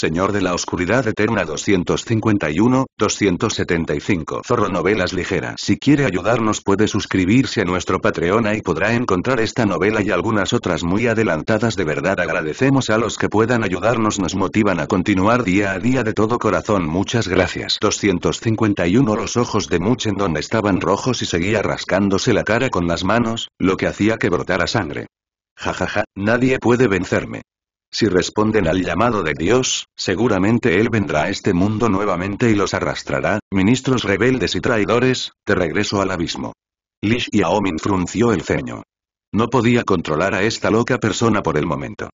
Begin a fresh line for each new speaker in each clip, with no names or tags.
Señor de la Oscuridad Eterna 251, 275 Zorro Novelas Ligeras Si quiere ayudarnos puede suscribirse a nuestro Patreon y podrá encontrar esta novela y algunas otras muy adelantadas de verdad agradecemos a los que puedan ayudarnos nos motivan a continuar día a día de todo corazón muchas gracias 251 Los ojos de Muchen donde estaban rojos y seguía rascándose la cara con las manos, lo que hacía que brotara sangre. Jajaja, ja, ja, nadie puede vencerme. Si responden al llamado de Dios, seguramente Él vendrá a este mundo nuevamente y los arrastrará, ministros rebeldes y traidores, de regreso al abismo. Lish Aomin frunció el ceño. No podía controlar a esta loca persona por el momento.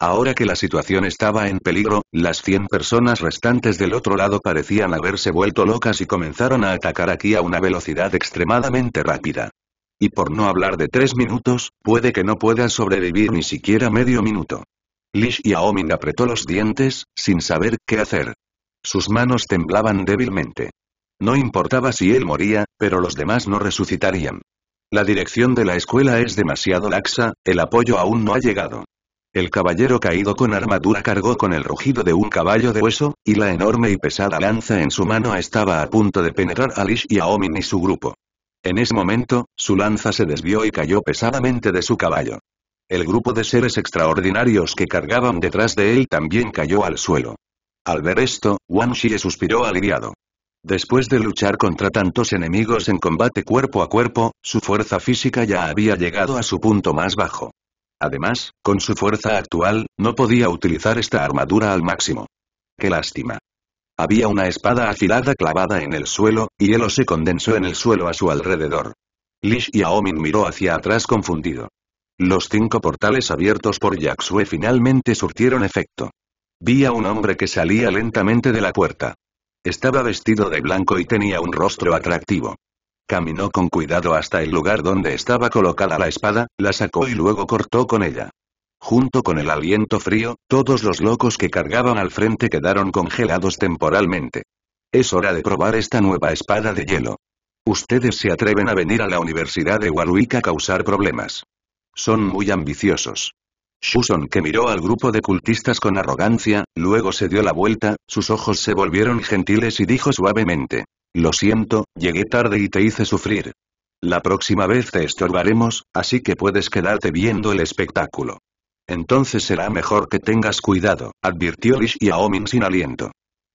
Ahora que la situación estaba en peligro, las 100 personas restantes del otro lado parecían haberse vuelto locas y comenzaron a atacar aquí a una velocidad extremadamente rápida. Y por no hablar de tres minutos, puede que no puedan sobrevivir ni siquiera medio minuto. Lish y Aomin apretó los dientes, sin saber qué hacer. Sus manos temblaban débilmente. No importaba si él moría, pero los demás no resucitarían. La dirección de la escuela es demasiado laxa, el apoyo aún no ha llegado. El caballero caído con armadura cargó con el rugido de un caballo de hueso, y la enorme y pesada lanza en su mano estaba a punto de penetrar a Lish y Aomin y su grupo. En ese momento, su lanza se desvió y cayó pesadamente de su caballo. El grupo de seres extraordinarios que cargaban detrás de él también cayó al suelo. Al ver esto, Wang Shi suspiró aliviado. Después de luchar contra tantos enemigos en combate cuerpo a cuerpo, su fuerza física ya había llegado a su punto más bajo. Además, con su fuerza actual, no podía utilizar esta armadura al máximo. ¡Qué lástima! Había una espada afilada clavada en el suelo, y hielo se condensó en el suelo a su alrededor. Lish Aomin miró hacia atrás confundido. Los cinco portales abiertos por Yaxue finalmente surtieron efecto. Vi a un hombre que salía lentamente de la puerta. Estaba vestido de blanco y tenía un rostro atractivo. Caminó con cuidado hasta el lugar donde estaba colocada la espada, la sacó y luego cortó con ella. Junto con el aliento frío, todos los locos que cargaban al frente quedaron congelados temporalmente. Es hora de probar esta nueva espada de hielo. Ustedes se atreven a venir a la Universidad de Warwick a causar problemas. Son muy ambiciosos. Shuson que miró al grupo de cultistas con arrogancia, luego se dio la vuelta, sus ojos se volvieron gentiles y dijo suavemente. Lo siento, llegué tarde y te hice sufrir. La próxima vez te estorbaremos, así que puedes quedarte viendo el espectáculo. Entonces será mejor que tengas cuidado, advirtió Lish y Aomin sin aliento.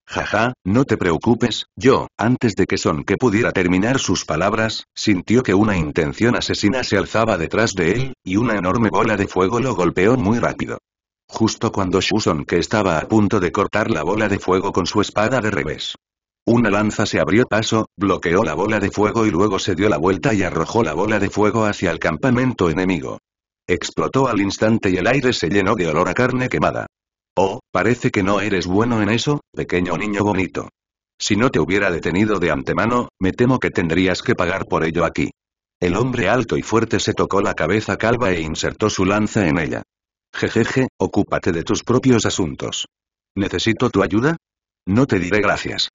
Jaja, no te preocupes, yo, antes de que que pudiera terminar sus palabras, sintió que una intención asesina se alzaba detrás de él, y una enorme bola de fuego lo golpeó muy rápido. Justo cuando son que estaba a punto de cortar la bola de fuego con su espada de revés. Una lanza se abrió paso, bloqueó la bola de fuego y luego se dio la vuelta y arrojó la bola de fuego hacia el campamento enemigo. Explotó al instante y el aire se llenó de olor a carne quemada. Oh, parece que no eres bueno en eso, pequeño niño bonito. Si no te hubiera detenido de antemano, me temo que tendrías que pagar por ello aquí. El hombre alto y fuerte se tocó la cabeza calva e insertó su lanza en ella. Jejeje, ocúpate de tus propios asuntos. ¿Necesito tu ayuda? No te diré gracias.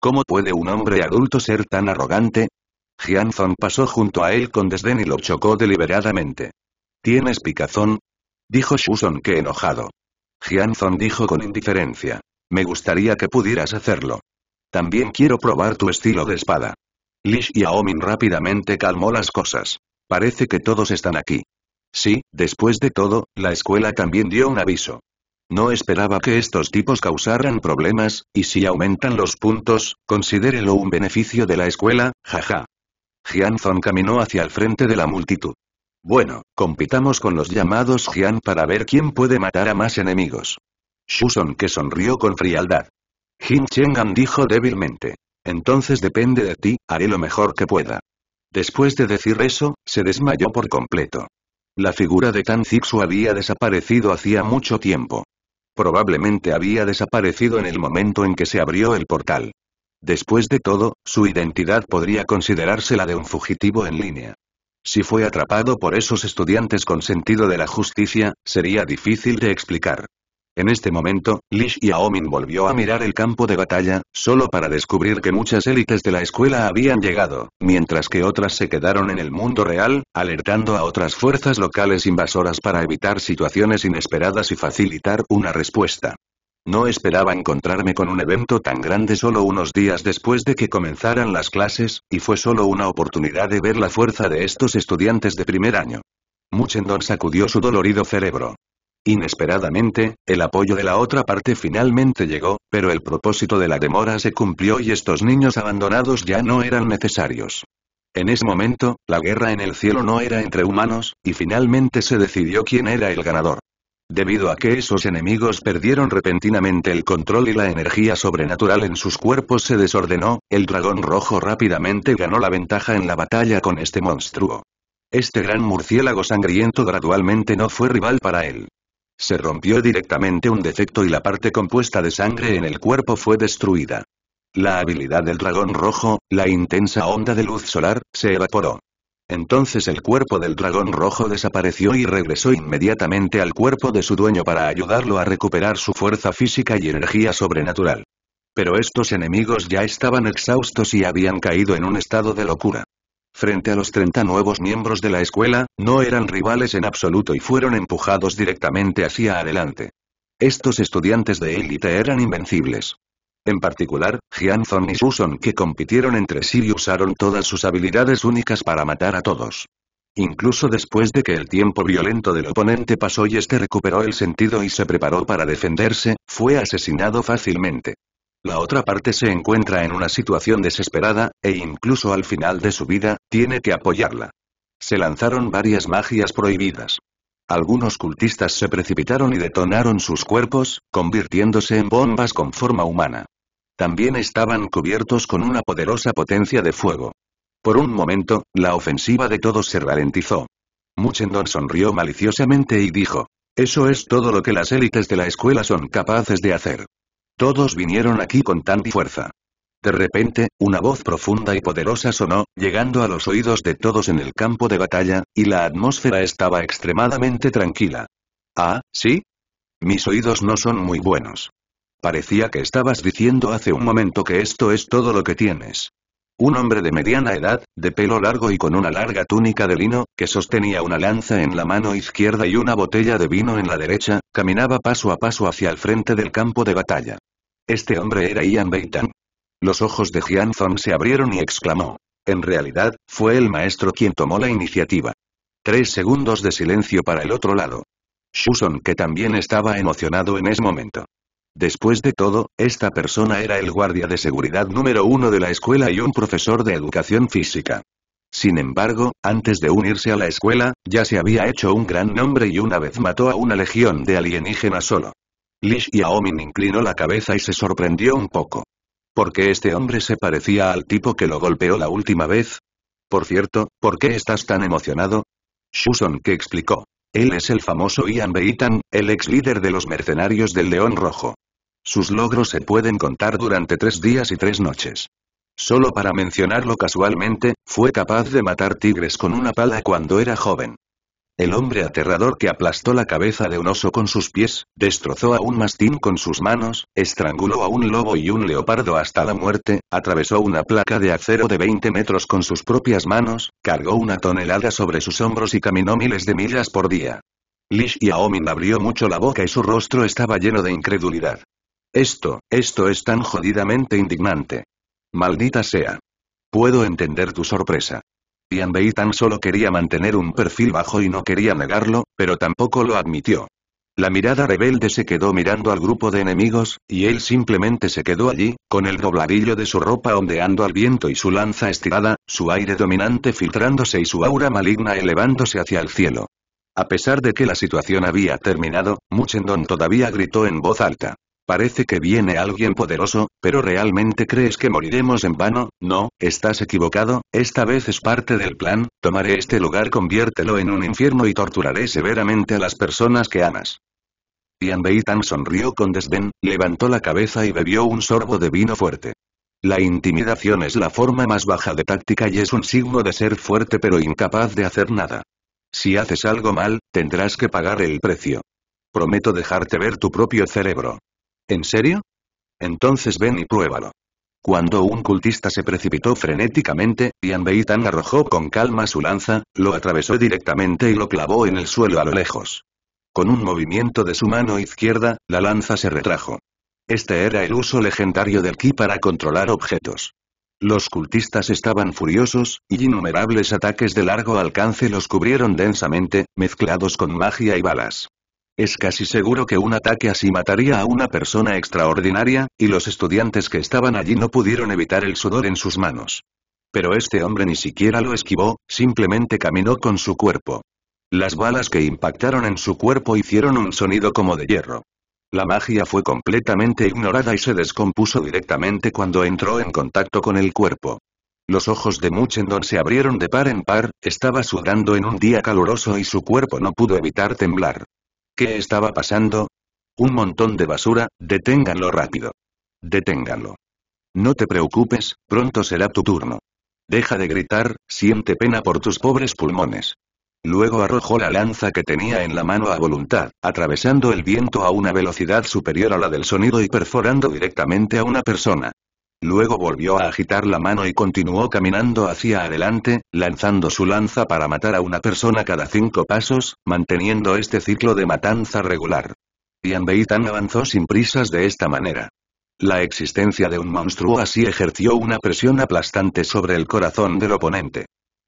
¿Cómo puede un hombre adulto ser tan arrogante? Jianzon pasó junto a él con desdén y lo chocó deliberadamente. ¿Tienes picazón? Dijo Shuson que enojado. Gianzon dijo con indiferencia. Me gustaría que pudieras hacerlo. También quiero probar tu estilo de espada. Lish y Aomin rápidamente calmó las cosas. Parece que todos están aquí. Sí, después de todo, la escuela también dio un aviso. No esperaba que estos tipos causaran problemas, y si aumentan los puntos, considérelo un beneficio de la escuela, jaja. Gianzon caminó hacia el frente de la multitud. Bueno, compitamos con los llamados Jian para ver quién puede matar a más enemigos. Shuson que sonrió con frialdad. Jin Chengan dijo débilmente. Entonces depende de ti, haré lo mejor que pueda. Después de decir eso, se desmayó por completo. La figura de Tan Zixu había desaparecido hacía mucho tiempo. Probablemente había desaparecido en el momento en que se abrió el portal. Después de todo, su identidad podría considerarse la de un fugitivo en línea. Si fue atrapado por esos estudiantes con sentido de la justicia, sería difícil de explicar. En este momento, Lish Aomin volvió a mirar el campo de batalla, solo para descubrir que muchas élites de la escuela habían llegado, mientras que otras se quedaron en el mundo real, alertando a otras fuerzas locales invasoras para evitar situaciones inesperadas y facilitar una respuesta. No esperaba encontrarme con un evento tan grande solo unos días después de que comenzaran las clases, y fue solo una oportunidad de ver la fuerza de estos estudiantes de primer año. Muchendon sacudió su dolorido cerebro. Inesperadamente, el apoyo de la otra parte finalmente llegó, pero el propósito de la demora se cumplió y estos niños abandonados ya no eran necesarios. En ese momento, la guerra en el cielo no era entre humanos, y finalmente se decidió quién era el ganador. Debido a que esos enemigos perdieron repentinamente el control y la energía sobrenatural en sus cuerpos se desordenó, el dragón rojo rápidamente ganó la ventaja en la batalla con este monstruo. Este gran murciélago sangriento gradualmente no fue rival para él. Se rompió directamente un defecto y la parte compuesta de sangre en el cuerpo fue destruida. La habilidad del dragón rojo, la intensa onda de luz solar, se evaporó. Entonces el cuerpo del dragón rojo desapareció y regresó inmediatamente al cuerpo de su dueño para ayudarlo a recuperar su fuerza física y energía sobrenatural. Pero estos enemigos ya estaban exhaustos y habían caído en un estado de locura. Frente a los 30 nuevos miembros de la escuela, no eran rivales en absoluto y fueron empujados directamente hacia adelante. Estos estudiantes de élite eran invencibles. En particular, Zong y Susan que compitieron entre sí y usaron todas sus habilidades únicas para matar a todos. Incluso después de que el tiempo violento del oponente pasó y este recuperó el sentido y se preparó para defenderse, fue asesinado fácilmente. La otra parte se encuentra en una situación desesperada, e incluso al final de su vida, tiene que apoyarla. Se lanzaron varias magias prohibidas. Algunos cultistas se precipitaron y detonaron sus cuerpos, convirtiéndose en bombas con forma humana. También estaban cubiertos con una poderosa potencia de fuego. Por un momento, la ofensiva de todos se ralentizó. Muchendon sonrió maliciosamente y dijo, eso es todo lo que las élites de la escuela son capaces de hacer. Todos vinieron aquí con tanta fuerza. De repente, una voz profunda y poderosa sonó, llegando a los oídos de todos en el campo de batalla, y la atmósfera estaba extremadamente tranquila. Ah, ¿sí? Mis oídos no son muy buenos. Parecía que estabas diciendo hace un momento que esto es todo lo que tienes. Un hombre de mediana edad, de pelo largo y con una larga túnica de lino, que sostenía una lanza en la mano izquierda y una botella de vino en la derecha, caminaba paso a paso hacia el frente del campo de batalla. Este hombre era Ian Beitan. Los ojos de Jian se abrieron y exclamó. En realidad, fue el maestro quien tomó la iniciativa. Tres segundos de silencio para el otro lado. Shuson que también estaba emocionado en ese momento. Después de todo, esta persona era el guardia de seguridad número uno de la escuela y un profesor de educación física. Sin embargo, antes de unirse a la escuela, ya se había hecho un gran nombre y una vez mató a una legión de alienígenas solo. Lish Aomin inclinó la cabeza y se sorprendió un poco. ¿Por qué este hombre se parecía al tipo que lo golpeó la última vez? Por cierto, ¿por qué estás tan emocionado? Shuson que explicó. Él es el famoso Ian Beitan, el ex líder de los mercenarios del León Rojo. Sus logros se pueden contar durante tres días y tres noches. Solo para mencionarlo casualmente, fue capaz de matar tigres con una pala cuando era joven. El hombre aterrador que aplastó la cabeza de un oso con sus pies, destrozó a un mastín con sus manos, estranguló a un lobo y un leopardo hasta la muerte, atravesó una placa de acero de 20 metros con sus propias manos, cargó una tonelada sobre sus hombros y caminó miles de millas por día. Lish Yaomin abrió mucho la boca y su rostro estaba lleno de incredulidad. Esto, esto es tan jodidamente indignante. Maldita sea. Puedo entender tu sorpresa. Ian tan solo quería mantener un perfil bajo y no quería negarlo, pero tampoco lo admitió. La mirada rebelde se quedó mirando al grupo de enemigos, y él simplemente se quedó allí, con el dobladillo de su ropa ondeando al viento y su lanza estirada, su aire dominante filtrándose y su aura maligna elevándose hacia el cielo. A pesar de que la situación había terminado, Muchendon todavía gritó en voz alta. Parece que viene alguien poderoso, pero realmente crees que moriremos en vano, no, estás equivocado, esta vez es parte del plan, tomaré este lugar conviértelo en un infierno y torturaré severamente a las personas que amas. Ian Beitan sonrió con desdén, levantó la cabeza y bebió un sorbo de vino fuerte. La intimidación es la forma más baja de táctica y es un signo de ser fuerte pero incapaz de hacer nada. Si haces algo mal, tendrás que pagar el precio. Prometo dejarte ver tu propio cerebro. ¿En serio? Entonces ven y pruébalo. Cuando un cultista se precipitó frenéticamente, Yan Beitan arrojó con calma su lanza, lo atravesó directamente y lo clavó en el suelo a lo lejos. Con un movimiento de su mano izquierda, la lanza se retrajo. Este era el uso legendario del ki para controlar objetos. Los cultistas estaban furiosos, y innumerables ataques de largo alcance los cubrieron densamente, mezclados con magia y balas. Es casi seguro que un ataque así mataría a una persona extraordinaria, y los estudiantes que estaban allí no pudieron evitar el sudor en sus manos. Pero este hombre ni siquiera lo esquivó, simplemente caminó con su cuerpo. Las balas que impactaron en su cuerpo hicieron un sonido como de hierro. La magia fue completamente ignorada y se descompuso directamente cuando entró en contacto con el cuerpo. Los ojos de Muchendon se abrieron de par en par, estaba sudando en un día caluroso y su cuerpo no pudo evitar temblar. ¿Qué estaba pasando? Un montón de basura, deténganlo rápido. Deténganlo. No te preocupes, pronto será tu turno. Deja de gritar, siente pena por tus pobres pulmones. Luego arrojó la lanza que tenía en la mano a voluntad, atravesando el viento a una velocidad superior a la del sonido y perforando directamente a una persona. Luego volvió a agitar la mano y continuó caminando hacia adelante, lanzando su lanza para matar a una persona cada cinco pasos, manteniendo este ciclo de matanza regular. Yan Beitan avanzó sin prisas de esta manera. La existencia de un monstruo así ejerció una presión aplastante sobre el corazón del oponente.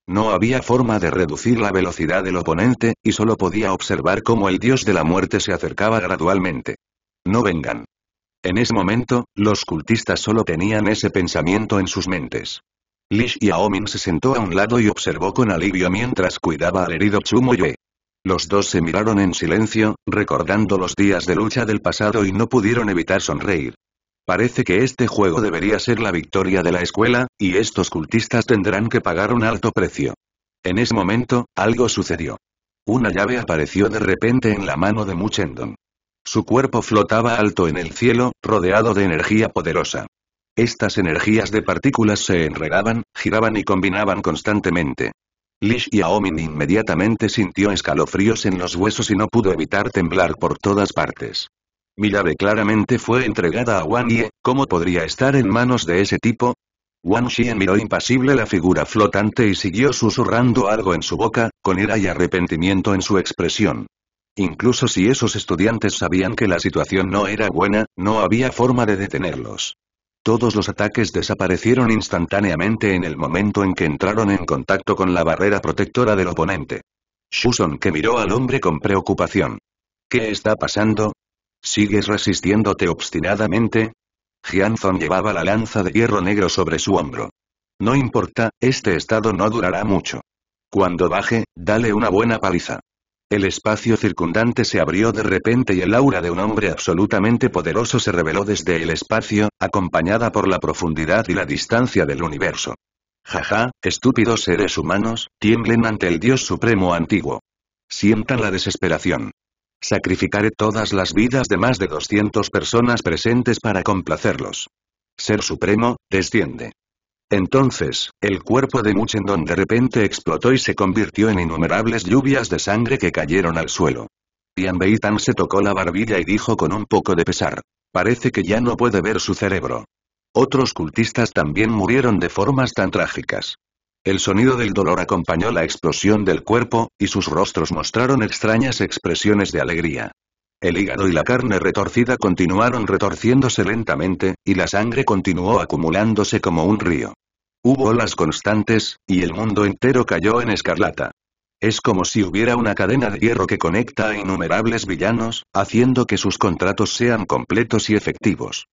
No había forma de reducir la velocidad del oponente, y solo podía observar cómo el dios de la muerte se acercaba gradualmente. No vengan. En ese momento, los cultistas solo tenían ese pensamiento en sus mentes. Lish Aomin se sentó a un lado y observó con alivio mientras cuidaba al herido Chumo Los dos se miraron en silencio, recordando los días de lucha del pasado y no pudieron evitar sonreír. Parece que este juego debería ser la victoria de la escuela, y estos cultistas tendrán que pagar un alto precio. En ese momento, algo sucedió. Una llave apareció de repente en la mano de Muchendon. Su cuerpo flotaba alto en el cielo, rodeado de energía poderosa. Estas energías de partículas se enredaban, giraban y combinaban constantemente. Lish Yaomin inmediatamente sintió escalofríos en los huesos y no pudo evitar temblar por todas partes. Mi llave claramente fue entregada a Wan Ye, ¿cómo podría estar en manos de ese tipo? Wang Xian miró impasible la figura flotante y siguió susurrando algo en su boca, con ira y arrepentimiento en su expresión. Incluso si esos estudiantes sabían que la situación no era buena, no había forma de detenerlos. Todos los ataques desaparecieron instantáneamente en el momento en que entraron en contacto con la barrera protectora del oponente. Shuson que miró al hombre con preocupación. ¿Qué está pasando? ¿Sigues resistiéndote obstinadamente? Jianzong llevaba la lanza de hierro negro sobre su hombro. No importa, este estado no durará mucho. Cuando baje, dale una buena paliza. El espacio circundante se abrió de repente y el aura de un hombre absolutamente poderoso se reveló desde el espacio, acompañada por la profundidad y la distancia del universo. Jaja, estúpidos seres humanos, tiemblen ante el Dios Supremo antiguo. Sientan la desesperación. Sacrificaré todas las vidas de más de 200 personas presentes para complacerlos. Ser Supremo, desciende. Entonces, el cuerpo de Muchendon de repente explotó y se convirtió en innumerables lluvias de sangre que cayeron al suelo. Tian Beitan se tocó la barbilla y dijo con un poco de pesar. Parece que ya no puede ver su cerebro. Otros cultistas también murieron de formas tan trágicas. El sonido del dolor acompañó la explosión del cuerpo, y sus rostros mostraron extrañas expresiones de alegría. El hígado y la carne retorcida continuaron retorciéndose lentamente, y la sangre continuó acumulándose como un río. Hubo olas constantes, y el mundo entero cayó en escarlata. Es como si hubiera una cadena de hierro que conecta a innumerables villanos, haciendo que sus contratos sean completos y efectivos.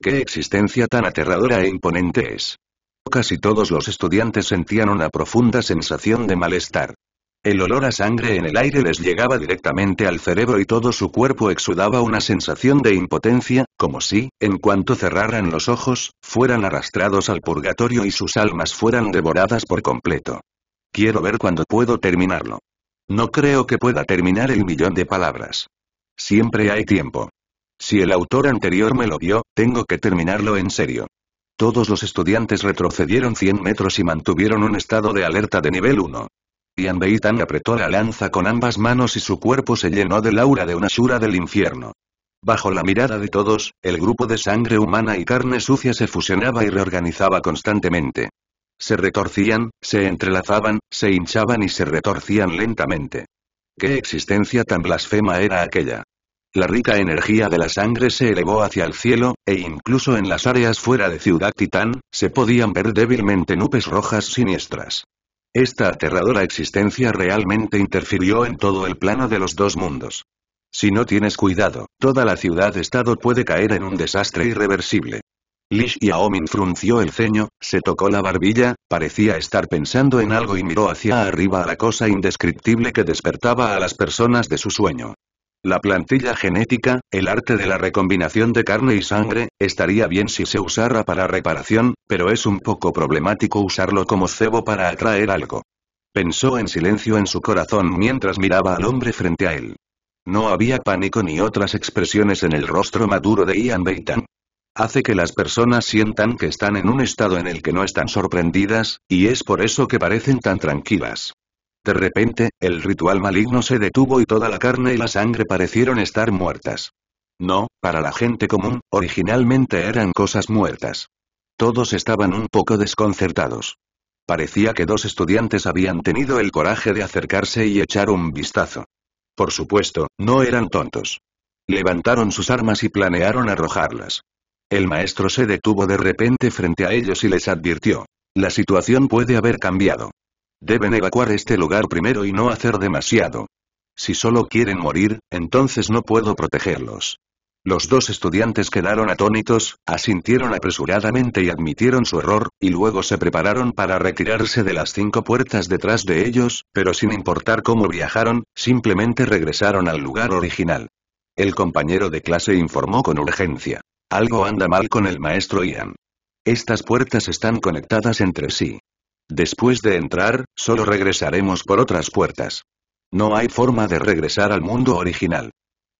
¡Qué existencia tan aterradora e imponente es! Casi todos los estudiantes sentían una profunda sensación de malestar. El olor a sangre en el aire les llegaba directamente al cerebro y todo su cuerpo exudaba una sensación de impotencia, como si, en cuanto cerraran los ojos, fueran arrastrados al purgatorio y sus almas fueran devoradas por completo. Quiero ver cuándo puedo terminarlo. No creo que pueda terminar el millón de palabras. Siempre hay tiempo. Si el autor anterior me lo vio, tengo que terminarlo en serio. Todos los estudiantes retrocedieron 100 metros y mantuvieron un estado de alerta de nivel 1. Yan apretó la lanza con ambas manos y su cuerpo se llenó del aura de una shura del infierno. Bajo la mirada de todos, el grupo de sangre humana y carne sucia se fusionaba y reorganizaba constantemente. Se retorcían, se entrelazaban, se hinchaban y se retorcían lentamente. ¿Qué existencia tan blasfema era aquella? La rica energía de la sangre se elevó hacia el cielo, e incluso en las áreas fuera de Ciudad Titán, se podían ver débilmente nubes rojas siniestras. Esta aterradora existencia realmente interfirió en todo el plano de los dos mundos. Si no tienes cuidado, toda la ciudad-estado puede caer en un desastre irreversible. Lish Aomin frunció el ceño, se tocó la barbilla, parecía estar pensando en algo y miró hacia arriba a la cosa indescriptible que despertaba a las personas de su sueño. La plantilla genética, el arte de la recombinación de carne y sangre, estaría bien si se usara para reparación, pero es un poco problemático usarlo como cebo para atraer algo. Pensó en silencio en su corazón mientras miraba al hombre frente a él. No había pánico ni otras expresiones en el rostro maduro de Ian Beitan. Hace que las personas sientan que están en un estado en el que no están sorprendidas, y es por eso que parecen tan tranquilas. De repente, el ritual maligno se detuvo y toda la carne y la sangre parecieron estar muertas. No, para la gente común, originalmente eran cosas muertas. Todos estaban un poco desconcertados. Parecía que dos estudiantes habían tenido el coraje de acercarse y echar un vistazo. Por supuesto, no eran tontos. Levantaron sus armas y planearon arrojarlas. El maestro se detuvo de repente frente a ellos y les advirtió. La situación puede haber cambiado. Deben evacuar este lugar primero y no hacer demasiado. Si solo quieren morir, entonces no puedo protegerlos. Los dos estudiantes quedaron atónitos, asintieron apresuradamente y admitieron su error, y luego se prepararon para retirarse de las cinco puertas detrás de ellos, pero sin importar cómo viajaron, simplemente regresaron al lugar original. El compañero de clase informó con urgencia. Algo anda mal con el maestro Ian. Estas puertas están conectadas entre sí. Después de entrar, solo regresaremos por otras puertas. No hay forma de regresar al mundo original.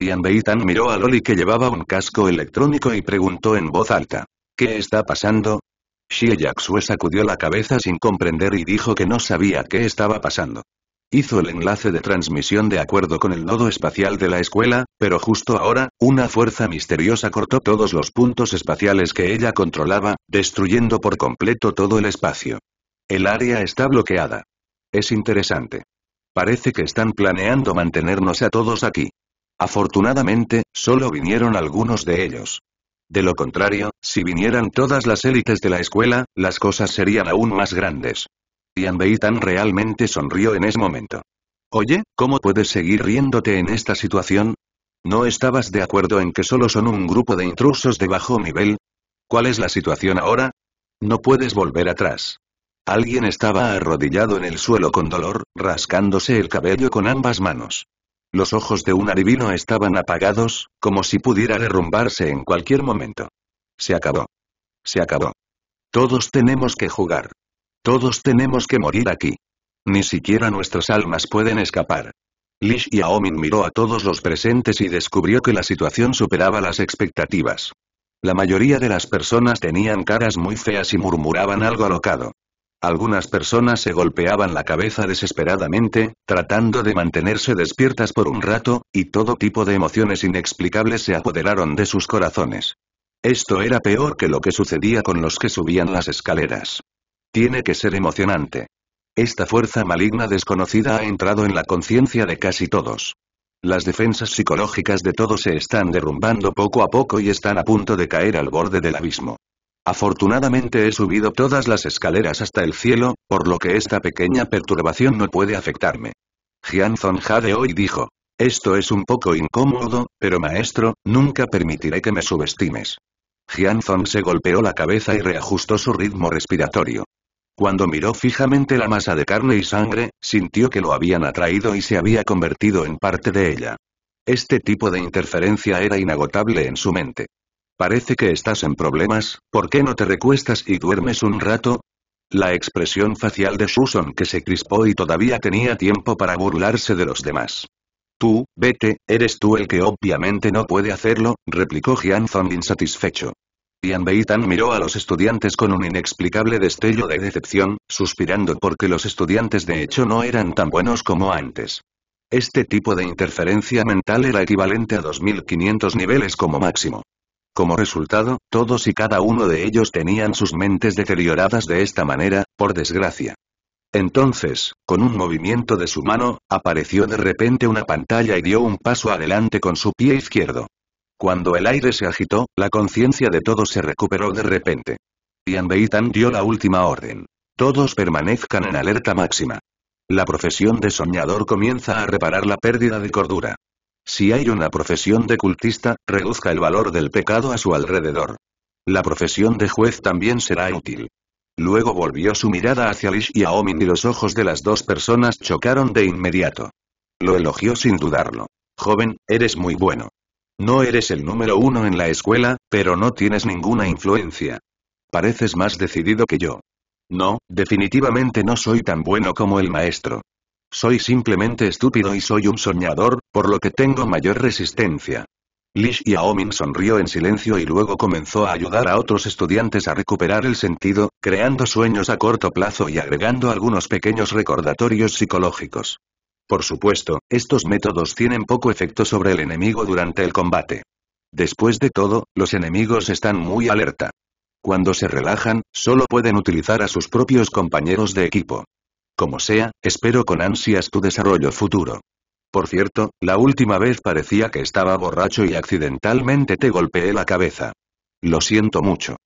Ian Beitan miró a Loli que llevaba un casco electrónico y preguntó en voz alta. ¿Qué está pasando? Xie Yaxue sacudió la cabeza sin comprender y dijo que no sabía qué estaba pasando. Hizo el enlace de transmisión de acuerdo con el nodo espacial de la escuela, pero justo ahora, una fuerza misteriosa cortó todos los puntos espaciales que ella controlaba, destruyendo por completo todo el espacio. El área está bloqueada. Es interesante. Parece que están planeando mantenernos a todos aquí. Afortunadamente, solo vinieron algunos de ellos. De lo contrario, si vinieran todas las élites de la escuela, las cosas serían aún más grandes. y Beitan realmente sonrió en ese momento. Oye, ¿cómo puedes seguir riéndote en esta situación? ¿No estabas de acuerdo en que solo son un grupo de intrusos de bajo nivel? ¿Cuál es la situación ahora? No puedes volver atrás. Alguien estaba arrodillado en el suelo con dolor, rascándose el cabello con ambas manos. Los ojos de un adivino estaban apagados, como si pudiera derrumbarse en cualquier momento. Se acabó. Se acabó. Todos tenemos que jugar. Todos tenemos que morir aquí. Ni siquiera nuestras almas pueden escapar. Lish Yaomin miró a todos los presentes y descubrió que la situación superaba las expectativas. La mayoría de las personas tenían caras muy feas y murmuraban algo alocado. Algunas personas se golpeaban la cabeza desesperadamente, tratando de mantenerse despiertas por un rato, y todo tipo de emociones inexplicables se apoderaron de sus corazones. Esto era peor que lo que sucedía con los que subían las escaleras. Tiene que ser emocionante. Esta fuerza maligna desconocida ha entrado en la conciencia de casi todos. Las defensas psicológicas de todos se están derrumbando poco a poco y están a punto de caer al borde del abismo. Afortunadamente he subido todas las escaleras hasta el cielo, por lo que esta pequeña perturbación no puede afectarme. Jian jadeó hoy dijo. Esto es un poco incómodo, pero maestro, nunca permitiré que me subestimes. Jian se golpeó la cabeza y reajustó su ritmo respiratorio. Cuando miró fijamente la masa de carne y sangre, sintió que lo habían atraído y se había convertido en parte de ella. Este tipo de interferencia era inagotable en su mente. Parece que estás en problemas, ¿por qué no te recuestas y duermes un rato? La expresión facial de Susan que se crispó y todavía tenía tiempo para burlarse de los demás. Tú, vete, eres tú el que obviamente no puede hacerlo, replicó Jian Zong insatisfecho. Yan Beitan miró a los estudiantes con un inexplicable destello de decepción, suspirando porque los estudiantes de hecho no eran tan buenos como antes. Este tipo de interferencia mental era equivalente a 2500 niveles como máximo. Como resultado, todos y cada uno de ellos tenían sus mentes deterioradas de esta manera, por desgracia. Entonces, con un movimiento de su mano, apareció de repente una pantalla y dio un paso adelante con su pie izquierdo. Cuando el aire se agitó, la conciencia de todos se recuperó de repente. Ian Beitan dio la última orden. Todos permanezcan en alerta máxima. La profesión de soñador comienza a reparar la pérdida de cordura. Si hay una profesión de cultista, reduzca el valor del pecado a su alrededor. La profesión de juez también será útil. Luego volvió su mirada hacia Lish y a Omin y los ojos de las dos personas chocaron de inmediato. Lo elogió sin dudarlo. Joven, eres muy bueno. No eres el número uno en la escuela, pero no tienes ninguna influencia. Pareces más decidido que yo. No, definitivamente no soy tan bueno como el maestro. Soy simplemente estúpido y soy un soñador, por lo que tengo mayor resistencia. Lish Aomin sonrió en silencio y luego comenzó a ayudar a otros estudiantes a recuperar el sentido, creando sueños a corto plazo y agregando algunos pequeños recordatorios psicológicos. Por supuesto, estos métodos tienen poco efecto sobre el enemigo durante el combate. Después de todo, los enemigos están muy alerta. Cuando se relajan, solo pueden utilizar a sus propios compañeros de equipo. Como sea, espero con ansias tu desarrollo futuro. Por cierto, la última vez parecía que estaba borracho y accidentalmente te golpeé la cabeza. Lo siento mucho.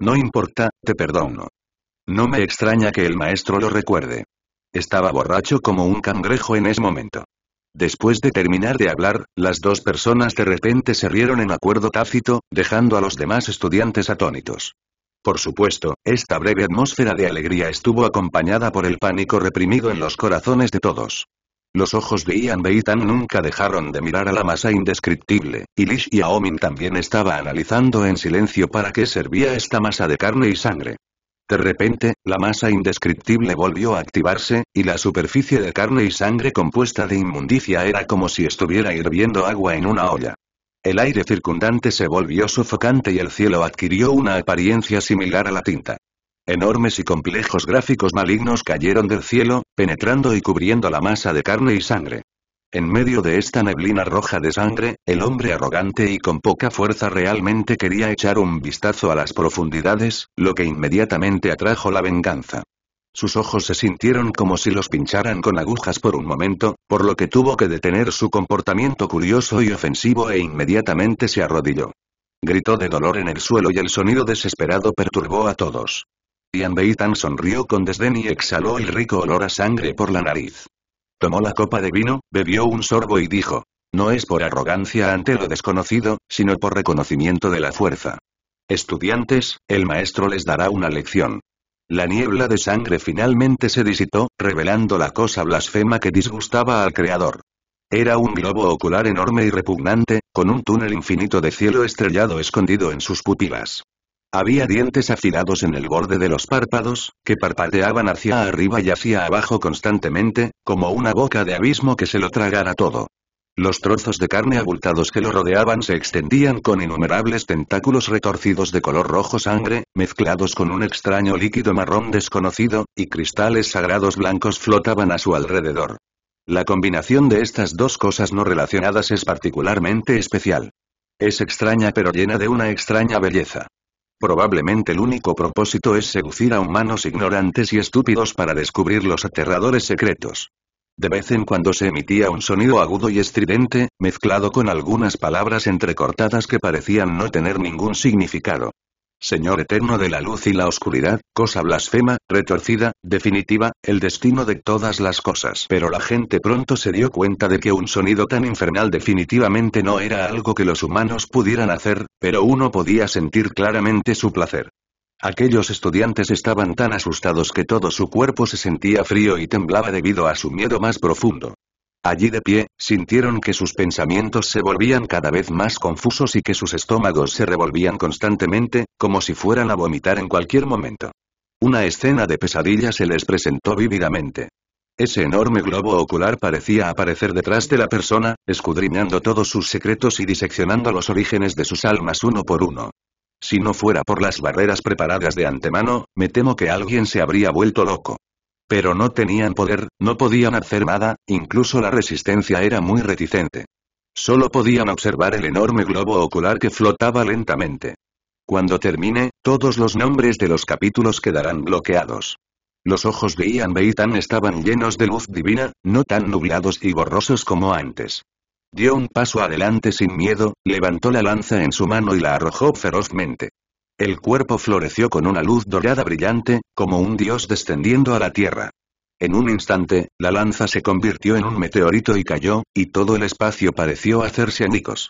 No importa, te perdono. No me extraña que el maestro lo recuerde. Estaba borracho como un cangrejo en ese momento. Después de terminar de hablar, las dos personas de repente se rieron en acuerdo tácito, dejando a los demás estudiantes atónitos. Por supuesto, esta breve atmósfera de alegría estuvo acompañada por el pánico reprimido en los corazones de todos. Los ojos de Ian Beitan nunca dejaron de mirar a la masa indescriptible, y Lish y Aomin también estaba analizando en silencio para qué servía esta masa de carne y sangre. De repente, la masa indescriptible volvió a activarse, y la superficie de carne y sangre compuesta de inmundicia era como si estuviera hirviendo agua en una olla. El aire circundante se volvió sofocante y el cielo adquirió una apariencia similar a la tinta. Enormes y complejos gráficos malignos cayeron del cielo, penetrando y cubriendo la masa de carne y sangre. En medio de esta neblina roja de sangre, el hombre arrogante y con poca fuerza realmente quería echar un vistazo a las profundidades, lo que inmediatamente atrajo la venganza. Sus ojos se sintieron como si los pincharan con agujas por un momento, por lo que tuvo que detener su comportamiento curioso y ofensivo e inmediatamente se arrodilló. Gritó de dolor en el suelo y el sonido desesperado perturbó a todos. Ian Beitan sonrió con desdén y exhaló el rico olor a sangre por la nariz. Tomó la copa de vino, bebió un sorbo y dijo, no es por arrogancia ante lo desconocido, sino por reconocimiento de la fuerza. Estudiantes, el maestro les dará una lección. La niebla de sangre finalmente se disitó, revelando la cosa blasfema que disgustaba al Creador. Era un globo ocular enorme y repugnante, con un túnel infinito de cielo estrellado escondido en sus pupilas. Había dientes afilados en el borde de los párpados, que parpadeaban hacia arriba y hacia abajo constantemente, como una boca de abismo que se lo tragara todo. Los trozos de carne abultados que lo rodeaban se extendían con innumerables tentáculos retorcidos de color rojo sangre, mezclados con un extraño líquido marrón desconocido, y cristales sagrados blancos flotaban a su alrededor. La combinación de estas dos cosas no relacionadas es particularmente especial. Es extraña pero llena de una extraña belleza. Probablemente el único propósito es seducir a humanos ignorantes y estúpidos para descubrir los aterradores secretos. De vez en cuando se emitía un sonido agudo y estridente, mezclado con algunas palabras entrecortadas que parecían no tener ningún significado. Señor eterno de la luz y la oscuridad, cosa blasfema, retorcida, definitiva, el destino de todas las cosas. Pero la gente pronto se dio cuenta de que un sonido tan infernal definitivamente no era algo que los humanos pudieran hacer, pero uno podía sentir claramente su placer. Aquellos estudiantes estaban tan asustados que todo su cuerpo se sentía frío y temblaba debido a su miedo más profundo. Allí de pie, sintieron que sus pensamientos se volvían cada vez más confusos y que sus estómagos se revolvían constantemente, como si fueran a vomitar en cualquier momento. Una escena de pesadilla se les presentó vívidamente. Ese enorme globo ocular parecía aparecer detrás de la persona, escudriñando todos sus secretos y diseccionando los orígenes de sus almas uno por uno. Si no fuera por las barreras preparadas de antemano, me temo que alguien se habría vuelto loco. Pero no tenían poder, no podían hacer nada, incluso la resistencia era muy reticente. Solo podían observar el enorme globo ocular que flotaba lentamente. Cuando termine, todos los nombres de los capítulos quedarán bloqueados. Los ojos de Ian Beitan estaban llenos de luz divina, no tan nublados y borrosos como antes. Dio un paso adelante sin miedo, levantó la lanza en su mano y la arrojó ferozmente. El cuerpo floreció con una luz dorada brillante, como un dios descendiendo a la tierra. En un instante, la lanza se convirtió en un meteorito y cayó, y todo el espacio pareció hacerse anicos.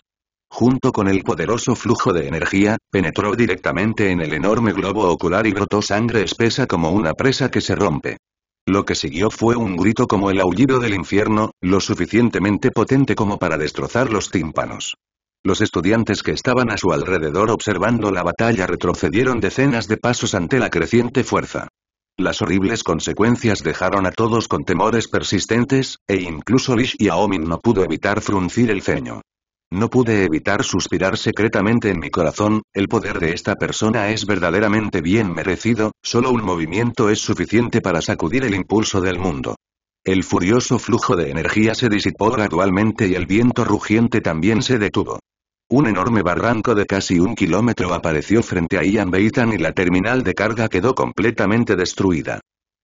Junto con el poderoso flujo de energía, penetró directamente en el enorme globo ocular y brotó sangre espesa como una presa que se rompe. Lo que siguió fue un grito como el aullido del infierno, lo suficientemente potente como para destrozar los tímpanos. Los estudiantes que estaban a su alrededor observando la batalla retrocedieron decenas de pasos ante la creciente fuerza. Las horribles consecuencias dejaron a todos con temores persistentes, e incluso Lish y Aomin no pudo evitar fruncir el ceño. No pude evitar suspirar secretamente en mi corazón, el poder de esta persona es verdaderamente bien merecido, solo un movimiento es suficiente para sacudir el impulso del mundo. El furioso flujo de energía se disipó gradualmente y el viento rugiente también se detuvo. Un enorme barranco de casi un kilómetro apareció frente a Ian Beitan y la terminal de carga quedó completamente destruida.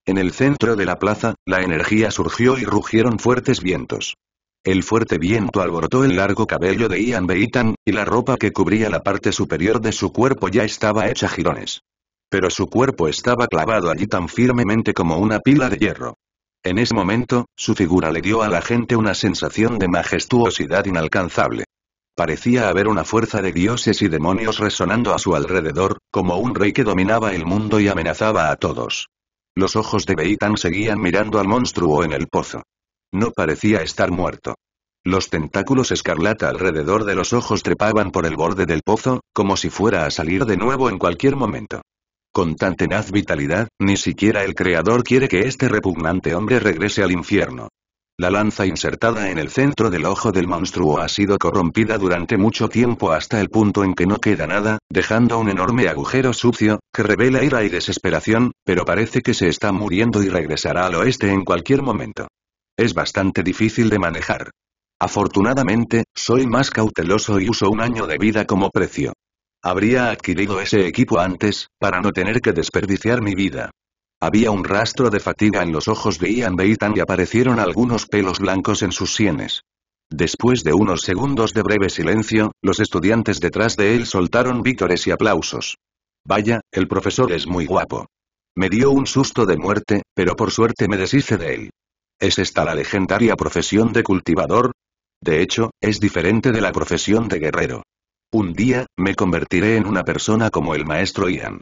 En el centro de la plaza, la energía surgió y rugieron fuertes vientos. El fuerte viento alborotó el largo cabello de Ian Beitan, y la ropa que cubría la parte superior de su cuerpo ya estaba hecha jirones. Pero su cuerpo estaba clavado allí tan firmemente como una pila de hierro. En ese momento, su figura le dio a la gente una sensación de majestuosidad inalcanzable. Parecía haber una fuerza de dioses y demonios resonando a su alrededor, como un rey que dominaba el mundo y amenazaba a todos. Los ojos de Beitan seguían mirando al monstruo en el pozo. No parecía estar muerto. Los tentáculos escarlata alrededor de los ojos trepaban por el borde del pozo, como si fuera a salir de nuevo en cualquier momento. Con tan tenaz vitalidad, ni siquiera el creador quiere que este repugnante hombre regrese al infierno. La lanza insertada en el centro del ojo del monstruo ha sido corrompida durante mucho tiempo hasta el punto en que no queda nada, dejando un enorme agujero sucio, que revela ira y desesperación, pero parece que se está muriendo y regresará al oeste en cualquier momento. Es bastante difícil de manejar. Afortunadamente, soy más cauteloso y uso un año de vida como precio. Habría adquirido ese equipo antes, para no tener que desperdiciar mi vida. Había un rastro de fatiga en los ojos de Ian Beitan y aparecieron algunos pelos blancos en sus sienes. Después de unos segundos de breve silencio, los estudiantes detrás de él soltaron vítores y aplausos. Vaya, el profesor es muy guapo. Me dio un susto de muerte, pero por suerte me deshice de él. ¿Es esta la legendaria profesión de cultivador? De hecho, es diferente de la profesión de guerrero. Un día, me convertiré en una persona como el maestro Ian.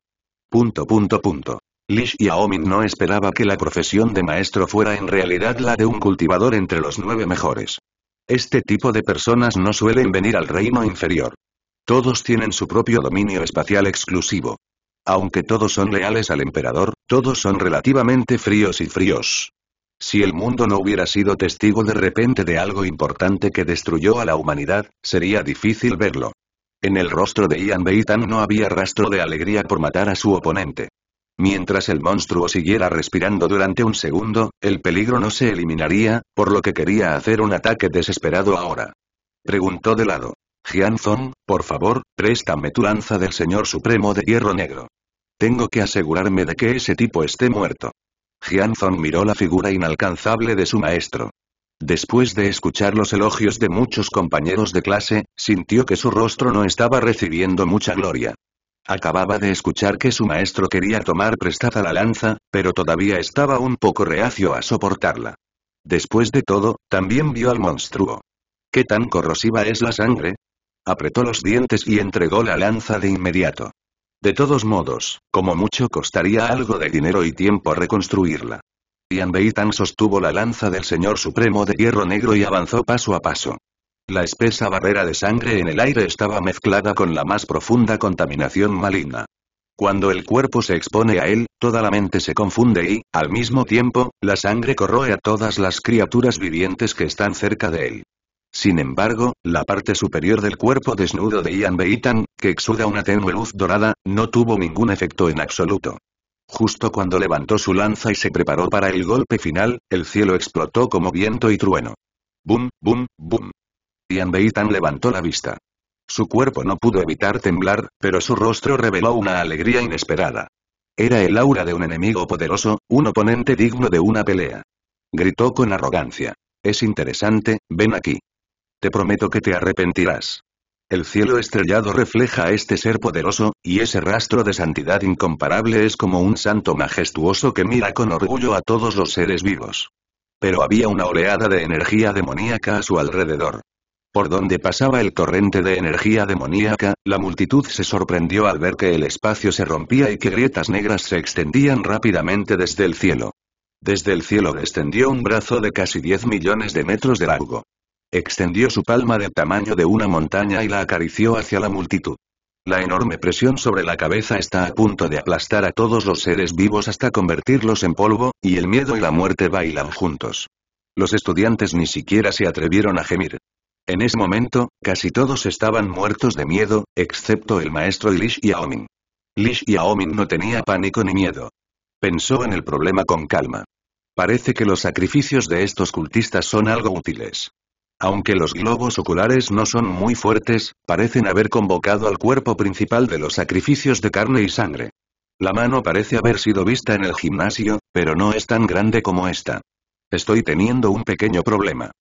Punto punto punto. Lish y Aomin no esperaba que la profesión de maestro fuera en realidad la de un cultivador entre los nueve mejores. Este tipo de personas no suelen venir al reino inferior. Todos tienen su propio dominio espacial exclusivo. Aunque todos son leales al emperador, todos son relativamente fríos y fríos. Si el mundo no hubiera sido testigo de repente de algo importante que destruyó a la humanidad, sería difícil verlo. En el rostro de Ian Beitan no había rastro de alegría por matar a su oponente. Mientras el monstruo siguiera respirando durante un segundo, el peligro no se eliminaría, por lo que quería hacer un ataque desesperado ahora. Preguntó de lado. Jianzong, por favor, préstame tu lanza del Señor Supremo de Hierro Negro. Tengo que asegurarme de que ese tipo esté muerto. Jianzong miró la figura inalcanzable de su maestro. Después de escuchar los elogios de muchos compañeros de clase, sintió que su rostro no estaba recibiendo mucha gloria. Acababa de escuchar que su maestro quería tomar prestada la lanza, pero todavía estaba un poco reacio a soportarla. Después de todo, también vio al monstruo. ¿Qué tan corrosiva es la sangre? Apretó los dientes y entregó la lanza de inmediato. De todos modos, como mucho costaría algo de dinero y tiempo reconstruirla. Yan Beitan sostuvo la lanza del Señor Supremo de Hierro Negro y avanzó paso a paso. La espesa barrera de sangre en el aire estaba mezclada con la más profunda contaminación maligna. Cuando el cuerpo se expone a él, toda la mente se confunde y, al mismo tiempo, la sangre corroe a todas las criaturas vivientes que están cerca de él. Sin embargo, la parte superior del cuerpo desnudo de Ian Beitan, que exuda una tenue luz dorada, no tuvo ningún efecto en absoluto. Justo cuando levantó su lanza y se preparó para el golpe final, el cielo explotó como viento y trueno. ¡Bum, bum, bum! Ian Beitan levantó la vista. Su cuerpo no pudo evitar temblar, pero su rostro reveló una alegría inesperada. Era el aura de un enemigo poderoso, un oponente digno de una pelea. Gritó con arrogancia. Es interesante, ven aquí. Te prometo que te arrepentirás. El cielo estrellado refleja a este ser poderoso, y ese rastro de santidad incomparable es como un santo majestuoso que mira con orgullo a todos los seres vivos. Pero había una oleada de energía demoníaca a su alrededor. Por donde pasaba el torrente de energía demoníaca, la multitud se sorprendió al ver que el espacio se rompía y que grietas negras se extendían rápidamente desde el cielo. Desde el cielo descendió un brazo de casi 10 millones de metros de largo. Extendió su palma del tamaño de una montaña y la acarició hacia la multitud. La enorme presión sobre la cabeza está a punto de aplastar a todos los seres vivos hasta convertirlos en polvo, y el miedo y la muerte bailan juntos. Los estudiantes ni siquiera se atrevieron a gemir. En ese momento, casi todos estaban muertos de miedo, excepto el maestro y Lish Yaomin. Lish Yaomin no tenía pánico ni miedo. Pensó en el problema con calma. Parece que los sacrificios de estos cultistas son algo útiles. Aunque los globos oculares no son muy fuertes, parecen haber convocado al cuerpo principal de los sacrificios de carne y sangre. La mano parece haber sido vista en el gimnasio, pero no es tan grande como esta. Estoy teniendo un pequeño problema.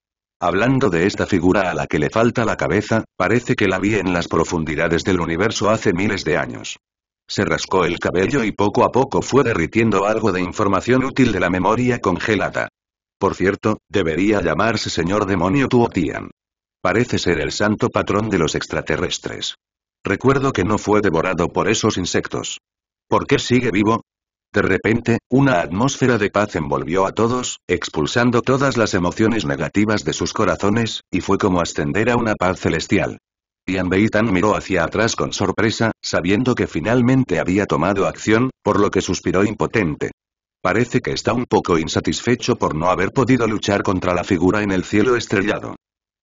Hablando de esta figura a la que le falta la cabeza, parece que la vi en las profundidades del universo hace miles de años. Se rascó el cabello y poco a poco fue derritiendo algo de información útil de la memoria congelada. Por cierto, debería llamarse señor demonio Tuotian. Parece ser el santo patrón de los extraterrestres. Recuerdo que no fue devorado por esos insectos. ¿Por qué sigue vivo? De repente, una atmósfera de paz envolvió a todos, expulsando todas las emociones negativas de sus corazones, y fue como ascender a una paz celestial. Ian Beitan miró hacia atrás con sorpresa, sabiendo que finalmente había tomado acción, por lo que suspiró impotente. Parece que está un poco insatisfecho por no haber podido luchar contra la figura en el cielo estrellado.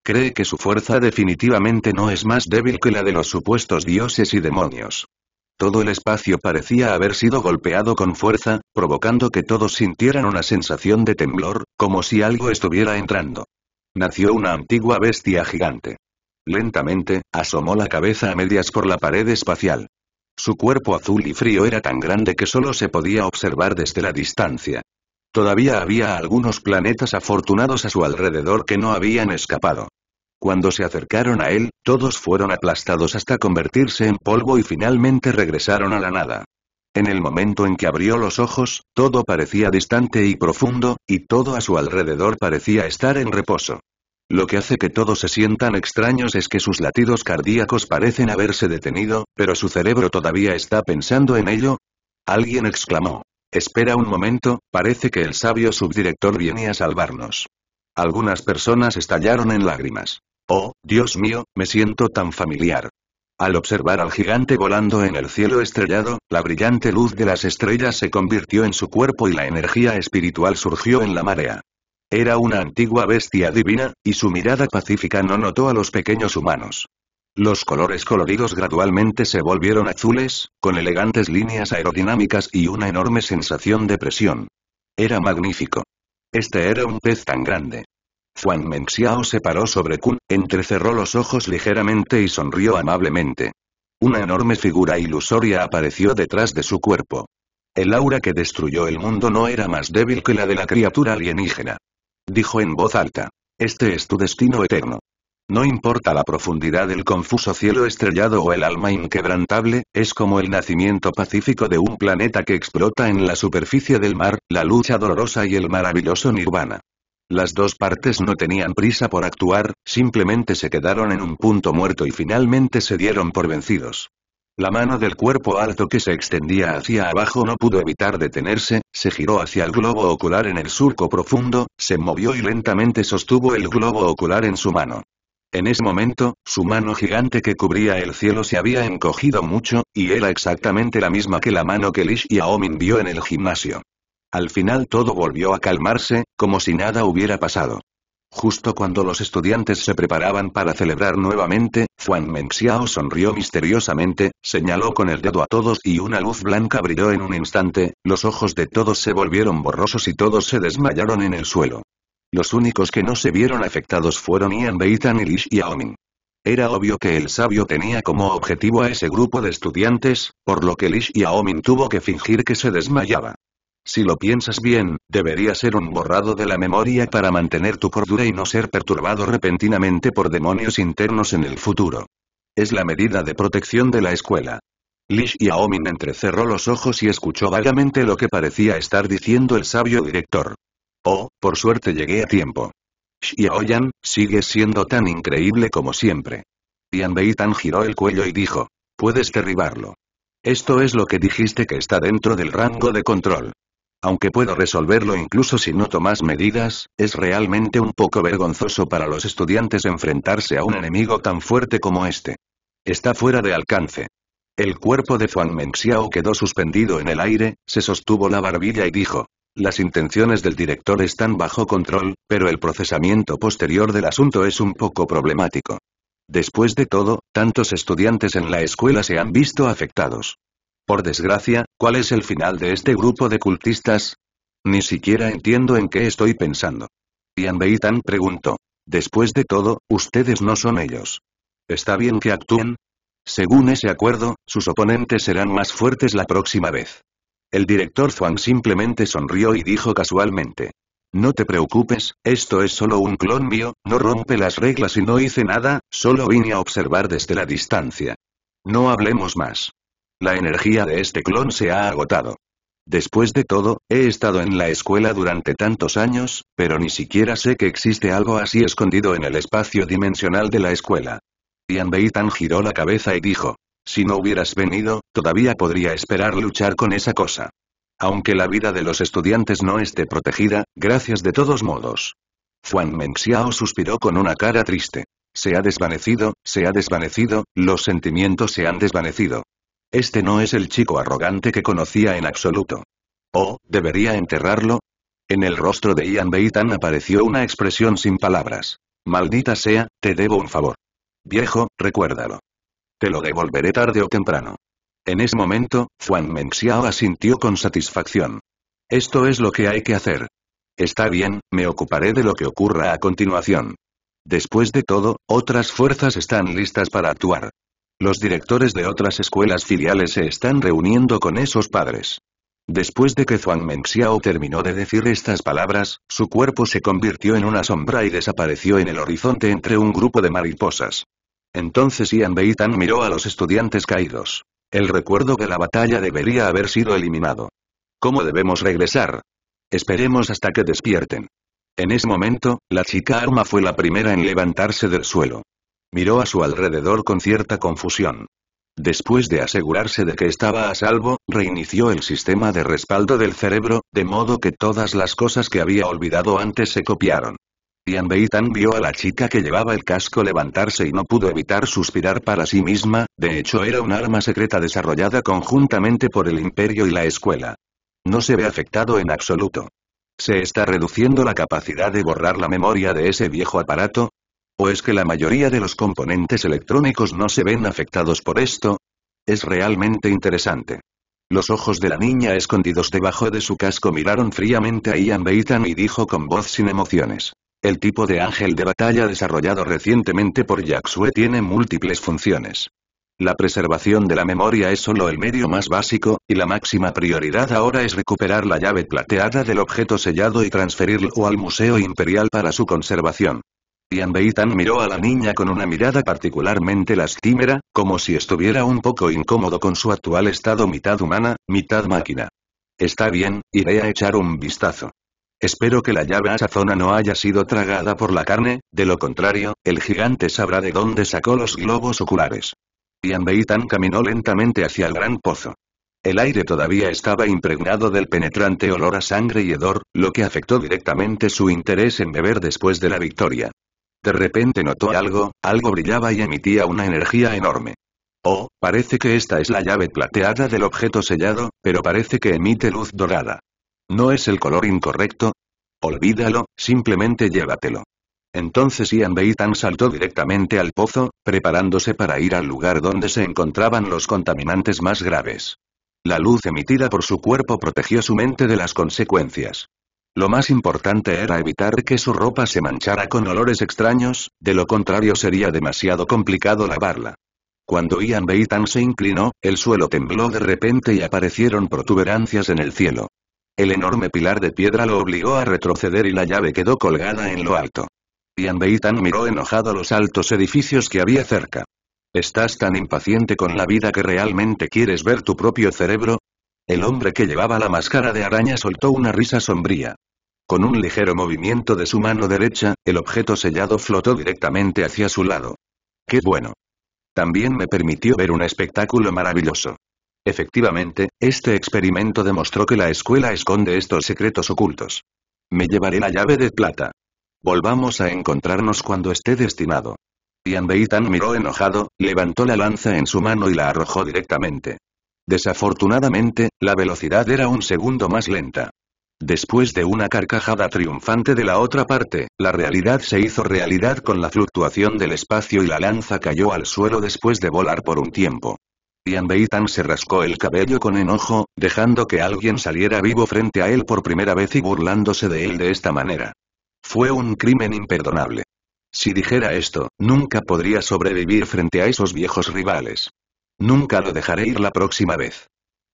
Cree que su fuerza definitivamente no es más débil que la de los supuestos dioses y demonios. Todo el espacio parecía haber sido golpeado con fuerza, provocando que todos sintieran una sensación de temblor, como si algo estuviera entrando. Nació una antigua bestia gigante. Lentamente, asomó la cabeza a medias por la pared espacial. Su cuerpo azul y frío era tan grande que solo se podía observar desde la distancia. Todavía había algunos planetas afortunados a su alrededor que no habían escapado. Cuando se acercaron a él, todos fueron aplastados hasta convertirse en polvo y finalmente regresaron a la nada. En el momento en que abrió los ojos, todo parecía distante y profundo, y todo a su alrededor parecía estar en reposo. Lo que hace que todos se sientan extraños es que sus latidos cardíacos parecen haberse detenido, pero su cerebro todavía está pensando en ello. Alguien exclamó. Espera un momento, parece que el sabio subdirector viene a salvarnos. Algunas personas estallaron en lágrimas. Oh, Dios mío, me siento tan familiar. Al observar al gigante volando en el cielo estrellado, la brillante luz de las estrellas se convirtió en su cuerpo y la energía espiritual surgió en la marea. Era una antigua bestia divina, y su mirada pacífica no notó a los pequeños humanos. Los colores coloridos gradualmente se volvieron azules, con elegantes líneas aerodinámicas y una enorme sensación de presión. Era magnífico. Este era un pez tan grande. Juan Menxiao se paró sobre Kun, entrecerró los ojos ligeramente y sonrió amablemente. Una enorme figura ilusoria apareció detrás de su cuerpo. El aura que destruyó el mundo no era más débil que la de la criatura alienígena. Dijo en voz alta. Este es tu destino eterno. No importa la profundidad del confuso cielo estrellado o el alma inquebrantable, es como el nacimiento pacífico de un planeta que explota en la superficie del mar, la lucha dolorosa y el maravilloso nirvana. Las dos partes no tenían prisa por actuar, simplemente se quedaron en un punto muerto y finalmente se dieron por vencidos. La mano del cuerpo alto que se extendía hacia abajo no pudo evitar detenerse, se giró hacia el globo ocular en el surco profundo, se movió y lentamente sostuvo el globo ocular en su mano. En ese momento, su mano gigante que cubría el cielo se había encogido mucho, y era exactamente la misma que la mano que Lish Aomin vio en el gimnasio. Al final todo volvió a calmarse, como si nada hubiera pasado. Justo cuando los estudiantes se preparaban para celebrar nuevamente, Juan Mengxiao sonrió misteriosamente, señaló con el dedo a todos y una luz blanca brilló en un instante, los ojos de todos se volvieron borrosos y todos se desmayaron en el suelo. Los únicos que no se vieron afectados fueron Ian Beitan y Li Era obvio que el sabio tenía como objetivo a ese grupo de estudiantes, por lo que Li Xiaoming tuvo que fingir que se desmayaba. Si lo piensas bien, debería ser un borrado de la memoria para mantener tu cordura y no ser perturbado repentinamente por demonios internos en el futuro. Es la medida de protección de la escuela. Lish Yaomin entrecerró los ojos y escuchó vagamente lo que parecía estar diciendo el sabio director. Oh, por suerte llegué a tiempo. Xiaoyan, sigue siendo tan increíble como siempre. Yan tan giró el cuello y dijo. Puedes derribarlo. Esto es lo que dijiste que está dentro del rango de control. Aunque puedo resolverlo incluso si no tomas medidas, es realmente un poco vergonzoso para los estudiantes enfrentarse a un enemigo tan fuerte como este. Está fuera de alcance. El cuerpo de Zhuang Xiao quedó suspendido en el aire, se sostuvo la barbilla y dijo. Las intenciones del director están bajo control, pero el procesamiento posterior del asunto es un poco problemático. Después de todo, tantos estudiantes en la escuela se han visto afectados. Por desgracia, ¿cuál es el final de este grupo de cultistas? Ni siquiera entiendo en qué estoy pensando. Yan Beitan preguntó. Después de todo, ustedes no son ellos. ¿Está bien que actúen? Según ese acuerdo, sus oponentes serán más fuertes la próxima vez. El director Zhuang simplemente sonrió y dijo casualmente. No te preocupes, esto es solo un clon mío, no rompe las reglas y no hice nada, solo vine a observar desde la distancia. No hablemos más. La energía de este clon se ha agotado. Después de todo, he estado en la escuela durante tantos años, pero ni siquiera sé que existe algo así escondido en el espacio dimensional de la escuela. Ian Tan giró la cabeza y dijo, si no hubieras venido, todavía podría esperar luchar con esa cosa. Aunque la vida de los estudiantes no esté protegida, gracias de todos modos. Juan Mengxiao suspiró con una cara triste. Se ha desvanecido, se ha desvanecido, los sentimientos se han desvanecido. Este no es el chico arrogante que conocía en absoluto. Oh, ¿debería enterrarlo? En el rostro de Ian Beitan apareció una expresión sin palabras. Maldita sea, te debo un favor. Viejo, recuérdalo. Te lo devolveré tarde o temprano. En ese momento, Juan Mengxiao asintió con satisfacción. Esto es lo que hay que hacer. Está bien, me ocuparé de lo que ocurra a continuación. Después de todo, otras fuerzas están listas para actuar. Los directores de otras escuelas filiales se están reuniendo con esos padres. Después de que Zhuang Mengxiao terminó de decir estas palabras, su cuerpo se convirtió en una sombra y desapareció en el horizonte entre un grupo de mariposas. Entonces Ian Beitan miró a los estudiantes caídos. El recuerdo de la batalla debería haber sido eliminado. ¿Cómo debemos regresar? Esperemos hasta que despierten. En ese momento, la chica arma fue la primera en levantarse del suelo miró a su alrededor con cierta confusión. Después de asegurarse de que estaba a salvo, reinició el sistema de respaldo del cerebro, de modo que todas las cosas que había olvidado antes se copiaron. Ian Beitan vio a la chica que llevaba el casco levantarse y no pudo evitar suspirar para sí misma, de hecho era un arma secreta desarrollada conjuntamente por el imperio y la escuela. No se ve afectado en absoluto. ¿Se está reduciendo la capacidad de borrar la memoria de ese viejo aparato? ¿O es pues que la mayoría de los componentes electrónicos no se ven afectados por esto. Es realmente interesante. Los ojos de la niña escondidos debajo de su casco miraron fríamente a Ian Beitan y dijo con voz sin emociones. El tipo de ángel de batalla desarrollado recientemente por Sue tiene múltiples funciones. La preservación de la memoria es solo el medio más básico, y la máxima prioridad ahora es recuperar la llave plateada del objeto sellado y transferirlo al Museo Imperial para su conservación. Yanbeitan miró a la niña con una mirada particularmente lastimera, como si estuviera un poco incómodo con su actual estado mitad humana, mitad máquina. Está bien, iré a echar un vistazo. Espero que la llave a esa zona no haya sido tragada por la carne, de lo contrario, el gigante sabrá de dónde sacó los globos oculares. Yanbeitan caminó lentamente hacia el gran pozo. El aire todavía estaba impregnado del penetrante olor a sangre y hedor, lo que afectó directamente su interés en beber después de la victoria. De repente notó algo, algo brillaba y emitía una energía enorme. Oh, parece que esta es la llave plateada del objeto sellado, pero parece que emite luz dorada. ¿No es el color incorrecto? Olvídalo, simplemente llévatelo. Entonces Ian Beitan saltó directamente al pozo, preparándose para ir al lugar donde se encontraban los contaminantes más graves. La luz emitida por su cuerpo protegió su mente de las consecuencias. Lo más importante era evitar que su ropa se manchara con olores extraños, de lo contrario sería demasiado complicado lavarla. Cuando Ian Beitan se inclinó, el suelo tembló de repente y aparecieron protuberancias en el cielo. El enorme pilar de piedra lo obligó a retroceder y la llave quedó colgada en lo alto. Ian Beitan miró enojado los altos edificios que había cerca. ¿Estás tan impaciente con la vida que realmente quieres ver tu propio cerebro? El hombre que llevaba la máscara de araña soltó una risa sombría. Con un ligero movimiento de su mano derecha, el objeto sellado flotó directamente hacia su lado. ¡Qué bueno! También me permitió ver un espectáculo maravilloso. Efectivamente, este experimento demostró que la escuela esconde estos secretos ocultos. Me llevaré la llave de plata. Volvamos a encontrarnos cuando esté destinado. Yan Beitan miró enojado, levantó la lanza en su mano y la arrojó directamente. Desafortunadamente, la velocidad era un segundo más lenta. Después de una carcajada triunfante de la otra parte, la realidad se hizo realidad con la fluctuación del espacio y la lanza cayó al suelo después de volar por un tiempo. Ian Beitan se rascó el cabello con enojo, dejando que alguien saliera vivo frente a él por primera vez y burlándose de él de esta manera. Fue un crimen imperdonable. Si dijera esto, nunca podría sobrevivir frente a esos viejos rivales. Nunca lo dejaré ir la próxima vez.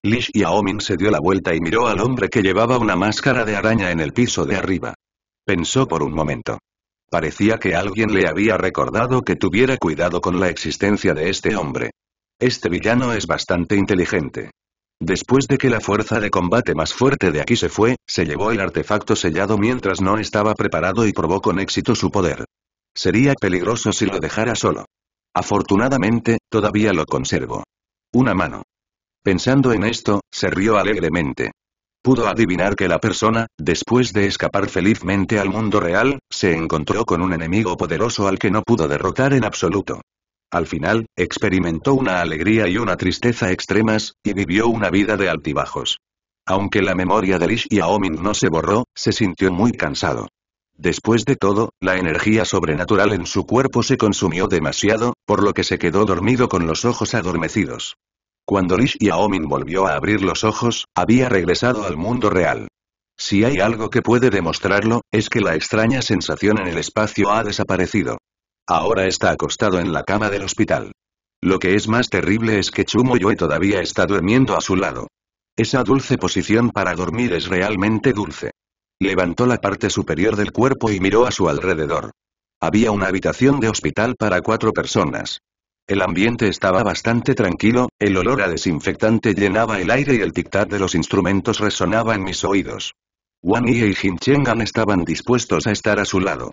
Lish Aomin se dio la vuelta y miró al hombre que llevaba una máscara de araña en el piso de arriba. Pensó por un momento. Parecía que alguien le había recordado que tuviera cuidado con la existencia de este hombre. Este villano es bastante inteligente. Después de que la fuerza de combate más fuerte de aquí se fue, se llevó el artefacto sellado mientras no estaba preparado y probó con éxito su poder. Sería peligroso si lo dejara solo. Afortunadamente, todavía lo conservo. Una mano. Pensando en esto, se rió alegremente. Pudo adivinar que la persona, después de escapar felizmente al mundo real, se encontró con un enemigo poderoso al que no pudo derrotar en absoluto. Al final, experimentó una alegría y una tristeza extremas, y vivió una vida de altibajos. Aunque la memoria de Lish y Aomin no se borró, se sintió muy cansado. Después de todo, la energía sobrenatural en su cuerpo se consumió demasiado, por lo que se quedó dormido con los ojos adormecidos. Cuando Lish Aomin volvió a abrir los ojos, había regresado al mundo real. Si hay algo que puede demostrarlo, es que la extraña sensación en el espacio ha desaparecido. Ahora está acostado en la cama del hospital. Lo que es más terrible es que Chumoyue todavía está durmiendo a su lado. Esa dulce posición para dormir es realmente dulce. Levantó la parte superior del cuerpo y miró a su alrededor. Había una habitación de hospital para cuatro personas. El ambiente estaba bastante tranquilo, el olor a desinfectante llenaba el aire y el tic-tac de los instrumentos resonaba en mis oídos. Wan y Jin estaban dispuestos a estar a su lado.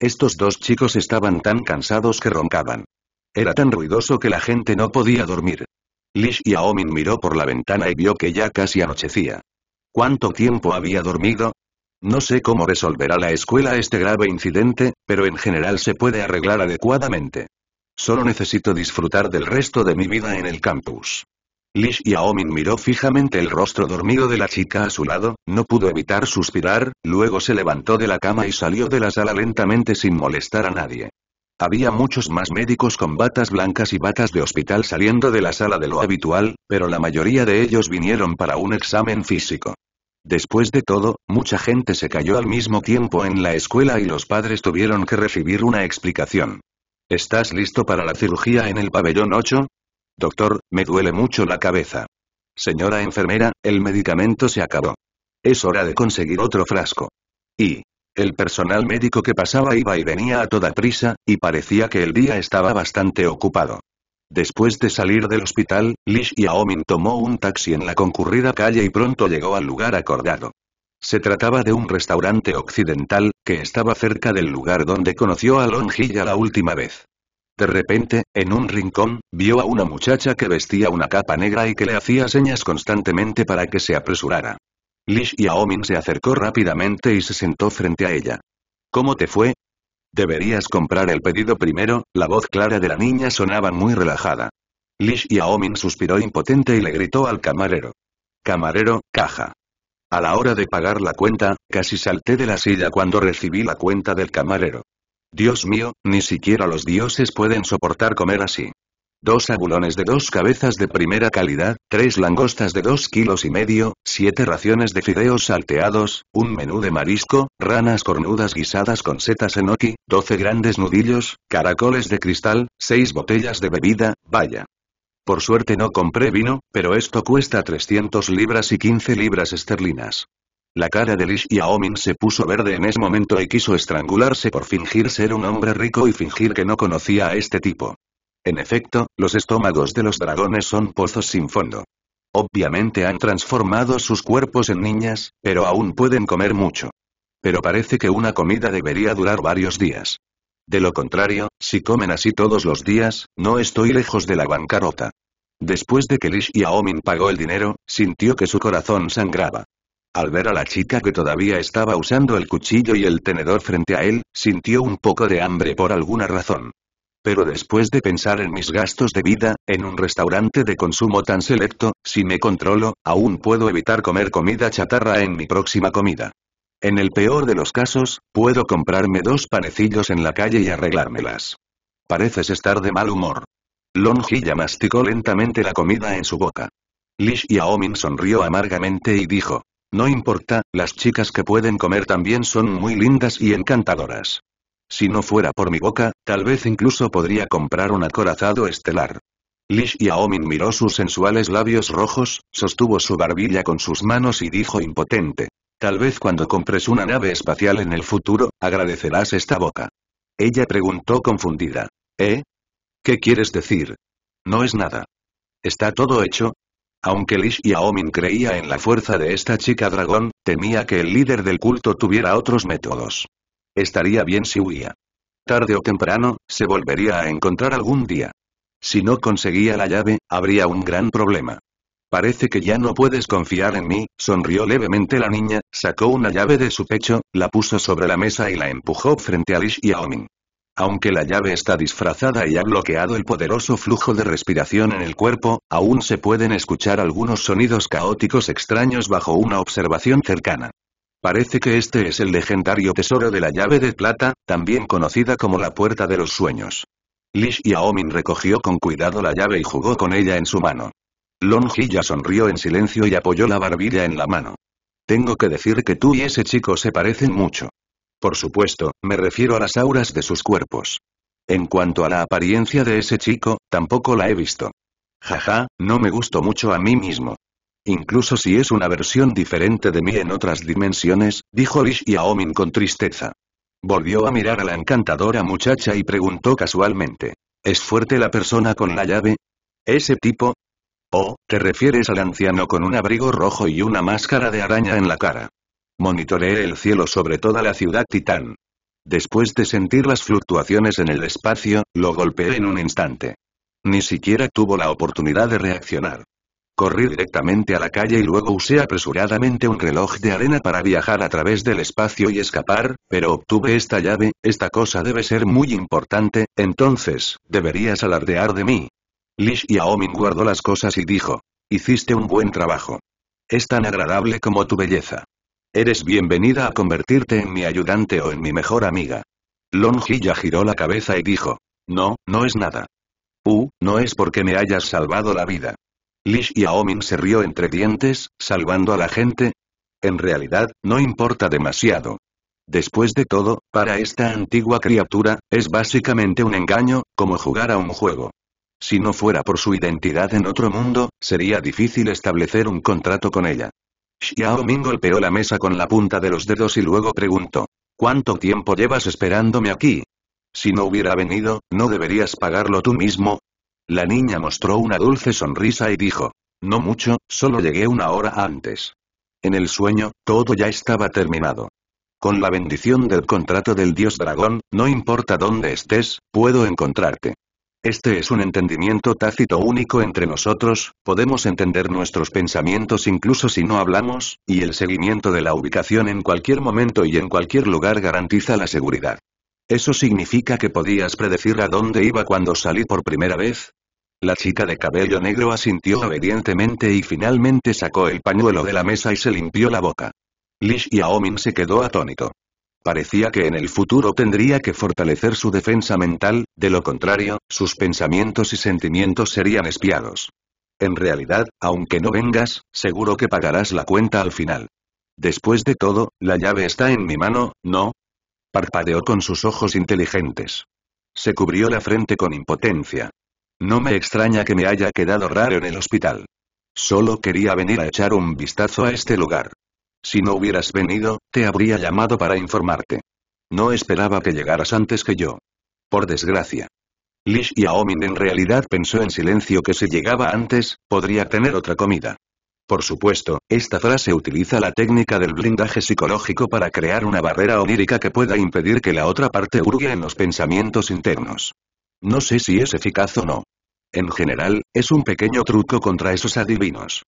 Estos dos chicos estaban tan cansados que roncaban. Era tan ruidoso que la gente no podía dormir. Lish Aomin miró por la ventana y vio que ya casi anochecía. ¿Cuánto tiempo había dormido? No sé cómo resolverá la escuela este grave incidente, pero en general se puede arreglar adecuadamente. Solo necesito disfrutar del resto de mi vida en el campus. Lish Aomin miró fijamente el rostro dormido de la chica a su lado, no pudo evitar suspirar, luego se levantó de la cama y salió de la sala lentamente sin molestar a nadie. Había muchos más médicos con batas blancas y batas de hospital saliendo de la sala de lo habitual, pero la mayoría de ellos vinieron para un examen físico. Después de todo, mucha gente se cayó al mismo tiempo en la escuela y los padres tuvieron que recibir una explicación. ¿Estás listo para la cirugía en el pabellón 8? Doctor, me duele mucho la cabeza. Señora enfermera, el medicamento se acabó. Es hora de conseguir otro frasco. Y... El personal médico que pasaba iba y venía a toda prisa, y parecía que el día estaba bastante ocupado. Después de salir del hospital, Lish Aomin tomó un taxi en la concurrida calle y pronto llegó al lugar acordado. Se trataba de un restaurante occidental, que estaba cerca del lugar donde conoció a ya la última vez. De repente, en un rincón, vio a una muchacha que vestía una capa negra y que le hacía señas constantemente para que se apresurara. Lish Aomin se acercó rápidamente y se sentó frente a ella. ¿Cómo te fue? Deberías comprar el pedido primero, la voz clara de la niña sonaba muy relajada. Lish Yaomin suspiró impotente y le gritó al camarero. Camarero, caja. A la hora de pagar la cuenta, casi salté de la silla cuando recibí la cuenta del camarero. Dios mío, ni siquiera los dioses pueden soportar comer así dos abulones de dos cabezas de primera calidad, tres langostas de dos kilos y medio, siete raciones de fideos salteados, un menú de marisco, ranas cornudas guisadas con setas enoki, doce grandes nudillos, caracoles de cristal, seis botellas de bebida, vaya. Por suerte no compré vino, pero esto cuesta 300 libras y 15 libras esterlinas. La cara de Lish Yaomin se puso verde en ese momento y quiso estrangularse por fingir ser un hombre rico y fingir que no conocía a este tipo. En efecto, los estómagos de los dragones son pozos sin fondo. Obviamente han transformado sus cuerpos en niñas, pero aún pueden comer mucho. Pero parece que una comida debería durar varios días. De lo contrario, si comen así todos los días, no estoy lejos de la bancarrota. Después de que Lish Aomin pagó el dinero, sintió que su corazón sangraba. Al ver a la chica que todavía estaba usando el cuchillo y el tenedor frente a él, sintió un poco de hambre por alguna razón. Pero después de pensar en mis gastos de vida, en un restaurante de consumo tan selecto, si me controlo, aún puedo evitar comer comida chatarra en mi próxima comida. En el peor de los casos, puedo comprarme dos panecillos en la calle y arreglármelas. Pareces estar de mal humor. ya masticó lentamente la comida en su boca. Lish Aomin sonrió amargamente y dijo. No importa, las chicas que pueden comer también son muy lindas y encantadoras. Si no fuera por mi boca, tal vez incluso podría comprar un acorazado estelar. Lish Aomin miró sus sensuales labios rojos, sostuvo su barbilla con sus manos y dijo impotente. Tal vez cuando compres una nave espacial en el futuro, agradecerás esta boca. Ella preguntó confundida. ¿Eh? ¿Qué quieres decir? No es nada. ¿Está todo hecho? Aunque Lish Aomin creía en la fuerza de esta chica dragón, temía que el líder del culto tuviera otros métodos. Estaría bien si huía. Tarde o temprano, se volvería a encontrar algún día. Si no conseguía la llave, habría un gran problema. Parece que ya no puedes confiar en mí, sonrió levemente la niña, sacó una llave de su pecho, la puso sobre la mesa y la empujó frente a Lish y a Omin. Aunque la llave está disfrazada y ha bloqueado el poderoso flujo de respiración en el cuerpo, aún se pueden escuchar algunos sonidos caóticos extraños bajo una observación cercana. Parece que este es el legendario tesoro de la llave de plata, también conocida como la puerta de los sueños. Lish Aomin recogió con cuidado la llave y jugó con ella en su mano. Long ya sonrió en silencio y apoyó la barbilla en la mano. Tengo que decir que tú y ese chico se parecen mucho. Por supuesto, me refiero a las auras de sus cuerpos. En cuanto a la apariencia de ese chico, tampoco la he visto. Jaja, no me gustó mucho a mí mismo. Incluso si es una versión diferente de mí en otras dimensiones, dijo Lish Omin con tristeza. Volvió a mirar a la encantadora muchacha y preguntó casualmente. ¿Es fuerte la persona con la llave? ¿Ese tipo? Oh, te refieres al anciano con un abrigo rojo y una máscara de araña en la cara. Monitoreé el cielo sobre toda la ciudad titán. Después de sentir las fluctuaciones en el espacio, lo golpeé en un instante. Ni siquiera tuvo la oportunidad de reaccionar. Corrí directamente a la calle y luego usé apresuradamente un reloj de arena para viajar a través del espacio y escapar, pero obtuve esta llave, esta cosa debe ser muy importante, entonces, deberías alardear de mí. Lish Yaomin guardó las cosas y dijo. Hiciste un buen trabajo. Es tan agradable como tu belleza. Eres bienvenida a convertirte en mi ayudante o en mi mejor amiga. ya giró la cabeza y dijo. No, no es nada. Uh, no es porque me hayas salvado la vida. Lish Xiaoming se rió entre dientes, salvando a la gente. En realidad, no importa demasiado. Después de todo, para esta antigua criatura, es básicamente un engaño, como jugar a un juego. Si no fuera por su identidad en otro mundo, sería difícil establecer un contrato con ella. Xiaoming golpeó la mesa con la punta de los dedos y luego preguntó. ¿Cuánto tiempo llevas esperándome aquí? Si no hubiera venido, ¿no deberías pagarlo tú mismo? La niña mostró una dulce sonrisa y dijo. No mucho, solo llegué una hora antes. En el sueño, todo ya estaba terminado. Con la bendición del contrato del dios dragón, no importa dónde estés, puedo encontrarte. Este es un entendimiento tácito único entre nosotros, podemos entender nuestros pensamientos incluso si no hablamos, y el seguimiento de la ubicación en cualquier momento y en cualquier lugar garantiza la seguridad. ¿Eso significa que podías predecir a dónde iba cuando salí por primera vez? La chica de cabello negro asintió obedientemente y finalmente sacó el pañuelo de la mesa y se limpió la boca. Lish y Aomin se quedó atónito. Parecía que en el futuro tendría que fortalecer su defensa mental, de lo contrario, sus pensamientos y sentimientos serían espiados. En realidad, aunque no vengas, seguro que pagarás la cuenta al final. Después de todo, la llave está en mi mano, ¿no? Parpadeó con sus ojos inteligentes. Se cubrió la frente con impotencia. No me extraña que me haya quedado raro en el hospital. Solo quería venir a echar un vistazo a este lugar. Si no hubieras venido, te habría llamado para informarte. No esperaba que llegaras antes que yo. Por desgracia. Lish Aomin en realidad pensó en silencio que si llegaba antes, podría tener otra comida. Por supuesto, esta frase utiliza la técnica del blindaje psicológico para crear una barrera onírica que pueda impedir que la otra parte hurgue en los pensamientos internos. No sé si es eficaz o no. En general, es un pequeño truco contra esos adivinos.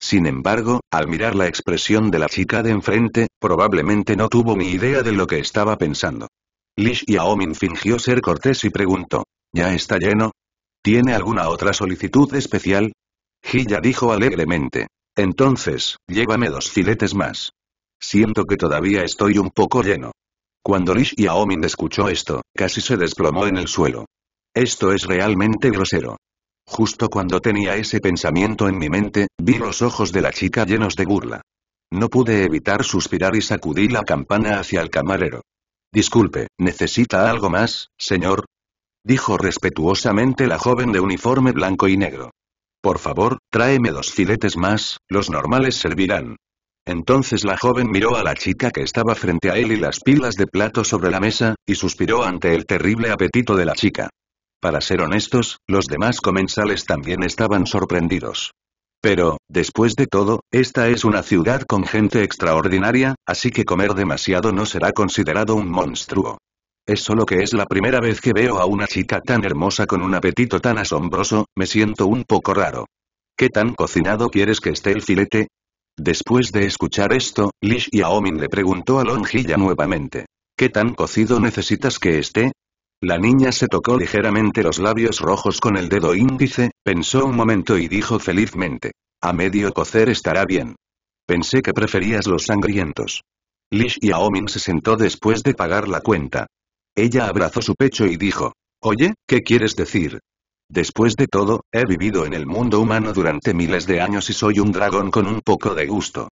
Sin embargo, al mirar la expresión de la chica de enfrente, probablemente no tuvo ni idea de lo que estaba pensando. Lish Yaomin fingió ser cortés y preguntó, ¿ya está lleno? ¿Tiene alguna otra solicitud especial? Gilla dijo alegremente, entonces, llévame dos filetes más. Siento que todavía estoy un poco lleno. Cuando Lish Aomin escuchó esto, casi se desplomó en el suelo. Esto es realmente grosero. Justo cuando tenía ese pensamiento en mi mente, vi los ojos de la chica llenos de burla. No pude evitar suspirar y sacudí la campana hacia el camarero. Disculpe, ¿necesita algo más, señor? Dijo respetuosamente la joven de uniforme blanco y negro. Por favor, tráeme dos filetes más, los normales servirán. Entonces la joven miró a la chica que estaba frente a él y las pilas de plato sobre la mesa, y suspiró ante el terrible apetito de la chica. Para ser honestos, los demás comensales también estaban sorprendidos. Pero, después de todo, esta es una ciudad con gente extraordinaria, así que comer demasiado no será considerado un monstruo. Es solo que es la primera vez que veo a una chica tan hermosa con un apetito tan asombroso, me siento un poco raro. ¿Qué tan cocinado quieres que esté el filete? Después de escuchar esto, Lish Aomin le preguntó a Longilla nuevamente. ¿Qué tan cocido necesitas que esté? La niña se tocó ligeramente los labios rojos con el dedo índice, pensó un momento y dijo felizmente. A medio cocer estará bien. Pensé que preferías los sangrientos. Lish y Aomin se sentó después de pagar la cuenta. Ella abrazó su pecho y dijo, «Oye, ¿qué quieres decir? Después de todo, he vivido en el mundo humano durante miles de años y soy un dragón con un poco de gusto.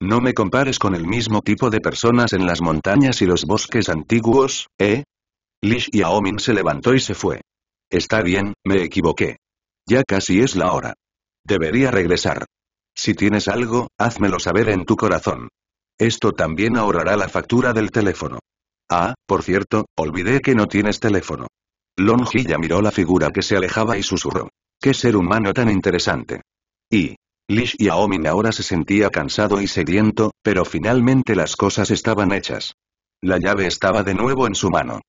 No me compares con el mismo tipo de personas en las montañas y los bosques antiguos, ¿eh?» Lish Aomin se levantó y se fue. Está bien, me equivoqué. Ya casi es la hora. Debería regresar. Si tienes algo, házmelo saber en tu corazón. Esto también ahorrará la factura del teléfono. Ah, por cierto, olvidé que no tienes teléfono. Longilla miró la figura que se alejaba y susurró. ¡Qué ser humano tan interesante! Y... Lish Aomin ahora se sentía cansado y sediento, pero finalmente las cosas estaban hechas. La llave estaba de nuevo en su mano.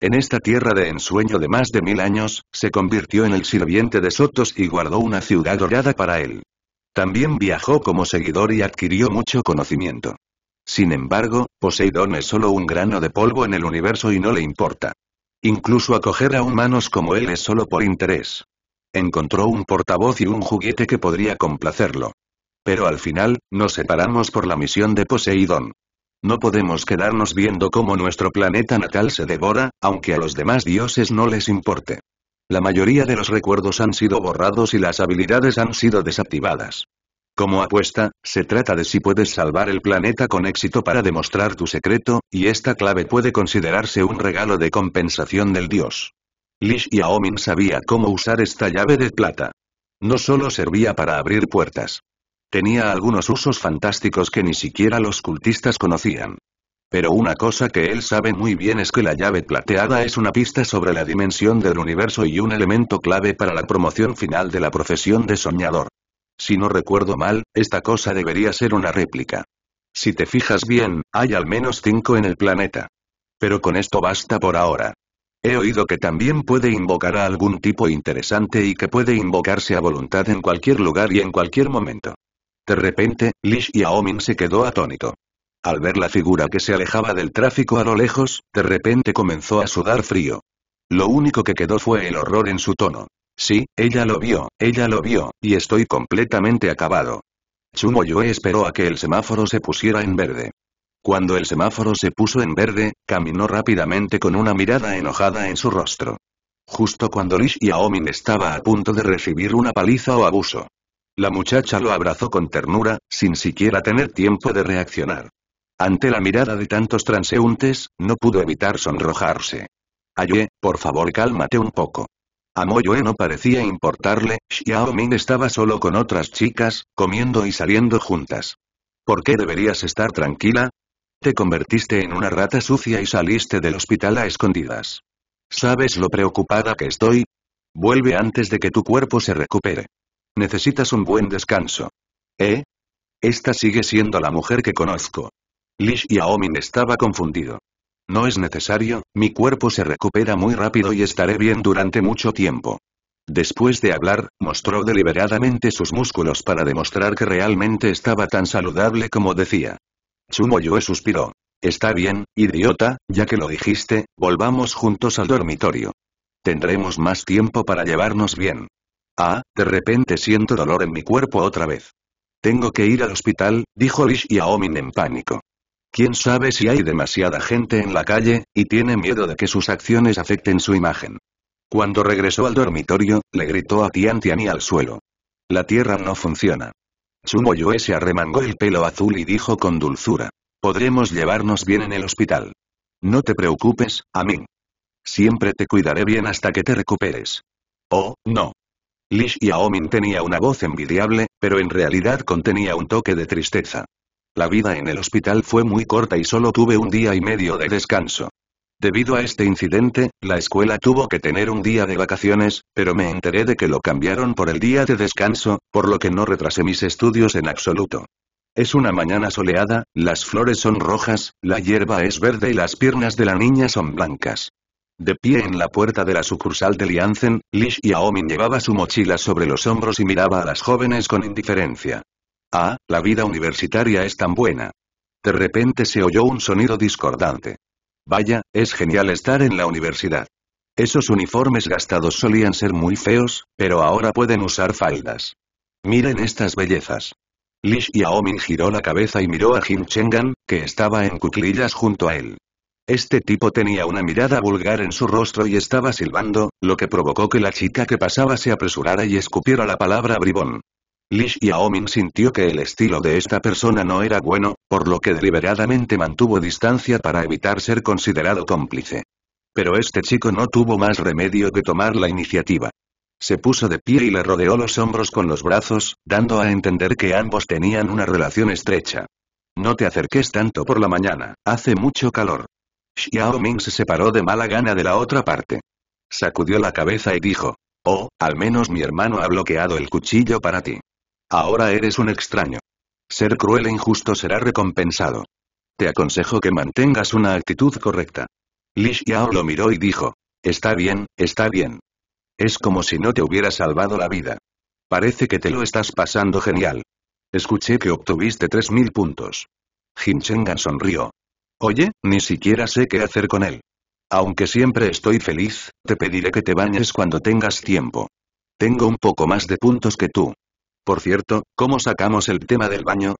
En esta tierra de ensueño de más de mil años, se convirtió en el sirviente de Sotos y guardó una ciudad dorada para él. También viajó como seguidor y adquirió mucho conocimiento. Sin embargo, Poseidón es solo un grano de polvo en el universo y no le importa. Incluso acoger a humanos como él es solo por interés. Encontró un portavoz y un juguete que podría complacerlo. Pero al final, nos separamos por la misión de Poseidón. No podemos quedarnos viendo cómo nuestro planeta natal se devora, aunque a los demás dioses no les importe. La mayoría de los recuerdos han sido borrados y las habilidades han sido desactivadas. Como apuesta, se trata de si puedes salvar el planeta con éxito para demostrar tu secreto, y esta clave puede considerarse un regalo de compensación del dios. Lish y Aomin sabía cómo usar esta llave de plata. No solo servía para abrir puertas. Tenía algunos usos fantásticos que ni siquiera los cultistas conocían. Pero una cosa que él sabe muy bien es que la llave plateada es una pista sobre la dimensión del universo y un elemento clave para la promoción final de la profesión de soñador. Si no recuerdo mal, esta cosa debería ser una réplica. Si te fijas bien, hay al menos cinco en el planeta. Pero con esto basta por ahora. He oído que también puede invocar a algún tipo interesante y que puede invocarse a voluntad en cualquier lugar y en cualquier momento. De repente, Lish y Aomin se quedó atónito. Al ver la figura que se alejaba del tráfico a lo lejos, de repente comenzó a sudar frío. Lo único que quedó fue el horror en su tono. Sí, ella lo vio, ella lo vio, y estoy completamente acabado. Chumoyue esperó a que el semáforo se pusiera en verde. Cuando el semáforo se puso en verde, caminó rápidamente con una mirada enojada en su rostro. Justo cuando Lish Aomin estaba a punto de recibir una paliza o abuso. La muchacha lo abrazó con ternura, sin siquiera tener tiempo de reaccionar. Ante la mirada de tantos transeúntes, no pudo evitar sonrojarse. Ayue, por favor cálmate un poco. A Moyue no parecía importarle, Xiao estaba solo con otras chicas, comiendo y saliendo juntas. ¿Por qué deberías estar tranquila? Te convertiste en una rata sucia y saliste del hospital a escondidas. ¿Sabes lo preocupada que estoy? Vuelve antes de que tu cuerpo se recupere. Necesitas un buen descanso. ¿Eh? Esta sigue siendo la mujer que conozco. Li Xiaoming estaba confundido. No es necesario, mi cuerpo se recupera muy rápido y estaré bien durante mucho tiempo. Después de hablar, mostró deliberadamente sus músculos para demostrar que realmente estaba tan saludable como decía. Chumoyue suspiró. Está bien, idiota, ya que lo dijiste, volvamos juntos al dormitorio. Tendremos más tiempo para llevarnos bien. Ah, de repente siento dolor en mi cuerpo otra vez. Tengo que ir al hospital, dijo Lish Aomin en pánico. Quién sabe si hay demasiada gente en la calle, y tiene miedo de que sus acciones afecten su imagen. Cuando regresó al dormitorio, le gritó a Tian y al suelo. La tierra no funciona. Sumo se arremangó el pelo azul y dijo con dulzura. Podremos llevarnos bien en el hospital. No te preocupes, a mí. Siempre te cuidaré bien hasta que te recuperes. Oh, no. Lish Min tenía una voz envidiable, pero en realidad contenía un toque de tristeza. La vida en el hospital fue muy corta y solo tuve un día y medio de descanso. Debido a este incidente, la escuela tuvo que tener un día de vacaciones, pero me enteré de que lo cambiaron por el día de descanso, por lo que no retrasé mis estudios en absoluto. Es una mañana soleada, las flores son rojas, la hierba es verde y las piernas de la niña son blancas. De pie en la puerta de la sucursal de Lianzen, Lish Aomin llevaba su mochila sobre los hombros y miraba a las jóvenes con indiferencia. Ah, la vida universitaria es tan buena. De repente se oyó un sonido discordante. Vaya, es genial estar en la universidad. Esos uniformes gastados solían ser muy feos, pero ahora pueden usar faldas. Miren estas bellezas. Lish Xiaoming giró la cabeza y miró a Jin Chengan, que estaba en cuclillas junto a él. Este tipo tenía una mirada vulgar en su rostro y estaba silbando, lo que provocó que la chica que pasaba se apresurara y escupiera la palabra bribón. Li Xiaoming sintió que el estilo de esta persona no era bueno, por lo que deliberadamente mantuvo distancia para evitar ser considerado cómplice. Pero este chico no tuvo más remedio que tomar la iniciativa. Se puso de pie y le rodeó los hombros con los brazos, dando a entender que ambos tenían una relación estrecha. No te acerques tanto por la mañana, hace mucho calor. Xiaoming se separó de mala gana de la otra parte. Sacudió la cabeza y dijo, oh, al menos mi hermano ha bloqueado el cuchillo para ti. Ahora eres un extraño. Ser cruel e injusto será recompensado. Te aconsejo que mantengas una actitud correcta. Li Xiao lo miró y dijo. Está bien, está bien. Es como si no te hubiera salvado la vida. Parece que te lo estás pasando genial. Escuché que obtuviste 3.000 puntos. Hinchengan sonrió. Oye, ni siquiera sé qué hacer con él. Aunque siempre estoy feliz, te pediré que te bañes cuando tengas tiempo. Tengo un poco más de puntos que tú. Por cierto, ¿cómo sacamos el tema del baño?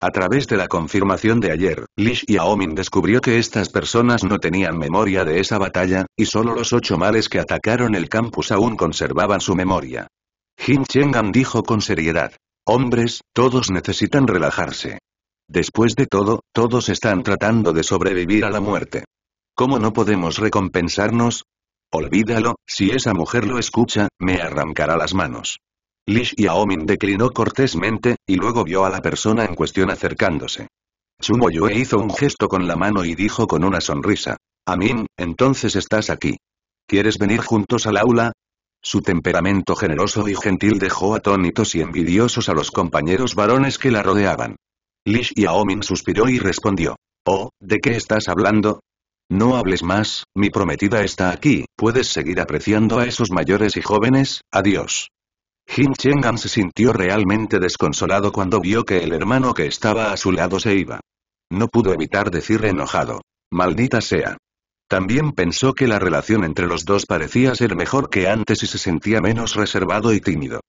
A través de la confirmación de ayer, Lish y Aomin descubrió que estas personas no tenían memoria de esa batalla, y solo los ocho males que atacaron el campus aún conservaban su memoria. Jin Chengan dijo con seriedad. Hombres, todos necesitan relajarse. Después de todo, todos están tratando de sobrevivir a la muerte. ¿Cómo no podemos recompensarnos? Olvídalo, si esa mujer lo escucha, me arrancará las manos y Aomin declinó cortésmente, y luego vio a la persona en cuestión acercándose. Chumoyue hizo un gesto con la mano y dijo con una sonrisa. Amin, entonces estás aquí. ¿Quieres venir juntos al aula? Su temperamento generoso y gentil dejó atónitos y envidiosos a los compañeros varones que la rodeaban. y Xiaomin suspiró y respondió. Oh, ¿de qué estás hablando? No hables más, mi prometida está aquí, puedes seguir apreciando a esos mayores y jóvenes, adiós. Jin se sintió realmente desconsolado cuando vio que el hermano que estaba a su lado se iba. No pudo evitar decir enojado. Maldita sea. También pensó que la relación entre los dos parecía ser mejor que antes y se sentía menos reservado y tímido.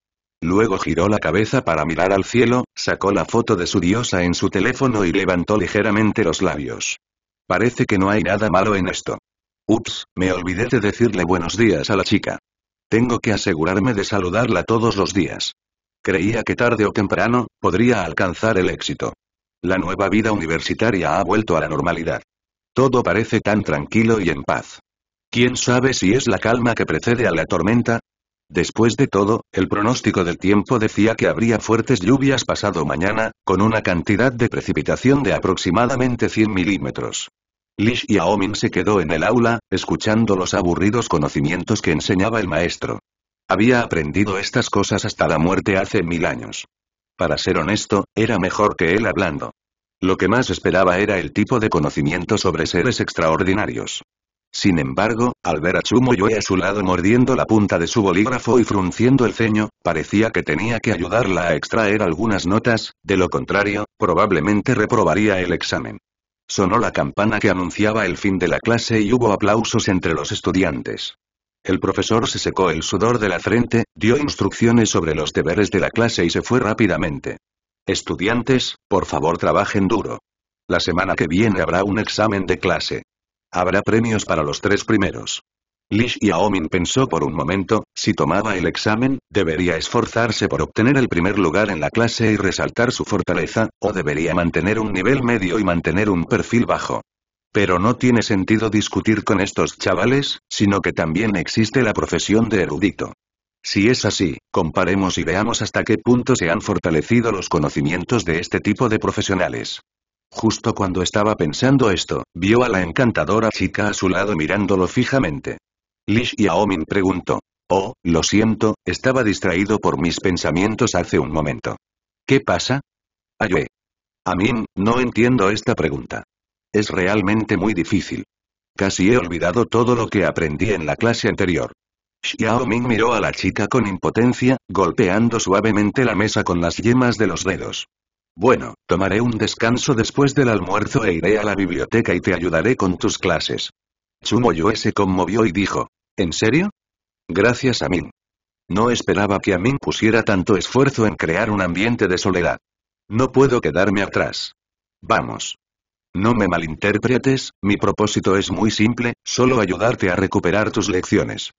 Luego giró la cabeza para mirar al cielo, sacó la foto de su diosa en su teléfono y levantó ligeramente los labios. Parece que no hay nada malo en esto. Ups, me olvidé de decirle buenos días a la chica. Tengo que asegurarme de saludarla todos los días. Creía que tarde o temprano, podría alcanzar el éxito. La nueva vida universitaria ha vuelto a la normalidad. Todo parece tan tranquilo y en paz. ¿Quién sabe si es la calma que precede a la tormenta? Después de todo, el pronóstico del tiempo decía que habría fuertes lluvias pasado mañana, con una cantidad de precipitación de aproximadamente 100 milímetros. Lish Aomin se quedó en el aula, escuchando los aburridos conocimientos que enseñaba el maestro. Había aprendido estas cosas hasta la muerte hace mil años. Para ser honesto, era mejor que él hablando. Lo que más esperaba era el tipo de conocimiento sobre seres extraordinarios. Sin embargo, al ver a Chumoyoe a su lado mordiendo la punta de su bolígrafo y frunciendo el ceño, parecía que tenía que ayudarla a extraer algunas notas, de lo contrario, probablemente reprobaría el examen. Sonó la campana que anunciaba el fin de la clase y hubo aplausos entre los estudiantes. El profesor se secó el sudor de la frente, dio instrucciones sobre los deberes de la clase y se fue rápidamente. Estudiantes, por favor trabajen duro. La semana que viene habrá un examen de clase. Habrá premios para los tres primeros y Aomin pensó por un momento, si tomaba el examen, debería esforzarse por obtener el primer lugar en la clase y resaltar su fortaleza, o debería mantener un nivel medio y mantener un perfil bajo. Pero no tiene sentido discutir con estos chavales, sino que también existe la profesión de erudito. Si es así, comparemos y veamos hasta qué punto se han fortalecido los conocimientos de este tipo de profesionales. Justo cuando estaba pensando esto, vio a la encantadora chica a su lado mirándolo fijamente. Li Xiaoming preguntó. Oh, lo siento, estaba distraído por mis pensamientos hace un momento. ¿Qué pasa? Ayue. Amin, no entiendo esta pregunta. Es realmente muy difícil. Casi he olvidado todo lo que aprendí en la clase anterior. Xiao miró a la chica con impotencia, golpeando suavemente la mesa con las yemas de los dedos. Bueno, tomaré un descanso después del almuerzo e iré a la biblioteca y te ayudaré con tus clases. Chumo se conmovió y dijo, ¿En serio? Gracias a Min. No esperaba que Amin pusiera tanto esfuerzo en crear un ambiente de soledad. No puedo quedarme atrás. Vamos. No me malinterpretes, mi propósito es muy simple, solo ayudarte a recuperar tus lecciones.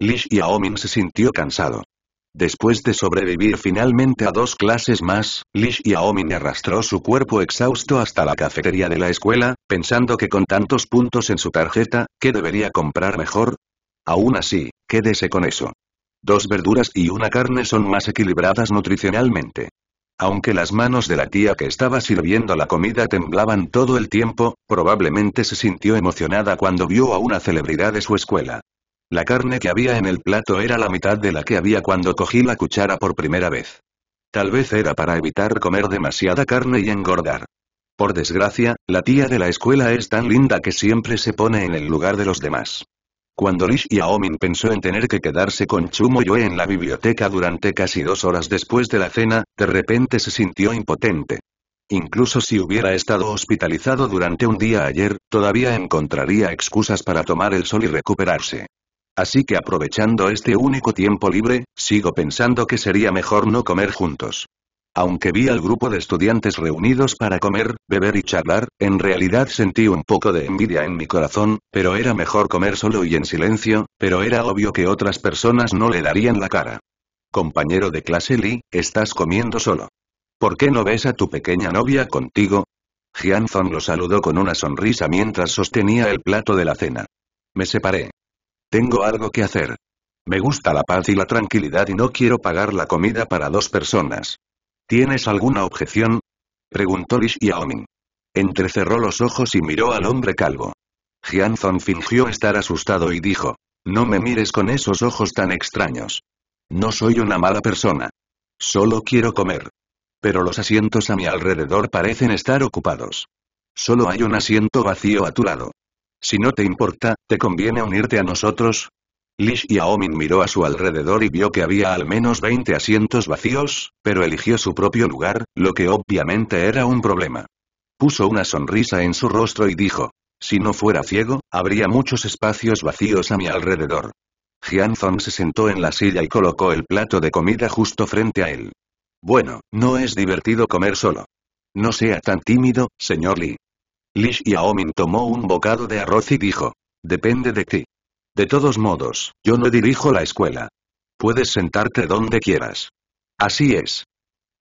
Lish y Aomin se sintió cansado. Después de sobrevivir finalmente a dos clases más, Lish y Aomin arrastró su cuerpo exhausto hasta la cafetería de la escuela, pensando que con tantos puntos en su tarjeta, ¿qué debería comprar mejor? Aún así, quédese con eso. Dos verduras y una carne son más equilibradas nutricionalmente. Aunque las manos de la tía que estaba sirviendo la comida temblaban todo el tiempo, probablemente se sintió emocionada cuando vio a una celebridad de su escuela. La carne que había en el plato era la mitad de la que había cuando cogí la cuchara por primera vez. Tal vez era para evitar comer demasiada carne y engordar. Por desgracia, la tía de la escuela es tan linda que siempre se pone en el lugar de los demás. Cuando Lish Aomin pensó en tener que quedarse con Yue en la biblioteca durante casi dos horas después de la cena, de repente se sintió impotente. Incluso si hubiera estado hospitalizado durante un día ayer, todavía encontraría excusas para tomar el sol y recuperarse. Así que aprovechando este único tiempo libre, sigo pensando que sería mejor no comer juntos. Aunque vi al grupo de estudiantes reunidos para comer, beber y charlar, en realidad sentí un poco de envidia en mi corazón, pero era mejor comer solo y en silencio, pero era obvio que otras personas no le darían la cara. Compañero de clase Lee, estás comiendo solo. ¿Por qué no ves a tu pequeña novia contigo? Jian lo saludó con una sonrisa mientras sostenía el plato de la cena. Me separé. Tengo algo que hacer. Me gusta la paz y la tranquilidad y no quiero pagar la comida para dos personas. ¿Tienes alguna objeción? Preguntó Lish Entrecerró los ojos y miró al hombre calvo. Jianzon fingió estar asustado y dijo. No me mires con esos ojos tan extraños. No soy una mala persona. Solo quiero comer. Pero los asientos a mi alrededor parecen estar ocupados. Solo hay un asiento vacío a tu lado. Si no te importa, ¿te conviene unirte a nosotros? Li Xiaomin miró a su alrededor y vio que había al menos 20 asientos vacíos, pero eligió su propio lugar, lo que obviamente era un problema. Puso una sonrisa en su rostro y dijo, si no fuera ciego, habría muchos espacios vacíos a mi alrededor. Jian se sentó en la silla y colocó el plato de comida justo frente a él. Bueno, no es divertido comer solo. No sea tan tímido, señor Li. Li Xiaomin tomó un bocado de arroz y dijo, depende de ti. De todos modos, yo no dirijo la escuela. Puedes sentarte donde quieras. Así es.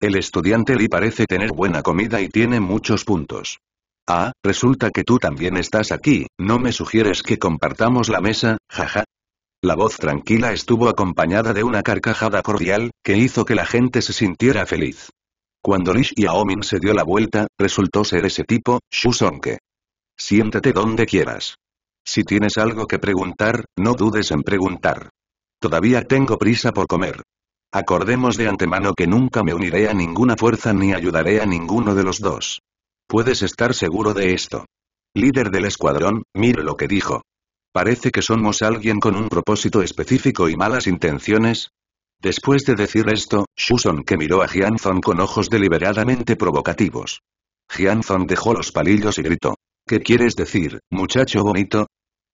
El estudiante Lee parece tener buena comida y tiene muchos puntos. Ah, resulta que tú también estás aquí, ¿no me sugieres que compartamos la mesa, jaja? La voz tranquila estuvo acompañada de una carcajada cordial, que hizo que la gente se sintiera feliz. Cuando Lish y Aomin se dio la vuelta, resultó ser ese tipo, Shusonke. Siéntate donde quieras. Si tienes algo que preguntar, no dudes en preguntar. Todavía tengo prisa por comer. Acordemos de antemano que nunca me uniré a ninguna fuerza ni ayudaré a ninguno de los dos. Puedes estar seguro de esto. Líder del escuadrón, mire lo que dijo. Parece que somos alguien con un propósito específico y malas intenciones. Después de decir esto, Shuson que miró a Jianzhong con ojos deliberadamente provocativos. Jianzhong dejó los palillos y gritó. ¿Qué quieres decir, muchacho bonito?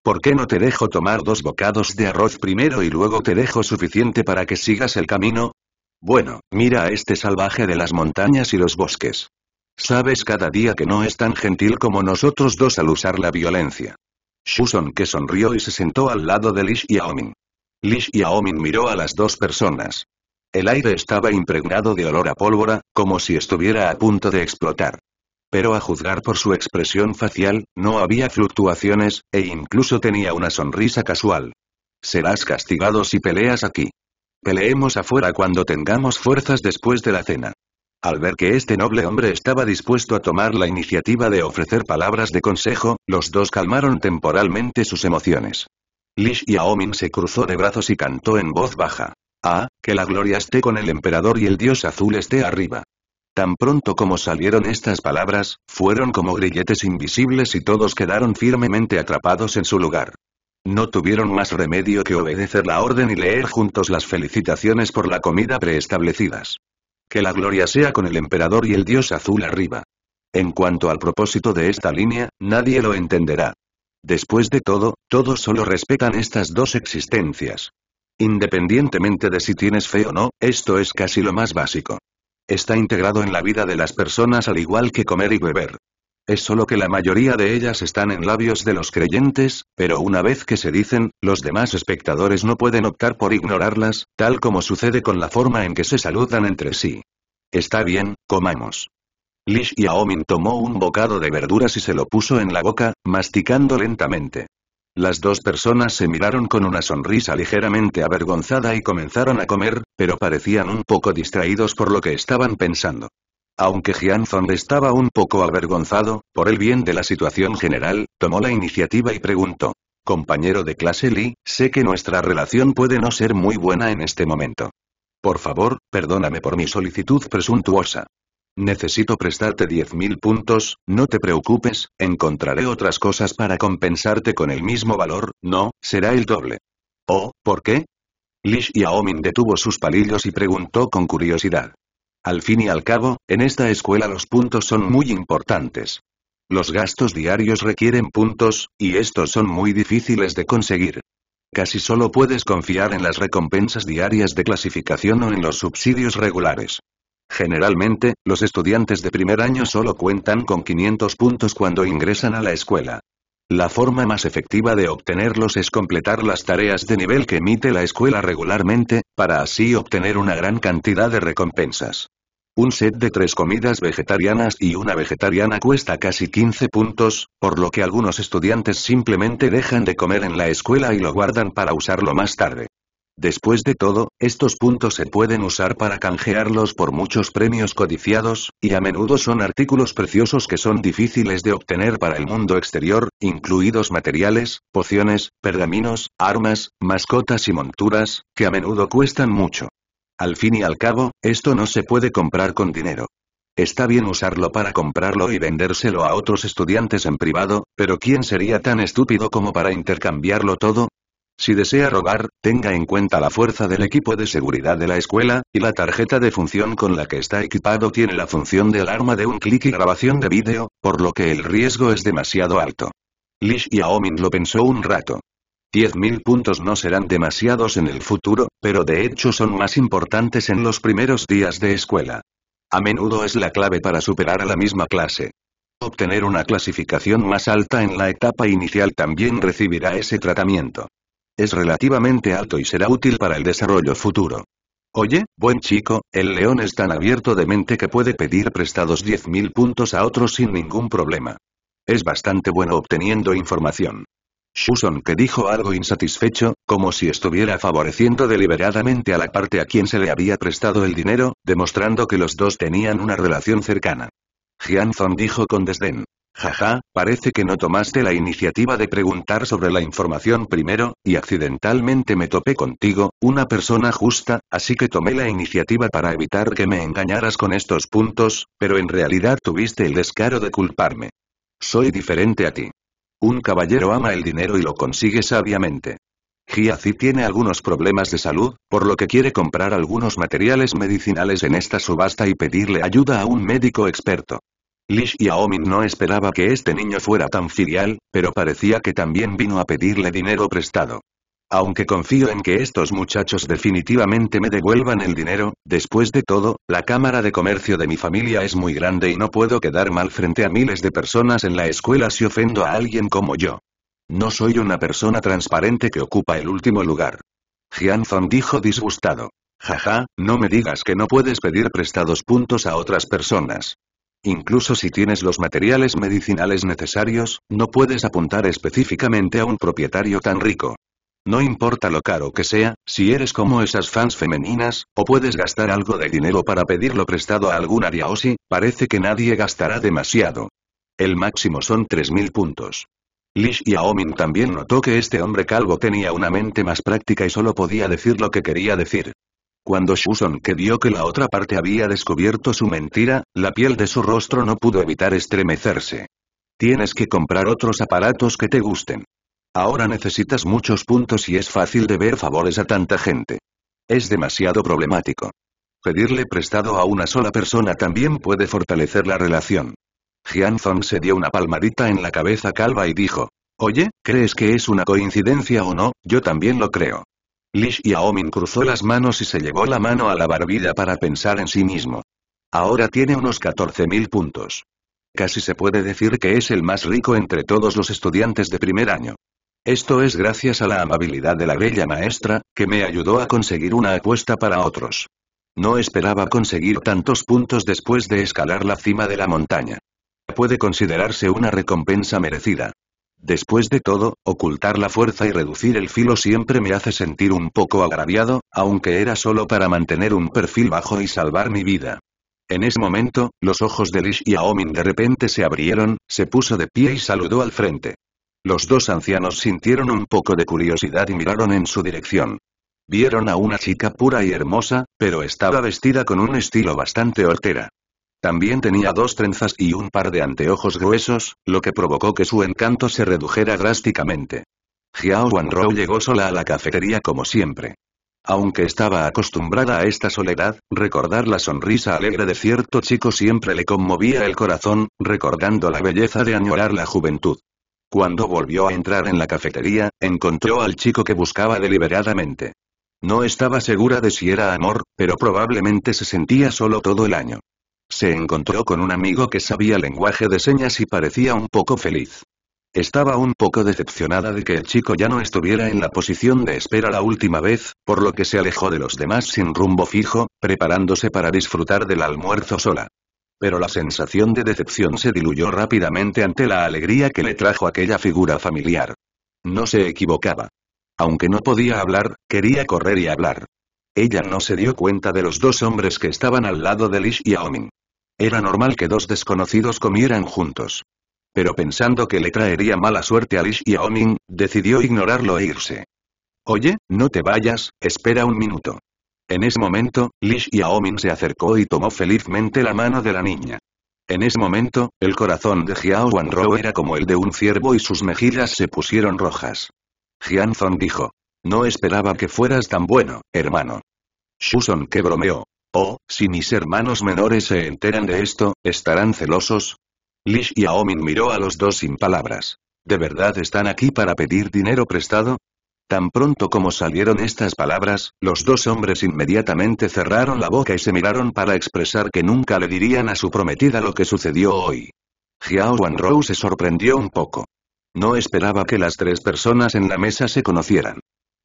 ¿Por qué no te dejo tomar dos bocados de arroz primero y luego te dejo suficiente para que sigas el camino? Bueno, mira a este salvaje de las montañas y los bosques. Sabes cada día que no es tan gentil como nosotros dos al usar la violencia. Shuson que sonrió y se sentó al lado de Lish y Aomin. Lish y Aomin miró a las dos personas. El aire estaba impregnado de olor a pólvora, como si estuviera a punto de explotar pero a juzgar por su expresión facial, no había fluctuaciones, e incluso tenía una sonrisa casual. Serás castigado si peleas aquí. Peleemos afuera cuando tengamos fuerzas después de la cena. Al ver que este noble hombre estaba dispuesto a tomar la iniciativa de ofrecer palabras de consejo, los dos calmaron temporalmente sus emociones. Lish Aomin se cruzó de brazos y cantó en voz baja. Ah, que la gloria esté con el emperador y el dios azul esté arriba. Tan pronto como salieron estas palabras, fueron como grilletes invisibles y todos quedaron firmemente atrapados en su lugar. No tuvieron más remedio que obedecer la orden y leer juntos las felicitaciones por la comida preestablecidas. Que la gloria sea con el emperador y el dios azul arriba. En cuanto al propósito de esta línea, nadie lo entenderá. Después de todo, todos solo respetan estas dos existencias. Independientemente de si tienes fe o no, esto es casi lo más básico. Está integrado en la vida de las personas al igual que comer y beber. Es solo que la mayoría de ellas están en labios de los creyentes, pero una vez que se dicen, los demás espectadores no pueden optar por ignorarlas, tal como sucede con la forma en que se saludan entre sí. Está bien, comamos. Lish Aomin tomó un bocado de verduras y se lo puso en la boca, masticando lentamente. Las dos personas se miraron con una sonrisa ligeramente avergonzada y comenzaron a comer, pero parecían un poco distraídos por lo que estaban pensando. Aunque Jian estaba un poco avergonzado, por el bien de la situación general, tomó la iniciativa y preguntó. Compañero de clase Li, sé que nuestra relación puede no ser muy buena en este momento. Por favor, perdóname por mi solicitud presuntuosa. Necesito prestarte 10.000 puntos, no te preocupes, encontraré otras cosas para compensarte con el mismo valor, no, será el doble. Oh, ¿por qué? Lish Aomin detuvo sus palillos y preguntó con curiosidad. Al fin y al cabo, en esta escuela los puntos son muy importantes. Los gastos diarios requieren puntos, y estos son muy difíciles de conseguir. Casi solo puedes confiar en las recompensas diarias de clasificación o en los subsidios regulares. Generalmente, los estudiantes de primer año solo cuentan con 500 puntos cuando ingresan a la escuela. La forma más efectiva de obtenerlos es completar las tareas de nivel que emite la escuela regularmente, para así obtener una gran cantidad de recompensas. Un set de tres comidas vegetarianas y una vegetariana cuesta casi 15 puntos, por lo que algunos estudiantes simplemente dejan de comer en la escuela y lo guardan para usarlo más tarde. Después de todo, estos puntos se pueden usar para canjearlos por muchos premios codiciados, y a menudo son artículos preciosos que son difíciles de obtener para el mundo exterior, incluidos materiales, pociones, pergaminos, armas, mascotas y monturas, que a menudo cuestan mucho. Al fin y al cabo, esto no se puede comprar con dinero. Está bien usarlo para comprarlo y vendérselo a otros estudiantes en privado, pero ¿quién sería tan estúpido como para intercambiarlo todo? Si desea robar, tenga en cuenta la fuerza del equipo de seguridad de la escuela, y la tarjeta de función con la que está equipado tiene la función de alarma de un clic y grabación de vídeo, por lo que el riesgo es demasiado alto. Lish y Aomin lo pensó un rato. 10.000 puntos no serán demasiados en el futuro, pero de hecho son más importantes en los primeros días de escuela. A menudo es la clave para superar a la misma clase. Obtener una clasificación más alta en la etapa inicial también recibirá ese tratamiento. Es relativamente alto y será útil para el desarrollo futuro. Oye, buen chico, el león es tan abierto de mente que puede pedir prestados 10.000 puntos a otros sin ningún problema. Es bastante bueno obteniendo información. Shuson que dijo algo insatisfecho, como si estuviera favoreciendo deliberadamente a la parte a quien se le había prestado el dinero, demostrando que los dos tenían una relación cercana. Jianzon dijo con desdén. Jaja, parece que no tomaste la iniciativa de preguntar sobre la información primero, y accidentalmente me topé contigo, una persona justa, así que tomé la iniciativa para evitar que me engañaras con estos puntos, pero en realidad tuviste el descaro de culparme. Soy diferente a ti. Un caballero ama el dinero y lo consigue sabiamente. Giazi tiene algunos problemas de salud, por lo que quiere comprar algunos materiales medicinales en esta subasta y pedirle ayuda a un médico experto. Lish Aomin no esperaba que este niño fuera tan filial, pero parecía que también vino a pedirle dinero prestado. Aunque confío en que estos muchachos definitivamente me devuelvan el dinero, después de todo, la cámara de comercio de mi familia es muy grande y no puedo quedar mal frente a miles de personas en la escuela si ofendo a alguien como yo. No soy una persona transparente que ocupa el último lugar. Jianzong dijo disgustado. Jaja, no me digas que no puedes pedir prestados puntos a otras personas. Incluso si tienes los materiales medicinales necesarios, no puedes apuntar específicamente a un propietario tan rico. No importa lo caro que sea, si eres como esas fans femeninas, o puedes gastar algo de dinero para pedirlo prestado a algún área o parece que nadie gastará demasiado. El máximo son 3.000 puntos. Lish Yaomin también notó que este hombre calvo tenía una mente más práctica y solo podía decir lo que quería decir. Cuando que vio que la otra parte había descubierto su mentira, la piel de su rostro no pudo evitar estremecerse. Tienes que comprar otros aparatos que te gusten. Ahora necesitas muchos puntos y es fácil de ver favores a tanta gente. Es demasiado problemático. Pedirle prestado a una sola persona también puede fortalecer la relación. Jianzong se dio una palmadita en la cabeza calva y dijo, Oye, ¿crees que es una coincidencia o no? Yo también lo creo y Aomin cruzó las manos y se llevó la mano a la barbilla para pensar en sí mismo. Ahora tiene unos 14.000 puntos. Casi se puede decir que es el más rico entre todos los estudiantes de primer año. Esto es gracias a la amabilidad de la bella maestra, que me ayudó a conseguir una apuesta para otros. No esperaba conseguir tantos puntos después de escalar la cima de la montaña. Puede considerarse una recompensa merecida. Después de todo, ocultar la fuerza y reducir el filo siempre me hace sentir un poco agraviado, aunque era solo para mantener un perfil bajo y salvar mi vida. En ese momento, los ojos de Lish y Aomin de repente se abrieron, se puso de pie y saludó al frente. Los dos ancianos sintieron un poco de curiosidad y miraron en su dirección. Vieron a una chica pura y hermosa, pero estaba vestida con un estilo bastante hortera. También tenía dos trenzas y un par de anteojos gruesos, lo que provocó que su encanto se redujera drásticamente. Jiao Wanrou llegó sola a la cafetería como siempre. Aunque estaba acostumbrada a esta soledad, recordar la sonrisa alegre de cierto chico siempre le conmovía el corazón, recordando la belleza de añorar la juventud. Cuando volvió a entrar en la cafetería, encontró al chico que buscaba deliberadamente. No estaba segura de si era amor, pero probablemente se sentía solo todo el año. Se encontró con un amigo que sabía lenguaje de señas y parecía un poco feliz. Estaba un poco decepcionada de que el chico ya no estuviera en la posición de espera la última vez, por lo que se alejó de los demás sin rumbo fijo, preparándose para disfrutar del almuerzo sola. Pero la sensación de decepción se diluyó rápidamente ante la alegría que le trajo aquella figura familiar. No se equivocaba. Aunque no podía hablar, quería correr y hablar. Ella no se dio cuenta de los dos hombres que estaban al lado de Lish y Aomin. Era normal que dos desconocidos comieran juntos. Pero pensando que le traería mala suerte a Lish y a decidió ignorarlo e irse. Oye, no te vayas, espera un minuto. En ese momento, Lish y Aomin se acercó y tomó felizmente la mano de la niña. En ese momento, el corazón de Xiao Wan-Ro era como el de un ciervo y sus mejillas se pusieron rojas. Zong dijo. No esperaba que fueras tan bueno, hermano. Shuson que bromeó, Oh, si mis hermanos menores se enteran de esto, ¿estarán celosos? Lish y Aomin miró a los dos sin palabras. ¿De verdad están aquí para pedir dinero prestado? Tan pronto como salieron estas palabras, los dos hombres inmediatamente cerraron la boca y se miraron para expresar que nunca le dirían a su prometida lo que sucedió hoy. Wan Wanrou se sorprendió un poco. No esperaba que las tres personas en la mesa se conocieran.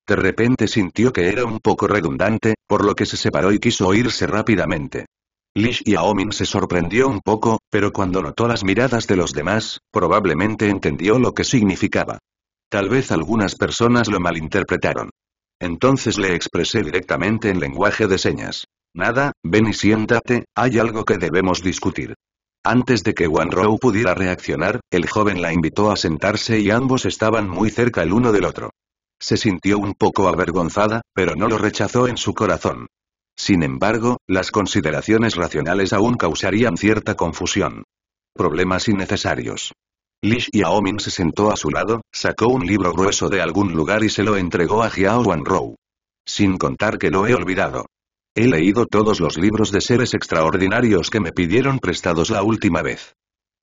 De repente sintió que era un poco redundante, por lo que se separó y quiso irse rápidamente. Lish y Aomin se sorprendió un poco, pero cuando notó las miradas de los demás, probablemente entendió lo que significaba. Tal vez algunas personas lo malinterpretaron. Entonces le expresé directamente en lenguaje de señas. Nada, ven y siéntate, hay algo que debemos discutir. Antes de que Rou pudiera reaccionar, el joven la invitó a sentarse y ambos estaban muy cerca el uno del otro. Se sintió un poco avergonzada, pero no lo rechazó en su corazón. Sin embargo, las consideraciones racionales aún causarían cierta confusión. Problemas innecesarios. Lish Aomin se sentó a su lado, sacó un libro grueso de algún lugar y se lo entregó a Jiao Wanrou. Sin contar que lo he olvidado. He leído todos los libros de seres extraordinarios que me pidieron prestados la última vez.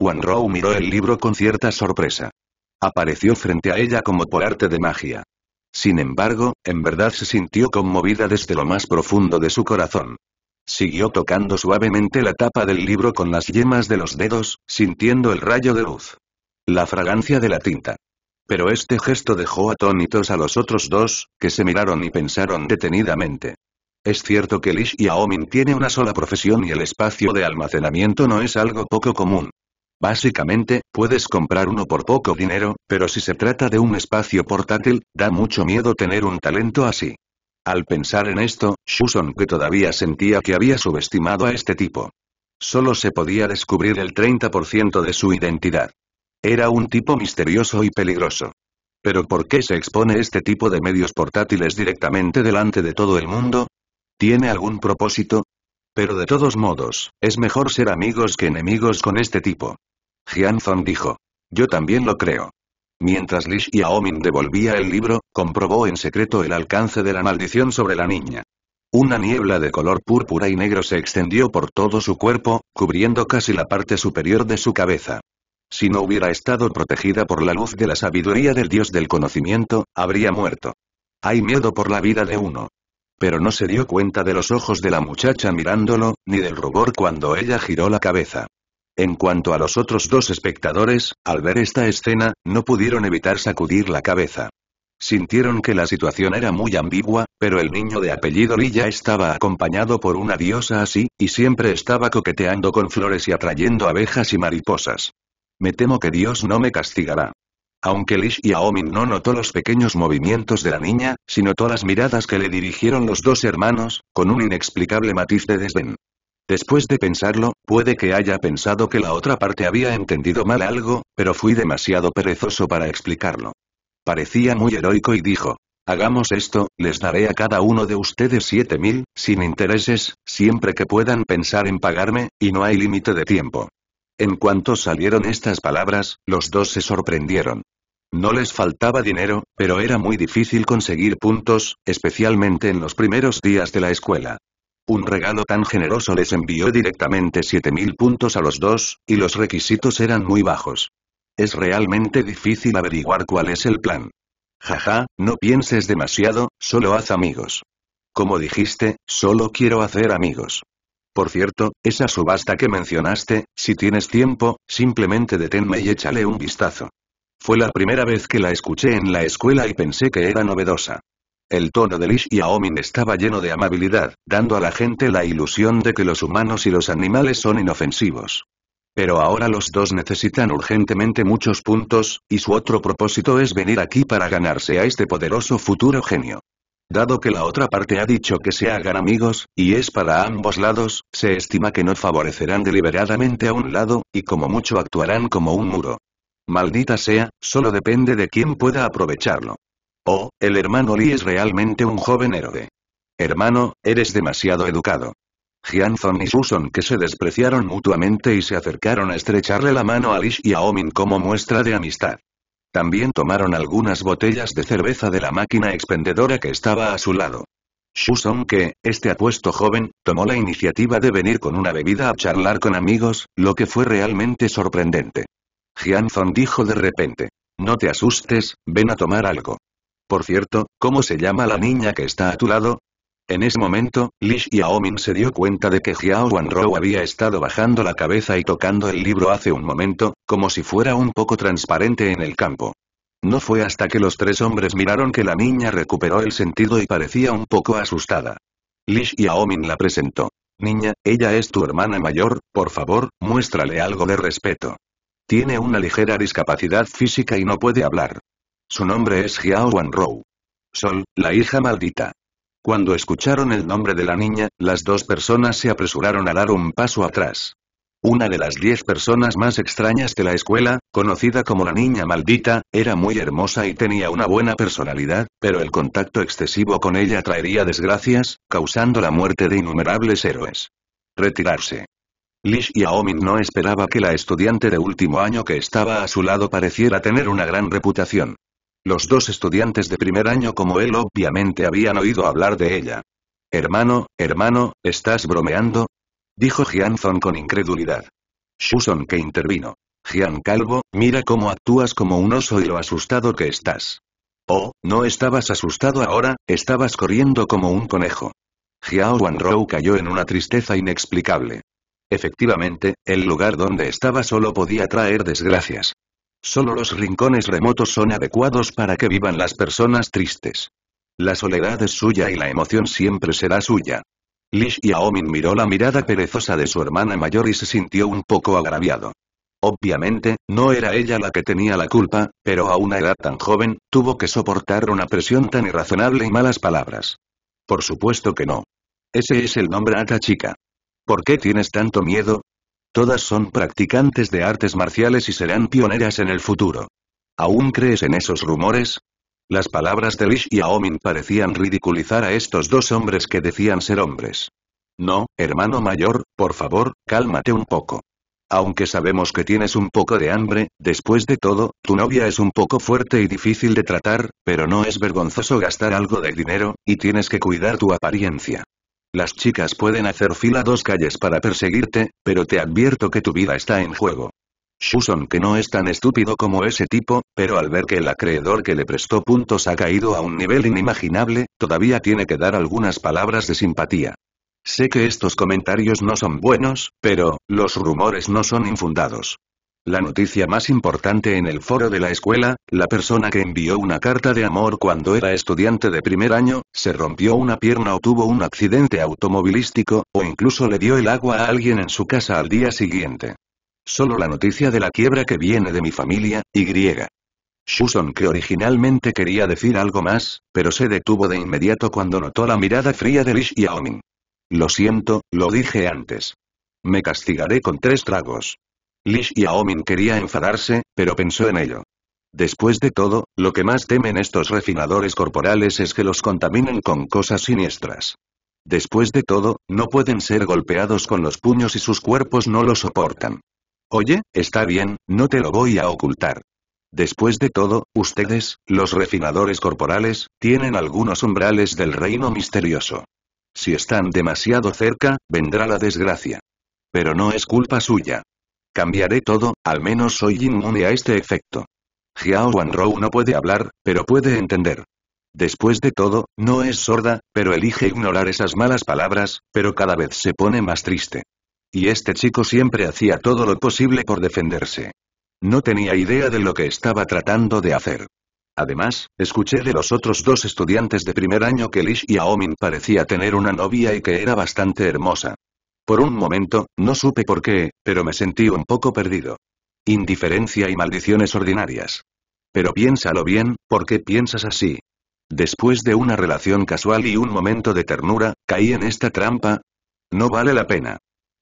Wanrou miró el libro con cierta sorpresa. Apareció frente a ella como por arte de magia. Sin embargo, en verdad se sintió conmovida desde lo más profundo de su corazón. Siguió tocando suavemente la tapa del libro con las yemas de los dedos, sintiendo el rayo de luz. La fragancia de la tinta. Pero este gesto dejó atónitos a los otros dos, que se miraron y pensaron detenidamente. Es cierto que Lish Aomin tiene una sola profesión y el espacio de almacenamiento no es algo poco común. Básicamente, puedes comprar uno por poco dinero, pero si se trata de un espacio portátil, da mucho miedo tener un talento así. Al pensar en esto, Shuson que todavía sentía que había subestimado a este tipo. Solo se podía descubrir el 30% de su identidad. Era un tipo misterioso y peligroso. Pero ¿por qué se expone este tipo de medios portátiles directamente delante de todo el mundo? ¿Tiene algún propósito? Pero de todos modos, es mejor ser amigos que enemigos con este tipo. Jianzong dijo. Yo también lo creo. Mientras Lish Aomin devolvía el libro, comprobó en secreto el alcance de la maldición sobre la niña. Una niebla de color púrpura y negro se extendió por todo su cuerpo, cubriendo casi la parte superior de su cabeza. Si no hubiera estado protegida por la luz de la sabiduría del dios del conocimiento, habría muerto. Hay miedo por la vida de uno. Pero no se dio cuenta de los ojos de la muchacha mirándolo, ni del rubor cuando ella giró la cabeza. En cuanto a los otros dos espectadores, al ver esta escena, no pudieron evitar sacudir la cabeza. Sintieron que la situación era muy ambigua, pero el niño de apellido Lilla estaba acompañado por una diosa así, y siempre estaba coqueteando con flores y atrayendo abejas y mariposas. Me temo que Dios no me castigará. Aunque Lish Aomin no notó los pequeños movimientos de la niña, sino todas las miradas que le dirigieron los dos hermanos, con un inexplicable matiz de desdén. Después de pensarlo, puede que haya pensado que la otra parte había entendido mal algo, pero fui demasiado perezoso para explicarlo. Parecía muy heroico y dijo, hagamos esto, les daré a cada uno de ustedes mil, sin intereses, siempre que puedan pensar en pagarme, y no hay límite de tiempo. En cuanto salieron estas palabras, los dos se sorprendieron. No les faltaba dinero, pero era muy difícil conseguir puntos, especialmente en los primeros días de la escuela. Un regalo tan generoso les envió directamente 7.000 puntos a los dos, y los requisitos eran muy bajos. Es realmente difícil averiguar cuál es el plan. Jaja, no pienses demasiado, solo haz amigos. Como dijiste, solo quiero hacer amigos. Por cierto, esa subasta que mencionaste, si tienes tiempo, simplemente deténme y échale un vistazo. Fue la primera vez que la escuché en la escuela y pensé que era novedosa. El tono de Lish y Aomin estaba lleno de amabilidad, dando a la gente la ilusión de que los humanos y los animales son inofensivos. Pero ahora los dos necesitan urgentemente muchos puntos, y su otro propósito es venir aquí para ganarse a este poderoso futuro genio. Dado que la otra parte ha dicho que se hagan amigos, y es para ambos lados, se estima que no favorecerán deliberadamente a un lado, y como mucho actuarán como un muro. Maldita sea, solo depende de quién pueda aprovecharlo. Oh, el hermano Lee es realmente un joven héroe. Hermano, eres demasiado educado. Jianson y Susan que se despreciaron mutuamente y se acercaron a estrecharle la mano a Lish y a Omin como muestra de amistad. También tomaron algunas botellas de cerveza de la máquina expendedora que estaba a su lado. Susan que, este apuesto joven, tomó la iniciativa de venir con una bebida a charlar con amigos, lo que fue realmente sorprendente. Zong dijo de repente. No te asustes, ven a tomar algo. Por cierto, ¿cómo se llama la niña que está a tu lado? En ese momento, Lish Yaomin se dio cuenta de que Jiao Wanrou había estado bajando la cabeza y tocando el libro hace un momento, como si fuera un poco transparente en el campo. No fue hasta que los tres hombres miraron que la niña recuperó el sentido y parecía un poco asustada. Lish Yaomin la presentó. Niña, ella es tu hermana mayor, por favor, muéstrale algo de respeto. Tiene una ligera discapacidad física y no puede hablar. Su nombre es Wan Rou. Sol, la hija maldita. Cuando escucharon el nombre de la niña, las dos personas se apresuraron a dar un paso atrás. Una de las diez personas más extrañas de la escuela, conocida como la niña maldita, era muy hermosa y tenía una buena personalidad, pero el contacto excesivo con ella traería desgracias, causando la muerte de innumerables héroes. Retirarse. Lish Yaomin no esperaba que la estudiante de último año que estaba a su lado pareciera tener una gran reputación. Los dos estudiantes de primer año como él obviamente habían oído hablar de ella. Hermano, hermano, ¿estás bromeando? Dijo Jianzong con incredulidad. Shuson que intervino. Jian Calvo, mira cómo actúas como un oso y lo asustado que estás. Oh, no estabas asustado ahora, estabas corriendo como un conejo. Jiao Wanrou cayó en una tristeza inexplicable. Efectivamente, el lugar donde estaba solo podía traer desgracias. Solo los rincones remotos son adecuados para que vivan las personas tristes. La soledad es suya y la emoción siempre será suya. Lish Aomin miró la mirada perezosa de su hermana mayor y se sintió un poco agraviado. Obviamente, no era ella la que tenía la culpa, pero a una edad tan joven, tuvo que soportar una presión tan irrazonable y malas palabras. Por supuesto que no. Ese es el nombre Ata chica. ¿Por qué tienes tanto miedo? Todas son practicantes de artes marciales y serán pioneras en el futuro. ¿Aún crees en esos rumores? Las palabras de Lish y Aomin parecían ridiculizar a estos dos hombres que decían ser hombres. No, hermano mayor, por favor, cálmate un poco. Aunque sabemos que tienes un poco de hambre, después de todo, tu novia es un poco fuerte y difícil de tratar, pero no es vergonzoso gastar algo de dinero, y tienes que cuidar tu apariencia. Las chicas pueden hacer fila dos calles para perseguirte, pero te advierto que tu vida está en juego. Shuson que no es tan estúpido como ese tipo, pero al ver que el acreedor que le prestó puntos ha caído a un nivel inimaginable, todavía tiene que dar algunas palabras de simpatía. Sé que estos comentarios no son buenos, pero, los rumores no son infundados. La noticia más importante en el foro de la escuela, la persona que envió una carta de amor cuando era estudiante de primer año, se rompió una pierna o tuvo un accidente automovilístico, o incluso le dio el agua a alguien en su casa al día siguiente. Solo la noticia de la quiebra que viene de mi familia, y. Shuson que originalmente quería decir algo más, pero se detuvo de inmediato cuando notó la mirada fría de Lish y Lo siento, lo dije antes. Me castigaré con tres tragos. Lish y Aomin quería enfadarse, pero pensó en ello. Después de todo, lo que más temen estos refinadores corporales es que los contaminen con cosas siniestras. Después de todo, no pueden ser golpeados con los puños y sus cuerpos no lo soportan. Oye, está bien, no te lo voy a ocultar. Después de todo, ustedes, los refinadores corporales, tienen algunos umbrales del reino misterioso. Si están demasiado cerca, vendrá la desgracia. Pero no es culpa suya. Cambiaré todo, al menos soy inmune a este efecto. Xiao Wanrou no puede hablar, pero puede entender. Después de todo, no es sorda, pero elige ignorar esas malas palabras, pero cada vez se pone más triste. Y este chico siempre hacía todo lo posible por defenderse. No tenía idea de lo que estaba tratando de hacer. Además, escuché de los otros dos estudiantes de primer año que Lish Aomin parecía tener una novia y que era bastante hermosa. Por un momento, no supe por qué, pero me sentí un poco perdido. Indiferencia y maldiciones ordinarias. Pero piénsalo bien, ¿por qué piensas así? Después de una relación casual y un momento de ternura, caí en esta trampa. No vale la pena.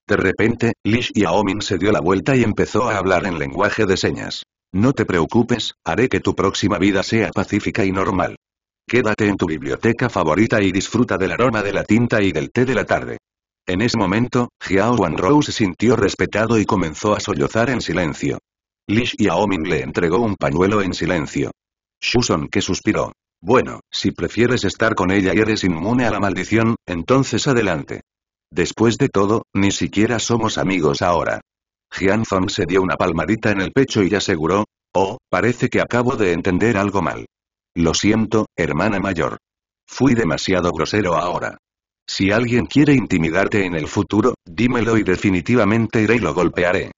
De repente, Lish Aomin se dio la vuelta y empezó a hablar en lenguaje de señas. No te preocupes, haré que tu próxima vida sea pacífica y normal. Quédate en tu biblioteca favorita y disfruta del aroma de la tinta y del té de la tarde. En ese momento, Xiao Wanrou se sintió respetado y comenzó a sollozar en silencio. Li Xiaoming le entregó un pañuelo en silencio. Shuson que suspiró. Bueno, si prefieres estar con ella y eres inmune a la maldición, entonces adelante. Después de todo, ni siquiera somos amigos ahora. Jian se dio una palmadita en el pecho y aseguró, oh, parece que acabo de entender algo mal. Lo siento, hermana mayor. Fui demasiado grosero ahora. Si alguien quiere intimidarte en el futuro, dímelo y definitivamente iré y lo golpearé.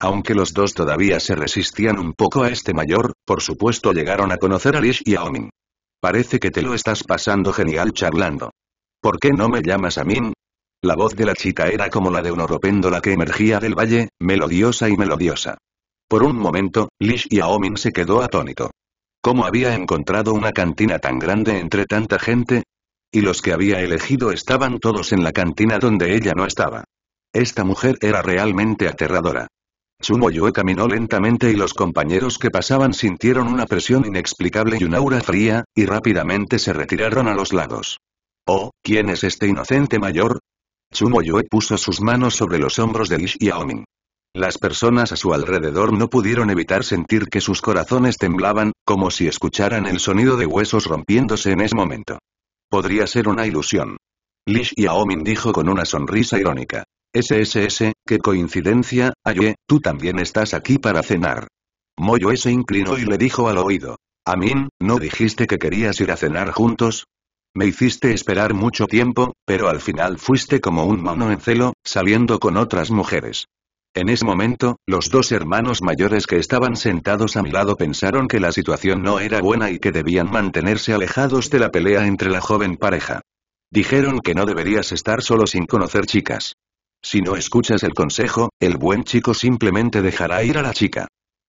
Aunque los dos todavía se resistían un poco a este mayor, por supuesto llegaron a conocer a Lish y a Omin. Parece que te lo estás pasando genial charlando. ¿Por qué no me llamas a Min? La voz de la chica era como la de un oropéndola que emergía del valle, melodiosa y melodiosa. Por un momento, Lish y Omin se quedó atónito. ¿Cómo había encontrado una cantina tan grande entre tanta gente? y los que había elegido estaban todos en la cantina donde ella no estaba. Esta mujer era realmente aterradora. Yue caminó lentamente y los compañeros que pasaban sintieron una presión inexplicable y un aura fría, y rápidamente se retiraron a los lados. Oh, ¿quién es este inocente mayor? Yue puso sus manos sobre los hombros de Ish y Aomin. Las personas a su alrededor no pudieron evitar sentir que sus corazones temblaban, como si escucharan el sonido de huesos rompiéndose en ese momento. Podría ser una ilusión. Lish Aomin dijo con una sonrisa irónica. SSS, qué coincidencia, Aye, tú también estás aquí para cenar. Moyo se inclinó y le dijo al oído. Amin, ¿no dijiste que querías ir a cenar juntos? Me hiciste esperar mucho tiempo, pero al final fuiste como un mono en celo, saliendo con otras mujeres. En ese momento, los dos hermanos mayores que estaban sentados a mi lado pensaron que la situación no era buena y que debían mantenerse alejados de la pelea entre la joven pareja. Dijeron que no deberías estar solo sin conocer chicas. Si no escuchas el consejo, el buen chico simplemente dejará ir a la chica.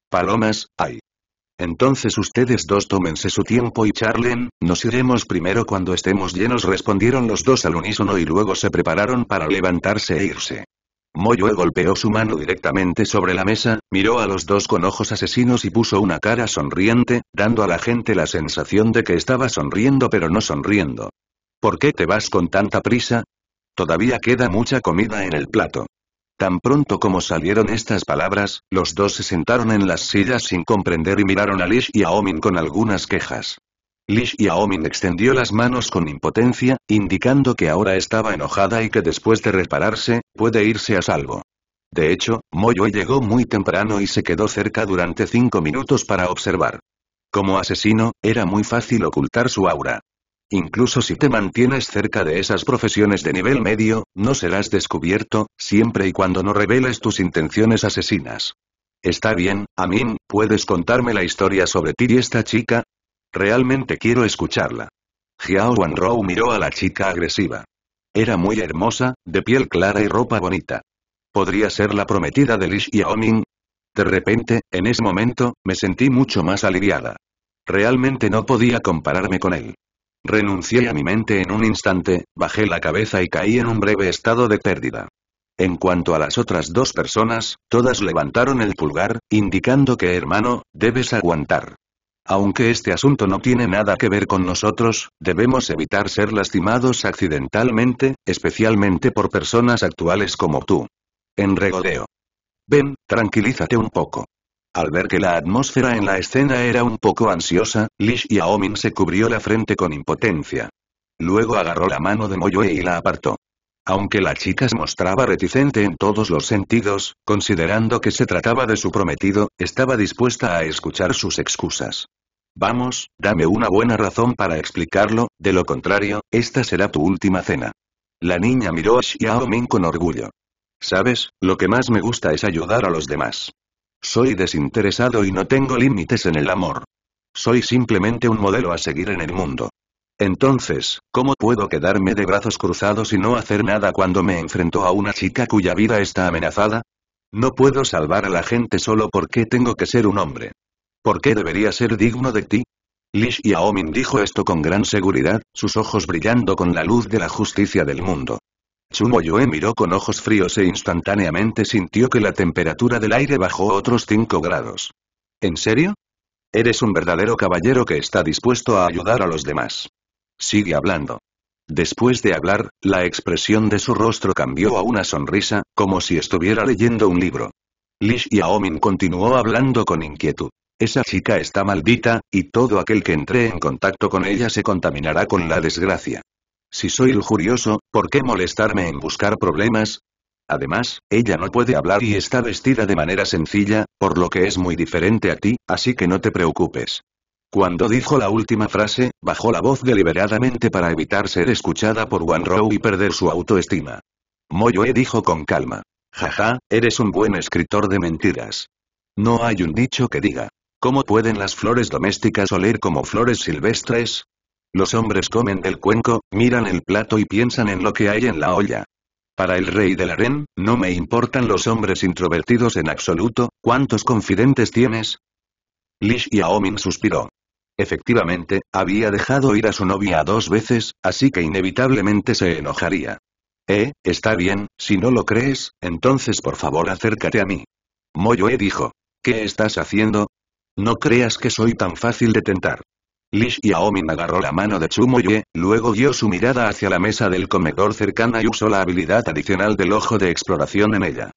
Palomas, ay. Entonces ustedes dos tómense su tiempo y charlen, nos iremos primero cuando estemos llenos respondieron los dos al unísono y luego se prepararon para levantarse e irse. Moyue golpeó su mano directamente sobre la mesa, miró a los dos con ojos asesinos y puso una cara sonriente, dando a la gente la sensación de que estaba sonriendo pero no sonriendo. ¿Por qué te vas con tanta prisa? Todavía queda mucha comida en el plato. Tan pronto como salieron estas palabras, los dos se sentaron en las sillas sin comprender y miraron a Lish y a Omin con algunas quejas. Lish Aomin extendió las manos con impotencia, indicando que ahora estaba enojada y que después de repararse, puede irse a salvo. De hecho, Moyo llegó muy temprano y se quedó cerca durante cinco minutos para observar. Como asesino, era muy fácil ocultar su aura. Incluso si te mantienes cerca de esas profesiones de nivel medio, no serás descubierto, siempre y cuando no reveles tus intenciones asesinas. Está bien, Amin, puedes contarme la historia sobre ti y esta chica, Realmente quiero escucharla. Wan Wanrou miró a la chica agresiva. Era muy hermosa, de piel clara y ropa bonita. ¿Podría ser la prometida de Lish Xiaoning? De repente, en ese momento, me sentí mucho más aliviada. Realmente no podía compararme con él. Renuncié a mi mente en un instante, bajé la cabeza y caí en un breve estado de pérdida. En cuanto a las otras dos personas, todas levantaron el pulgar, indicando que hermano, debes aguantar. Aunque este asunto no tiene nada que ver con nosotros, debemos evitar ser lastimados accidentalmente, especialmente por personas actuales como tú. En regodeo. Ven, tranquilízate un poco. Al ver que la atmósfera en la escena era un poco ansiosa, Lish Aomin se cubrió la frente con impotencia. Luego agarró la mano de Moyue y la apartó. Aunque la chica se mostraba reticente en todos los sentidos, considerando que se trataba de su prometido, estaba dispuesta a escuchar sus excusas. Vamos, dame una buena razón para explicarlo, de lo contrario, esta será tu última cena. La niña miró a Xiao Ming con orgullo. Sabes, lo que más me gusta es ayudar a los demás. Soy desinteresado y no tengo límites en el amor. Soy simplemente un modelo a seguir en el mundo. Entonces, ¿cómo puedo quedarme de brazos cruzados y no hacer nada cuando me enfrento a una chica cuya vida está amenazada? No puedo salvar a la gente solo porque tengo que ser un hombre. ¿Por qué debería ser digno de ti? Lish Aomin dijo esto con gran seguridad, sus ojos brillando con la luz de la justicia del mundo. Chumo miró con ojos fríos e instantáneamente sintió que la temperatura del aire bajó otros 5 grados. ¿En serio? Eres un verdadero caballero que está dispuesto a ayudar a los demás. Sigue hablando. Después de hablar, la expresión de su rostro cambió a una sonrisa, como si estuviera leyendo un libro. Lish Aomin continuó hablando con inquietud. Esa chica está maldita, y todo aquel que entre en contacto con ella se contaminará con la desgracia. Si soy lujurioso, ¿por qué molestarme en buscar problemas? Además, ella no puede hablar y está vestida de manera sencilla, por lo que es muy diferente a ti, así que no te preocupes. Cuando dijo la última frase, bajó la voz deliberadamente para evitar ser escuchada por Row y perder su autoestima. Moyoe dijo con calma. Jaja, eres un buen escritor de mentiras. No hay un dicho que diga. ¿Cómo pueden las flores domésticas oler como flores silvestres? Los hombres comen del cuenco, miran el plato y piensan en lo que hay en la olla. Para el rey del harén, no me importan los hombres introvertidos en absoluto, ¿cuántos confidentes tienes? Lish min suspiró. Efectivamente, había dejado ir a su novia dos veces, así que inevitablemente se enojaría. Eh, está bien, si no lo crees, entonces por favor acércate a mí. Moyue dijo. ¿Qué estás haciendo? No creas que soy tan fácil de tentar. Lish Yaomin agarró la mano de Chumoye, luego dio su mirada hacia la mesa del comedor cercana y usó la habilidad adicional del ojo de exploración en ella.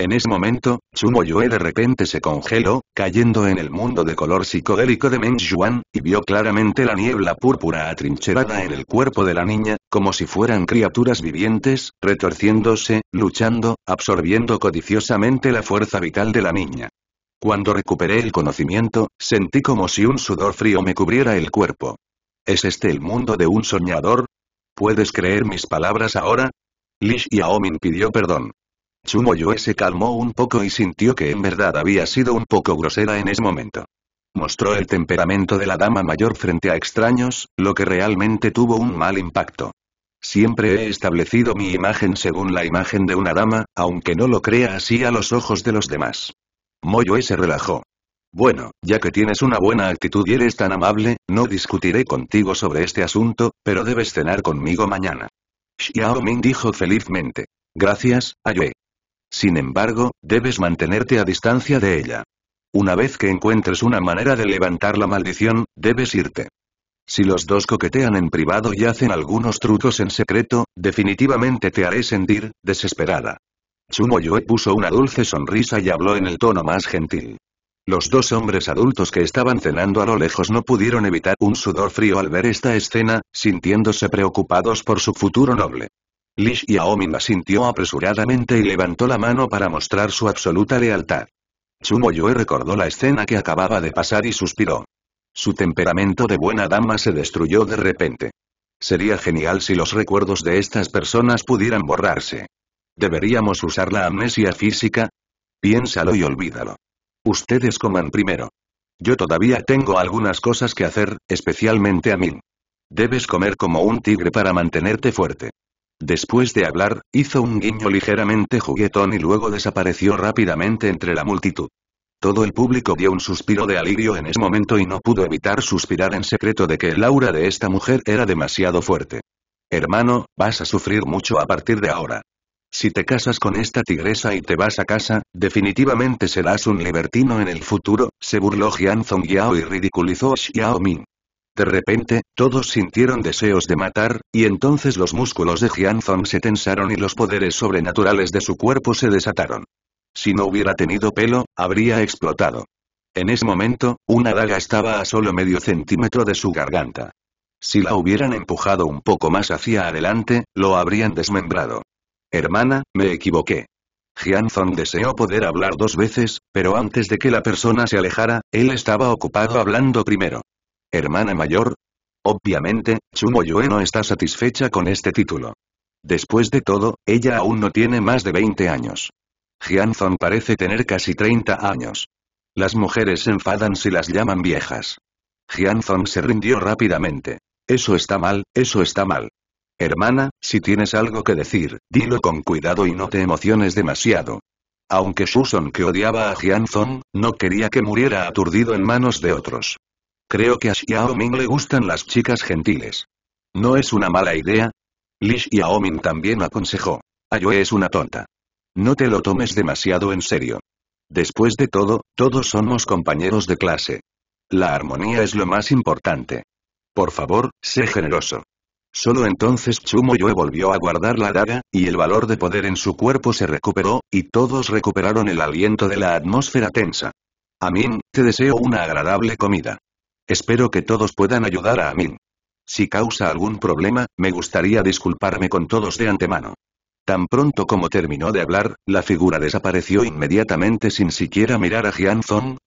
En ese momento, Sumo de repente se congeló, cayendo en el mundo de color psicodélico de Meng y vio claramente la niebla púrpura atrincherada en el cuerpo de la niña, como si fueran criaturas vivientes, retorciéndose, luchando, absorbiendo codiciosamente la fuerza vital de la niña. Cuando recuperé el conocimiento, sentí como si un sudor frío me cubriera el cuerpo. ¿Es este el mundo de un soñador? ¿Puedes creer mis palabras ahora? Li Xiaomin pidió perdón. Yue se calmó un poco y sintió que en verdad había sido un poco grosera en ese momento. Mostró el temperamento de la dama mayor frente a extraños, lo que realmente tuvo un mal impacto. Siempre he establecido mi imagen según la imagen de una dama, aunque no lo crea así a los ojos de los demás. Moyue se relajó. Bueno, ya que tienes una buena actitud y eres tan amable, no discutiré contigo sobre este asunto, pero debes cenar conmigo mañana. Xiao dijo felizmente. Gracias, Ayue. Sin embargo, debes mantenerte a distancia de ella. Una vez que encuentres una manera de levantar la maldición, debes irte. Si los dos coquetean en privado y hacen algunos trucos en secreto, definitivamente te haré sentir desesperada. Chumoyue puso una dulce sonrisa y habló en el tono más gentil. Los dos hombres adultos que estaban cenando a lo lejos no pudieron evitar un sudor frío al ver esta escena, sintiéndose preocupados por su futuro noble. Lish y Aomi la sintió apresuradamente y levantó la mano para mostrar su absoluta lealtad. Chumo recordó la escena que acababa de pasar y suspiró. Su temperamento de buena dama se destruyó de repente. Sería genial si los recuerdos de estas personas pudieran borrarse. ¿Deberíamos usar la amnesia física? Piénsalo y olvídalo. Ustedes coman primero. Yo todavía tengo algunas cosas que hacer, especialmente a mí. Debes comer como un tigre para mantenerte fuerte. Después de hablar, hizo un guiño ligeramente juguetón y luego desapareció rápidamente entre la multitud. Todo el público dio un suspiro de alivio en ese momento y no pudo evitar suspirar en secreto de que el aura de esta mujer era demasiado fuerte. Hermano, vas a sufrir mucho a partir de ahora. Si te casas con esta tigresa y te vas a casa, definitivamente serás un libertino en el futuro, se burló Jian Zongyao y ridiculizó a Xiao de repente, todos sintieron deseos de matar, y entonces los músculos de Jianzong se tensaron y los poderes sobrenaturales de su cuerpo se desataron. Si no hubiera tenido pelo, habría explotado. En ese momento, una daga estaba a solo medio centímetro de su garganta. Si la hubieran empujado un poco más hacia adelante, lo habrían desmembrado. Hermana, me equivoqué. Jianzong deseó poder hablar dos veces, pero antes de que la persona se alejara, él estaba ocupado hablando primero hermana mayor? Obviamente, Chumoyue no está satisfecha con este título. Después de todo, ella aún no tiene más de 20 años. Jianzong parece tener casi 30 años. Las mujeres se enfadan si las llaman viejas. Jianzong se rindió rápidamente. Eso está mal, eso está mal. Hermana, si tienes algo que decir, dilo con cuidado y no te emociones demasiado. Aunque Susan que odiaba a Jianzong, no quería que muriera aturdido en manos de otros. Creo que a Xiao le gustan las chicas gentiles. ¿No es una mala idea? Li Xiaoming también aconsejó. Yue es una tonta. No te lo tomes demasiado en serio. Después de todo, todos somos compañeros de clase. La armonía es lo más importante. Por favor, sé generoso. Solo entonces Chumo Yue volvió a guardar la daga, y el valor de poder en su cuerpo se recuperó, y todos recuperaron el aliento de la atmósfera tensa. Amin, te deseo una agradable comida. Espero que todos puedan ayudar a Amin. Si causa algún problema, me gustaría disculparme con todos de antemano. Tan pronto como terminó de hablar, la figura desapareció inmediatamente sin siquiera mirar a Jian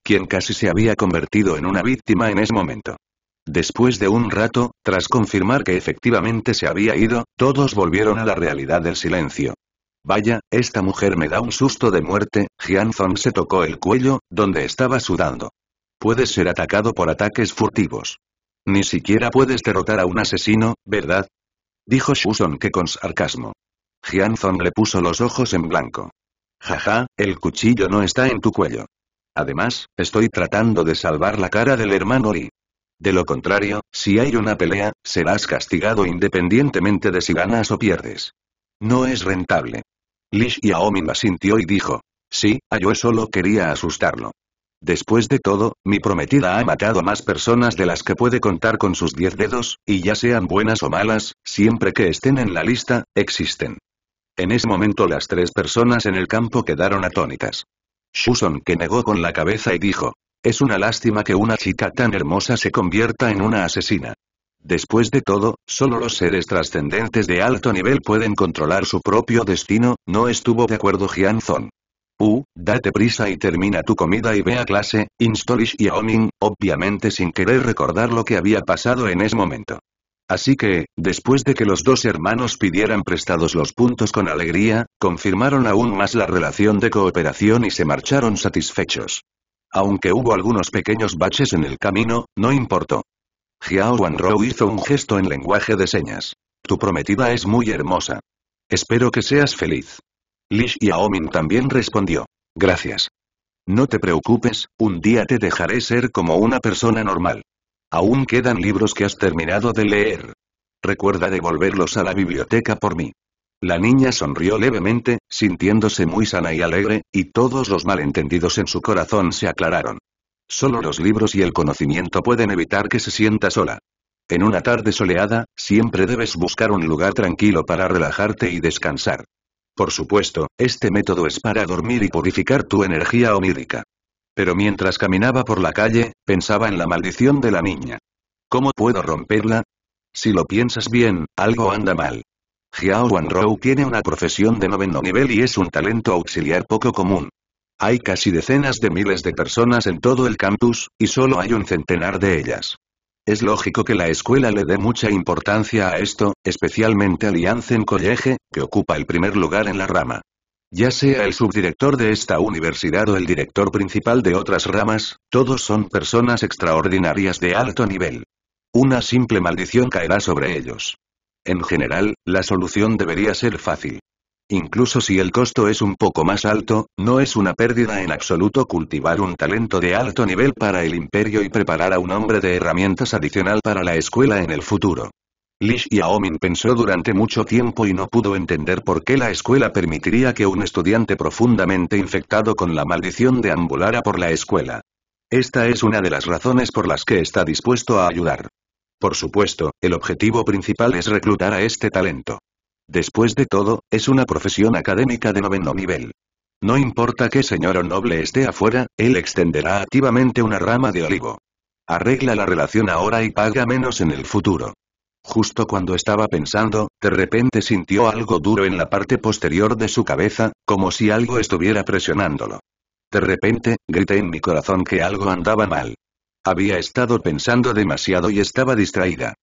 quien casi se había convertido en una víctima en ese momento. Después de un rato, tras confirmar que efectivamente se había ido, todos volvieron a la realidad del silencio. Vaya, esta mujer me da un susto de muerte, Jian se tocó el cuello, donde estaba sudando puedes ser atacado por ataques furtivos. Ni siquiera puedes derrotar a un asesino, ¿verdad? Dijo Shuson que con sarcasmo. Jianzong le puso los ojos en blanco. Jaja, el cuchillo no está en tu cuello. Además, estoy tratando de salvar la cara del hermano Lee. De lo contrario, si hay una pelea, serás castigado independientemente de si ganas o pierdes. No es rentable. Lish Yaomin la sintió y dijo. Sí, a ah, yo solo quería asustarlo. Después de todo, mi prometida ha matado más personas de las que puede contar con sus diez dedos, y ya sean buenas o malas, siempre que estén en la lista, existen. En ese momento las tres personas en el campo quedaron atónitas. Shuson que negó con la cabeza y dijo, es una lástima que una chica tan hermosa se convierta en una asesina. Después de todo, solo los seres trascendentes de alto nivel pueden controlar su propio destino, no estuvo de acuerdo Jian Zong. Uh, date prisa y termina tu comida y ve a clase, Instolish y Aoning, obviamente sin querer recordar lo que había pasado en ese momento. Así que, después de que los dos hermanos pidieran prestados los puntos con alegría, confirmaron aún más la relación de cooperación y se marcharon satisfechos. Aunque hubo algunos pequeños baches en el camino, no importó. Xiao Wanrou hizo un gesto en lenguaje de señas. Tu prometida es muy hermosa. Espero que seas feliz. Lish y Aomin también respondió. Gracias. No te preocupes, un día te dejaré ser como una persona normal. Aún quedan libros que has terminado de leer. Recuerda devolverlos a la biblioteca por mí. La niña sonrió levemente, sintiéndose muy sana y alegre, y todos los malentendidos en su corazón se aclararon. Solo los libros y el conocimiento pueden evitar que se sienta sola. En una tarde soleada, siempre debes buscar un lugar tranquilo para relajarte y descansar. Por supuesto, este método es para dormir y purificar tu energía onírica. Pero mientras caminaba por la calle, pensaba en la maldición de la niña. ¿Cómo puedo romperla? Si lo piensas bien, algo anda mal. Wan Wanrou tiene una profesión de noveno nivel y es un talento auxiliar poco común. Hay casi decenas de miles de personas en todo el campus, y solo hay un centenar de ellas. Es lógico que la escuela le dé mucha importancia a esto, especialmente a Lianzen College, que ocupa el primer lugar en la rama. Ya sea el subdirector de esta universidad o el director principal de otras ramas, todos son personas extraordinarias de alto nivel. Una simple maldición caerá sobre ellos. En general, la solución debería ser fácil. Incluso si el costo es un poco más alto, no es una pérdida en absoluto cultivar un talento de alto nivel para el imperio y preparar a un hombre de herramientas adicional para la escuela en el futuro. Lish Yaomin pensó durante mucho tiempo y no pudo entender por qué la escuela permitiría que un estudiante profundamente infectado con la maldición deambulara por la escuela. Esta es una de las razones por las que está dispuesto a ayudar. Por supuesto, el objetivo principal es reclutar a este talento. Después de todo, es una profesión académica de noveno nivel. No importa qué señor o noble esté afuera, él extenderá activamente una rama de olivo. Arregla la relación ahora y paga menos en el futuro. Justo cuando estaba pensando, de repente sintió algo duro en la parte posterior de su cabeza, como si algo estuviera presionándolo. De repente, grité en mi corazón que algo andaba mal. Había estado pensando demasiado y estaba distraída.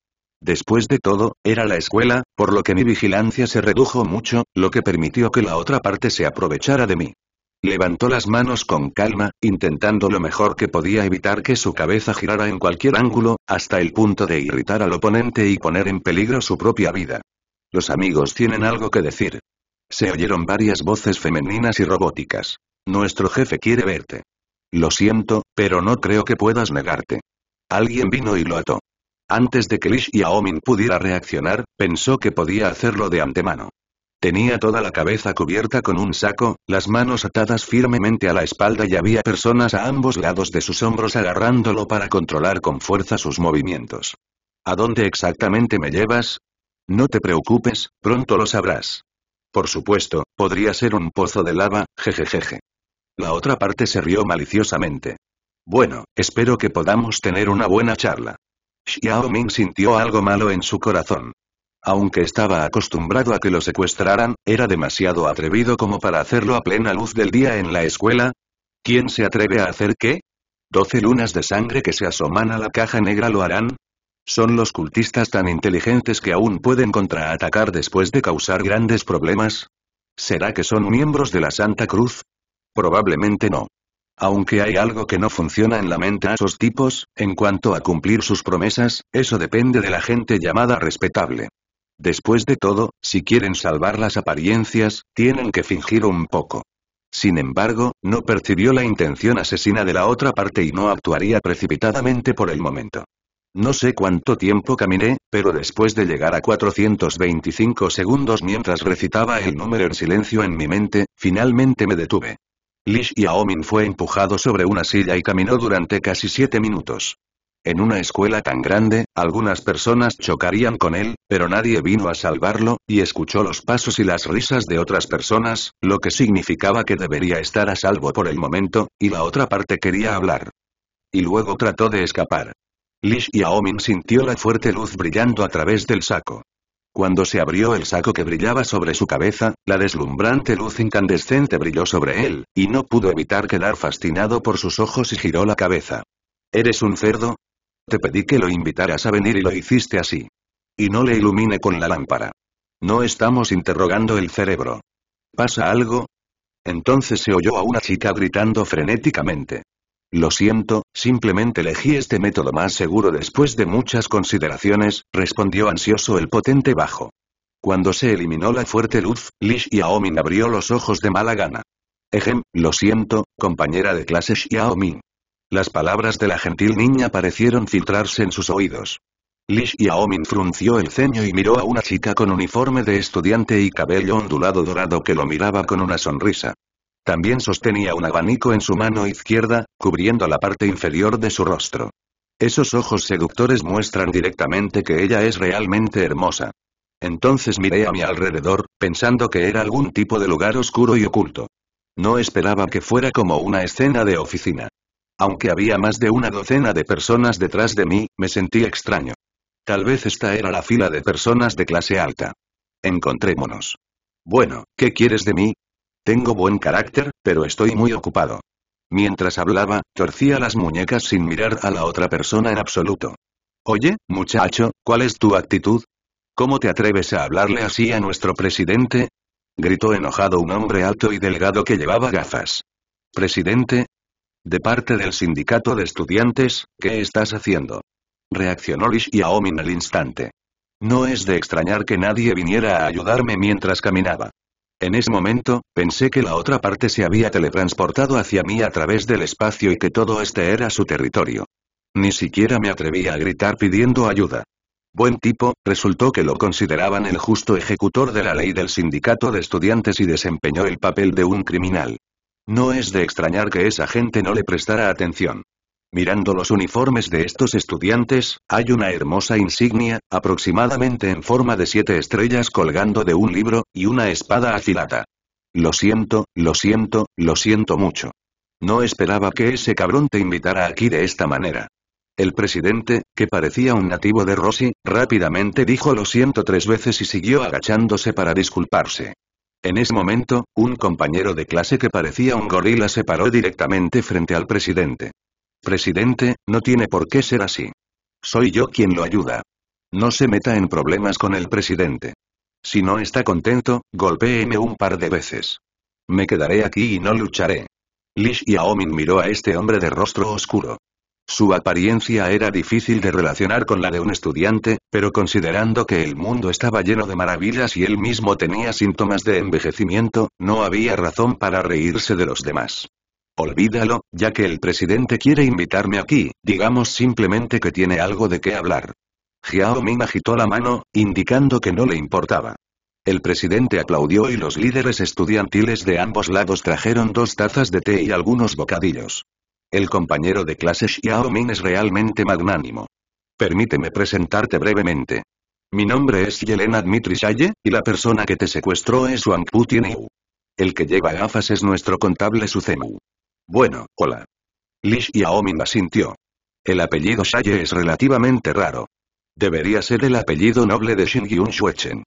Después de todo, era la escuela, por lo que mi vigilancia se redujo mucho, lo que permitió que la otra parte se aprovechara de mí. Levantó las manos con calma, intentando lo mejor que podía evitar que su cabeza girara en cualquier ángulo, hasta el punto de irritar al oponente y poner en peligro su propia vida. Los amigos tienen algo que decir. Se oyeron varias voces femeninas y robóticas. Nuestro jefe quiere verte. Lo siento, pero no creo que puedas negarte. Alguien vino y lo ató. Antes de que Lish y Aomin pudiera reaccionar, pensó que podía hacerlo de antemano. Tenía toda la cabeza cubierta con un saco, las manos atadas firmemente a la espalda y había personas a ambos lados de sus hombros agarrándolo para controlar con fuerza sus movimientos. ¿A dónde exactamente me llevas? No te preocupes, pronto lo sabrás. Por supuesto, podría ser un pozo de lava, jejejeje. La otra parte se rió maliciosamente. Bueno, espero que podamos tener una buena charla. Xiao Ming sintió algo malo en su corazón. Aunque estaba acostumbrado a que lo secuestraran, era demasiado atrevido como para hacerlo a plena luz del día en la escuela. ¿Quién se atreve a hacer qué? ¿Doce lunas de sangre que se asoman a la caja negra lo harán? ¿Son los cultistas tan inteligentes que aún pueden contraatacar después de causar grandes problemas? ¿Será que son miembros de la Santa Cruz? Probablemente no. Aunque hay algo que no funciona en la mente a esos tipos, en cuanto a cumplir sus promesas, eso depende de la gente llamada respetable. Después de todo, si quieren salvar las apariencias, tienen que fingir un poco. Sin embargo, no percibió la intención asesina de la otra parte y no actuaría precipitadamente por el momento. No sé cuánto tiempo caminé, pero después de llegar a 425 segundos mientras recitaba el número en silencio en mi mente, finalmente me detuve. Lish Aomin fue empujado sobre una silla y caminó durante casi siete minutos. En una escuela tan grande, algunas personas chocarían con él, pero nadie vino a salvarlo, y escuchó los pasos y las risas de otras personas, lo que significaba que debería estar a salvo por el momento, y la otra parte quería hablar. Y luego trató de escapar. Lish Aomin sintió la fuerte luz brillando a través del saco. Cuando se abrió el saco que brillaba sobre su cabeza, la deslumbrante luz incandescente brilló sobre él, y no pudo evitar quedar fascinado por sus ojos y giró la cabeza. ¿Eres un cerdo? Te pedí que lo invitaras a venir y lo hiciste así. Y no le ilumine con la lámpara. No estamos interrogando el cerebro. ¿Pasa algo? Entonces se oyó a una chica gritando frenéticamente. Lo siento, simplemente elegí este método más seguro después de muchas consideraciones, respondió ansioso el potente bajo. Cuando se eliminó la fuerte luz, Lish Xiaomin abrió los ojos de mala gana. Ejem, lo siento, compañera de clase Xiaomin. Las palabras de la gentil niña parecieron filtrarse en sus oídos. Lish Xiaomin frunció el ceño y miró a una chica con uniforme de estudiante y cabello ondulado dorado que lo miraba con una sonrisa. También sostenía un abanico en su mano izquierda, cubriendo la parte inferior de su rostro. Esos ojos seductores muestran directamente que ella es realmente hermosa. Entonces miré a mi alrededor, pensando que era algún tipo de lugar oscuro y oculto. No esperaba que fuera como una escena de oficina. Aunque había más de una docena de personas detrás de mí, me sentí extraño. Tal vez esta era la fila de personas de clase alta. Encontrémonos. Bueno, ¿qué quieres de mí? Tengo buen carácter, pero estoy muy ocupado. Mientras hablaba, torcía las muñecas sin mirar a la otra persona en absoluto. Oye, muchacho, ¿cuál es tu actitud? ¿Cómo te atreves a hablarle así a nuestro presidente? gritó enojado un hombre alto y delgado que llevaba gafas. Presidente, de parte del sindicato de estudiantes, ¿qué estás haciendo? Reaccionó Lish Aomin al instante. No es de extrañar que nadie viniera a ayudarme mientras caminaba. En ese momento, pensé que la otra parte se había teletransportado hacia mí a través del espacio y que todo este era su territorio. Ni siquiera me atreví a gritar pidiendo ayuda. Buen tipo, resultó que lo consideraban el justo ejecutor de la ley del sindicato de estudiantes y desempeñó el papel de un criminal. No es de extrañar que esa gente no le prestara atención. Mirando los uniformes de estos estudiantes, hay una hermosa insignia, aproximadamente en forma de siete estrellas colgando de un libro, y una espada afilada. Lo siento, lo siento, lo siento mucho. No esperaba que ese cabrón te invitara aquí de esta manera. El presidente, que parecía un nativo de Rossi, rápidamente dijo lo siento tres veces y siguió agachándose para disculparse. En ese momento, un compañero de clase que parecía un gorila se paró directamente frente al presidente. Presidente, no tiene por qué ser así. Soy yo quien lo ayuda. No se meta en problemas con el presidente. Si no está contento, golpéeme un par de veces. Me quedaré aquí y no lucharé. Lish Aomin miró a este hombre de rostro oscuro. Su apariencia era difícil de relacionar con la de un estudiante, pero considerando que el mundo estaba lleno de maravillas y él mismo tenía síntomas de envejecimiento, no había razón para reírse de los demás. Olvídalo, ya que el presidente quiere invitarme aquí, digamos simplemente que tiene algo de qué hablar. Xiao Ming agitó la mano, indicando que no le importaba. El presidente aplaudió y los líderes estudiantiles de ambos lados trajeron dos tazas de té y algunos bocadillos. El compañero de clase Xiao Ming es realmente magnánimo. Permíteme presentarte brevemente. Mi nombre es Yelena Dmitrishaye, y la persona que te secuestró es Wang Putin. El que lleva gafas es nuestro contable Sucemu. Bueno, hola. Lish la asintió. El apellido Shaye es relativamente raro. Debería ser el apellido noble de Shingyun Shuechen.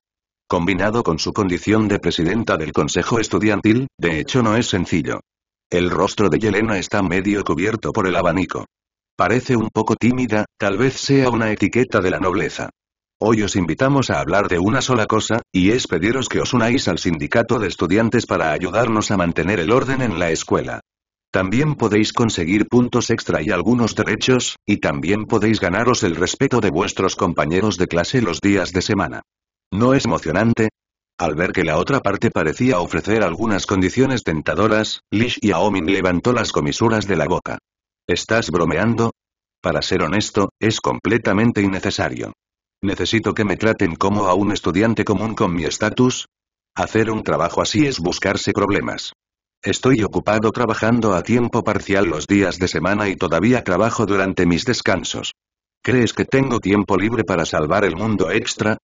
Combinado con su condición de presidenta del consejo estudiantil, de hecho no es sencillo. El rostro de Yelena está medio cubierto por el abanico. Parece un poco tímida, tal vez sea una etiqueta de la nobleza. Hoy os invitamos a hablar de una sola cosa, y es pediros que os unáis al sindicato de estudiantes para ayudarnos a mantener el orden en la escuela. También podéis conseguir puntos extra y algunos derechos, y también podéis ganaros el respeto de vuestros compañeros de clase los días de semana. ¿No es emocionante? Al ver que la otra parte parecía ofrecer algunas condiciones tentadoras, Lish y Aomin levantó las comisuras de la boca. ¿Estás bromeando? Para ser honesto, es completamente innecesario. ¿Necesito que me traten como a un estudiante común con mi estatus? Hacer un trabajo así es buscarse problemas. Estoy ocupado trabajando a tiempo parcial los días de semana y todavía trabajo durante mis descansos. ¿Crees que tengo tiempo libre para salvar el mundo extra?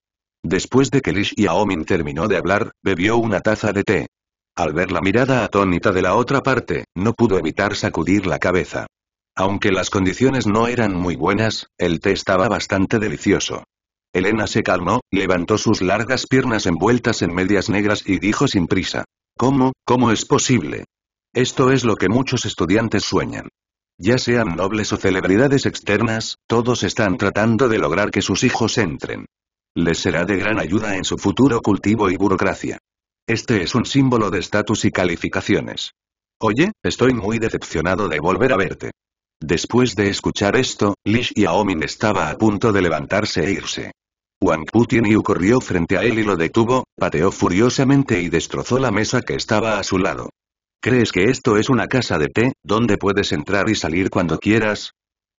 Después de que Lish Aomin terminó de hablar, bebió una taza de té. Al ver la mirada atónita de la otra parte, no pudo evitar sacudir la cabeza. Aunque las condiciones no eran muy buenas, el té estaba bastante delicioso. Elena se calmó, levantó sus largas piernas envueltas en medias negras y dijo sin prisa. ¿Cómo, cómo es posible? Esto es lo que muchos estudiantes sueñan. Ya sean nobles o celebridades externas, todos están tratando de lograr que sus hijos entren. Les será de gran ayuda en su futuro cultivo y burocracia. Este es un símbolo de estatus y calificaciones. Oye, estoy muy decepcionado de volver a verte. Después de escuchar esto, Lish Aomin estaba a punto de levantarse e irse. Wang Yu corrió frente a él y lo detuvo, pateó furiosamente y destrozó la mesa que estaba a su lado. ¿Crees que esto es una casa de té, donde puedes entrar y salir cuando quieras?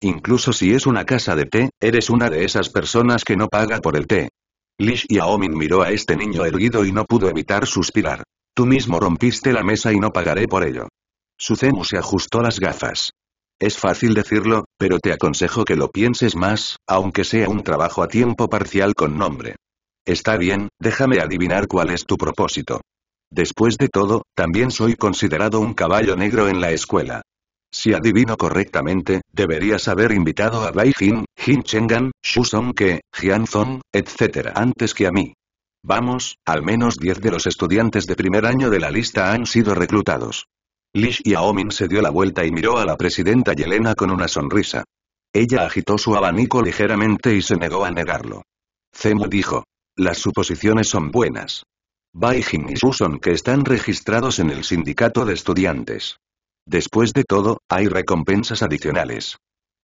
Incluso si es una casa de té, eres una de esas personas que no paga por el té. Lish Yaomin miró a este niño erguido y no pudo evitar suspirar. Tú mismo rompiste la mesa y no pagaré por ello. Su Zemu se ajustó las gafas. Es fácil decirlo, pero te aconsejo que lo pienses más, aunque sea un trabajo a tiempo parcial con nombre. Está bien, déjame adivinar cuál es tu propósito. Después de todo, también soy considerado un caballo negro en la escuela. Si adivino correctamente, deberías haber invitado a Bai Jin, Jin Chengan, Shu Songke, Jian Zong, etc. antes que a mí. Vamos, al menos 10 de los estudiantes de primer año de la lista han sido reclutados y Xiaomin se dio la vuelta y miró a la presidenta Yelena con una sonrisa. Ella agitó su abanico ligeramente y se negó a negarlo. Zemu dijo. Las suposiciones son buenas. Bai Jin y Susan que están registrados en el sindicato de estudiantes. Después de todo, hay recompensas adicionales.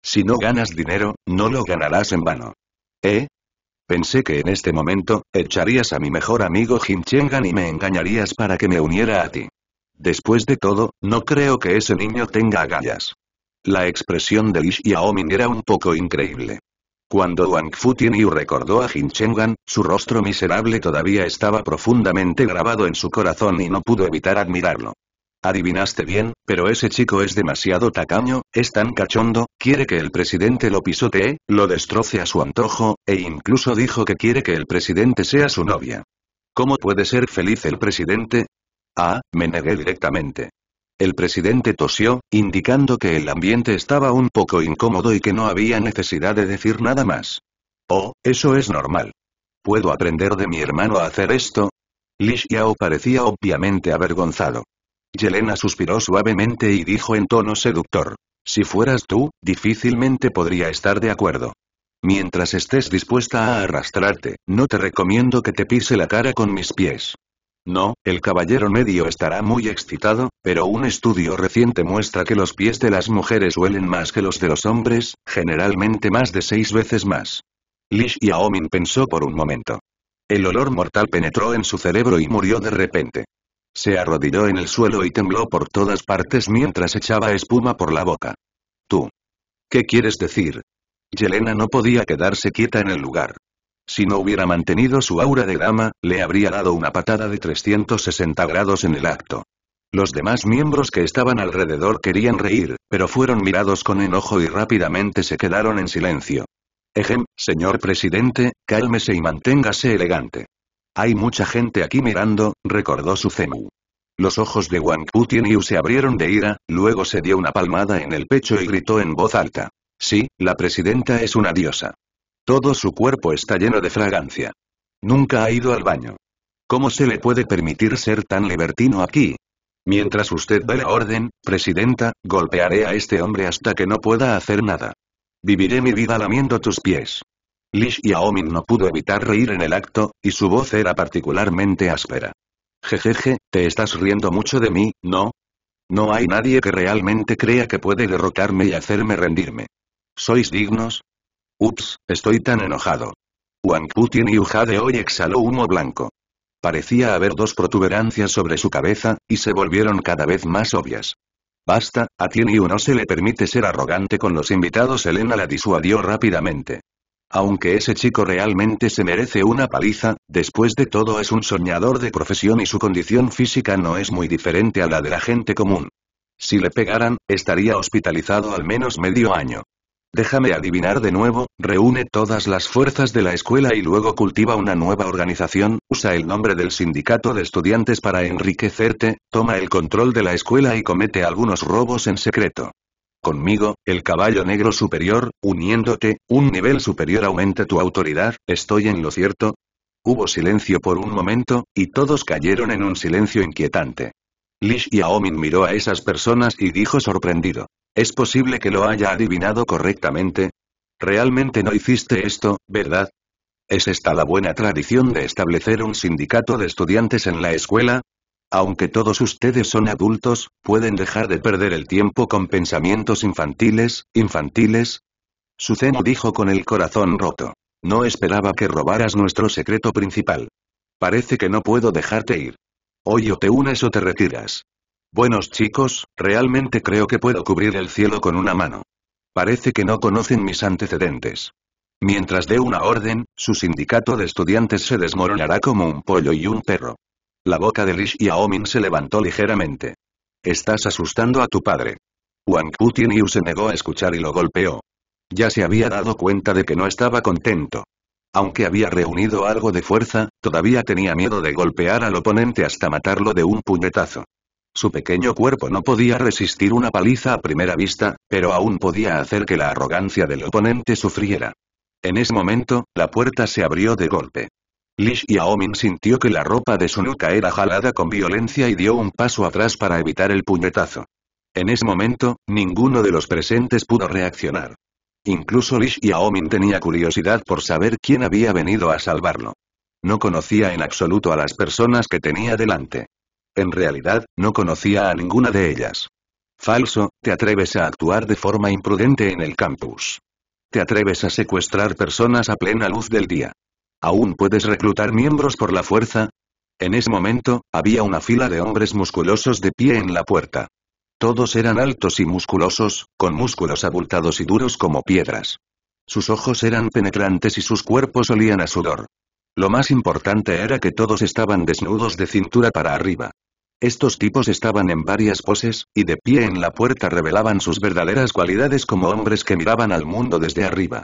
Si no ganas dinero, no lo ganarás en vano. ¿Eh? Pensé que en este momento, echarías a mi mejor amigo Jin Chengan y me engañarías para que me uniera a ti. Después de todo, no creo que ese niño tenga agallas. La expresión de Lish Yaomin era un poco increíble. Cuando Wang Yu recordó a Jin Chenggan, su rostro miserable todavía estaba profundamente grabado en su corazón y no pudo evitar admirarlo. Adivinaste bien, pero ese chico es demasiado tacaño, es tan cachondo, quiere que el presidente lo pisotee, lo destroce a su antojo, e incluso dijo que quiere que el presidente sea su novia. ¿Cómo puede ser feliz el presidente? Ah, me negué directamente. El presidente tosió, indicando que el ambiente estaba un poco incómodo y que no había necesidad de decir nada más. Oh, eso es normal. ¿Puedo aprender de mi hermano a hacer esto? Li Xiao parecía obviamente avergonzado. Yelena suspiró suavemente y dijo en tono seductor. Si fueras tú, difícilmente podría estar de acuerdo. Mientras estés dispuesta a arrastrarte, no te recomiendo que te pise la cara con mis pies. No, el caballero medio estará muy excitado, pero un estudio reciente muestra que los pies de las mujeres huelen más que los de los hombres, generalmente más de seis veces más. Lish Aomin pensó por un momento. El olor mortal penetró en su cerebro y murió de repente. Se arrodilló en el suelo y tembló por todas partes mientras echaba espuma por la boca. Tú. ¿Qué quieres decir? Yelena no podía quedarse quieta en el lugar. Si no hubiera mantenido su aura de dama, le habría dado una patada de 360 grados en el acto. Los demás miembros que estaban alrededor querían reír, pero fueron mirados con enojo y rápidamente se quedaron en silencio. Ejem, señor presidente, cálmese y manténgase elegante. Hay mucha gente aquí mirando, recordó su Zemu. Los ojos de Wang Yu se abrieron de ira, luego se dio una palmada en el pecho y gritó en voz alta. Sí, la presidenta es una diosa. Todo su cuerpo está lleno de fragancia. Nunca ha ido al baño. ¿Cómo se le puede permitir ser tan libertino aquí? Mientras usted dé la orden, presidenta, golpearé a este hombre hasta que no pueda hacer nada. Viviré mi vida lamiendo tus pies. Lish Aomin no pudo evitar reír en el acto, y su voz era particularmente áspera. Jejeje, te estás riendo mucho de mí, ¿no? No hay nadie que realmente crea que puede derrocarme y hacerme rendirme. ¿Sois dignos? Ups, estoy tan enojado. Wang Putin y de hoy exhaló humo blanco. Parecía haber dos protuberancias sobre su cabeza, y se volvieron cada vez más obvias. Basta, a Tien Yu no se le permite ser arrogante con los invitados. Elena la disuadió rápidamente. Aunque ese chico realmente se merece una paliza, después de todo es un soñador de profesión y su condición física no es muy diferente a la de la gente común. Si le pegaran, estaría hospitalizado al menos medio año. Déjame adivinar de nuevo, reúne todas las fuerzas de la escuela y luego cultiva una nueva organización, usa el nombre del sindicato de estudiantes para enriquecerte, toma el control de la escuela y comete algunos robos en secreto. Conmigo, el caballo negro superior, uniéndote, un nivel superior aumenta tu autoridad, ¿estoy en lo cierto? Hubo silencio por un momento, y todos cayeron en un silencio inquietante. Lish Yaomin miró a esas personas y dijo sorprendido. Es posible que lo haya adivinado correctamente. Realmente no hiciste esto, ¿verdad? ¿Es esta la buena tradición de establecer un sindicato de estudiantes en la escuela? Aunque todos ustedes son adultos, pueden dejar de perder el tiempo con pensamientos infantiles, infantiles. Suzeno dijo con el corazón roto. No esperaba que robaras nuestro secreto principal. Parece que no puedo dejarte ir. Hoy o te unes o te retiras. Buenos chicos, realmente creo que puedo cubrir el cielo con una mano. Parece que no conocen mis antecedentes. Mientras dé una orden, su sindicato de estudiantes se desmoronará como un pollo y un perro. La boca de Lish Aomin se levantó ligeramente. Estás asustando a tu padre. Wang Yu se negó a escuchar y lo golpeó. Ya se había dado cuenta de que no estaba contento. Aunque había reunido algo de fuerza, todavía tenía miedo de golpear al oponente hasta matarlo de un puñetazo. Su pequeño cuerpo no podía resistir una paliza a primera vista, pero aún podía hacer que la arrogancia del oponente sufriera. En ese momento, la puerta se abrió de golpe. Lish Aomin sintió que la ropa de su nuca era jalada con violencia y dio un paso atrás para evitar el puñetazo. En ese momento, ninguno de los presentes pudo reaccionar. Incluso Lish Aomin tenía curiosidad por saber quién había venido a salvarlo. No conocía en absoluto a las personas que tenía delante en realidad, no conocía a ninguna de ellas. Falso, te atreves a actuar de forma imprudente en el campus. Te atreves a secuestrar personas a plena luz del día. ¿Aún puedes reclutar miembros por la fuerza? En ese momento, había una fila de hombres musculosos de pie en la puerta. Todos eran altos y musculosos, con músculos abultados y duros como piedras. Sus ojos eran penetrantes y sus cuerpos olían a sudor. Lo más importante era que todos estaban desnudos de cintura para arriba. Estos tipos estaban en varias poses, y de pie en la puerta revelaban sus verdaderas cualidades como hombres que miraban al mundo desde arriba.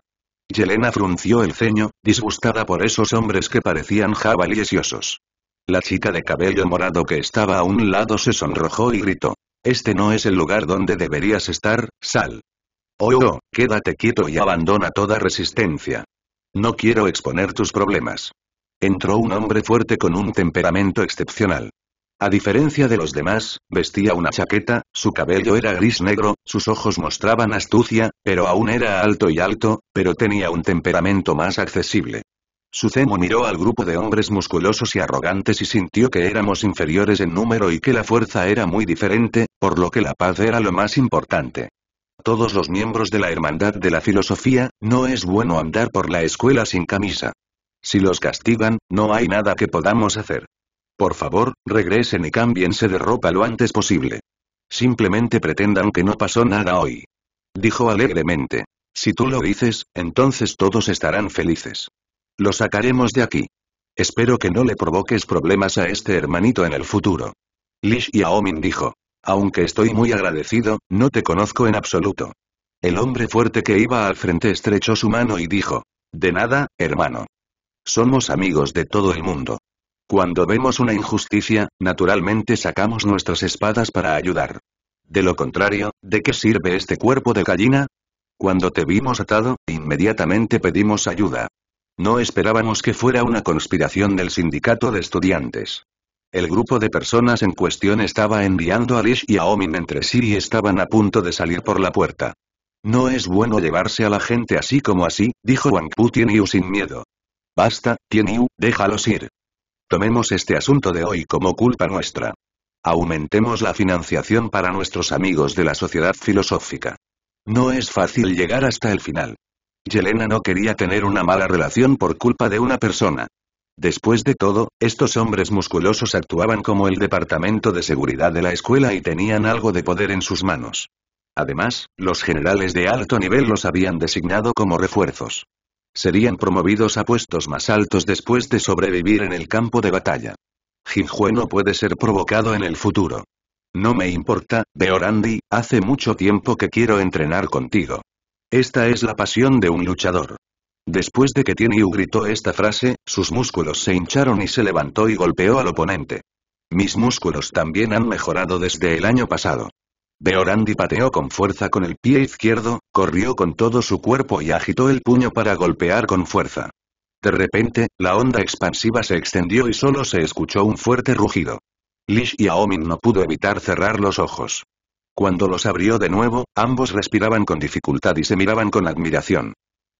Yelena frunció el ceño, disgustada por esos hombres que parecían jabalíes y osos. La chica de cabello morado que estaba a un lado se sonrojó y gritó. Este no es el lugar donde deberías estar, sal. Oh, oh, quédate quieto y abandona toda resistencia. No quiero exponer tus problemas. Entró un hombre fuerte con un temperamento excepcional. A diferencia de los demás, vestía una chaqueta, su cabello era gris-negro, sus ojos mostraban astucia, pero aún era alto y alto, pero tenía un temperamento más accesible. Sucemo miró al grupo de hombres musculosos y arrogantes y sintió que éramos inferiores en número y que la fuerza era muy diferente, por lo que la paz era lo más importante. Todos los miembros de la Hermandad de la Filosofía, no es bueno andar por la escuela sin camisa. Si los castigan, no hay nada que podamos hacer. Por favor, regresen y cámbiense de ropa lo antes posible. Simplemente pretendan que no pasó nada hoy. Dijo alegremente. Si tú lo dices, entonces todos estarán felices. Lo sacaremos de aquí. Espero que no le provoques problemas a este hermanito en el futuro. Lish Yaomin dijo. Aunque estoy muy agradecido, no te conozco en absoluto. El hombre fuerte que iba al frente estrechó su mano y dijo. De nada, hermano. Somos amigos de todo el mundo. Cuando vemos una injusticia, naturalmente sacamos nuestras espadas para ayudar. De lo contrario, ¿de qué sirve este cuerpo de gallina? Cuando te vimos atado, inmediatamente pedimos ayuda. No esperábamos que fuera una conspiración del sindicato de estudiantes. El grupo de personas en cuestión estaba enviando a Lish y a Omin entre sí y estaban a punto de salir por la puerta. No es bueno llevarse a la gente así como así, dijo Wang Pu Tianyu sin miedo. Basta, Tianyu, déjalos ir. Tomemos este asunto de hoy como culpa nuestra. Aumentemos la financiación para nuestros amigos de la sociedad filosófica. No es fácil llegar hasta el final. Yelena no quería tener una mala relación por culpa de una persona. Después de todo, estos hombres musculosos actuaban como el departamento de seguridad de la escuela y tenían algo de poder en sus manos. Además, los generales de alto nivel los habían designado como refuerzos. Serían promovidos a puestos más altos después de sobrevivir en el campo de batalla. Jinjue no puede ser provocado en el futuro. No me importa, Beorandi, hace mucho tiempo que quiero entrenar contigo. Esta es la pasión de un luchador. Después de que Tianyu gritó esta frase, sus músculos se hincharon y se levantó y golpeó al oponente. Mis músculos también han mejorado desde el año pasado. Beorandi pateó con fuerza con el pie izquierdo, corrió con todo su cuerpo y agitó el puño para golpear con fuerza. De repente, la onda expansiva se extendió y solo se escuchó un fuerte rugido. Lish y Aomin no pudo evitar cerrar los ojos. Cuando los abrió de nuevo, ambos respiraban con dificultad y se miraban con admiración.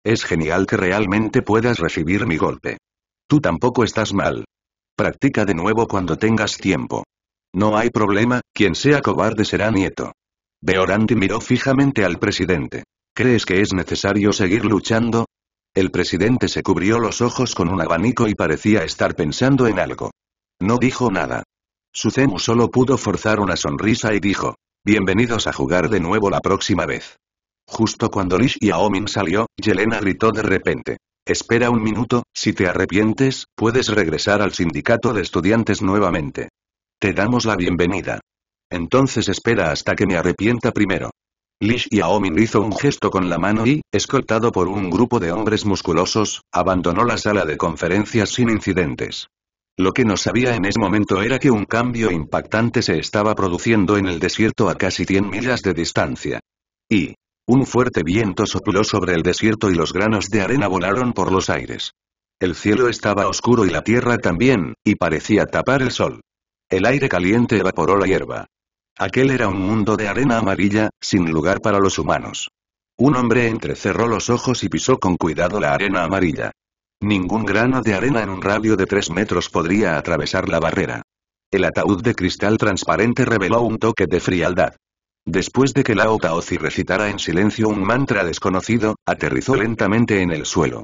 Es genial que realmente puedas recibir mi golpe. Tú tampoco estás mal. Practica de nuevo cuando tengas tiempo. No hay problema, quien sea cobarde será nieto. Beorandi miró fijamente al presidente. ¿Crees que es necesario seguir luchando? El presidente se cubrió los ojos con un abanico y parecía estar pensando en algo. No dijo nada. Suzemu solo pudo forzar una sonrisa y dijo. Bienvenidos a jugar de nuevo la próxima vez. Justo cuando Lish y Aomin salió, Yelena gritó de repente. Espera un minuto, si te arrepientes, puedes regresar al sindicato de estudiantes nuevamente. Te damos la bienvenida. Entonces espera hasta que me arrepienta primero. Lish Aomin hizo un gesto con la mano y, escoltado por un grupo de hombres musculosos, abandonó la sala de conferencias sin incidentes. Lo que no sabía en ese momento era que un cambio impactante se estaba produciendo en el desierto a casi 100 millas de distancia. Y, un fuerte viento sopló sobre el desierto y los granos de arena volaron por los aires. El cielo estaba oscuro y la tierra también, y parecía tapar el sol. El aire caliente evaporó la hierba. Aquel era un mundo de arena amarilla, sin lugar para los humanos. Un hombre entrecerró los ojos y pisó con cuidado la arena amarilla. Ningún grano de arena en un radio de tres metros podría atravesar la barrera. El ataúd de cristal transparente reveló un toque de frialdad. Después de que Lao Taozi recitara en silencio un mantra desconocido, aterrizó lentamente en el suelo.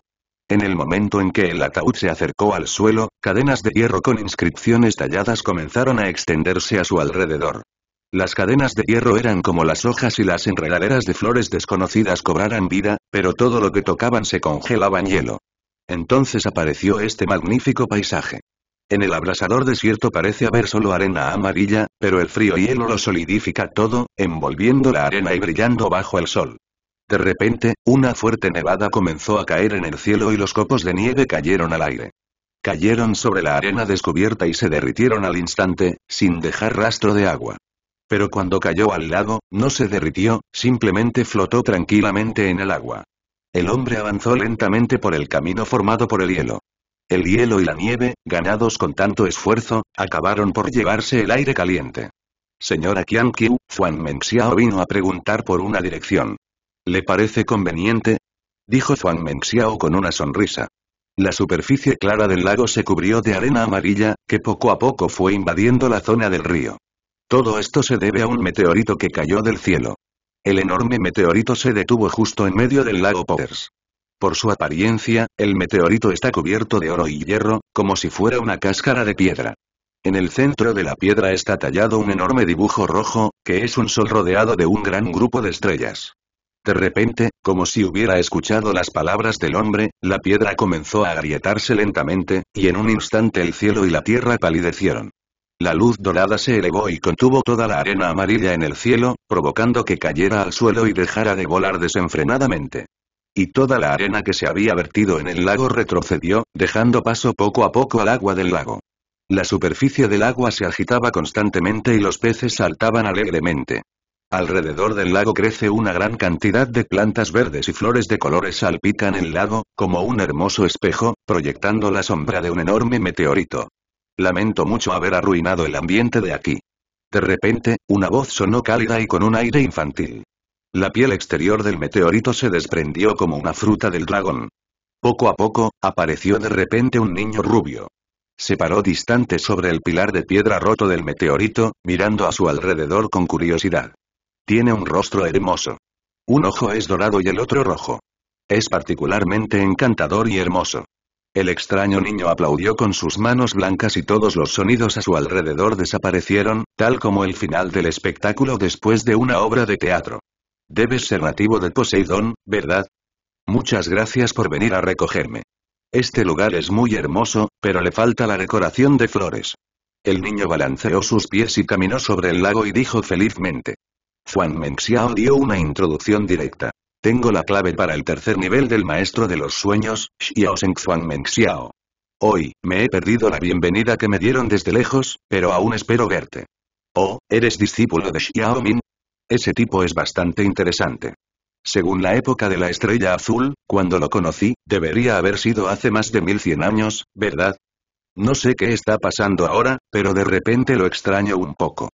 En el momento en que el ataúd se acercó al suelo, cadenas de hierro con inscripciones talladas comenzaron a extenderse a su alrededor. Las cadenas de hierro eran como las hojas y las enredaderas de flores desconocidas cobraran vida, pero todo lo que tocaban se congelaba en hielo. Entonces apareció este magnífico paisaje. En el abrasador desierto parece haber solo arena amarilla, pero el frío hielo lo solidifica todo, envolviendo la arena y brillando bajo el sol. De repente, una fuerte nevada comenzó a caer en el cielo y los copos de nieve cayeron al aire. Cayeron sobre la arena descubierta y se derritieron al instante, sin dejar rastro de agua. Pero cuando cayó al lago, no se derritió, simplemente flotó tranquilamente en el agua. El hombre avanzó lentamente por el camino formado por el hielo. El hielo y la nieve, ganados con tanto esfuerzo, acabaron por llevarse el aire caliente. Señora Qianqiu, Juan Menxiao vino a preguntar por una dirección. ¿Le parece conveniente? Dijo Zhuang Mengxiao con una sonrisa. La superficie clara del lago se cubrió de arena amarilla, que poco a poco fue invadiendo la zona del río. Todo esto se debe a un meteorito que cayó del cielo. El enorme meteorito se detuvo justo en medio del lago Powers. Por su apariencia, el meteorito está cubierto de oro y hierro, como si fuera una cáscara de piedra. En el centro de la piedra está tallado un enorme dibujo rojo, que es un sol rodeado de un gran grupo de estrellas. De repente, como si hubiera escuchado las palabras del hombre, la piedra comenzó a agrietarse lentamente, y en un instante el cielo y la tierra palidecieron. La luz dorada se elevó y contuvo toda la arena amarilla en el cielo, provocando que cayera al suelo y dejara de volar desenfrenadamente. Y toda la arena que se había vertido en el lago retrocedió, dejando paso poco a poco al agua del lago. La superficie del agua se agitaba constantemente y los peces saltaban alegremente. Alrededor del lago crece una gran cantidad de plantas verdes y flores de colores salpican el lago, como un hermoso espejo, proyectando la sombra de un enorme meteorito. Lamento mucho haber arruinado el ambiente de aquí. De repente, una voz sonó cálida y con un aire infantil. La piel exterior del meteorito se desprendió como una fruta del dragón. Poco a poco, apareció de repente un niño rubio. Se paró distante sobre el pilar de piedra roto del meteorito, mirando a su alrededor con curiosidad. Tiene un rostro hermoso. Un ojo es dorado y el otro rojo. Es particularmente encantador y hermoso. El extraño niño aplaudió con sus manos blancas y todos los sonidos a su alrededor desaparecieron, tal como el final del espectáculo después de una obra de teatro. Debes ser nativo de Poseidón, ¿verdad? Muchas gracias por venir a recogerme. Este lugar es muy hermoso, pero le falta la decoración de flores. El niño balanceó sus pies y caminó sobre el lago y dijo felizmente. Juan Mengxiao dio una introducción directa. Tengo la clave para el tercer nivel del maestro de los sueños, Xiao Zeng Juan Hoy, me he perdido la bienvenida que me dieron desde lejos, pero aún espero verte. Oh, ¿eres discípulo de Xiao Ese tipo es bastante interesante. Según la época de la estrella azul, cuando lo conocí, debería haber sido hace más de 1100 años, ¿verdad? No sé qué está pasando ahora, pero de repente lo extraño un poco.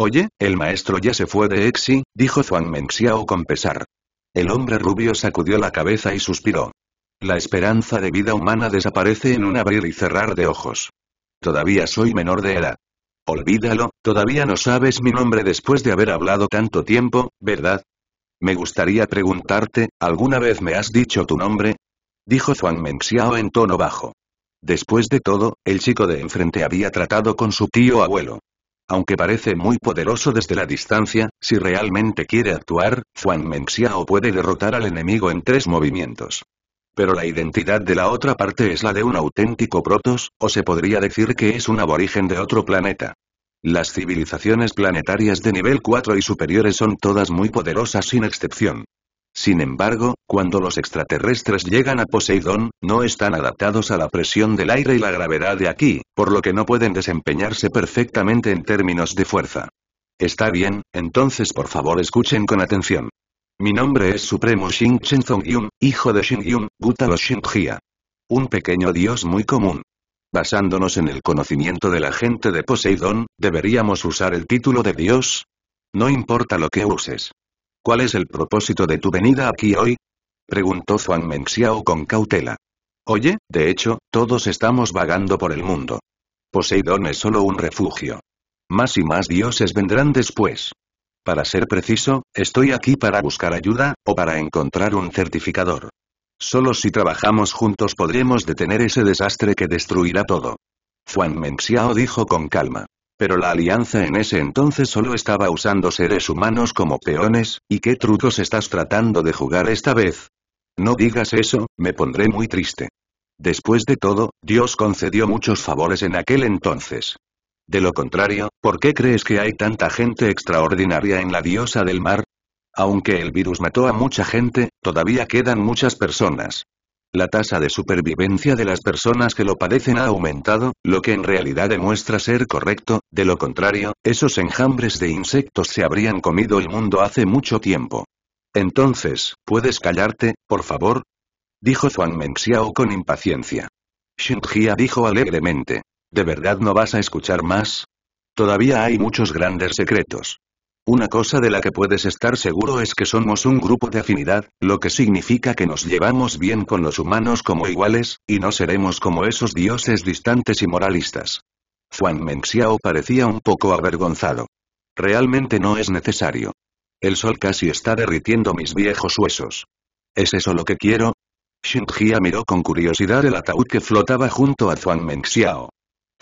Oye, el maestro ya se fue de Exi, dijo Zhuang Mengxiao con pesar. El hombre rubio sacudió la cabeza y suspiró. La esperanza de vida humana desaparece en un abrir y cerrar de ojos. Todavía soy menor de edad. Olvídalo, todavía no sabes mi nombre después de haber hablado tanto tiempo, ¿verdad? Me gustaría preguntarte, ¿alguna vez me has dicho tu nombre? Dijo Zhuang Mengxiao en tono bajo. Después de todo, el chico de enfrente había tratado con su tío abuelo. Aunque parece muy poderoso desde la distancia, si realmente quiere actuar, Juan Mengxiao puede derrotar al enemigo en tres movimientos. Pero la identidad de la otra parte es la de un auténtico protos, o se podría decir que es un aborigen de otro planeta. Las civilizaciones planetarias de nivel 4 y superiores son todas muy poderosas sin excepción. Sin embargo, cuando los extraterrestres llegan a Poseidón, no están adaptados a la presión del aire y la gravedad de aquí, por lo que no pueden desempeñarse perfectamente en términos de fuerza. Está bien, entonces por favor escuchen con atención. Mi nombre es Supremo Shin Yun, hijo de Shin Yun, shin Un pequeño dios muy común. Basándonos en el conocimiento de la gente de Poseidón, ¿deberíamos usar el título de dios? No importa lo que uses. ¿Cuál es el propósito de tu venida aquí hoy? preguntó Juan Menxiao con cautela. Oye, de hecho, todos estamos vagando por el mundo. Poseidón es solo un refugio. Más y más dioses vendrán después. Para ser preciso, estoy aquí para buscar ayuda, o para encontrar un certificador. Solo si trabajamos juntos podremos detener ese desastre que destruirá todo. Juan Menxiao dijo con calma. Pero la alianza en ese entonces solo estaba usando seres humanos como peones, ¿y qué trucos estás tratando de jugar esta vez? No digas eso, me pondré muy triste. Después de todo, Dios concedió muchos favores en aquel entonces. De lo contrario, ¿por qué crees que hay tanta gente extraordinaria en la diosa del mar? Aunque el virus mató a mucha gente, todavía quedan muchas personas. La tasa de supervivencia de las personas que lo padecen ha aumentado, lo que en realidad demuestra ser correcto, de lo contrario, esos enjambres de insectos se habrían comido el mundo hace mucho tiempo. Entonces, ¿puedes callarte, por favor? Dijo Zhuang Mengxiao con impaciencia. Xinjia dijo alegremente. ¿De verdad no vas a escuchar más? Todavía hay muchos grandes secretos. Una cosa de la que puedes estar seguro es que somos un grupo de afinidad, lo que significa que nos llevamos bien con los humanos como iguales, y no seremos como esos dioses distantes y moralistas. Juan Mengxiao parecía un poco avergonzado. Realmente no es necesario. El sol casi está derritiendo mis viejos huesos. ¿Es eso lo que quiero? Xinjia miró con curiosidad el ataúd que flotaba junto a Zhuang Menxiao.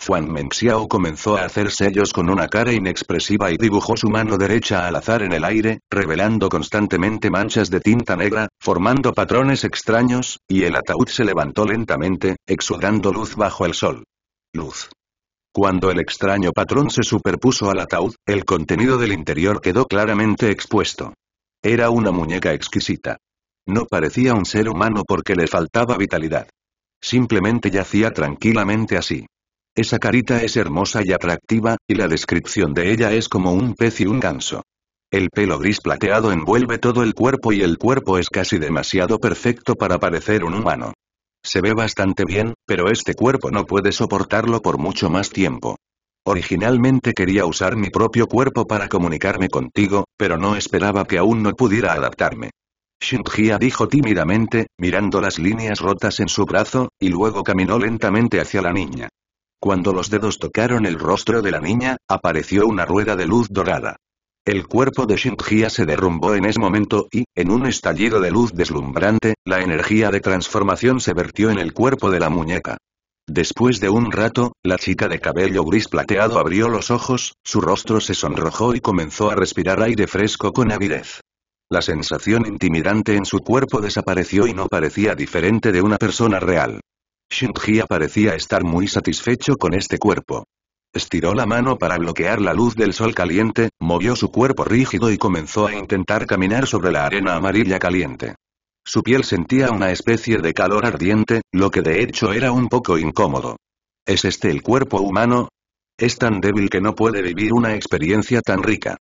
Juan Menxiao comenzó a hacer sellos con una cara inexpresiva y dibujó su mano derecha al azar en el aire, revelando constantemente manchas de tinta negra, formando patrones extraños, y el ataúd se levantó lentamente, exudando luz bajo el sol. Luz. Cuando el extraño patrón se superpuso al ataúd, el contenido del interior quedó claramente expuesto. Era una muñeca exquisita. No parecía un ser humano porque le faltaba vitalidad. Simplemente yacía tranquilamente así. Esa carita es hermosa y atractiva, y la descripción de ella es como un pez y un ganso. El pelo gris plateado envuelve todo el cuerpo y el cuerpo es casi demasiado perfecto para parecer un humano. Se ve bastante bien, pero este cuerpo no puede soportarlo por mucho más tiempo. Originalmente quería usar mi propio cuerpo para comunicarme contigo, pero no esperaba que aún no pudiera adaptarme. Shinjia dijo tímidamente, mirando las líneas rotas en su brazo, y luego caminó lentamente hacia la niña. Cuando los dedos tocaron el rostro de la niña, apareció una rueda de luz dorada. El cuerpo de Shinjia se derrumbó en ese momento y, en un estallido de luz deslumbrante, la energía de transformación se vertió en el cuerpo de la muñeca. Después de un rato, la chica de cabello gris plateado abrió los ojos, su rostro se sonrojó y comenzó a respirar aire fresco con avidez. La sensación intimidante en su cuerpo desapareció y no parecía diferente de una persona real. Shinji parecía estar muy satisfecho con este cuerpo. Estiró la mano para bloquear la luz del sol caliente, movió su cuerpo rígido y comenzó a intentar caminar sobre la arena amarilla caliente. Su piel sentía una especie de calor ardiente, lo que de hecho era un poco incómodo. ¿Es este el cuerpo humano? Es tan débil que no puede vivir una experiencia tan rica.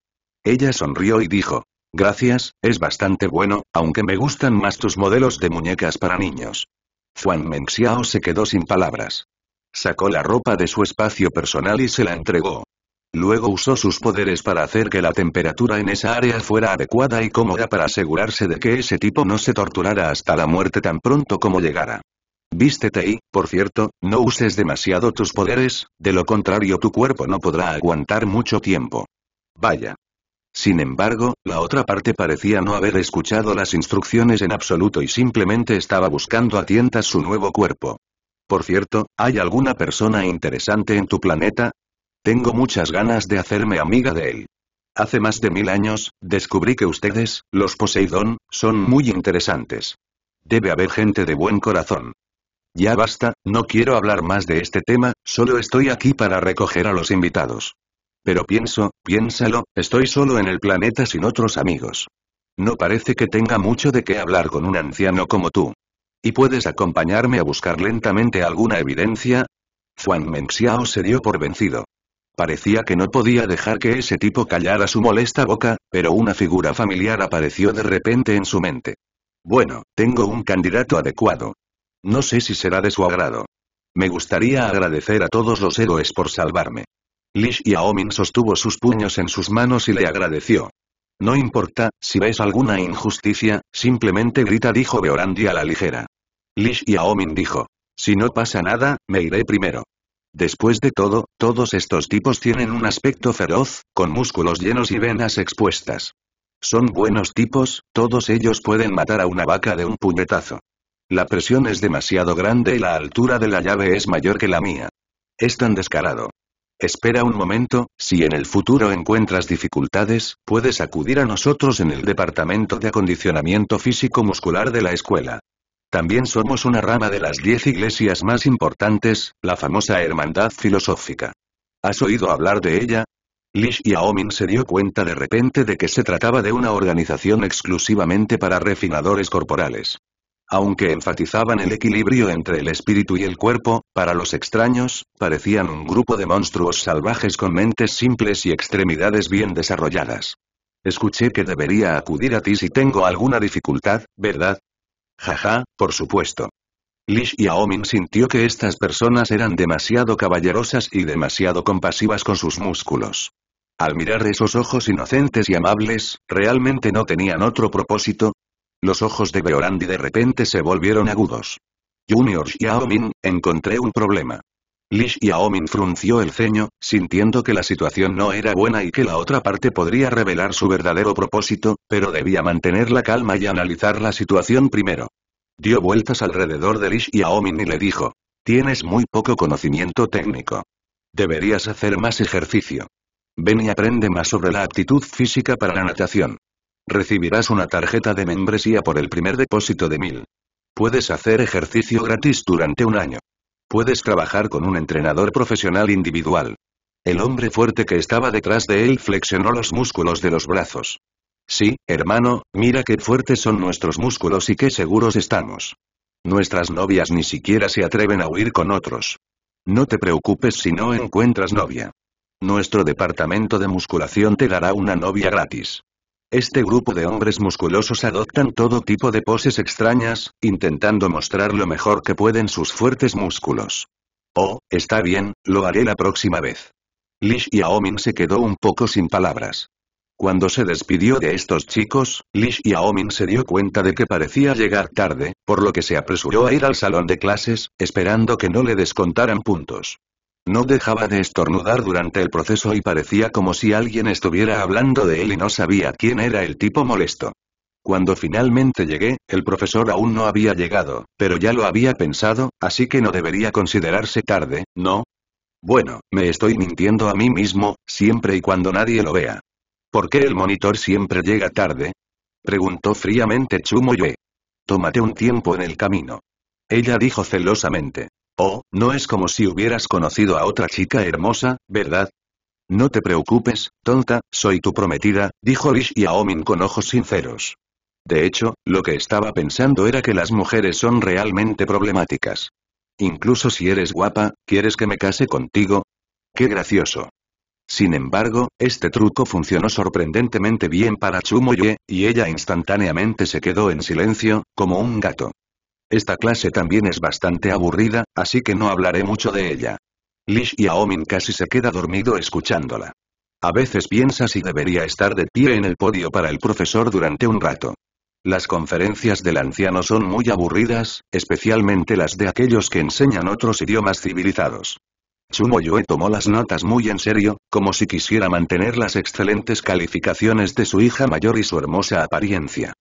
Ella sonrió y dijo, Gracias, es bastante bueno, aunque me gustan más tus modelos de muñecas para niños. Juan Mengxiao se quedó sin palabras. Sacó la ropa de su espacio personal y se la entregó. Luego usó sus poderes para hacer que la temperatura en esa área fuera adecuada y cómoda para asegurarse de que ese tipo no se torturara hasta la muerte tan pronto como llegara. Vístete y, por cierto, no uses demasiado tus poderes, de lo contrario tu cuerpo no podrá aguantar mucho tiempo. Vaya. Sin embargo, la otra parte parecía no haber escuchado las instrucciones en absoluto y simplemente estaba buscando a tientas su nuevo cuerpo. Por cierto, ¿hay alguna persona interesante en tu planeta? Tengo muchas ganas de hacerme amiga de él. Hace más de mil años, descubrí que ustedes, los Poseidón, son muy interesantes. Debe haber gente de buen corazón. Ya basta, no quiero hablar más de este tema, solo estoy aquí para recoger a los invitados. Pero pienso, piénsalo, estoy solo en el planeta sin otros amigos. No parece que tenga mucho de qué hablar con un anciano como tú. ¿Y puedes acompañarme a buscar lentamente alguna evidencia? Juan Mengxiao se dio por vencido. Parecía que no podía dejar que ese tipo callara su molesta boca, pero una figura familiar apareció de repente en su mente. Bueno, tengo un candidato adecuado. No sé si será de su agrado. Me gustaría agradecer a todos los héroes por salvarme y Aomin sostuvo sus puños en sus manos y le agradeció. No importa, si ves alguna injusticia, simplemente grita dijo Beorandi a la ligera. y Aomin dijo. Si no pasa nada, me iré primero. Después de todo, todos estos tipos tienen un aspecto feroz, con músculos llenos y venas expuestas. Son buenos tipos, todos ellos pueden matar a una vaca de un puñetazo. La presión es demasiado grande y la altura de la llave es mayor que la mía. Es tan descarado. Espera un momento, si en el futuro encuentras dificultades, puedes acudir a nosotros en el Departamento de Acondicionamiento Físico Muscular de la escuela. También somos una rama de las diez iglesias más importantes, la famosa Hermandad Filosófica. ¿Has oído hablar de ella? Lish Aomin se dio cuenta de repente de que se trataba de una organización exclusivamente para refinadores corporales. Aunque enfatizaban el equilibrio entre el espíritu y el cuerpo, para los extraños, parecían un grupo de monstruos salvajes con mentes simples y extremidades bien desarrolladas. Escuché que debería acudir a ti si tengo alguna dificultad, ¿verdad? Jaja, por supuesto. Lish Aomin sintió que estas personas eran demasiado caballerosas y demasiado compasivas con sus músculos. Al mirar esos ojos inocentes y amables, realmente no tenían otro propósito, los ojos de Beorandi de repente se volvieron agudos. Junior Xiaomin, encontré un problema. Li Xiaomin frunció el ceño, sintiendo que la situación no era buena y que la otra parte podría revelar su verdadero propósito, pero debía mantener la calma y analizar la situación primero. Dio vueltas alrededor de Li Xiaomin y le dijo. Tienes muy poco conocimiento técnico. Deberías hacer más ejercicio. Ven y aprende más sobre la aptitud física para la natación. Recibirás una tarjeta de membresía por el primer depósito de mil Puedes hacer ejercicio gratis durante un año. Puedes trabajar con un entrenador profesional individual. El hombre fuerte que estaba detrás de él flexionó los músculos de los brazos. Sí, hermano, mira qué fuertes son nuestros músculos y qué seguros estamos. Nuestras novias ni siquiera se atreven a huir con otros. No te preocupes si no encuentras novia. Nuestro departamento de musculación te dará una novia gratis. Este grupo de hombres musculosos adoptan todo tipo de poses extrañas, intentando mostrar lo mejor que pueden sus fuertes músculos. Oh, está bien, lo haré la próxima vez. Lish Aomin se quedó un poco sin palabras. Cuando se despidió de estos chicos, Lish Aomin se dio cuenta de que parecía llegar tarde, por lo que se apresuró a ir al salón de clases, esperando que no le descontaran puntos. No dejaba de estornudar durante el proceso y parecía como si alguien estuviera hablando de él y no sabía quién era el tipo molesto. Cuando finalmente llegué, el profesor aún no había llegado, pero ya lo había pensado, así que no debería considerarse tarde, ¿no? Bueno, me estoy mintiendo a mí mismo, siempre y cuando nadie lo vea. ¿Por qué el monitor siempre llega tarde? Preguntó fríamente Chumoyue. Tómate un tiempo en el camino. Ella dijo celosamente. Oh, no es como si hubieras conocido a otra chica hermosa, ¿verdad? No te preocupes, tonta, soy tu prometida, dijo Lish y Aomin con ojos sinceros. De hecho, lo que estaba pensando era que las mujeres son realmente problemáticas. Incluso si eres guapa, ¿quieres que me case contigo? ¡Qué gracioso! Sin embargo, este truco funcionó sorprendentemente bien para Chumoye, y ella instantáneamente se quedó en silencio, como un gato. Esta clase también es bastante aburrida, así que no hablaré mucho de ella. Lish y Aomin casi se queda dormido escuchándola. A veces piensa si debería estar de pie en el podio para el profesor durante un rato. Las conferencias del anciano son muy aburridas, especialmente las de aquellos que enseñan otros idiomas civilizados. Chumoyue tomó las notas muy en serio, como si quisiera mantener las excelentes calificaciones de su hija mayor y su hermosa apariencia.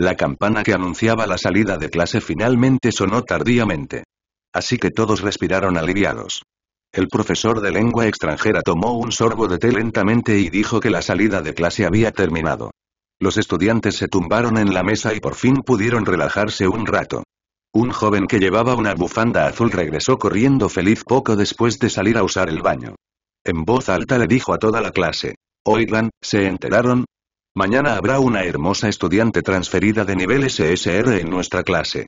La campana que anunciaba la salida de clase finalmente sonó tardíamente. Así que todos respiraron aliviados. El profesor de lengua extranjera tomó un sorbo de té lentamente y dijo que la salida de clase había terminado. Los estudiantes se tumbaron en la mesa y por fin pudieron relajarse un rato. Un joven que llevaba una bufanda azul regresó corriendo feliz poco después de salir a usar el baño. En voz alta le dijo a toda la clase. Oigan, ¿se enteraron? Mañana habrá una hermosa estudiante transferida de nivel SSR en nuestra clase.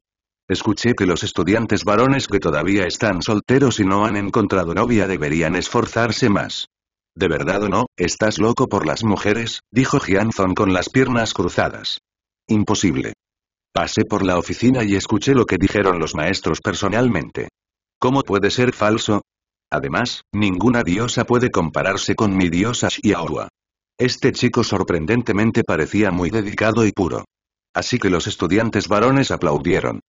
Escuché que los estudiantes varones que todavía están solteros y no han encontrado novia deberían esforzarse más. ¿De verdad o no? ¿Estás loco por las mujeres? dijo Jianzon con las piernas cruzadas. Imposible. Pasé por la oficina y escuché lo que dijeron los maestros personalmente. ¿Cómo puede ser falso? Además, ninguna diosa puede compararse con mi diosa Xiaohua. Este chico sorprendentemente parecía muy dedicado y puro. Así que los estudiantes varones aplaudieron.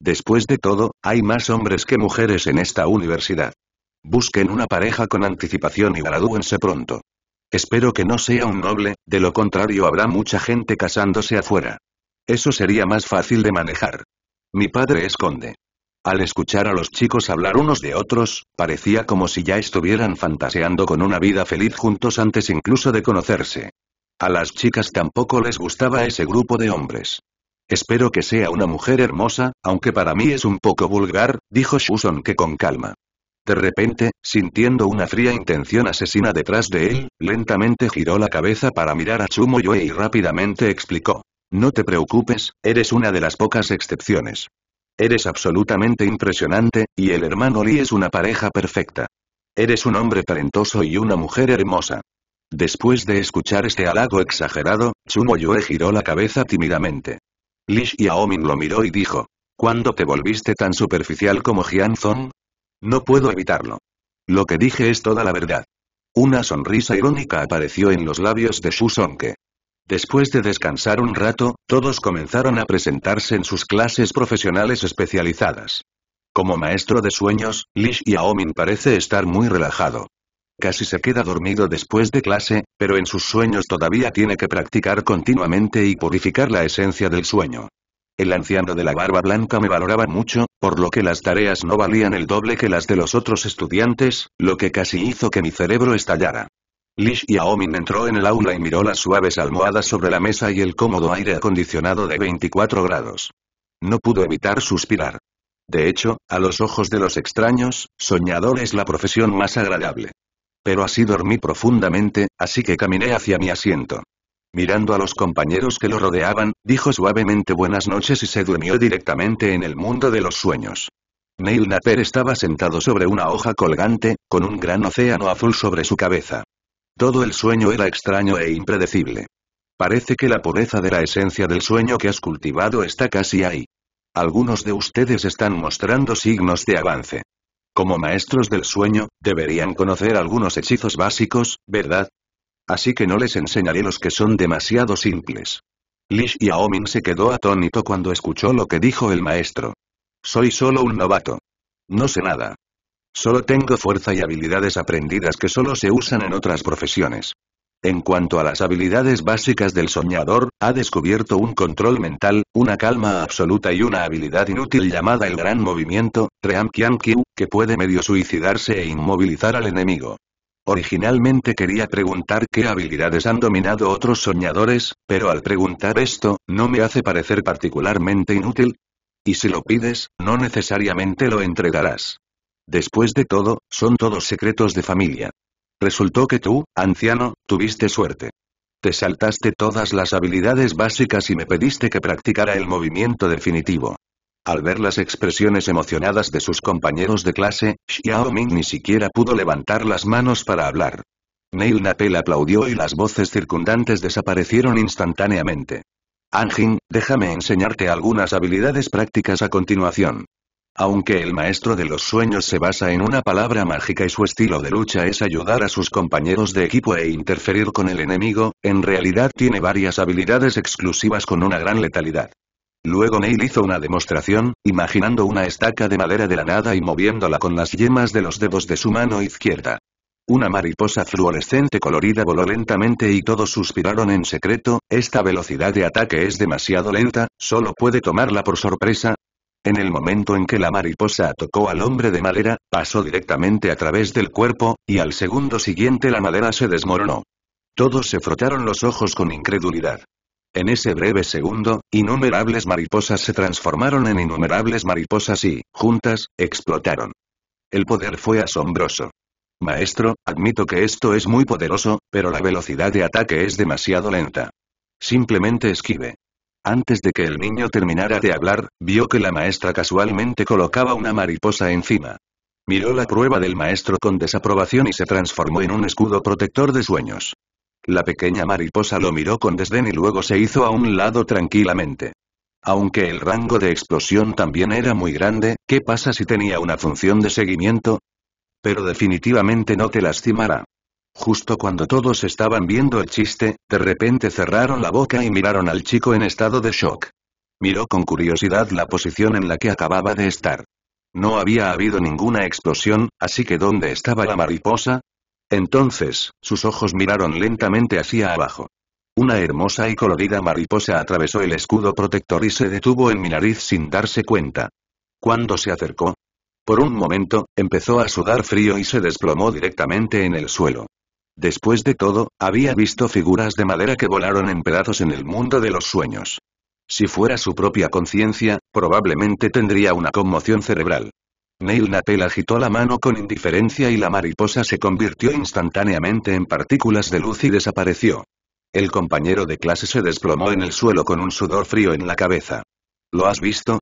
Después de todo, hay más hombres que mujeres en esta universidad. Busquen una pareja con anticipación y gradúense pronto. Espero que no sea un noble, de lo contrario habrá mucha gente casándose afuera. Eso sería más fácil de manejar. Mi padre esconde. Al escuchar a los chicos hablar unos de otros, parecía como si ya estuvieran fantaseando con una vida feliz juntos antes incluso de conocerse. A las chicas tampoco les gustaba ese grupo de hombres. Espero que sea una mujer hermosa, aunque para mí es un poco vulgar, dijo Shuson que con calma. De repente, sintiendo una fría intención asesina detrás de él, lentamente giró la cabeza para mirar a Chumoyue y rápidamente explicó. No te preocupes, eres una de las pocas excepciones. Eres absolutamente impresionante, y el hermano Lee es una pareja perfecta. Eres un hombre talentoso y una mujer hermosa. Después de escuchar este halago exagerado, Chumo giró la cabeza tímidamente. Lish Xiaomin lo miró y dijo. ¿Cuándo te volviste tan superficial como Jian Zong? No puedo evitarlo. Lo que dije es toda la verdad. Una sonrisa irónica apareció en los labios de Shu Songke. Después de descansar un rato, todos comenzaron a presentarse en sus clases profesionales especializadas. Como maestro de sueños, Lish Yaomin parece estar muy relajado. Casi se queda dormido después de clase, pero en sus sueños todavía tiene que practicar continuamente y purificar la esencia del sueño. El anciano de la barba blanca me valoraba mucho, por lo que las tareas no valían el doble que las de los otros estudiantes, lo que casi hizo que mi cerebro estallara. Lish Aomin entró en el aula y miró las suaves almohadas sobre la mesa y el cómodo aire acondicionado de 24 grados. No pudo evitar suspirar. De hecho, a los ojos de los extraños, soñador es la profesión más agradable. Pero así dormí profundamente, así que caminé hacia mi asiento. Mirando a los compañeros que lo rodeaban, dijo suavemente buenas noches y se durmió directamente en el mundo de los sueños. Neil Napper estaba sentado sobre una hoja colgante, con un gran océano azul sobre su cabeza. Todo el sueño era extraño e impredecible. Parece que la pureza de la esencia del sueño que has cultivado está casi ahí. Algunos de ustedes están mostrando signos de avance. Como maestros del sueño, deberían conocer algunos hechizos básicos, ¿verdad? Así que no les enseñaré los que son demasiado simples. Lish Aomin se quedó atónito cuando escuchó lo que dijo el maestro. Soy solo un novato. No sé nada. Solo tengo fuerza y habilidades aprendidas que solo se usan en otras profesiones. En cuanto a las habilidades básicas del soñador, ha descubierto un control mental, una calma absoluta y una habilidad inútil llamada el gran movimiento, Ream Kyu, que puede medio suicidarse e inmovilizar al enemigo. Originalmente quería preguntar qué habilidades han dominado otros soñadores, pero al preguntar esto, no me hace parecer particularmente inútil. Y si lo pides, no necesariamente lo entregarás. Después de todo, son todos secretos de familia. Resultó que tú, anciano, tuviste suerte. Te saltaste todas las habilidades básicas y me pediste que practicara el movimiento definitivo. Al ver las expresiones emocionadas de sus compañeros de clase, Xiao ni siquiera pudo levantar las manos para hablar. Neil Napel aplaudió y las voces circundantes desaparecieron instantáneamente. Anjin, déjame enseñarte algunas habilidades prácticas a continuación. Aunque el maestro de los sueños se basa en una palabra mágica y su estilo de lucha es ayudar a sus compañeros de equipo e interferir con el enemigo, en realidad tiene varias habilidades exclusivas con una gran letalidad. Luego Neil hizo una demostración, imaginando una estaca de madera de la nada y moviéndola con las yemas de los dedos de su mano izquierda. Una mariposa fluorescente colorida voló lentamente y todos suspiraron en secreto, esta velocidad de ataque es demasiado lenta, solo puede tomarla por sorpresa, en el momento en que la mariposa tocó al hombre de madera, pasó directamente a través del cuerpo, y al segundo siguiente la madera se desmoronó. Todos se frotaron los ojos con incredulidad. En ese breve segundo, innumerables mariposas se transformaron en innumerables mariposas y, juntas, explotaron. El poder fue asombroso. Maestro, admito que esto es muy poderoso, pero la velocidad de ataque es demasiado lenta. Simplemente esquive. Antes de que el niño terminara de hablar, vio que la maestra casualmente colocaba una mariposa encima. Miró la prueba del maestro con desaprobación y se transformó en un escudo protector de sueños. La pequeña mariposa lo miró con desdén y luego se hizo a un lado tranquilamente. Aunque el rango de explosión también era muy grande, ¿qué pasa si tenía una función de seguimiento? Pero definitivamente no te lastimará. Justo cuando todos estaban viendo el chiste, de repente cerraron la boca y miraron al chico en estado de shock. Miró con curiosidad la posición en la que acababa de estar. No había habido ninguna explosión, así que ¿dónde estaba la mariposa? Entonces, sus ojos miraron lentamente hacia abajo. Una hermosa y colorida mariposa atravesó el escudo protector y se detuvo en mi nariz sin darse cuenta. Cuando se acercó, por un momento, empezó a sudar frío y se desplomó directamente en el suelo. Después de todo, había visto figuras de madera que volaron en pedazos en el mundo de los sueños. Si fuera su propia conciencia, probablemente tendría una conmoción cerebral. Neil Natel agitó la mano con indiferencia y la mariposa se convirtió instantáneamente en partículas de luz y desapareció. El compañero de clase se desplomó en el suelo con un sudor frío en la cabeza. ¿Lo has visto?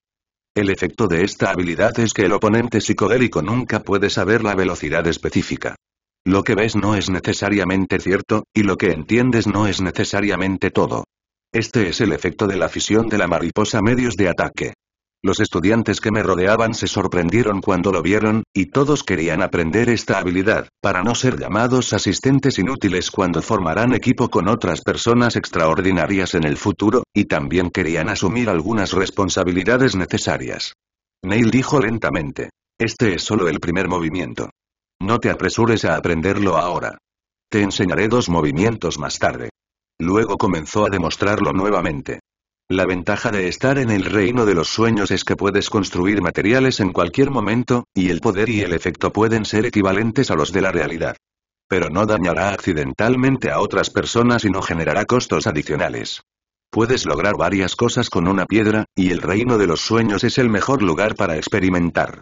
El efecto de esta habilidad es que el oponente psicodélico nunca puede saber la velocidad específica. Lo que ves no es necesariamente cierto, y lo que entiendes no es necesariamente todo. Este es el efecto de la fisión de la mariposa medios de ataque. Los estudiantes que me rodeaban se sorprendieron cuando lo vieron, y todos querían aprender esta habilidad, para no ser llamados asistentes inútiles cuando formarán equipo con otras personas extraordinarias en el futuro, y también querían asumir algunas responsabilidades necesarias. Neil dijo lentamente. Este es solo el primer movimiento. No te apresures a aprenderlo ahora. Te enseñaré dos movimientos más tarde. Luego comenzó a demostrarlo nuevamente. La ventaja de estar en el reino de los sueños es que puedes construir materiales en cualquier momento, y el poder y el efecto pueden ser equivalentes a los de la realidad. Pero no dañará accidentalmente a otras personas y no generará costos adicionales. Puedes lograr varias cosas con una piedra, y el reino de los sueños es el mejor lugar para experimentar.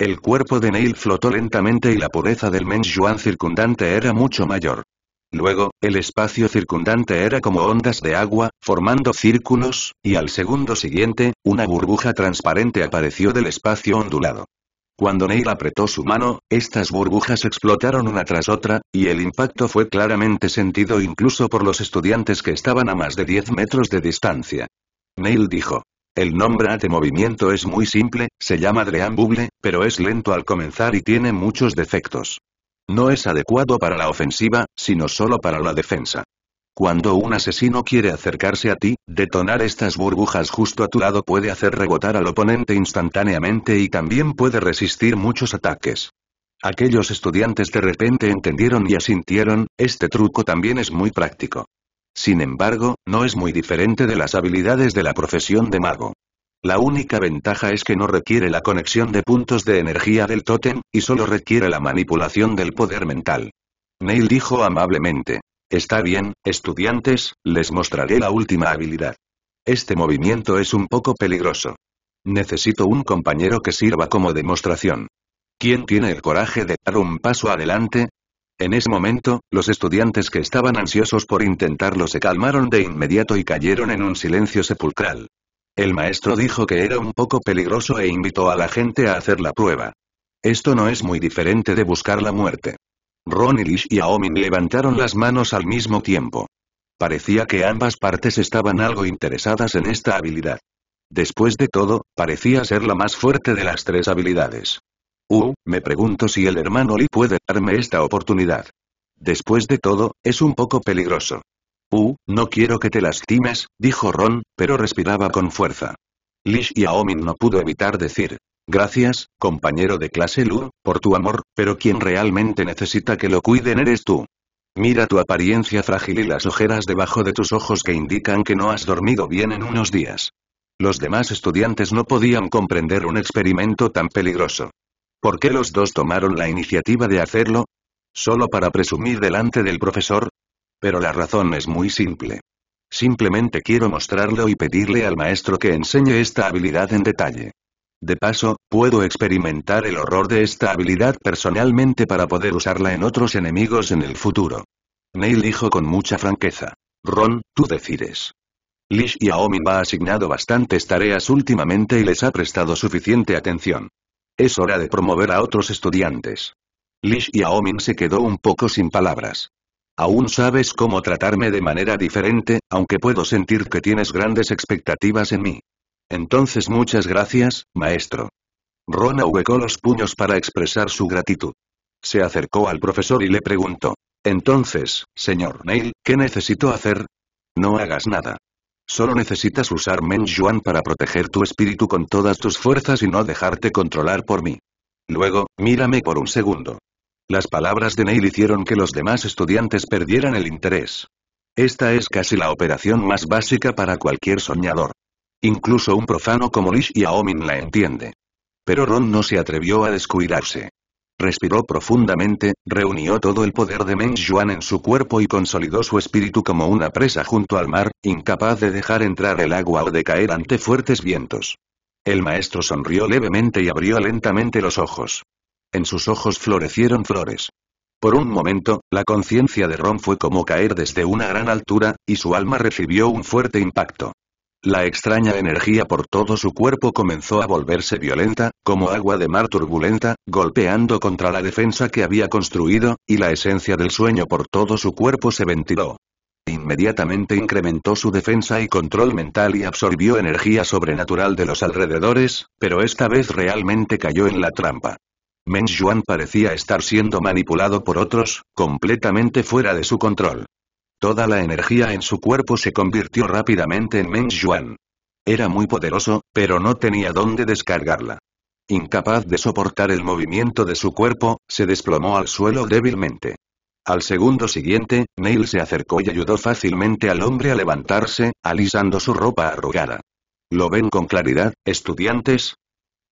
El cuerpo de Neil flotó lentamente y la pureza del Mens circundante era mucho mayor. Luego, el espacio circundante era como ondas de agua, formando círculos, y al segundo siguiente, una burbuja transparente apareció del espacio ondulado. Cuando Neil apretó su mano, estas burbujas explotaron una tras otra, y el impacto fue claramente sentido incluso por los estudiantes que estaban a más de 10 metros de distancia. Neil dijo, el nombre de movimiento es muy simple, se llama Dreambuble, pero es lento al comenzar y tiene muchos defectos. No es adecuado para la ofensiva, sino solo para la defensa. Cuando un asesino quiere acercarse a ti, detonar estas burbujas justo a tu lado puede hacer rebotar al oponente instantáneamente y también puede resistir muchos ataques. Aquellos estudiantes de repente entendieron y asintieron, este truco también es muy práctico. Sin embargo, no es muy diferente de las habilidades de la profesión de mago. La única ventaja es que no requiere la conexión de puntos de energía del tótem, y solo requiere la manipulación del poder mental. Neil dijo amablemente. Está bien, estudiantes, les mostraré la última habilidad. Este movimiento es un poco peligroso. Necesito un compañero que sirva como demostración. ¿Quién tiene el coraje de dar un paso adelante? En ese momento, los estudiantes que estaban ansiosos por intentarlo se calmaron de inmediato y cayeron en un silencio sepulcral. El maestro dijo que era un poco peligroso e invitó a la gente a hacer la prueba. Esto no es muy diferente de buscar la muerte. Ron y y Aomin levantaron las manos al mismo tiempo. Parecía que ambas partes estaban algo interesadas en esta habilidad. Después de todo, parecía ser la más fuerte de las tres habilidades. Uh, me pregunto si el hermano Lee puede darme esta oportunidad. Después de todo, es un poco peligroso. Uh, no quiero que te lastimes, dijo Ron, pero respiraba con fuerza. Lish y Aomin no pudo evitar decir. Gracias, compañero de clase Lu, por tu amor, pero quien realmente necesita que lo cuiden eres tú. Mira tu apariencia frágil y las ojeras debajo de tus ojos que indican que no has dormido bien en unos días. Los demás estudiantes no podían comprender un experimento tan peligroso. ¿Por qué los dos tomaron la iniciativa de hacerlo? ¿Solo para presumir delante del profesor? Pero la razón es muy simple. Simplemente quiero mostrarlo y pedirle al maestro que enseñe esta habilidad en detalle. De paso, puedo experimentar el horror de esta habilidad personalmente para poder usarla en otros enemigos en el futuro. Neil dijo con mucha franqueza. Ron, tú decides. Lish y Aomin va asignado bastantes tareas últimamente y les ha prestado suficiente atención. Es hora de promover a otros estudiantes. Lish Aomin se quedó un poco sin palabras. Aún sabes cómo tratarme de manera diferente, aunque puedo sentir que tienes grandes expectativas en mí. Entonces muchas gracias, maestro. Rona huecó los puños para expresar su gratitud. Se acercó al profesor y le preguntó. Entonces, señor Neil, ¿qué necesito hacer? No hagas nada. Solo necesitas usar Men Yuan para proteger tu espíritu con todas tus fuerzas y no dejarte controlar por mí. Luego, mírame por un segundo. Las palabras de Neil hicieron que los demás estudiantes perdieran el interés. Esta es casi la operación más básica para cualquier soñador. Incluso un profano como Lish y Aomin la entiende. Pero Ron no se atrevió a descuidarse. Respiró profundamente, reunió todo el poder de Meng Yuan en su cuerpo y consolidó su espíritu como una presa junto al mar, incapaz de dejar entrar el agua o de caer ante fuertes vientos. El maestro sonrió levemente y abrió lentamente los ojos. En sus ojos florecieron flores. Por un momento, la conciencia de Ron fue como caer desde una gran altura, y su alma recibió un fuerte impacto. La extraña energía por todo su cuerpo comenzó a volverse violenta, como agua de mar turbulenta, golpeando contra la defensa que había construido, y la esencia del sueño por todo su cuerpo se ventiló. Inmediatamente incrementó su defensa y control mental y absorbió energía sobrenatural de los alrededores, pero esta vez realmente cayó en la trampa. Meng Yuan parecía estar siendo manipulado por otros, completamente fuera de su control. Toda la energía en su cuerpo se convirtió rápidamente en Meng Yuan. Era muy poderoso, pero no tenía dónde descargarla. Incapaz de soportar el movimiento de su cuerpo, se desplomó al suelo débilmente. Al segundo siguiente, Neil se acercó y ayudó fácilmente al hombre a levantarse, alisando su ropa arrugada. ¿Lo ven con claridad, estudiantes?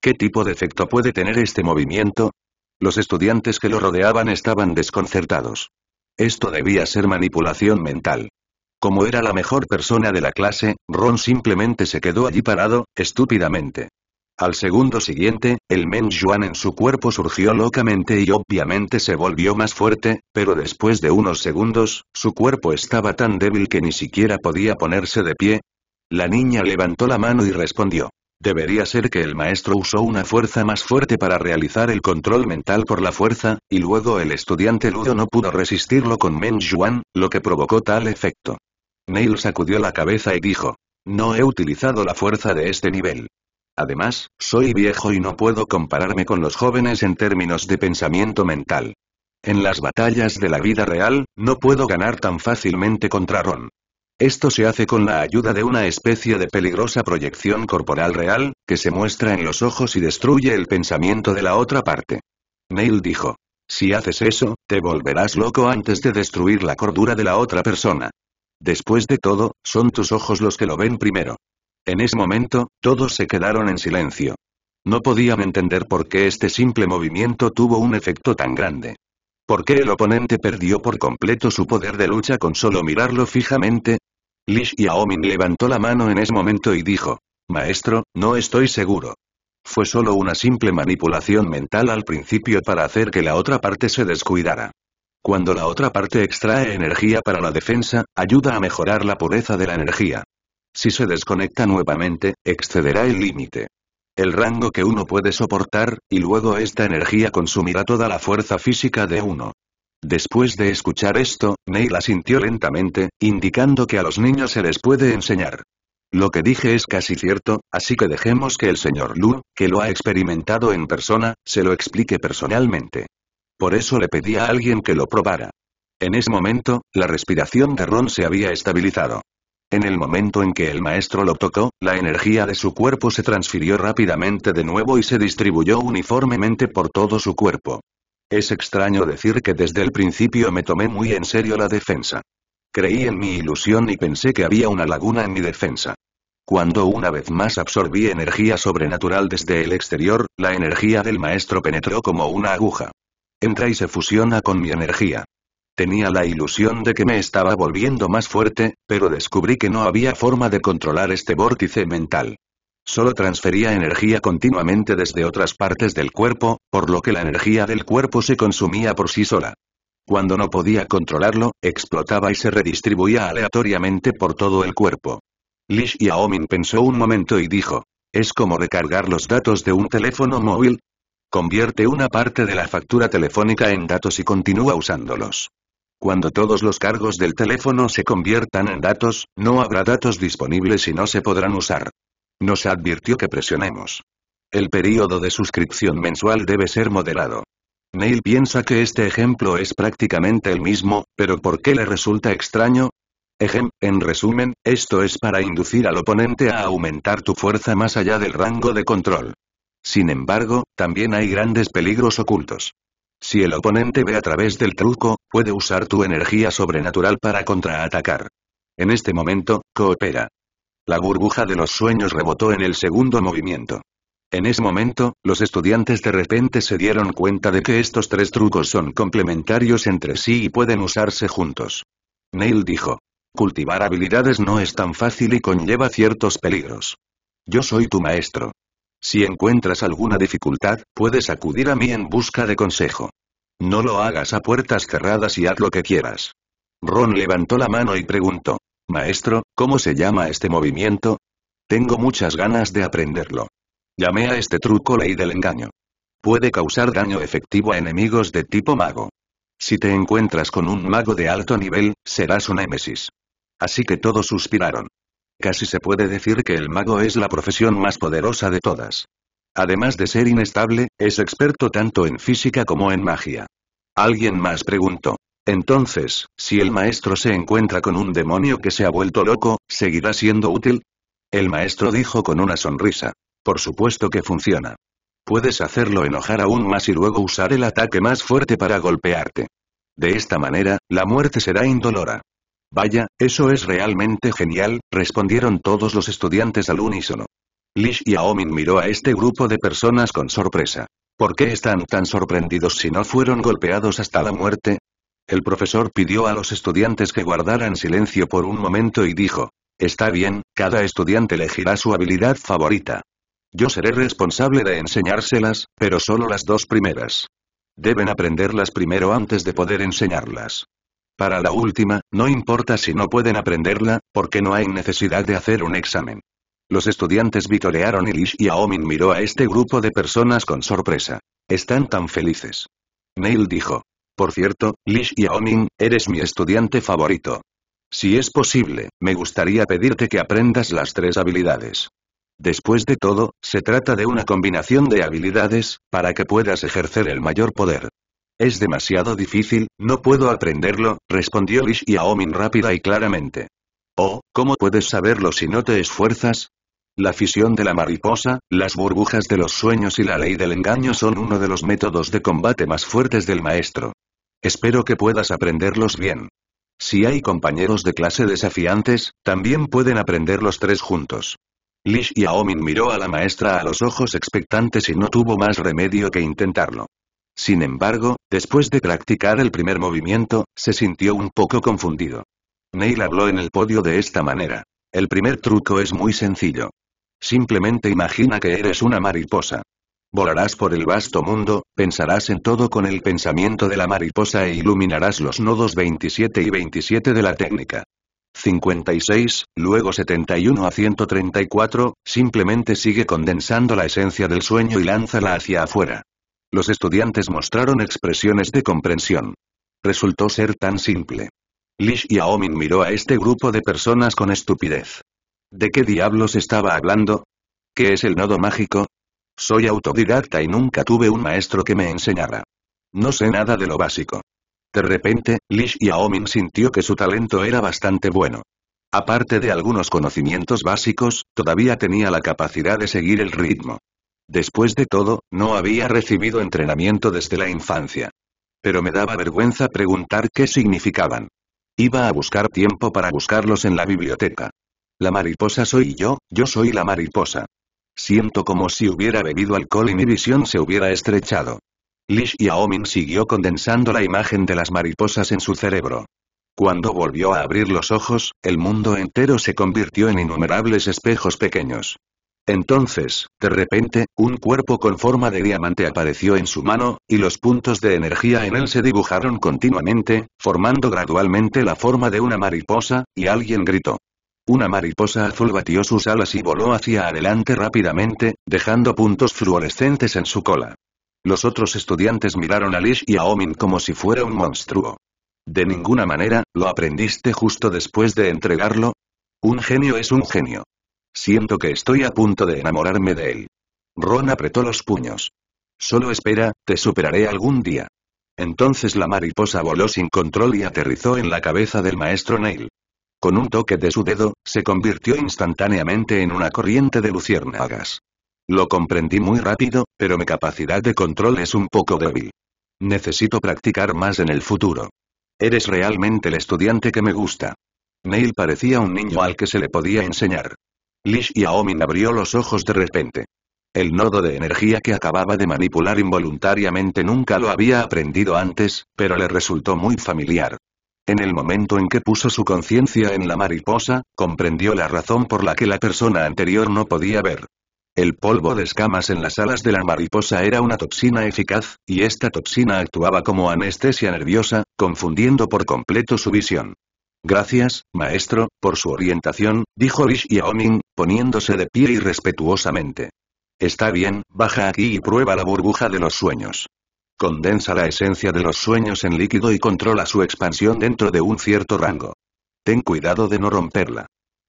¿Qué tipo de efecto puede tener este movimiento? Los estudiantes que lo rodeaban estaban desconcertados. Esto debía ser manipulación mental. Como era la mejor persona de la clase, Ron simplemente se quedó allí parado, estúpidamente. Al segundo siguiente, el Men Juan en su cuerpo surgió locamente y obviamente se volvió más fuerte, pero después de unos segundos, su cuerpo estaba tan débil que ni siquiera podía ponerse de pie. La niña levantó la mano y respondió. Debería ser que el maestro usó una fuerza más fuerte para realizar el control mental por la fuerza, y luego el estudiante Ludo no pudo resistirlo con Men Yuan, lo que provocó tal efecto. Neil sacudió la cabeza y dijo, no he utilizado la fuerza de este nivel. Además, soy viejo y no puedo compararme con los jóvenes en términos de pensamiento mental. En las batallas de la vida real, no puedo ganar tan fácilmente contra Ron. Esto se hace con la ayuda de una especie de peligrosa proyección corporal real, que se muestra en los ojos y destruye el pensamiento de la otra parte. Neil dijo. Si haces eso, te volverás loco antes de destruir la cordura de la otra persona. Después de todo, son tus ojos los que lo ven primero. En ese momento, todos se quedaron en silencio. No podían entender por qué este simple movimiento tuvo un efecto tan grande. ¿Por qué el oponente perdió por completo su poder de lucha con solo mirarlo fijamente? Lish Yaomin levantó la mano en ese momento y dijo. Maestro, no estoy seguro. Fue solo una simple manipulación mental al principio para hacer que la otra parte se descuidara. Cuando la otra parte extrae energía para la defensa, ayuda a mejorar la pureza de la energía. Si se desconecta nuevamente, excederá el límite. El rango que uno puede soportar, y luego esta energía consumirá toda la fuerza física de uno. Después de escuchar esto, la sintió lentamente, indicando que a los niños se les puede enseñar. Lo que dije es casi cierto, así que dejemos que el señor Lu, que lo ha experimentado en persona, se lo explique personalmente. Por eso le pedí a alguien que lo probara. En ese momento, la respiración de Ron se había estabilizado. En el momento en que el maestro lo tocó, la energía de su cuerpo se transfirió rápidamente de nuevo y se distribuyó uniformemente por todo su cuerpo. Es extraño decir que desde el principio me tomé muy en serio la defensa. Creí en mi ilusión y pensé que había una laguna en mi defensa. Cuando una vez más absorbí energía sobrenatural desde el exterior, la energía del maestro penetró como una aguja. Entra y se fusiona con mi energía. Tenía la ilusión de que me estaba volviendo más fuerte, pero descubrí que no había forma de controlar este vórtice mental. Solo transfería energía continuamente desde otras partes del cuerpo, por lo que la energía del cuerpo se consumía por sí sola. Cuando no podía controlarlo, explotaba y se redistribuía aleatoriamente por todo el cuerpo. Lish Yaomin pensó un momento y dijo, es como recargar los datos de un teléfono móvil. Convierte una parte de la factura telefónica en datos y continúa usándolos. Cuando todos los cargos del teléfono se conviertan en datos, no habrá datos disponibles y no se podrán usar. Nos advirtió que presionemos. El periodo de suscripción mensual debe ser moderado. Neil piensa que este ejemplo es prácticamente el mismo, pero ¿por qué le resulta extraño? Ejem, en resumen, esto es para inducir al oponente a aumentar tu fuerza más allá del rango de control. Sin embargo, también hay grandes peligros ocultos. Si el oponente ve a través del truco, puede usar tu energía sobrenatural para contraatacar. En este momento, coopera. La burbuja de los sueños rebotó en el segundo movimiento. En ese momento, los estudiantes de repente se dieron cuenta de que estos tres trucos son complementarios entre sí y pueden usarse juntos. Neil dijo. Cultivar habilidades no es tan fácil y conlleva ciertos peligros. Yo soy tu maestro. Si encuentras alguna dificultad, puedes acudir a mí en busca de consejo. No lo hagas a puertas cerradas y haz lo que quieras. Ron levantó la mano y preguntó. Maestro, ¿cómo se llama este movimiento? Tengo muchas ganas de aprenderlo. Llamé a este truco ley del engaño. Puede causar daño efectivo a enemigos de tipo mago. Si te encuentras con un mago de alto nivel, serás un némesis. Así que todos suspiraron. Casi se puede decir que el mago es la profesión más poderosa de todas. Además de ser inestable, es experto tanto en física como en magia. Alguien más preguntó. Entonces, si el maestro se encuentra con un demonio que se ha vuelto loco, ¿seguirá siendo útil? El maestro dijo con una sonrisa. Por supuesto que funciona. Puedes hacerlo enojar aún más y luego usar el ataque más fuerte para golpearte. De esta manera, la muerte será indolora. Vaya, eso es realmente genial, respondieron todos los estudiantes al unísono. Lish y Aomin miró a este grupo de personas con sorpresa. ¿Por qué están tan sorprendidos si no fueron golpeados hasta la muerte? El profesor pidió a los estudiantes que guardaran silencio por un momento y dijo, Está bien, cada estudiante elegirá su habilidad favorita. Yo seré responsable de enseñárselas, pero solo las dos primeras. Deben aprenderlas primero antes de poder enseñarlas. Para la última, no importa si no pueden aprenderla, porque no hay necesidad de hacer un examen. Los estudiantes vitorearon y Lish miró a este grupo de personas con sorpresa. Están tan felices. Neil dijo, por cierto, Lish Yaoming, eres mi estudiante favorito. Si es posible, me gustaría pedirte que aprendas las tres habilidades. Después de todo, se trata de una combinación de habilidades, para que puedas ejercer el mayor poder. Es demasiado difícil, no puedo aprenderlo, respondió y Aomin rápida y claramente. Oh, ¿cómo puedes saberlo si no te esfuerzas? La fisión de la mariposa, las burbujas de los sueños y la ley del engaño son uno de los métodos de combate más fuertes del maestro. Espero que puedas aprenderlos bien. Si hay compañeros de clase desafiantes, también pueden aprender los tres juntos. Lish Aomin miró a la maestra a los ojos expectantes y no tuvo más remedio que intentarlo. Sin embargo, después de practicar el primer movimiento, se sintió un poco confundido. Neil habló en el podio de esta manera. El primer truco es muy sencillo. Simplemente imagina que eres una mariposa. Volarás por el vasto mundo, pensarás en todo con el pensamiento de la mariposa e iluminarás los nodos 27 y 27 de la técnica. 56, luego 71 a 134, simplemente sigue condensando la esencia del sueño y lánzala hacia afuera. Los estudiantes mostraron expresiones de comprensión. Resultó ser tan simple. Lish Aomin miró a este grupo de personas con estupidez. ¿De qué diablos estaba hablando? ¿Qué es el nodo mágico? Soy autodidacta y nunca tuve un maestro que me enseñara. No sé nada de lo básico. De repente, Lish Yaomin sintió que su talento era bastante bueno. Aparte de algunos conocimientos básicos, todavía tenía la capacidad de seguir el ritmo. Después de todo, no había recibido entrenamiento desde la infancia. Pero me daba vergüenza preguntar qué significaban. Iba a buscar tiempo para buscarlos en la biblioteca. La mariposa soy yo, yo soy la mariposa. Siento como si hubiera bebido alcohol y mi visión se hubiera estrechado. Lish Aomin siguió condensando la imagen de las mariposas en su cerebro. Cuando volvió a abrir los ojos, el mundo entero se convirtió en innumerables espejos pequeños. Entonces, de repente, un cuerpo con forma de diamante apareció en su mano, y los puntos de energía en él se dibujaron continuamente, formando gradualmente la forma de una mariposa, y alguien gritó. Una mariposa azul batió sus alas y voló hacia adelante rápidamente, dejando puntos fluorescentes en su cola. Los otros estudiantes miraron a Lish y a Omin como si fuera un monstruo. De ninguna manera, ¿lo aprendiste justo después de entregarlo? Un genio es un genio. Siento que estoy a punto de enamorarme de él. Ron apretó los puños. Solo espera, te superaré algún día. Entonces la mariposa voló sin control y aterrizó en la cabeza del maestro Neil. Con un toque de su dedo, se convirtió instantáneamente en una corriente de luciérnagas. Lo comprendí muy rápido, pero mi capacidad de control es un poco débil. Necesito practicar más en el futuro. Eres realmente el estudiante que me gusta. Neil parecía un niño al que se le podía enseñar. Lish y Aomin abrió los ojos de repente. El nodo de energía que acababa de manipular involuntariamente nunca lo había aprendido antes, pero le resultó muy familiar. En el momento en que puso su conciencia en la mariposa, comprendió la razón por la que la persona anterior no podía ver. El polvo de escamas en las alas de la mariposa era una toxina eficaz, y esta toxina actuaba como anestesia nerviosa, confundiendo por completo su visión. Gracias, maestro, por su orientación, dijo y Yaoming, poniéndose de pie y respetuosamente. Está bien, baja aquí y prueba la burbuja de los sueños. Condensa la esencia de los sueños en líquido y controla su expansión dentro de un cierto rango. Ten cuidado de no romperla.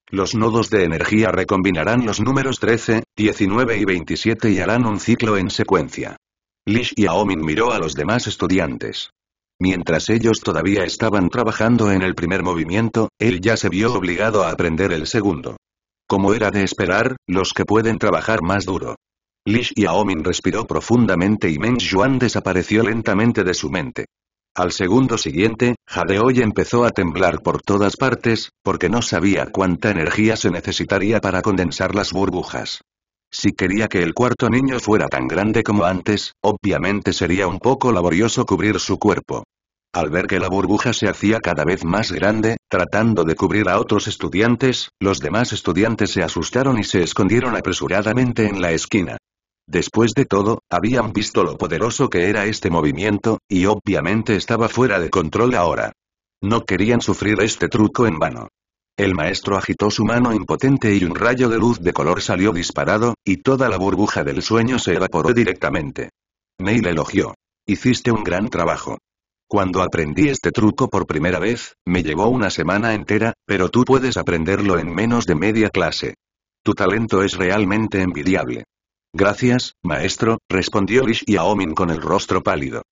Los nodos de energía recombinarán los números 13, 19 y 27 y harán un ciclo en secuencia. Lish y Aomin miró a los demás estudiantes. Mientras ellos todavía estaban trabajando en el primer movimiento, él ya se vio obligado a aprender el segundo. Como era de esperar, los que pueden trabajar más duro y Xiaomin respiró profundamente y Meng Yuan desapareció lentamente de su mente. Al segundo siguiente, Jadeoy empezó a temblar por todas partes, porque no sabía cuánta energía se necesitaría para condensar las burbujas. Si quería que el cuarto niño fuera tan grande como antes, obviamente sería un poco laborioso cubrir su cuerpo. Al ver que la burbuja se hacía cada vez más grande, tratando de cubrir a otros estudiantes, los demás estudiantes se asustaron y se escondieron apresuradamente en la esquina. Después de todo, habían visto lo poderoso que era este movimiento, y obviamente estaba fuera de control ahora. No querían sufrir este truco en vano. El maestro agitó su mano impotente y un rayo de luz de color salió disparado, y toda la burbuja del sueño se evaporó directamente. Neil elogió. Hiciste un gran trabajo. Cuando aprendí este truco por primera vez, me llevó una semana entera, pero tú puedes aprenderlo en menos de media clase. Tu talento es realmente envidiable. Gracias, maestro, respondió Lish Aomin con el rostro pálido.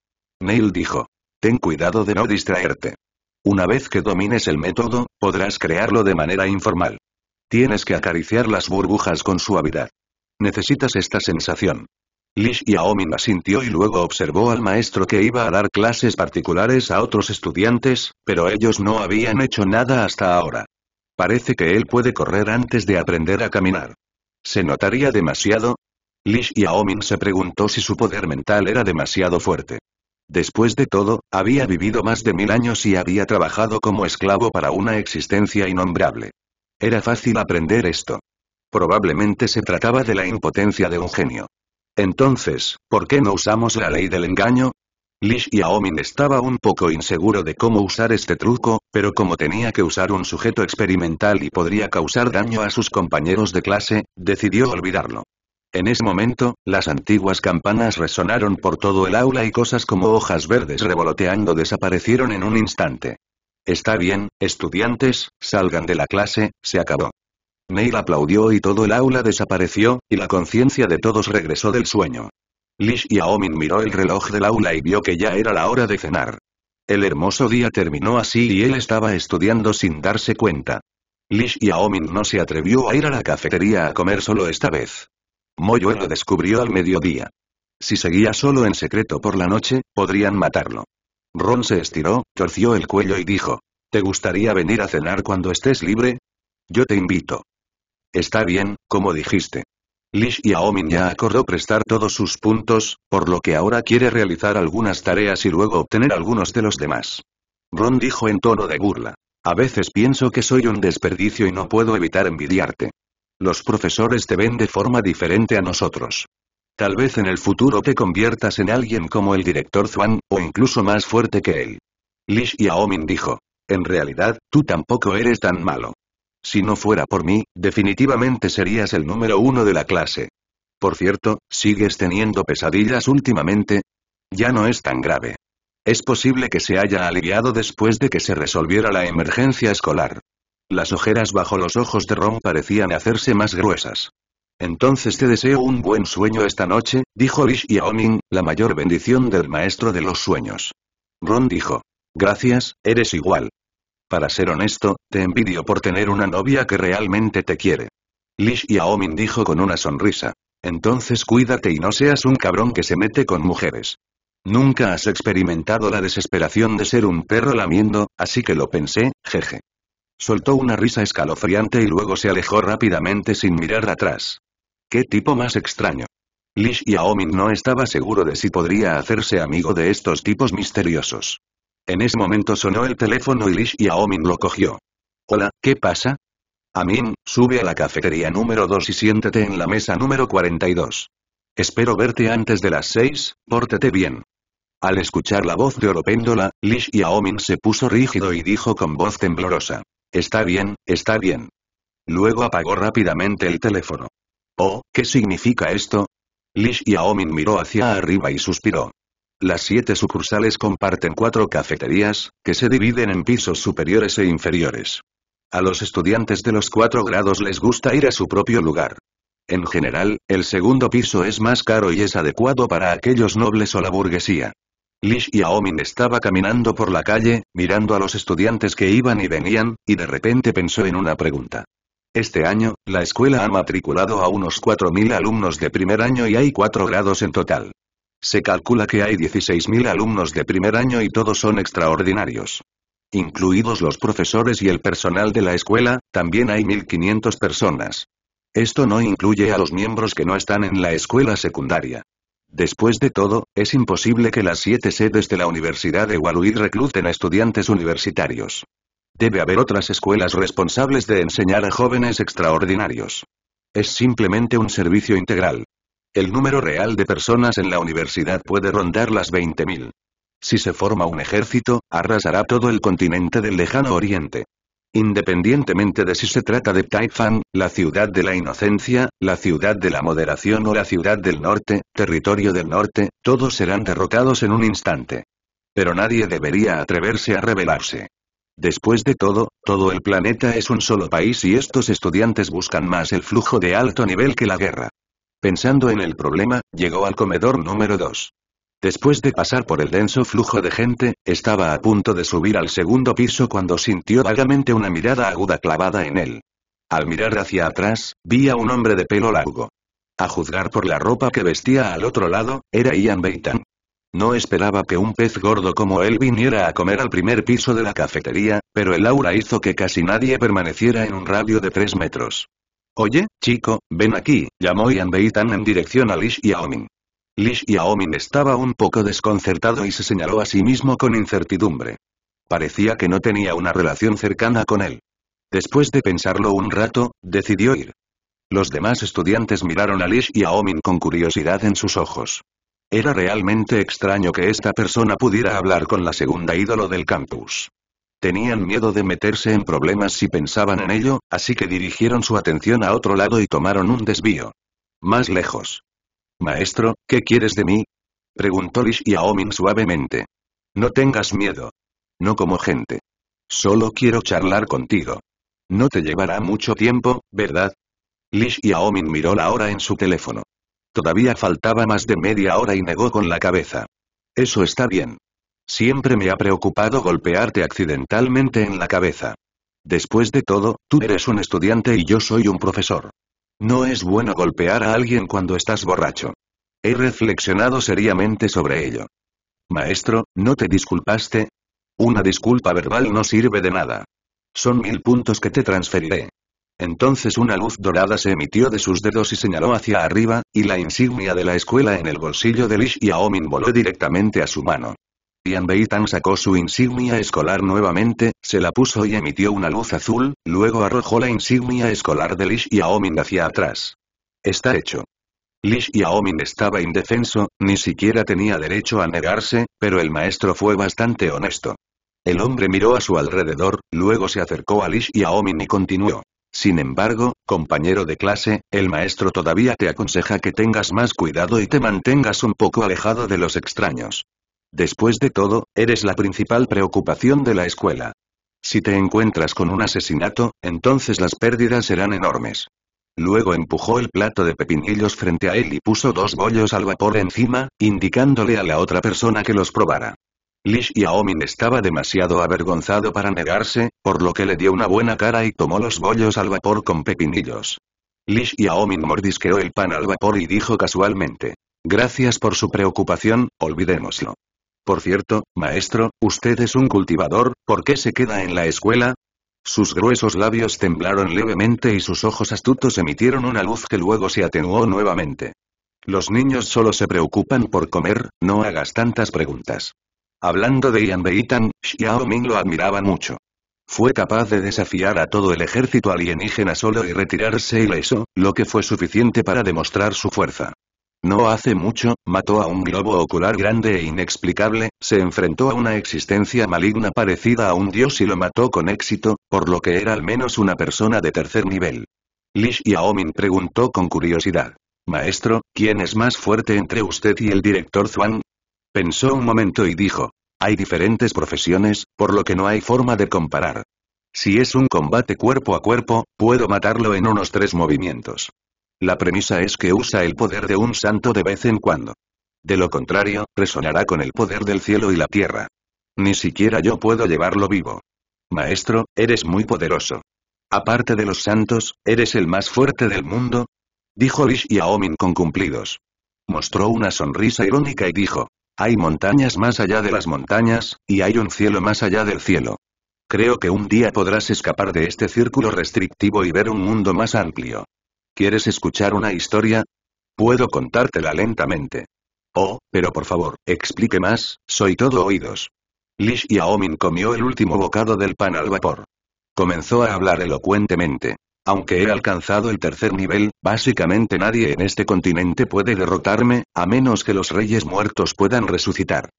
Neil dijo. Ten cuidado de no distraerte. Una vez que domines el método, podrás crearlo de manera informal. Tienes que acariciar las burbujas con suavidad. Necesitas esta sensación. Lish la asintió y luego observó al maestro que iba a dar clases particulares a otros estudiantes, pero ellos no habían hecho nada hasta ahora. Parece que él puede correr antes de aprender a caminar. Se notaría demasiado, y Xiaoming se preguntó si su poder mental era demasiado fuerte. Después de todo, había vivido más de mil años y había trabajado como esclavo para una existencia innombrable. Era fácil aprender esto. Probablemente se trataba de la impotencia de un genio. Entonces, ¿por qué no usamos la ley del engaño? y Xiaomin estaba un poco inseguro de cómo usar este truco, pero como tenía que usar un sujeto experimental y podría causar daño a sus compañeros de clase, decidió olvidarlo. En ese momento, las antiguas campanas resonaron por todo el aula y cosas como hojas verdes revoloteando desaparecieron en un instante. Está bien, estudiantes, salgan de la clase, se acabó. Neil aplaudió y todo el aula desapareció, y la conciencia de todos regresó del sueño. Lish y Aomin miró el reloj del aula y vio que ya era la hora de cenar. El hermoso día terminó así y él estaba estudiando sin darse cuenta. Lish y Aomin no se atrevió a ir a la cafetería a comer solo esta vez. Moyo lo descubrió al mediodía. Si seguía solo en secreto por la noche, podrían matarlo. Ron se estiró, torció el cuello y dijo, ¿Te gustaría venir a cenar cuando estés libre? Yo te invito. Está bien, como dijiste. Lish y Aomin ya acordó prestar todos sus puntos, por lo que ahora quiere realizar algunas tareas y luego obtener algunos de los demás. Ron dijo en tono de burla. A veces pienso que soy un desperdicio y no puedo evitar envidiarte. Los profesores te ven de forma diferente a nosotros. Tal vez en el futuro te conviertas en alguien como el director Zhuang o incluso más fuerte que él. Li Xiaomin dijo. En realidad, tú tampoco eres tan malo. Si no fuera por mí, definitivamente serías el número uno de la clase. Por cierto, ¿sigues teniendo pesadillas últimamente? Ya no es tan grave. Es posible que se haya aliviado después de que se resolviera la emergencia escolar. Las ojeras bajo los ojos de Ron parecían hacerse más gruesas. Entonces te deseo un buen sueño esta noche, dijo y Aoming, la mayor bendición del maestro de los sueños. Ron dijo. Gracias, eres igual. Para ser honesto, te envidio por tener una novia que realmente te quiere. Lish aoming dijo con una sonrisa. Entonces cuídate y no seas un cabrón que se mete con mujeres. Nunca has experimentado la desesperación de ser un perro lamiendo, así que lo pensé, jeje. Soltó una risa escalofriante y luego se alejó rápidamente sin mirar atrás. ¡Qué tipo más extraño! Lish Aomin no estaba seguro de si podría hacerse amigo de estos tipos misteriosos. En ese momento sonó el teléfono y Lish Aomin lo cogió. Hola, ¿qué pasa? Amin, sube a la cafetería número 2 y siéntete en la mesa número 42. Espero verte antes de las 6, pórtete bien. Al escuchar la voz de Oropéndola, Lish Aomin se puso rígido y dijo con voz temblorosa. Está bien, está bien. Luego apagó rápidamente el teléfono. Oh, ¿qué significa esto? Lish Aomin miró hacia arriba y suspiró. Las siete sucursales comparten cuatro cafeterías, que se dividen en pisos superiores e inferiores. A los estudiantes de los cuatro grados les gusta ir a su propio lugar. En general, el segundo piso es más caro y es adecuado para aquellos nobles o la burguesía. Lish y Aomin estaba caminando por la calle, mirando a los estudiantes que iban y venían, y de repente pensó en una pregunta. Este año, la escuela ha matriculado a unos 4.000 alumnos de primer año y hay 4 grados en total. Se calcula que hay 16.000 alumnos de primer año y todos son extraordinarios. Incluidos los profesores y el personal de la escuela, también hay 1.500 personas. Esto no incluye a los miembros que no están en la escuela secundaria. Después de todo, es imposible que las siete sedes de la Universidad de Waluid recluten a estudiantes universitarios. Debe haber otras escuelas responsables de enseñar a jóvenes extraordinarios. Es simplemente un servicio integral. El número real de personas en la universidad puede rondar las 20.000. Si se forma un ejército, arrasará todo el continente del lejano oriente. Independientemente de si se trata de Taifan, la ciudad de la inocencia, la ciudad de la moderación o la ciudad del norte, territorio del norte, todos serán derrotados en un instante. Pero nadie debería atreverse a rebelarse. Después de todo, todo el planeta es un solo país y estos estudiantes buscan más el flujo de alto nivel que la guerra. Pensando en el problema, llegó al comedor número 2. Después de pasar por el denso flujo de gente, estaba a punto de subir al segundo piso cuando sintió vagamente una mirada aguda clavada en él. Al mirar hacia atrás, vi a un hombre de pelo largo. A juzgar por la ropa que vestía al otro lado, era Ian Beitan. No esperaba que un pez gordo como él viniera a comer al primer piso de la cafetería, pero el aura hizo que casi nadie permaneciera en un radio de tres metros. Oye, chico, ven aquí, llamó Ian Beitan en dirección a Lish y a Omin. Lish y Aomin estaba un poco desconcertado y se señaló a sí mismo con incertidumbre. Parecía que no tenía una relación cercana con él. Después de pensarlo un rato, decidió ir. Los demás estudiantes miraron a Lish y Aomin con curiosidad en sus ojos. Era realmente extraño que esta persona pudiera hablar con la segunda ídolo del campus. Tenían miedo de meterse en problemas si pensaban en ello, así que dirigieron su atención a otro lado y tomaron un desvío. Más lejos. Maestro, ¿qué quieres de mí? Preguntó y Aomin suavemente. No tengas miedo. No como gente. Solo quiero charlar contigo. No te llevará mucho tiempo, ¿verdad? y Aomin miró la hora en su teléfono. Todavía faltaba más de media hora y negó con la cabeza. Eso está bien. Siempre me ha preocupado golpearte accidentalmente en la cabeza. Después de todo, tú eres un estudiante y yo soy un profesor. No es bueno golpear a alguien cuando estás borracho. He reflexionado seriamente sobre ello. Maestro, ¿no te disculpaste? Una disculpa verbal no sirve de nada. Son mil puntos que te transferiré. Entonces una luz dorada se emitió de sus dedos y señaló hacia arriba, y la insignia de la escuela en el bolsillo de Lish y Aomin voló directamente a su mano. Yanbei Beitan sacó su insignia escolar nuevamente, se la puso y emitió una luz azul, luego arrojó la insignia escolar de Lish y Aomin hacia atrás. Está hecho. Lish y Aomin estaba indefenso, ni siquiera tenía derecho a negarse, pero el maestro fue bastante honesto. El hombre miró a su alrededor, luego se acercó a Lish y Aomin y continuó. Sin embargo, compañero de clase, el maestro todavía te aconseja que tengas más cuidado y te mantengas un poco alejado de los extraños. Después de todo, eres la principal preocupación de la escuela. Si te encuentras con un asesinato, entonces las pérdidas serán enormes. Luego empujó el plato de pepinillos frente a él y puso dos bollos al vapor encima, indicándole a la otra persona que los probara. Lish y Aomin estaba demasiado avergonzado para negarse, por lo que le dio una buena cara y tomó los bollos al vapor con pepinillos. Lish y Aomin mordisqueó el pan al vapor y dijo casualmente. Gracias por su preocupación, olvidémoslo. Por cierto, maestro, usted es un cultivador, ¿por qué se queda en la escuela? Sus gruesos labios temblaron levemente y sus ojos astutos emitieron una luz que luego se atenuó nuevamente. Los niños solo se preocupan por comer, no hagas tantas preguntas. Hablando de Yan Beitan, Xiao lo admiraba mucho. Fue capaz de desafiar a todo el ejército alienígena solo y retirarse ileso, lo que fue suficiente para demostrar su fuerza. No hace mucho, mató a un globo ocular grande e inexplicable, se enfrentó a una existencia maligna parecida a un dios y lo mató con éxito, por lo que era al menos una persona de tercer nivel. Lish Yaomin preguntó con curiosidad. Maestro, ¿quién es más fuerte entre usted y el director Zhuang? Pensó un momento y dijo. Hay diferentes profesiones, por lo que no hay forma de comparar. Si es un combate cuerpo a cuerpo, puedo matarlo en unos tres movimientos. La premisa es que usa el poder de un santo de vez en cuando. De lo contrario, resonará con el poder del cielo y la tierra. Ni siquiera yo puedo llevarlo vivo. Maestro, eres muy poderoso. Aparte de los santos, ¿eres el más fuerte del mundo? Dijo Lish y Omin con cumplidos. Mostró una sonrisa irónica y dijo, hay montañas más allá de las montañas, y hay un cielo más allá del cielo. Creo que un día podrás escapar de este círculo restrictivo y ver un mundo más amplio. ¿Quieres escuchar una historia? Puedo contártela lentamente. Oh, pero por favor, explique más, soy todo oídos. Lish Aomin comió el último bocado del pan al vapor. Comenzó a hablar elocuentemente. Aunque he alcanzado el tercer nivel, básicamente nadie en este continente puede derrotarme, a menos que los reyes muertos puedan resucitar.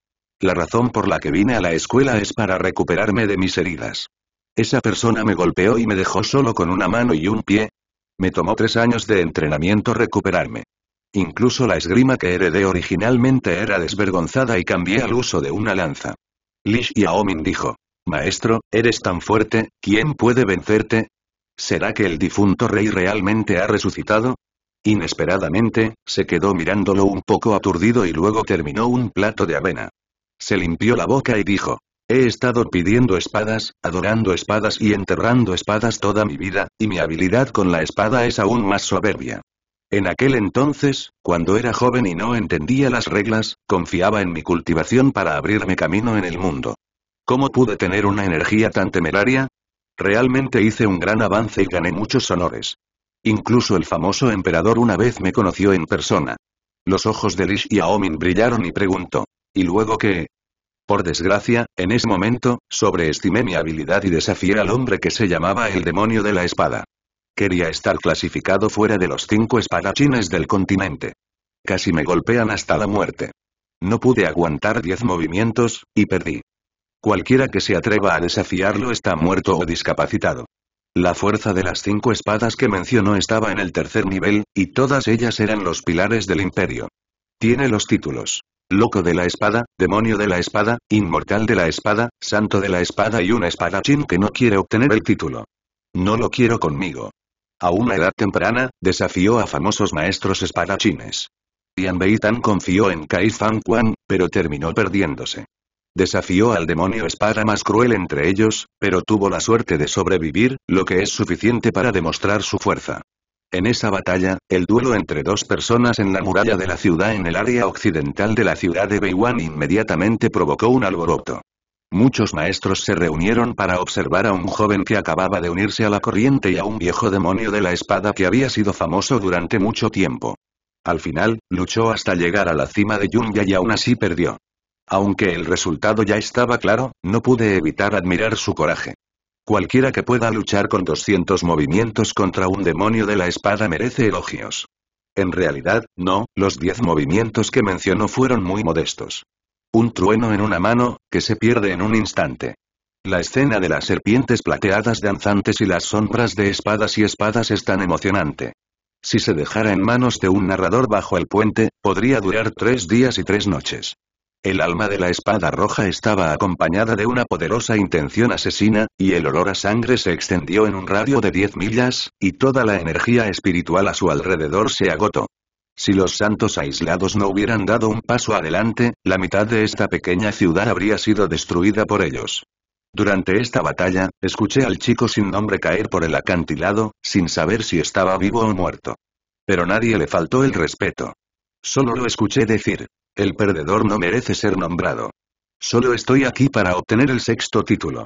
La razón por la que vine a la escuela es para recuperarme de mis heridas. Esa persona me golpeó y me dejó solo con una mano y un pie, me tomó tres años de entrenamiento recuperarme. Incluso la esgrima que heredé originalmente era desvergonzada y cambié al uso de una lanza. Lish Yaomin dijo. Maestro, eres tan fuerte, ¿quién puede vencerte? ¿Será que el difunto rey realmente ha resucitado? Inesperadamente, se quedó mirándolo un poco aturdido y luego terminó un plato de avena. Se limpió la boca y dijo, He estado pidiendo espadas, adorando espadas y enterrando espadas toda mi vida, y mi habilidad con la espada es aún más soberbia. En aquel entonces, cuando era joven y no entendía las reglas, confiaba en mi cultivación para abrirme camino en el mundo. ¿Cómo pude tener una energía tan temeraria? Realmente hice un gran avance y gané muchos honores. Incluso el famoso emperador una vez me conoció en persona. Los ojos de Lish y Aomin brillaron y preguntó. ¿Y luego qué? Por desgracia, en ese momento, sobreestimé mi habilidad y desafié al hombre que se llamaba el demonio de la espada. Quería estar clasificado fuera de los cinco espadachines del continente. Casi me golpean hasta la muerte. No pude aguantar diez movimientos, y perdí. Cualquiera que se atreva a desafiarlo está muerto o discapacitado. La fuerza de las cinco espadas que mencionó estaba en el tercer nivel, y todas ellas eran los pilares del imperio. Tiene los títulos. Loco de la espada, demonio de la espada, inmortal de la espada, santo de la espada y un espadachín que no quiere obtener el título. No lo quiero conmigo. A una edad temprana, desafió a famosos maestros espadachines. Yan Beitan confió en Kai Fan Quan, pero terminó perdiéndose. Desafió al demonio espada más cruel entre ellos, pero tuvo la suerte de sobrevivir, lo que es suficiente para demostrar su fuerza. En esa batalla, el duelo entre dos personas en la muralla de la ciudad en el área occidental de la ciudad de Beiwan inmediatamente provocó un alboroto. Muchos maestros se reunieron para observar a un joven que acababa de unirse a la corriente y a un viejo demonio de la espada que había sido famoso durante mucho tiempo. Al final, luchó hasta llegar a la cima de Yunya y aún así perdió. Aunque el resultado ya estaba claro, no pude evitar admirar su coraje. Cualquiera que pueda luchar con 200 movimientos contra un demonio de la espada merece elogios. En realidad, no, los 10 movimientos que mencionó fueron muy modestos. Un trueno en una mano, que se pierde en un instante. La escena de las serpientes plateadas danzantes y las sombras de espadas y espadas es tan emocionante. Si se dejara en manos de un narrador bajo el puente, podría durar tres días y tres noches. El alma de la espada roja estaba acompañada de una poderosa intención asesina, y el olor a sangre se extendió en un radio de 10 millas, y toda la energía espiritual a su alrededor se agotó. Si los santos aislados no hubieran dado un paso adelante, la mitad de esta pequeña ciudad habría sido destruida por ellos. Durante esta batalla, escuché al chico sin nombre caer por el acantilado, sin saber si estaba vivo o muerto. Pero nadie le faltó el respeto. Solo lo escuché decir, el perdedor no merece ser nombrado. Solo estoy aquí para obtener el sexto título.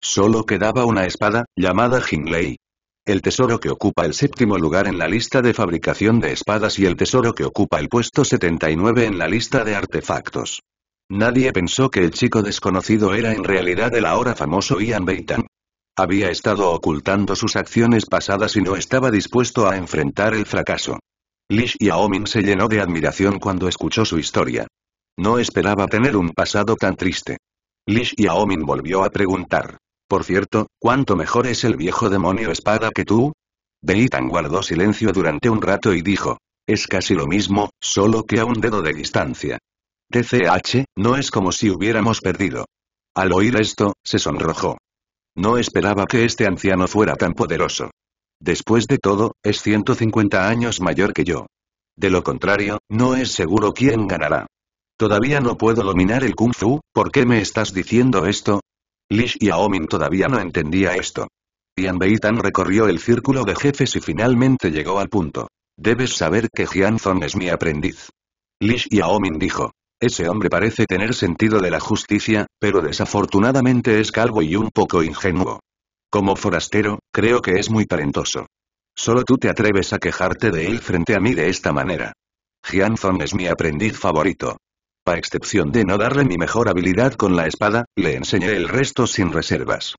Solo quedaba una espada, llamada Jinglei. El tesoro que ocupa el séptimo lugar en la lista de fabricación de espadas y el tesoro que ocupa el puesto 79 en la lista de artefactos. Nadie pensó que el chico desconocido era en realidad el ahora famoso Ian Beitan. Había estado ocultando sus acciones pasadas y no estaba dispuesto a enfrentar el fracaso. Lish Aomin se llenó de admiración cuando escuchó su historia. No esperaba tener un pasado tan triste. Lish Aomin volvió a preguntar. Por cierto, ¿cuánto mejor es el viejo demonio espada que tú? Beitan guardó silencio durante un rato y dijo. Es casi lo mismo, solo que a un dedo de distancia. TCH, no es como si hubiéramos perdido. Al oír esto, se sonrojó. No esperaba que este anciano fuera tan poderoso. Después de todo, es 150 años mayor que yo. De lo contrario, no es seguro quién ganará. Todavía no puedo dominar el Kung Fu, ¿por qué me estás diciendo esto? Lish y todavía no entendía esto. Yan Beitan recorrió el círculo de jefes y finalmente llegó al punto. Debes saber que Zong es mi aprendiz. Lish y dijo. Ese hombre parece tener sentido de la justicia, pero desafortunadamente es calvo y un poco ingenuo. Como forastero, creo que es muy talentoso. Solo tú te atreves a quejarte de él frente a mí de esta manera. Zong es mi aprendiz favorito. A excepción de no darle mi mejor habilidad con la espada, le enseñé el resto sin reservas.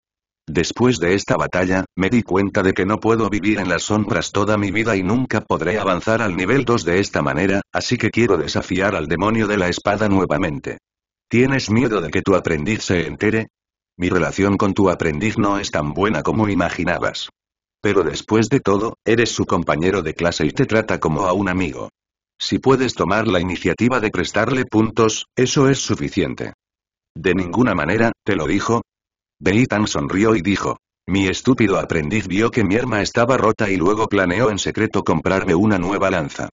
Después de esta batalla, me di cuenta de que no puedo vivir en las sombras toda mi vida y nunca podré avanzar al nivel 2 de esta manera, así que quiero desafiar al demonio de la espada nuevamente. ¿Tienes miedo de que tu aprendiz se entere? Mi relación con tu aprendiz no es tan buena como imaginabas. Pero después de todo, eres su compañero de clase y te trata como a un amigo. Si puedes tomar la iniciativa de prestarle puntos, eso es suficiente. De ninguna manera, te lo dijo. Beitan sonrió y dijo. Mi estúpido aprendiz vio que mi arma estaba rota y luego planeó en secreto comprarme una nueva lanza.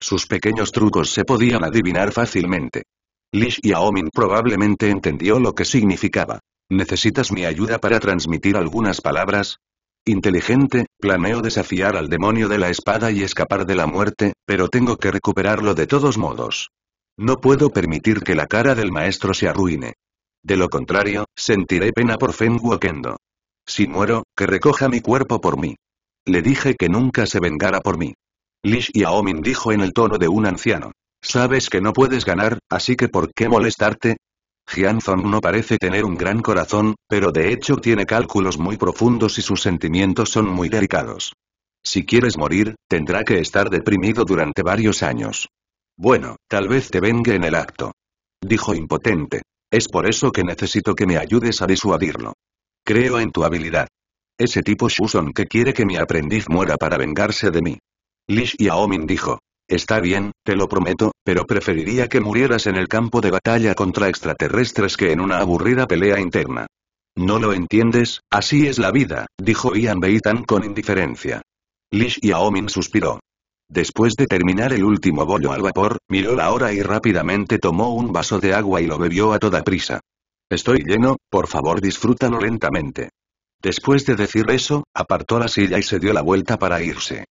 Sus pequeños trucos se podían adivinar fácilmente. Lish y Aomin probablemente entendió lo que significaba. ¿Necesitas mi ayuda para transmitir algunas palabras? Inteligente, planeo desafiar al demonio de la espada y escapar de la muerte, pero tengo que recuperarlo de todos modos. No puedo permitir que la cara del maestro se arruine. De lo contrario, sentiré pena por Feng Wokendo. Si muero, que recoja mi cuerpo por mí. Le dije que nunca se vengara por mí. Lish Yaomin dijo en el tono de un anciano. Sabes que no puedes ganar, así que ¿por qué molestarte? Jian-Zong no parece tener un gran corazón, pero de hecho tiene cálculos muy profundos y sus sentimientos son muy delicados. Si quieres morir, tendrá que estar deprimido durante varios años. Bueno, tal vez te vengue en el acto. Dijo impotente. Es por eso que necesito que me ayudes a disuadirlo. Creo en tu habilidad. Ese tipo Shuson que quiere que mi aprendiz muera para vengarse de mí. Li Xiaomin dijo. Está bien, te lo prometo, pero preferiría que murieras en el campo de batalla contra extraterrestres que en una aburrida pelea interna. No lo entiendes, así es la vida, dijo Ian Beitan con indiferencia. Lish Aomin suspiró. Después de terminar el último bollo al vapor, miró la hora y rápidamente tomó un vaso de agua y lo bebió a toda prisa. Estoy lleno, por favor disfrútalo lentamente. Después de decir eso, apartó la silla y se dio la vuelta para irse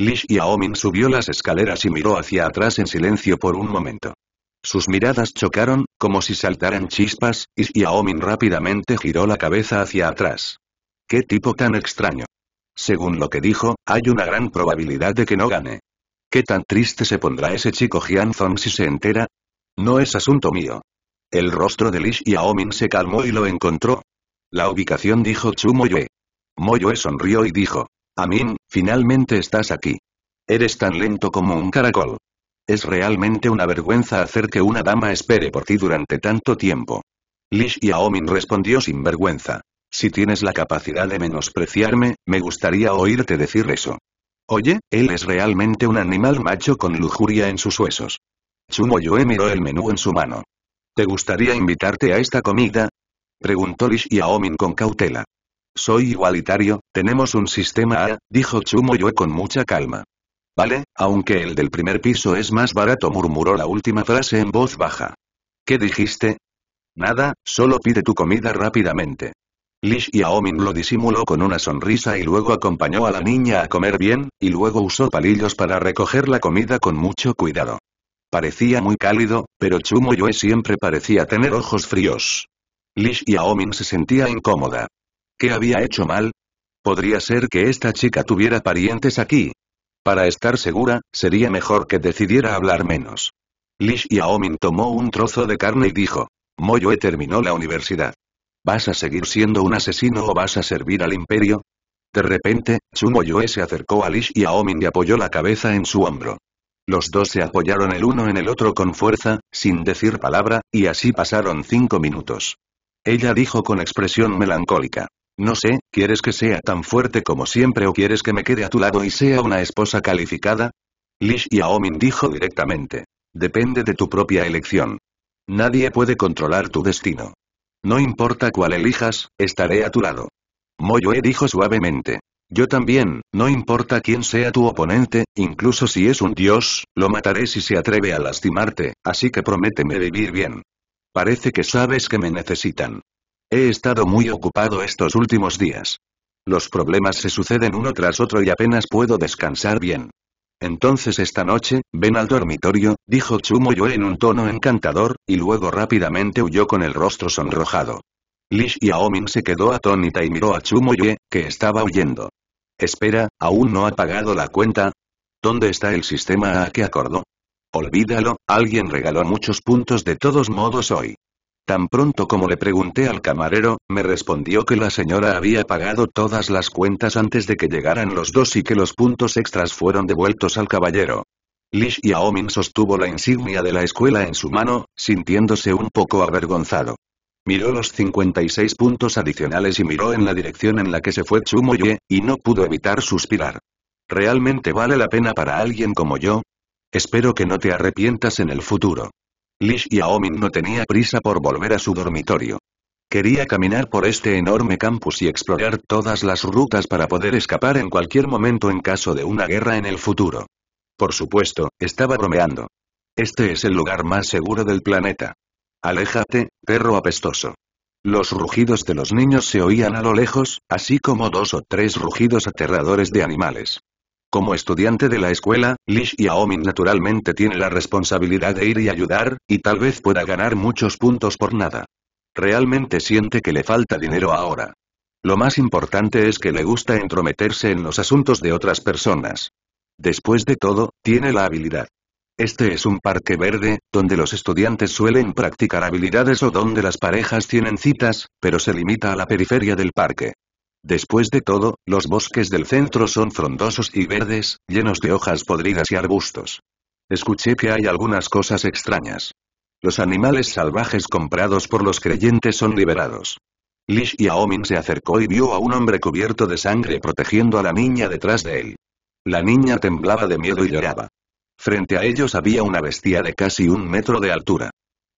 y Xiaomin subió las escaleras y miró hacia atrás en silencio por un momento. Sus miradas chocaron, como si saltaran chispas, y Xiaomin rápidamente giró la cabeza hacia atrás. ¡Qué tipo tan extraño! Según lo que dijo, hay una gran probabilidad de que no gane. ¿Qué tan triste se pondrá ese chico Jianzong si se entera? No es asunto mío. El rostro de Lish Yaomin se calmó y lo encontró. La ubicación dijo Chu Moyue. Moyue sonrió y dijo. Amin, finalmente estás aquí. Eres tan lento como un caracol. Es realmente una vergüenza hacer que una dama espere por ti durante tanto tiempo. Lish Aomin respondió sin vergüenza. Si tienes la capacidad de menospreciarme, me gustaría oírte decir eso. Oye, él es realmente un animal macho con lujuria en sus huesos. Chumoyue miró el menú en su mano. ¿Te gustaría invitarte a esta comida? Preguntó Lish Aomin con cautela. Soy igualitario, tenemos un sistema A, dijo Chumoyue con mucha calma. Vale, aunque el del primer piso es más barato, murmuró la última frase en voz baja. ¿Qué dijiste? Nada, solo pide tu comida rápidamente. Lish Aomin lo disimuló con una sonrisa y luego acompañó a la niña a comer bien, y luego usó palillos para recoger la comida con mucho cuidado. Parecía muy cálido, pero Chumoyue siempre parecía tener ojos fríos. Lish Aomin se sentía incómoda. ¿Qué había hecho mal? Podría ser que esta chica tuviera parientes aquí. Para estar segura, sería mejor que decidiera hablar menos. Lish Aomin tomó un trozo de carne y dijo. Moyue terminó la universidad. ¿Vas a seguir siendo un asesino o vas a servir al imperio? De repente, su Moyo se acercó a Lish y Aomin y apoyó la cabeza en su hombro. Los dos se apoyaron el uno en el otro con fuerza, sin decir palabra, y así pasaron cinco minutos. Ella dijo con expresión melancólica. No sé, ¿quieres que sea tan fuerte como siempre o quieres que me quede a tu lado y sea una esposa calificada? Lish Aomin dijo directamente. Depende de tu propia elección. Nadie puede controlar tu destino. No importa cuál elijas, estaré a tu lado. Moyoe dijo suavemente. Yo también, no importa quién sea tu oponente, incluso si es un dios, lo mataré si se atreve a lastimarte, así que prométeme vivir bien. Parece que sabes que me necesitan. He estado muy ocupado estos últimos días. Los problemas se suceden uno tras otro y apenas puedo descansar bien. Entonces esta noche, ven al dormitorio, dijo Chumoyue en un tono encantador, y luego rápidamente huyó con el rostro sonrojado. Lish Aomin se quedó atónita y miró a Chumoyue, que estaba huyendo. Espera, ¿aún no ha pagado la cuenta? ¿Dónde está el sistema a que acordó? Olvídalo, alguien regaló muchos puntos de todos modos hoy. Tan pronto como le pregunté al camarero, me respondió que la señora había pagado todas las cuentas antes de que llegaran los dos y que los puntos extras fueron devueltos al caballero. Lish Yaomin sostuvo la insignia de la escuela en su mano, sintiéndose un poco avergonzado. Miró los 56 puntos adicionales y miró en la dirección en la que se fue Tsumoye, y no pudo evitar suspirar. ¿Realmente vale la pena para alguien como yo? Espero que no te arrepientas en el futuro. Lish Aomin no tenía prisa por volver a su dormitorio. Quería caminar por este enorme campus y explorar todas las rutas para poder escapar en cualquier momento en caso de una guerra en el futuro. Por supuesto, estaba bromeando. Este es el lugar más seguro del planeta. Aléjate, perro apestoso. Los rugidos de los niños se oían a lo lejos, así como dos o tres rugidos aterradores de animales. Como estudiante de la escuela, y Aomin naturalmente tiene la responsabilidad de ir y ayudar, y tal vez pueda ganar muchos puntos por nada. Realmente siente que le falta dinero ahora. Lo más importante es que le gusta entrometerse en los asuntos de otras personas. Después de todo, tiene la habilidad. Este es un parque verde, donde los estudiantes suelen practicar habilidades o donde las parejas tienen citas, pero se limita a la periferia del parque. Después de todo, los bosques del centro son frondosos y verdes, llenos de hojas podridas y arbustos. Escuché que hay algunas cosas extrañas. Los animales salvajes comprados por los creyentes son liberados. Lish y Aomin se acercó y vio a un hombre cubierto de sangre protegiendo a la niña detrás de él. La niña temblaba de miedo y lloraba. Frente a ellos había una bestia de casi un metro de altura.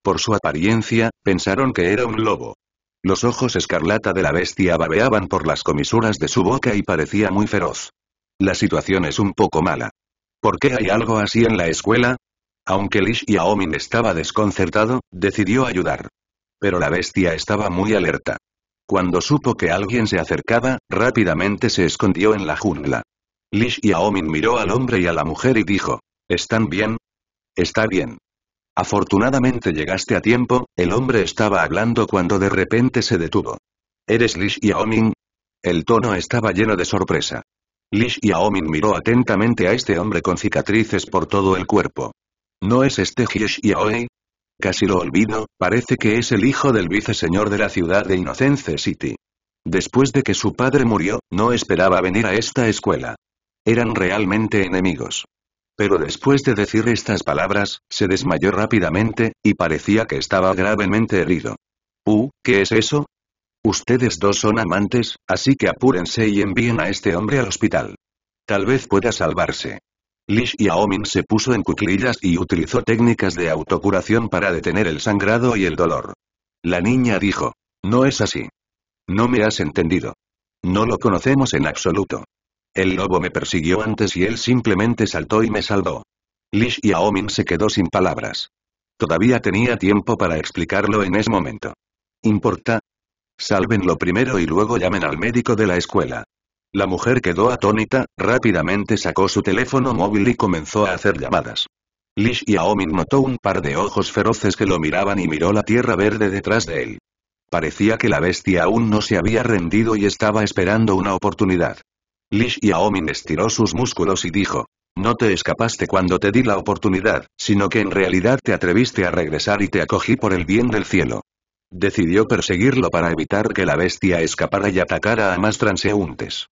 Por su apariencia, pensaron que era un lobo. Los ojos escarlata de la bestia babeaban por las comisuras de su boca y parecía muy feroz. La situación es un poco mala. ¿Por qué hay algo así en la escuela? Aunque Lish y Aomin estaba desconcertado, decidió ayudar. Pero la bestia estaba muy alerta. Cuando supo que alguien se acercaba, rápidamente se escondió en la jungla. Lish y Aomin miró al hombre y a la mujer y dijo, ¿Están bien? Está bien. Afortunadamente llegaste a tiempo, el hombre estaba hablando cuando de repente se detuvo. ¿Eres Lish Yaoming? El tono estaba lleno de sorpresa. Lish Yaoming miró atentamente a este hombre con cicatrices por todo el cuerpo. ¿No es este Hish Yaoi? Casi lo olvido, parece que es el hijo del viceseñor de la ciudad de Inocence City. Después de que su padre murió, no esperaba venir a esta escuela. Eran realmente enemigos. Pero después de decir estas palabras, se desmayó rápidamente, y parecía que estaba gravemente herido. Uh, ¿qué es eso? Ustedes dos son amantes, así que apúrense y envíen a este hombre al hospital. Tal vez pueda salvarse. Lish Aomin se puso en cuclillas y utilizó técnicas de autocuración para detener el sangrado y el dolor. La niña dijo, no es así. No me has entendido. No lo conocemos en absoluto. El lobo me persiguió antes y él simplemente saltó y me salvó. Lish y Aomin se quedó sin palabras. Todavía tenía tiempo para explicarlo en ese momento. ¿Importa? Sálvenlo primero y luego llamen al médico de la escuela. La mujer quedó atónita, rápidamente sacó su teléfono móvil y comenzó a hacer llamadas. Lish y Aomin notó un par de ojos feroces que lo miraban y miró la tierra verde detrás de él. Parecía que la bestia aún no se había rendido y estaba esperando una oportunidad. Li Xiaoming estiró sus músculos y dijo. No te escapaste cuando te di la oportunidad, sino que en realidad te atreviste a regresar y te acogí por el bien del cielo. Decidió perseguirlo para evitar que la bestia escapara y atacara a más transeúntes.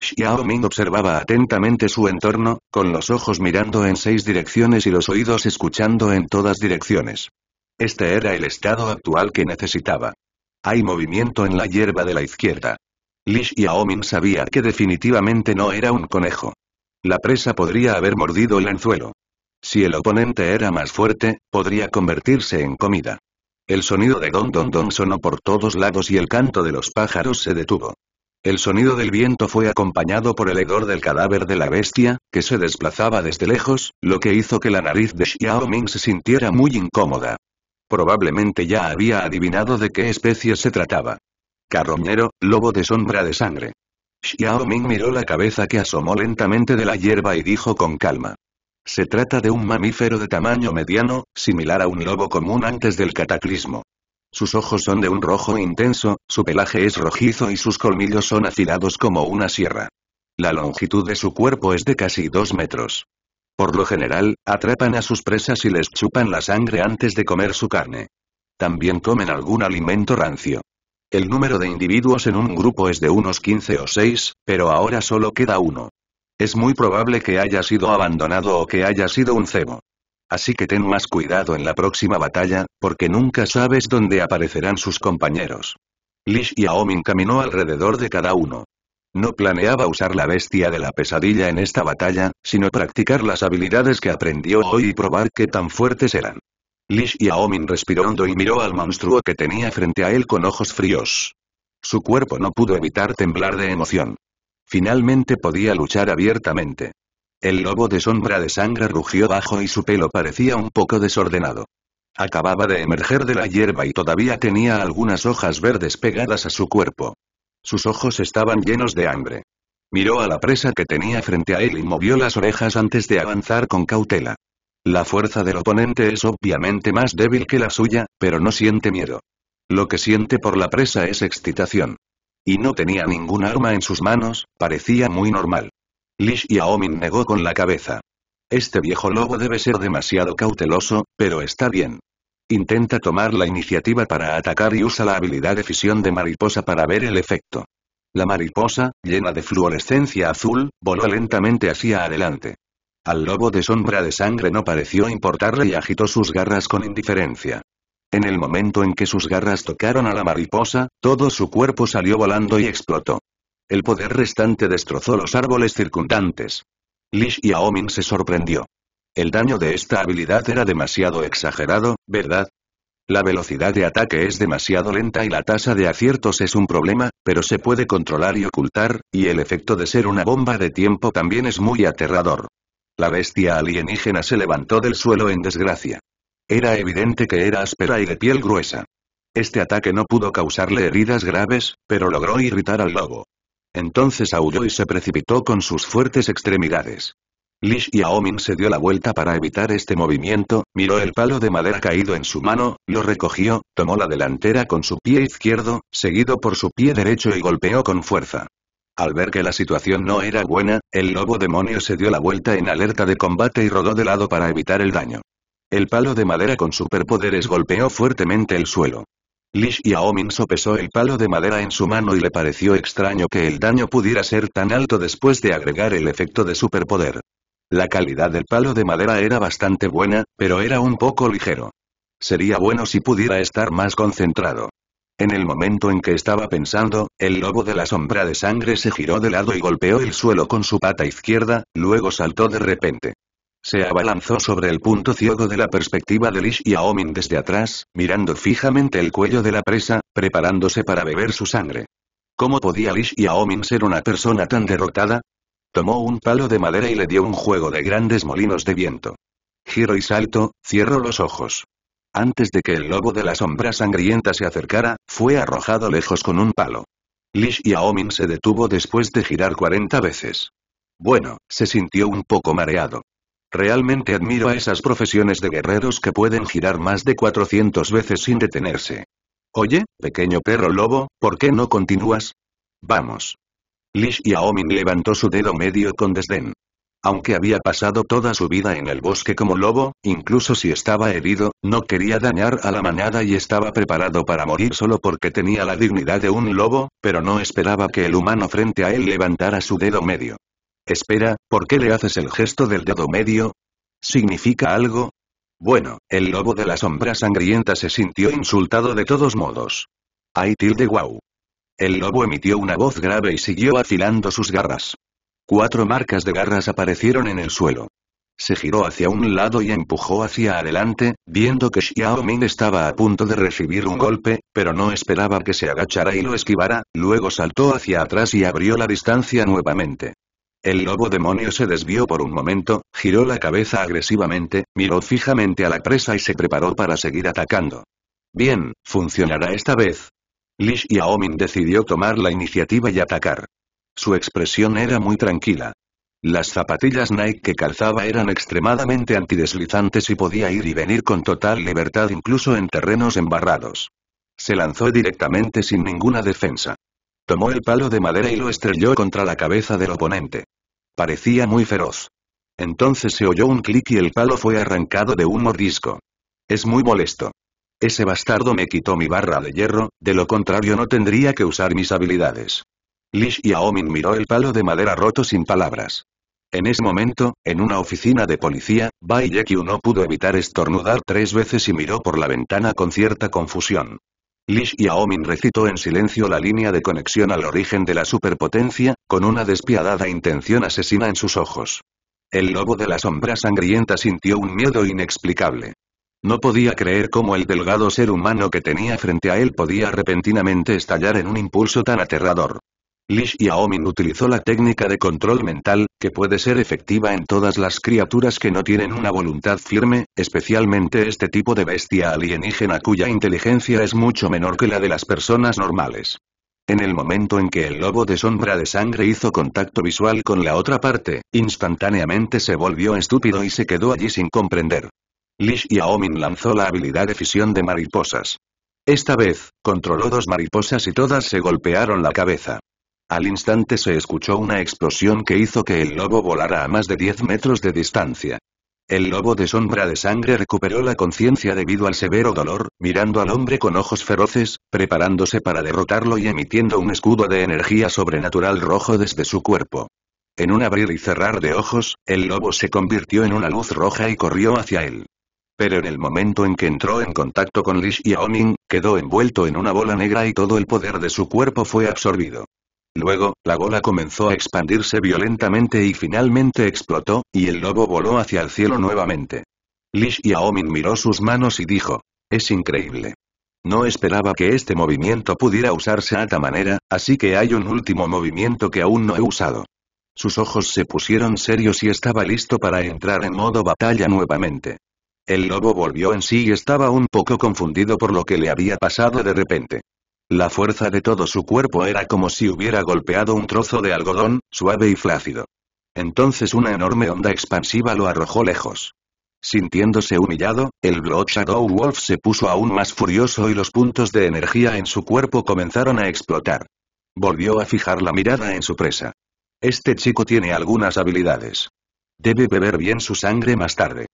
Xiaoming observaba atentamente su entorno, con los ojos mirando en seis direcciones y los oídos escuchando en todas direcciones. Este era el estado actual que necesitaba. Hay movimiento en la hierba de la izquierda. Li Xiaoming sabía que definitivamente no era un conejo. La presa podría haber mordido el anzuelo. Si el oponente era más fuerte, podría convertirse en comida. El sonido de don don don sonó por todos lados y el canto de los pájaros se detuvo. El sonido del viento fue acompañado por el hedor del cadáver de la bestia, que se desplazaba desde lejos, lo que hizo que la nariz de Xiaoming se sintiera muy incómoda. Probablemente ya había adivinado de qué especie se trataba. Carroñero, lobo de sombra de sangre. Xiao miró la cabeza que asomó lentamente de la hierba y dijo con calma. Se trata de un mamífero de tamaño mediano, similar a un lobo común antes del cataclismo. Sus ojos son de un rojo intenso, su pelaje es rojizo y sus colmillos son afilados como una sierra. La longitud de su cuerpo es de casi dos metros. Por lo general, atrapan a sus presas y les chupan la sangre antes de comer su carne. También comen algún alimento rancio. El número de individuos en un grupo es de unos 15 o 6, pero ahora solo queda uno. Es muy probable que haya sido abandonado o que haya sido un cebo. Así que ten más cuidado en la próxima batalla, porque nunca sabes dónde aparecerán sus compañeros. Lish y Aomin caminó alrededor de cada uno. No planeaba usar la bestia de la pesadilla en esta batalla, sino practicar las habilidades que aprendió hoy y probar qué tan fuertes eran. Lish Aomin respiró hondo y miró al monstruo que tenía frente a él con ojos fríos. Su cuerpo no pudo evitar temblar de emoción. Finalmente podía luchar abiertamente. El lobo de sombra de sangre rugió bajo y su pelo parecía un poco desordenado. Acababa de emerger de la hierba y todavía tenía algunas hojas verdes pegadas a su cuerpo. Sus ojos estaban llenos de hambre. Miró a la presa que tenía frente a él y movió las orejas antes de avanzar con cautela. La fuerza del oponente es obviamente más débil que la suya, pero no siente miedo. Lo que siente por la presa es excitación. Y no tenía ningún arma en sus manos, parecía muy normal. Lish Yaomin negó con la cabeza. Este viejo lobo debe ser demasiado cauteloso, pero está bien. Intenta tomar la iniciativa para atacar y usa la habilidad de fisión de mariposa para ver el efecto. La mariposa, llena de fluorescencia azul, voló lentamente hacia adelante. Al lobo de sombra de sangre no pareció importarle y agitó sus garras con indiferencia. En el momento en que sus garras tocaron a la mariposa, todo su cuerpo salió volando y explotó. El poder restante destrozó los árboles circundantes. Lish y Aomin se sorprendió. El daño de esta habilidad era demasiado exagerado, ¿verdad? La velocidad de ataque es demasiado lenta y la tasa de aciertos es un problema, pero se puede controlar y ocultar, y el efecto de ser una bomba de tiempo también es muy aterrador. La bestia alienígena se levantó del suelo en desgracia. Era evidente que era áspera y de piel gruesa. Este ataque no pudo causarle heridas graves, pero logró irritar al lobo. Entonces aulló y se precipitó con sus fuertes extremidades. Lish y Aomin se dio la vuelta para evitar este movimiento, miró el palo de madera caído en su mano, lo recogió, tomó la delantera con su pie izquierdo, seguido por su pie derecho y golpeó con fuerza. Al ver que la situación no era buena, el lobo demonio se dio la vuelta en alerta de combate y rodó de lado para evitar el daño. El palo de madera con superpoderes golpeó fuertemente el suelo. Lish Aomin sopesó el palo de madera en su mano y le pareció extraño que el daño pudiera ser tan alto después de agregar el efecto de superpoder. La calidad del palo de madera era bastante buena, pero era un poco ligero. Sería bueno si pudiera estar más concentrado. En el momento en que estaba pensando, el lobo de la sombra de sangre se giró de lado y golpeó el suelo con su pata izquierda, luego saltó de repente. Se abalanzó sobre el punto ciego de la perspectiva de Lish y Aomin desde atrás, mirando fijamente el cuello de la presa, preparándose para beber su sangre. ¿Cómo podía Lish y Aomin ser una persona tan derrotada? Tomó un palo de madera y le dio un juego de grandes molinos de viento. Giro y salto, cierro los ojos. Antes de que el lobo de la sombra sangrienta se acercara, fue arrojado lejos con un palo. Lish Aomin se detuvo después de girar 40 veces. Bueno, se sintió un poco mareado. Realmente admiro a esas profesiones de guerreros que pueden girar más de 400 veces sin detenerse. Oye, pequeño perro lobo, ¿por qué no continúas? Vamos. Lish Aomin levantó su dedo medio con desdén. Aunque había pasado toda su vida en el bosque como lobo, incluso si estaba herido, no quería dañar a la manada y estaba preparado para morir solo porque tenía la dignidad de un lobo, pero no esperaba que el humano frente a él levantara su dedo medio. Espera, ¿por qué le haces el gesto del dedo medio? ¿Significa algo? Bueno, el lobo de la sombra sangrienta se sintió insultado de todos modos. ¡Ay tilde guau. El lobo emitió una voz grave y siguió afilando sus garras. Cuatro marcas de garras aparecieron en el suelo. Se giró hacia un lado y empujó hacia adelante, viendo que Xiao estaba a punto de recibir un golpe, pero no esperaba que se agachara y lo esquivara, luego saltó hacia atrás y abrió la distancia nuevamente. El lobo demonio se desvió por un momento, giró la cabeza agresivamente, miró fijamente a la presa y se preparó para seguir atacando. Bien, funcionará esta vez. Li Xiaomin decidió tomar la iniciativa y atacar. Su expresión era muy tranquila. Las zapatillas Nike que calzaba eran extremadamente antideslizantes y podía ir y venir con total libertad incluso en terrenos embarrados. Se lanzó directamente sin ninguna defensa. Tomó el palo de madera y lo estrelló contra la cabeza del oponente. Parecía muy feroz. Entonces se oyó un clic y el palo fue arrancado de un mordisco. Es muy molesto. Ese bastardo me quitó mi barra de hierro, de lo contrario no tendría que usar mis habilidades. Lish Aomin miró el palo de madera roto sin palabras. En ese momento, en una oficina de policía, Bai Yekyu no pudo evitar estornudar tres veces y miró por la ventana con cierta confusión. Lish Aomin recitó en silencio la línea de conexión al origen de la superpotencia, con una despiadada intención asesina en sus ojos. El lobo de la sombra sangrienta sintió un miedo inexplicable. No podía creer cómo el delgado ser humano que tenía frente a él podía repentinamente estallar en un impulso tan aterrador y Aomin utilizó la técnica de control mental, que puede ser efectiva en todas las criaturas que no tienen una voluntad firme, especialmente este tipo de bestia alienígena cuya inteligencia es mucho menor que la de las personas normales. En el momento en que el lobo de sombra de sangre hizo contacto visual con la otra parte, instantáneamente se volvió estúpido y se quedó allí sin comprender. y Aomin lanzó la habilidad de fisión de mariposas. Esta vez, controló dos mariposas y todas se golpearon la cabeza. Al instante se escuchó una explosión que hizo que el lobo volara a más de 10 metros de distancia. El lobo de sombra de sangre recuperó la conciencia debido al severo dolor, mirando al hombre con ojos feroces, preparándose para derrotarlo y emitiendo un escudo de energía sobrenatural rojo desde su cuerpo. En un abrir y cerrar de ojos, el lobo se convirtió en una luz roja y corrió hacia él. Pero en el momento en que entró en contacto con Lish y Aoming, quedó envuelto en una bola negra y todo el poder de su cuerpo fue absorbido. Luego, la gola comenzó a expandirse violentamente y finalmente explotó, y el lobo voló hacia el cielo nuevamente. Lish Aomin miró sus manos y dijo, es increíble. No esperaba que este movimiento pudiera usarse a esta manera, así que hay un último movimiento que aún no he usado. Sus ojos se pusieron serios y estaba listo para entrar en modo batalla nuevamente. El lobo volvió en sí y estaba un poco confundido por lo que le había pasado de repente. La fuerza de todo su cuerpo era como si hubiera golpeado un trozo de algodón, suave y flácido. Entonces una enorme onda expansiva lo arrojó lejos. Sintiéndose humillado, el Blood Shadow Wolf se puso aún más furioso y los puntos de energía en su cuerpo comenzaron a explotar. Volvió a fijar la mirada en su presa. Este chico tiene algunas habilidades. Debe beber bien su sangre más tarde.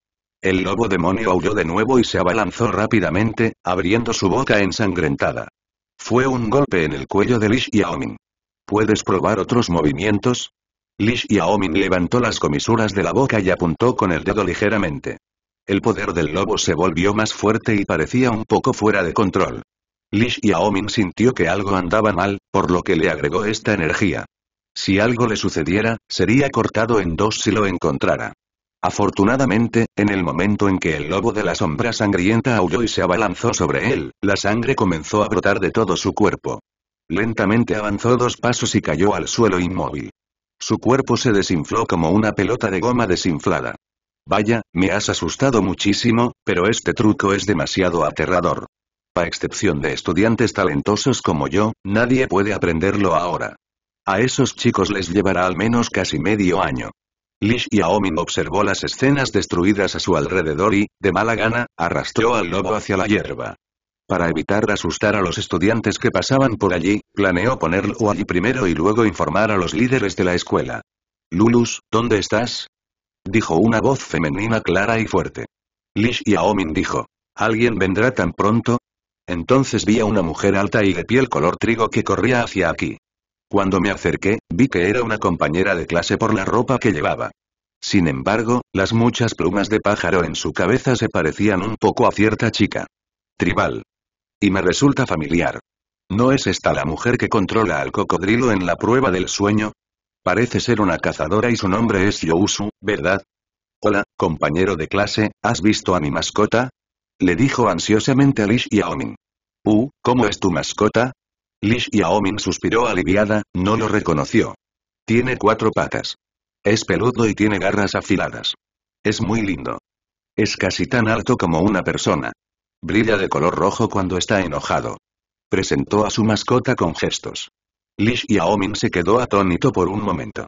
El lobo demonio huyó de nuevo y se abalanzó rápidamente, abriendo su boca ensangrentada. Fue un golpe en el cuello de Lish Yaomin. ¿Puedes probar otros movimientos? Lish Yaomin levantó las comisuras de la boca y apuntó con el dedo ligeramente. El poder del lobo se volvió más fuerte y parecía un poco fuera de control. Lish Yaomin sintió que algo andaba mal, por lo que le agregó esta energía. Si algo le sucediera, sería cortado en dos si lo encontrara. Afortunadamente, en el momento en que el lobo de la sombra sangrienta aulló y se abalanzó sobre él, la sangre comenzó a brotar de todo su cuerpo. Lentamente avanzó dos pasos y cayó al suelo inmóvil. Su cuerpo se desinfló como una pelota de goma desinflada. Vaya, me has asustado muchísimo, pero este truco es demasiado aterrador. A excepción de estudiantes talentosos como yo, nadie puede aprenderlo ahora. A esos chicos les llevará al menos casi medio año y Xiaoming observó las escenas destruidas a su alrededor y, de mala gana, arrastró al lobo hacia la hierba. Para evitar asustar a los estudiantes que pasaban por allí, planeó ponerlo allí primero y luego informar a los líderes de la escuela. Lulus, ¿dónde estás? Dijo una voz femenina clara y fuerte. y Xiaoming dijo. ¿Alguien vendrá tan pronto? Entonces vi a una mujer alta y de piel color trigo que corría hacia aquí. Cuando me acerqué, vi que era una compañera de clase por la ropa que llevaba. Sin embargo, las muchas plumas de pájaro en su cabeza se parecían un poco a cierta chica. Tribal. Y me resulta familiar. ¿No es esta la mujer que controla al cocodrilo en la prueba del sueño? Parece ser una cazadora y su nombre es Yousu, ¿verdad? Hola, compañero de clase, ¿has visto a mi mascota? Le dijo ansiosamente a Lish y a Omin. Uh, ¿cómo es tu mascota? Lish Yaomin suspiró aliviada, no lo reconoció. Tiene cuatro patas. Es peludo y tiene garras afiladas. Es muy lindo. Es casi tan alto como una persona. Brilla de color rojo cuando está enojado. Presentó a su mascota con gestos. Lish Aomin se quedó atónito por un momento.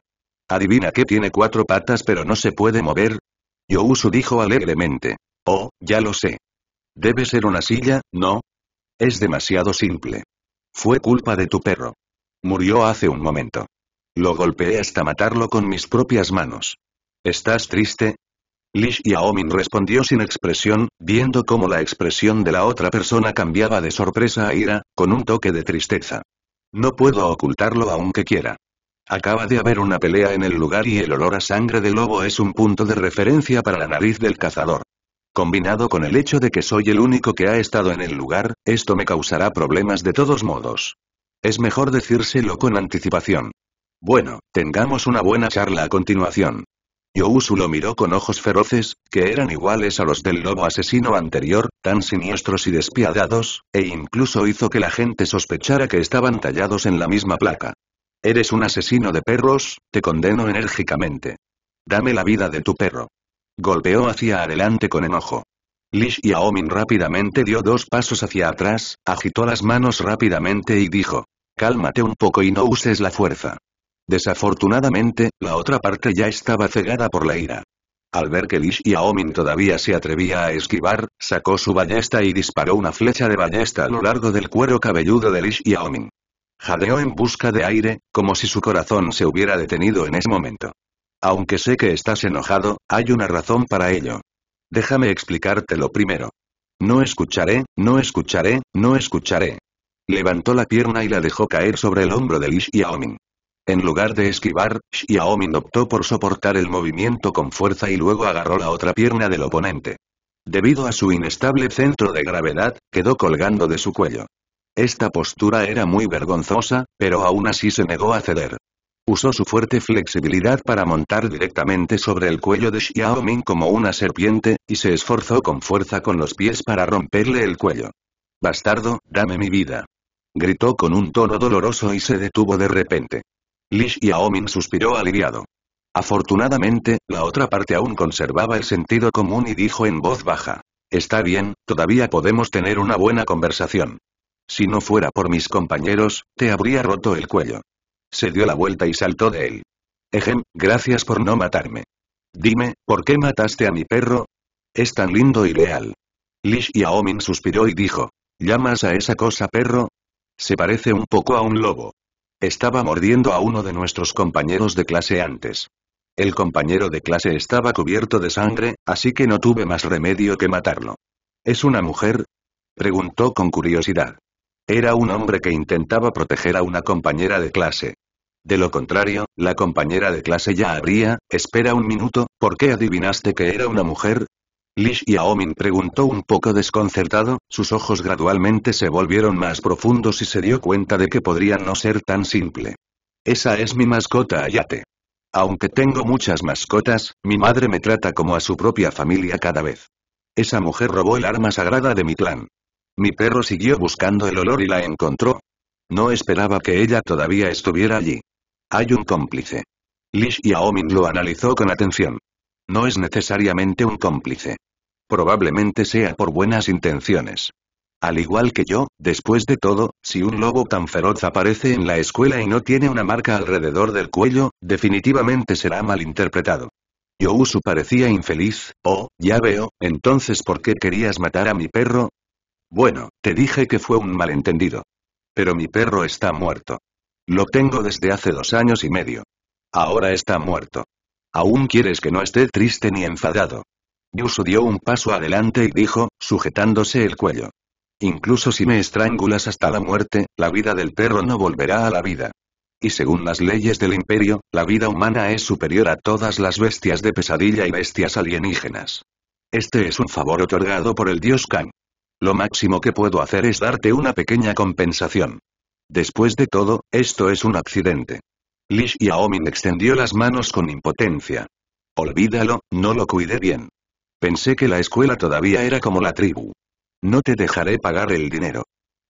Adivina que tiene cuatro patas pero no se puede mover. Yousu dijo alegremente. Oh, ya lo sé. Debe ser una silla, ¿no? Es demasiado simple. Fue culpa de tu perro. Murió hace un momento. Lo golpeé hasta matarlo con mis propias manos. ¿Estás triste? Lish Aomin respondió sin expresión, viendo cómo la expresión de la otra persona cambiaba de sorpresa a ira, con un toque de tristeza. No puedo ocultarlo aunque quiera. Acaba de haber una pelea en el lugar y el olor a sangre de lobo es un punto de referencia para la nariz del cazador. Combinado con el hecho de que soy el único que ha estado en el lugar, esto me causará problemas de todos modos. Es mejor decírselo con anticipación. Bueno, tengamos una buena charla a continuación. Yousu lo miró con ojos feroces, que eran iguales a los del lobo asesino anterior, tan siniestros y despiadados, e incluso hizo que la gente sospechara que estaban tallados en la misma placa. Eres un asesino de perros, te condeno enérgicamente. Dame la vida de tu perro. Golpeó hacia adelante con enojo. Lish Aomin rápidamente dio dos pasos hacia atrás, agitó las manos rápidamente y dijo. Cálmate un poco y no uses la fuerza. Desafortunadamente, la otra parte ya estaba cegada por la ira. Al ver que Lish Aomin todavía se atrevía a esquivar, sacó su ballesta y disparó una flecha de ballesta a lo largo del cuero cabelludo de Lish Aomin. Jadeó en busca de aire, como si su corazón se hubiera detenido en ese momento. Aunque sé que estás enojado, hay una razón para ello. Déjame explicártelo primero. No escucharé, no escucharé, no escucharé. Levantó la pierna y la dejó caer sobre el hombro de Li En lugar de esquivar, Xiaomin optó por soportar el movimiento con fuerza y luego agarró la otra pierna del oponente. Debido a su inestable centro de gravedad, quedó colgando de su cuello. Esta postura era muy vergonzosa, pero aún así se negó a ceder. Usó su fuerte flexibilidad para montar directamente sobre el cuello de Xiaoming como una serpiente, y se esforzó con fuerza con los pies para romperle el cuello. Bastardo, dame mi vida. Gritó con un tono doloroso y se detuvo de repente. Li Xiaoming suspiró aliviado. Afortunadamente, la otra parte aún conservaba el sentido común y dijo en voz baja. Está bien, todavía podemos tener una buena conversación. Si no fuera por mis compañeros, te habría roto el cuello. Se dio la vuelta y saltó de él. Ejem, gracias por no matarme. Dime, ¿por qué mataste a mi perro? Es tan lindo y leal. Lish Aomin suspiró y dijo. ¿Llamas a esa cosa perro? Se parece un poco a un lobo. Estaba mordiendo a uno de nuestros compañeros de clase antes. El compañero de clase estaba cubierto de sangre, así que no tuve más remedio que matarlo. ¿Es una mujer? Preguntó con curiosidad. Era un hombre que intentaba proteger a una compañera de clase. De lo contrario, la compañera de clase ya habría, espera un minuto, ¿por qué adivinaste que era una mujer? Lish Aomin preguntó un poco desconcertado, sus ojos gradualmente se volvieron más profundos y se dio cuenta de que podría no ser tan simple. Esa es mi mascota Ayate. Aunque tengo muchas mascotas, mi madre me trata como a su propia familia cada vez. Esa mujer robó el arma sagrada de mi clan. Mi perro siguió buscando el olor y la encontró. No esperaba que ella todavía estuviera allí. Hay un cómplice. Lish omin lo analizó con atención. No es necesariamente un cómplice. Probablemente sea por buenas intenciones. Al igual que yo, después de todo, si un lobo tan feroz aparece en la escuela y no tiene una marca alrededor del cuello, definitivamente será malinterpretado. Yousu parecía infeliz, oh, ya veo, entonces ¿por qué querías matar a mi perro? Bueno, te dije que fue un malentendido. Pero mi perro está muerto. Lo tengo desde hace dos años y medio. Ahora está muerto. Aún quieres que no esté triste ni enfadado. Yusu dio un paso adelante y dijo, sujetándose el cuello. Incluso si me estrangulas hasta la muerte, la vida del perro no volverá a la vida. Y según las leyes del imperio, la vida humana es superior a todas las bestias de pesadilla y bestias alienígenas. Este es un favor otorgado por el dios Kang. Lo máximo que puedo hacer es darte una pequeña compensación. Después de todo, esto es un accidente. Lish Aomin extendió las manos con impotencia. Olvídalo, no lo cuidé bien. Pensé que la escuela todavía era como la tribu. No te dejaré pagar el dinero.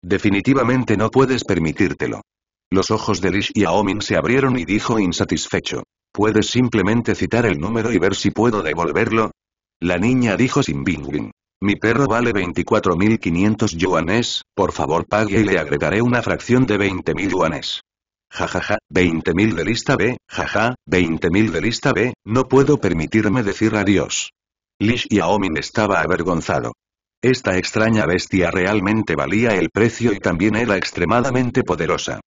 Definitivamente no puedes permitírtelo. Los ojos de Lish Aomin se abrieron y dijo insatisfecho. ¿Puedes simplemente citar el número y ver si puedo devolverlo? La niña dijo sin bingwin. Mi perro vale 24.500 yuanes, por favor pague y le agregaré una fracción de 20.000 yuanes. Jajaja, 20.000 de lista B, jaja, 20.000 de lista B, no puedo permitirme decir adiós. Lish Aomin estaba avergonzado. Esta extraña bestia realmente valía el precio y también era extremadamente poderosa.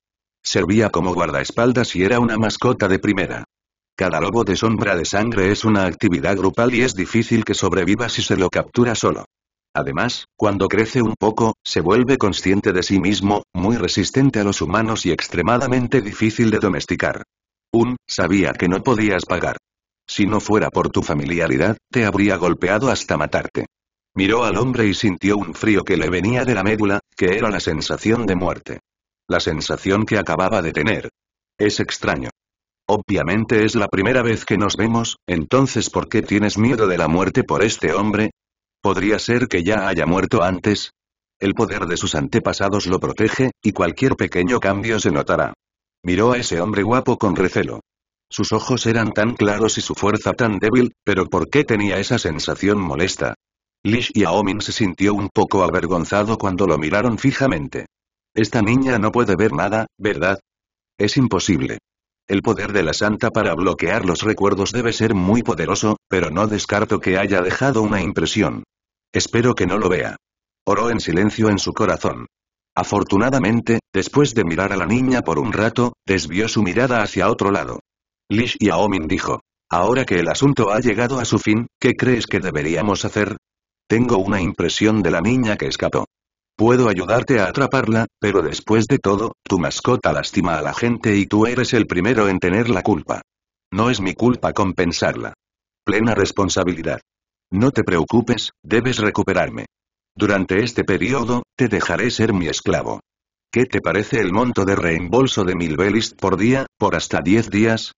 Servía como guardaespaldas y era una mascota de primera. Cada lobo de sombra de sangre es una actividad grupal y es difícil que sobreviva si se lo captura solo. Además, cuando crece un poco, se vuelve consciente de sí mismo, muy resistente a los humanos y extremadamente difícil de domesticar. Un, sabía que no podías pagar. Si no fuera por tu familiaridad, te habría golpeado hasta matarte. Miró al hombre y sintió un frío que le venía de la médula, que era la sensación de muerte. La sensación que acababa de tener. Es extraño. Obviamente es la primera vez que nos vemos, entonces ¿por qué tienes miedo de la muerte por este hombre? ¿Podría ser que ya haya muerto antes? El poder de sus antepasados lo protege, y cualquier pequeño cambio se notará. Miró a ese hombre guapo con recelo. Sus ojos eran tan claros y su fuerza tan débil, pero ¿por qué tenía esa sensación molesta? Lish y Aomin se sintió un poco avergonzado cuando lo miraron fijamente. Esta niña no puede ver nada, ¿verdad? Es imposible. El poder de la santa para bloquear los recuerdos debe ser muy poderoso, pero no descarto que haya dejado una impresión. Espero que no lo vea. Oró en silencio en su corazón. Afortunadamente, después de mirar a la niña por un rato, desvió su mirada hacia otro lado. Lish Yaomin dijo. Ahora que el asunto ha llegado a su fin, ¿qué crees que deberíamos hacer? Tengo una impresión de la niña que escapó. Puedo ayudarte a atraparla, pero después de todo, tu mascota lastima a la gente y tú eres el primero en tener la culpa. No es mi culpa compensarla. Plena responsabilidad. No te preocupes, debes recuperarme. Durante este periodo, te dejaré ser mi esclavo. ¿Qué te parece el monto de reembolso de mil belis por día, por hasta diez días?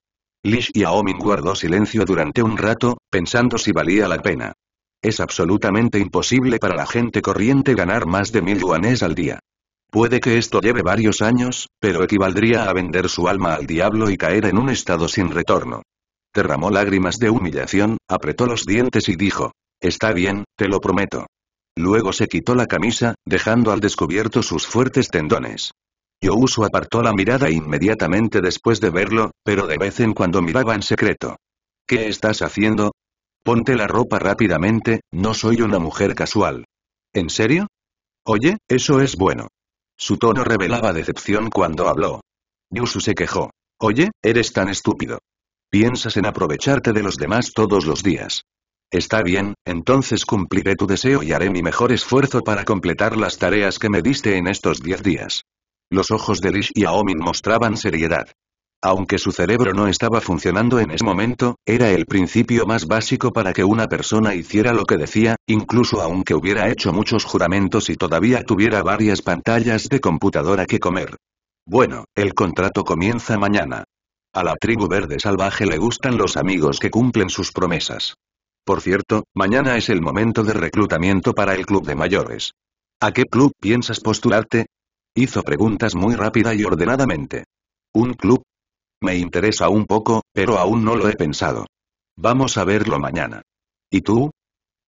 Lish Aomin guardó silencio durante un rato, pensando si valía la pena. Es absolutamente imposible para la gente corriente ganar más de mil yuanes al día. Puede que esto lleve varios años, pero equivaldría a vender su alma al diablo y caer en un estado sin retorno. Derramó lágrimas de humillación, apretó los dientes y dijo, Está bien, te lo prometo. Luego se quitó la camisa, dejando al descubierto sus fuertes tendones. Yousu apartó la mirada inmediatamente después de verlo, pero de vez en cuando miraba en secreto. ¿Qué estás haciendo? Ponte la ropa rápidamente, no soy una mujer casual. ¿En serio? Oye, eso es bueno. Su tono revelaba decepción cuando habló. Yusu se quejó. Oye, eres tan estúpido. Piensas en aprovecharte de los demás todos los días. Está bien, entonces cumpliré tu deseo y haré mi mejor esfuerzo para completar las tareas que me diste en estos diez días. Los ojos de Lish y Aomin mostraban seriedad. Aunque su cerebro no estaba funcionando en ese momento, era el principio más básico para que una persona hiciera lo que decía, incluso aunque hubiera hecho muchos juramentos y todavía tuviera varias pantallas de computadora que comer. Bueno, el contrato comienza mañana. A la tribu verde salvaje le gustan los amigos que cumplen sus promesas. Por cierto, mañana es el momento de reclutamiento para el club de mayores. ¿A qué club piensas postularte? Hizo preguntas muy rápida y ordenadamente. ¿Un club? Me interesa un poco, pero aún no lo he pensado. Vamos a verlo mañana. ¿Y tú?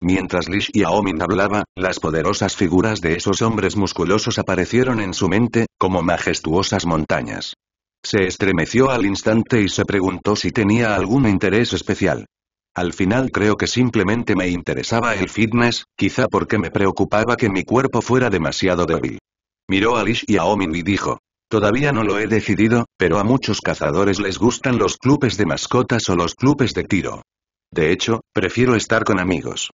Mientras Lish y Aomin hablaba, las poderosas figuras de esos hombres musculosos aparecieron en su mente, como majestuosas montañas. Se estremeció al instante y se preguntó si tenía algún interés especial. Al final creo que simplemente me interesaba el fitness, quizá porque me preocupaba que mi cuerpo fuera demasiado débil. Miró a Lish y a y dijo, Todavía no lo he decidido, pero a muchos cazadores les gustan los clubes de mascotas o los clubes de tiro. De hecho, prefiero estar con amigos.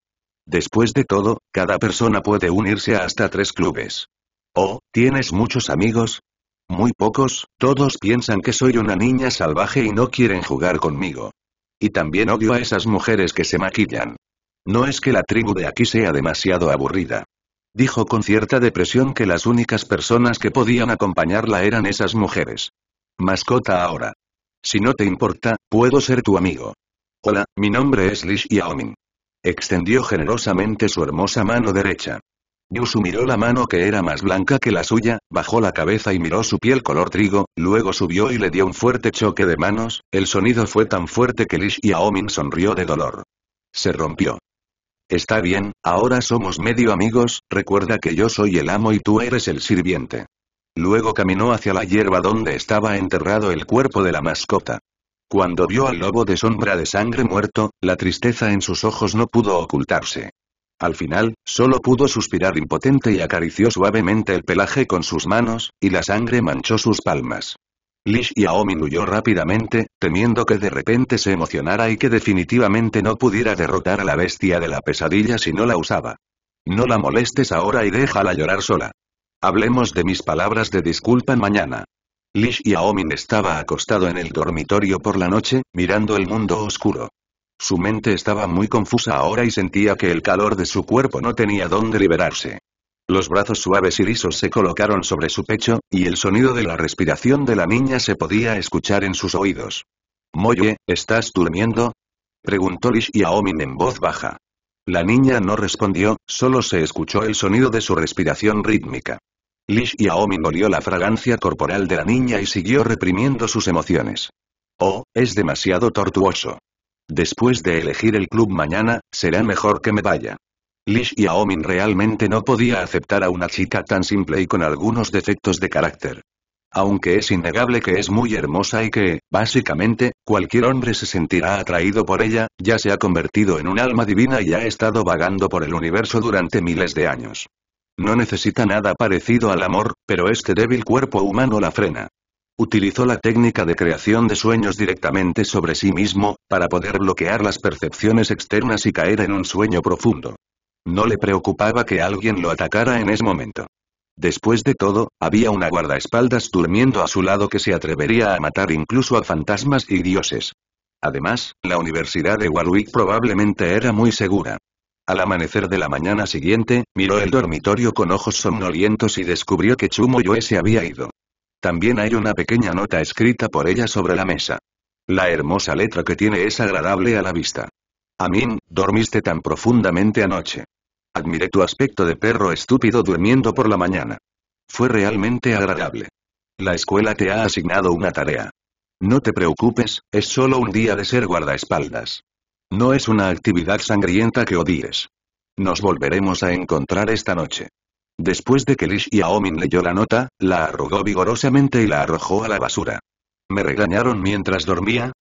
Después de todo, cada persona puede unirse a hasta tres clubes. Oh, ¿tienes muchos amigos? Muy pocos, todos piensan que soy una niña salvaje y no quieren jugar conmigo. Y también odio a esas mujeres que se maquillan. No es que la tribu de aquí sea demasiado aburrida. Dijo con cierta depresión que las únicas personas que podían acompañarla eran esas mujeres. Mascota ahora. Si no te importa, puedo ser tu amigo. Hola, mi nombre es Lish Yaoming. Extendió generosamente su hermosa mano derecha. Yusu miró la mano que era más blanca que la suya, bajó la cabeza y miró su piel color trigo, luego subió y le dio un fuerte choque de manos, el sonido fue tan fuerte que Lish Yaoming sonrió de dolor. Se rompió. Está bien, ahora somos medio amigos, recuerda que yo soy el amo y tú eres el sirviente. Luego caminó hacia la hierba donde estaba enterrado el cuerpo de la mascota. Cuando vio al lobo de sombra de sangre muerto, la tristeza en sus ojos no pudo ocultarse. Al final, solo pudo suspirar impotente y acarició suavemente el pelaje con sus manos, y la sangre manchó sus palmas. Lish y Aomin huyó rápidamente, temiendo que de repente se emocionara y que definitivamente no pudiera derrotar a la bestia de la pesadilla si no la usaba. No la molestes ahora y déjala llorar sola. Hablemos de mis palabras de disculpa mañana. Lish y Aomin estaba acostado en el dormitorio por la noche, mirando el mundo oscuro. Su mente estaba muy confusa ahora y sentía que el calor de su cuerpo no tenía dónde liberarse. Los brazos suaves y lisos se colocaron sobre su pecho, y el sonido de la respiración de la niña se podía escuchar en sus oídos. Moye, ¿estás durmiendo? Preguntó Lish y Aomin en voz baja. La niña no respondió, solo se escuchó el sonido de su respiración rítmica. Lish y Aomin olió la fragancia corporal de la niña y siguió reprimiendo sus emociones. Oh, es demasiado tortuoso. Después de elegir el club mañana, será mejor que me vaya. Lish y Aomin realmente no podía aceptar a una chica tan simple y con algunos defectos de carácter. Aunque es innegable que es muy hermosa y que, básicamente, cualquier hombre se sentirá atraído por ella, ya se ha convertido en un alma divina y ha estado vagando por el universo durante miles de años. No necesita nada parecido al amor, pero este débil cuerpo humano la frena. Utilizó la técnica de creación de sueños directamente sobre sí mismo, para poder bloquear las percepciones externas y caer en un sueño profundo. No le preocupaba que alguien lo atacara en ese momento. Después de todo, había una guardaespaldas durmiendo a su lado que se atrevería a matar incluso a fantasmas y dioses. Además, la Universidad de Warwick probablemente era muy segura. Al amanecer de la mañana siguiente, miró el dormitorio con ojos somnolientos y descubrió que Chumo se había ido. También hay una pequeña nota escrita por ella sobre la mesa. La hermosa letra que tiene es agradable a la vista. Amin, dormiste tan profundamente anoche. Admiré tu aspecto de perro estúpido durmiendo por la mañana. Fue realmente agradable. La escuela te ha asignado una tarea. No te preocupes, es solo un día de ser guardaespaldas. No es una actividad sangrienta que odies. Nos volveremos a encontrar esta noche. Después de que Lish y Aomin leyó la nota, la arrugó vigorosamente y la arrojó a la basura. ¿Me regañaron mientras dormía?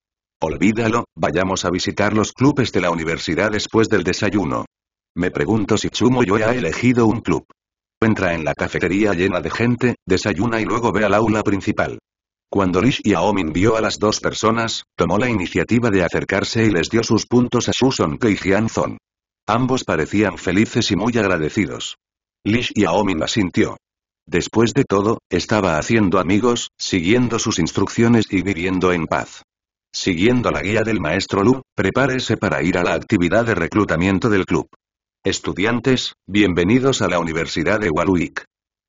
Olvídalo, vayamos a visitar los clubes de la universidad después del desayuno. Me pregunto si yo ha elegido un club. Entra en la cafetería llena de gente, desayuna y luego ve al aula principal. Cuando Lish y Aomin vio a las dos personas, tomó la iniciativa de acercarse y les dio sus puntos a Susan y Zon. Ambos parecían felices y muy agradecidos. Lish y Aomin sintió. Después de todo, estaba haciendo amigos, siguiendo sus instrucciones y viviendo en paz. Siguiendo la guía del maestro Lu, prepárese para ir a la actividad de reclutamiento del club. Estudiantes, bienvenidos a la Universidad de Warwick.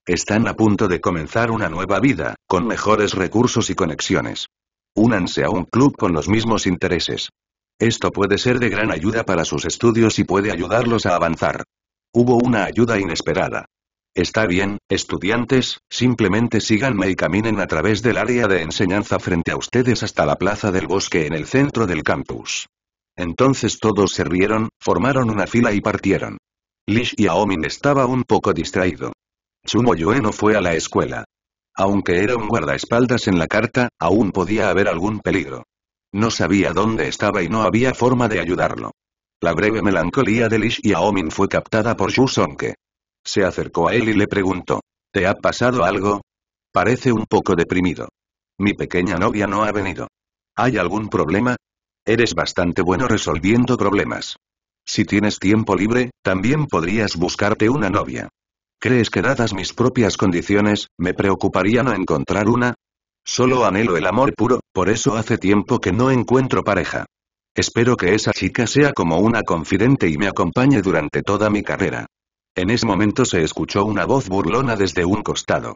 Están a punto de comenzar una nueva vida, con mejores recursos y conexiones. Únanse a un club con los mismos intereses. Esto puede ser de gran ayuda para sus estudios y puede ayudarlos a avanzar. Hubo una ayuda inesperada. Está bien, estudiantes, simplemente síganme y caminen a través del área de enseñanza frente a ustedes hasta la plaza del bosque en el centro del campus. Entonces todos se rieron, formaron una fila y partieron. Lish y Aomin estaba un poco distraído. Chumo no fue a la escuela. Aunque era un guardaespaldas en la carta, aún podía haber algún peligro. No sabía dónde estaba y no había forma de ayudarlo. La breve melancolía de Lish y Aomin fue captada por Yu Se acercó a él y le preguntó. ¿Te ha pasado algo? Parece un poco deprimido. Mi pequeña novia no ha venido. ¿Hay algún problema? Eres bastante bueno resolviendo problemas. Si tienes tiempo libre, también podrías buscarte una novia. ¿Crees que dadas mis propias condiciones, me preocuparía no encontrar una? Solo anhelo el amor puro, por eso hace tiempo que no encuentro pareja. Espero que esa chica sea como una confidente y me acompañe durante toda mi carrera. En ese momento se escuchó una voz burlona desde un costado.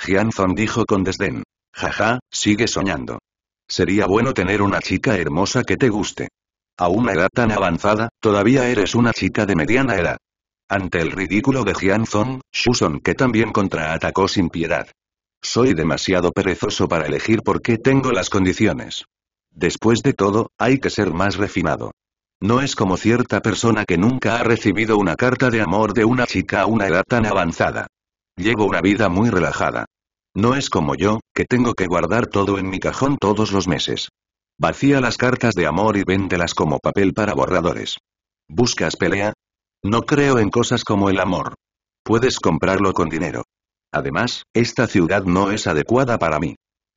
Gianzon dijo con desdén. Jaja, sigue soñando. Sería bueno tener una chica hermosa que te guste. A una edad tan avanzada, todavía eres una chica de mediana edad. Ante el ridículo de Zong, Shuson que también contraatacó sin piedad. Soy demasiado perezoso para elegir por qué tengo las condiciones. Después de todo, hay que ser más refinado. No es como cierta persona que nunca ha recibido una carta de amor de una chica a una edad tan avanzada. Llevo una vida muy relajada. No es como yo, que tengo que guardar todo en mi cajón todos los meses. Vacía las cartas de amor y véndelas como papel para borradores. ¿Buscas pelea? No creo en cosas como el amor. Puedes comprarlo con dinero. Además, esta ciudad no es adecuada para mí.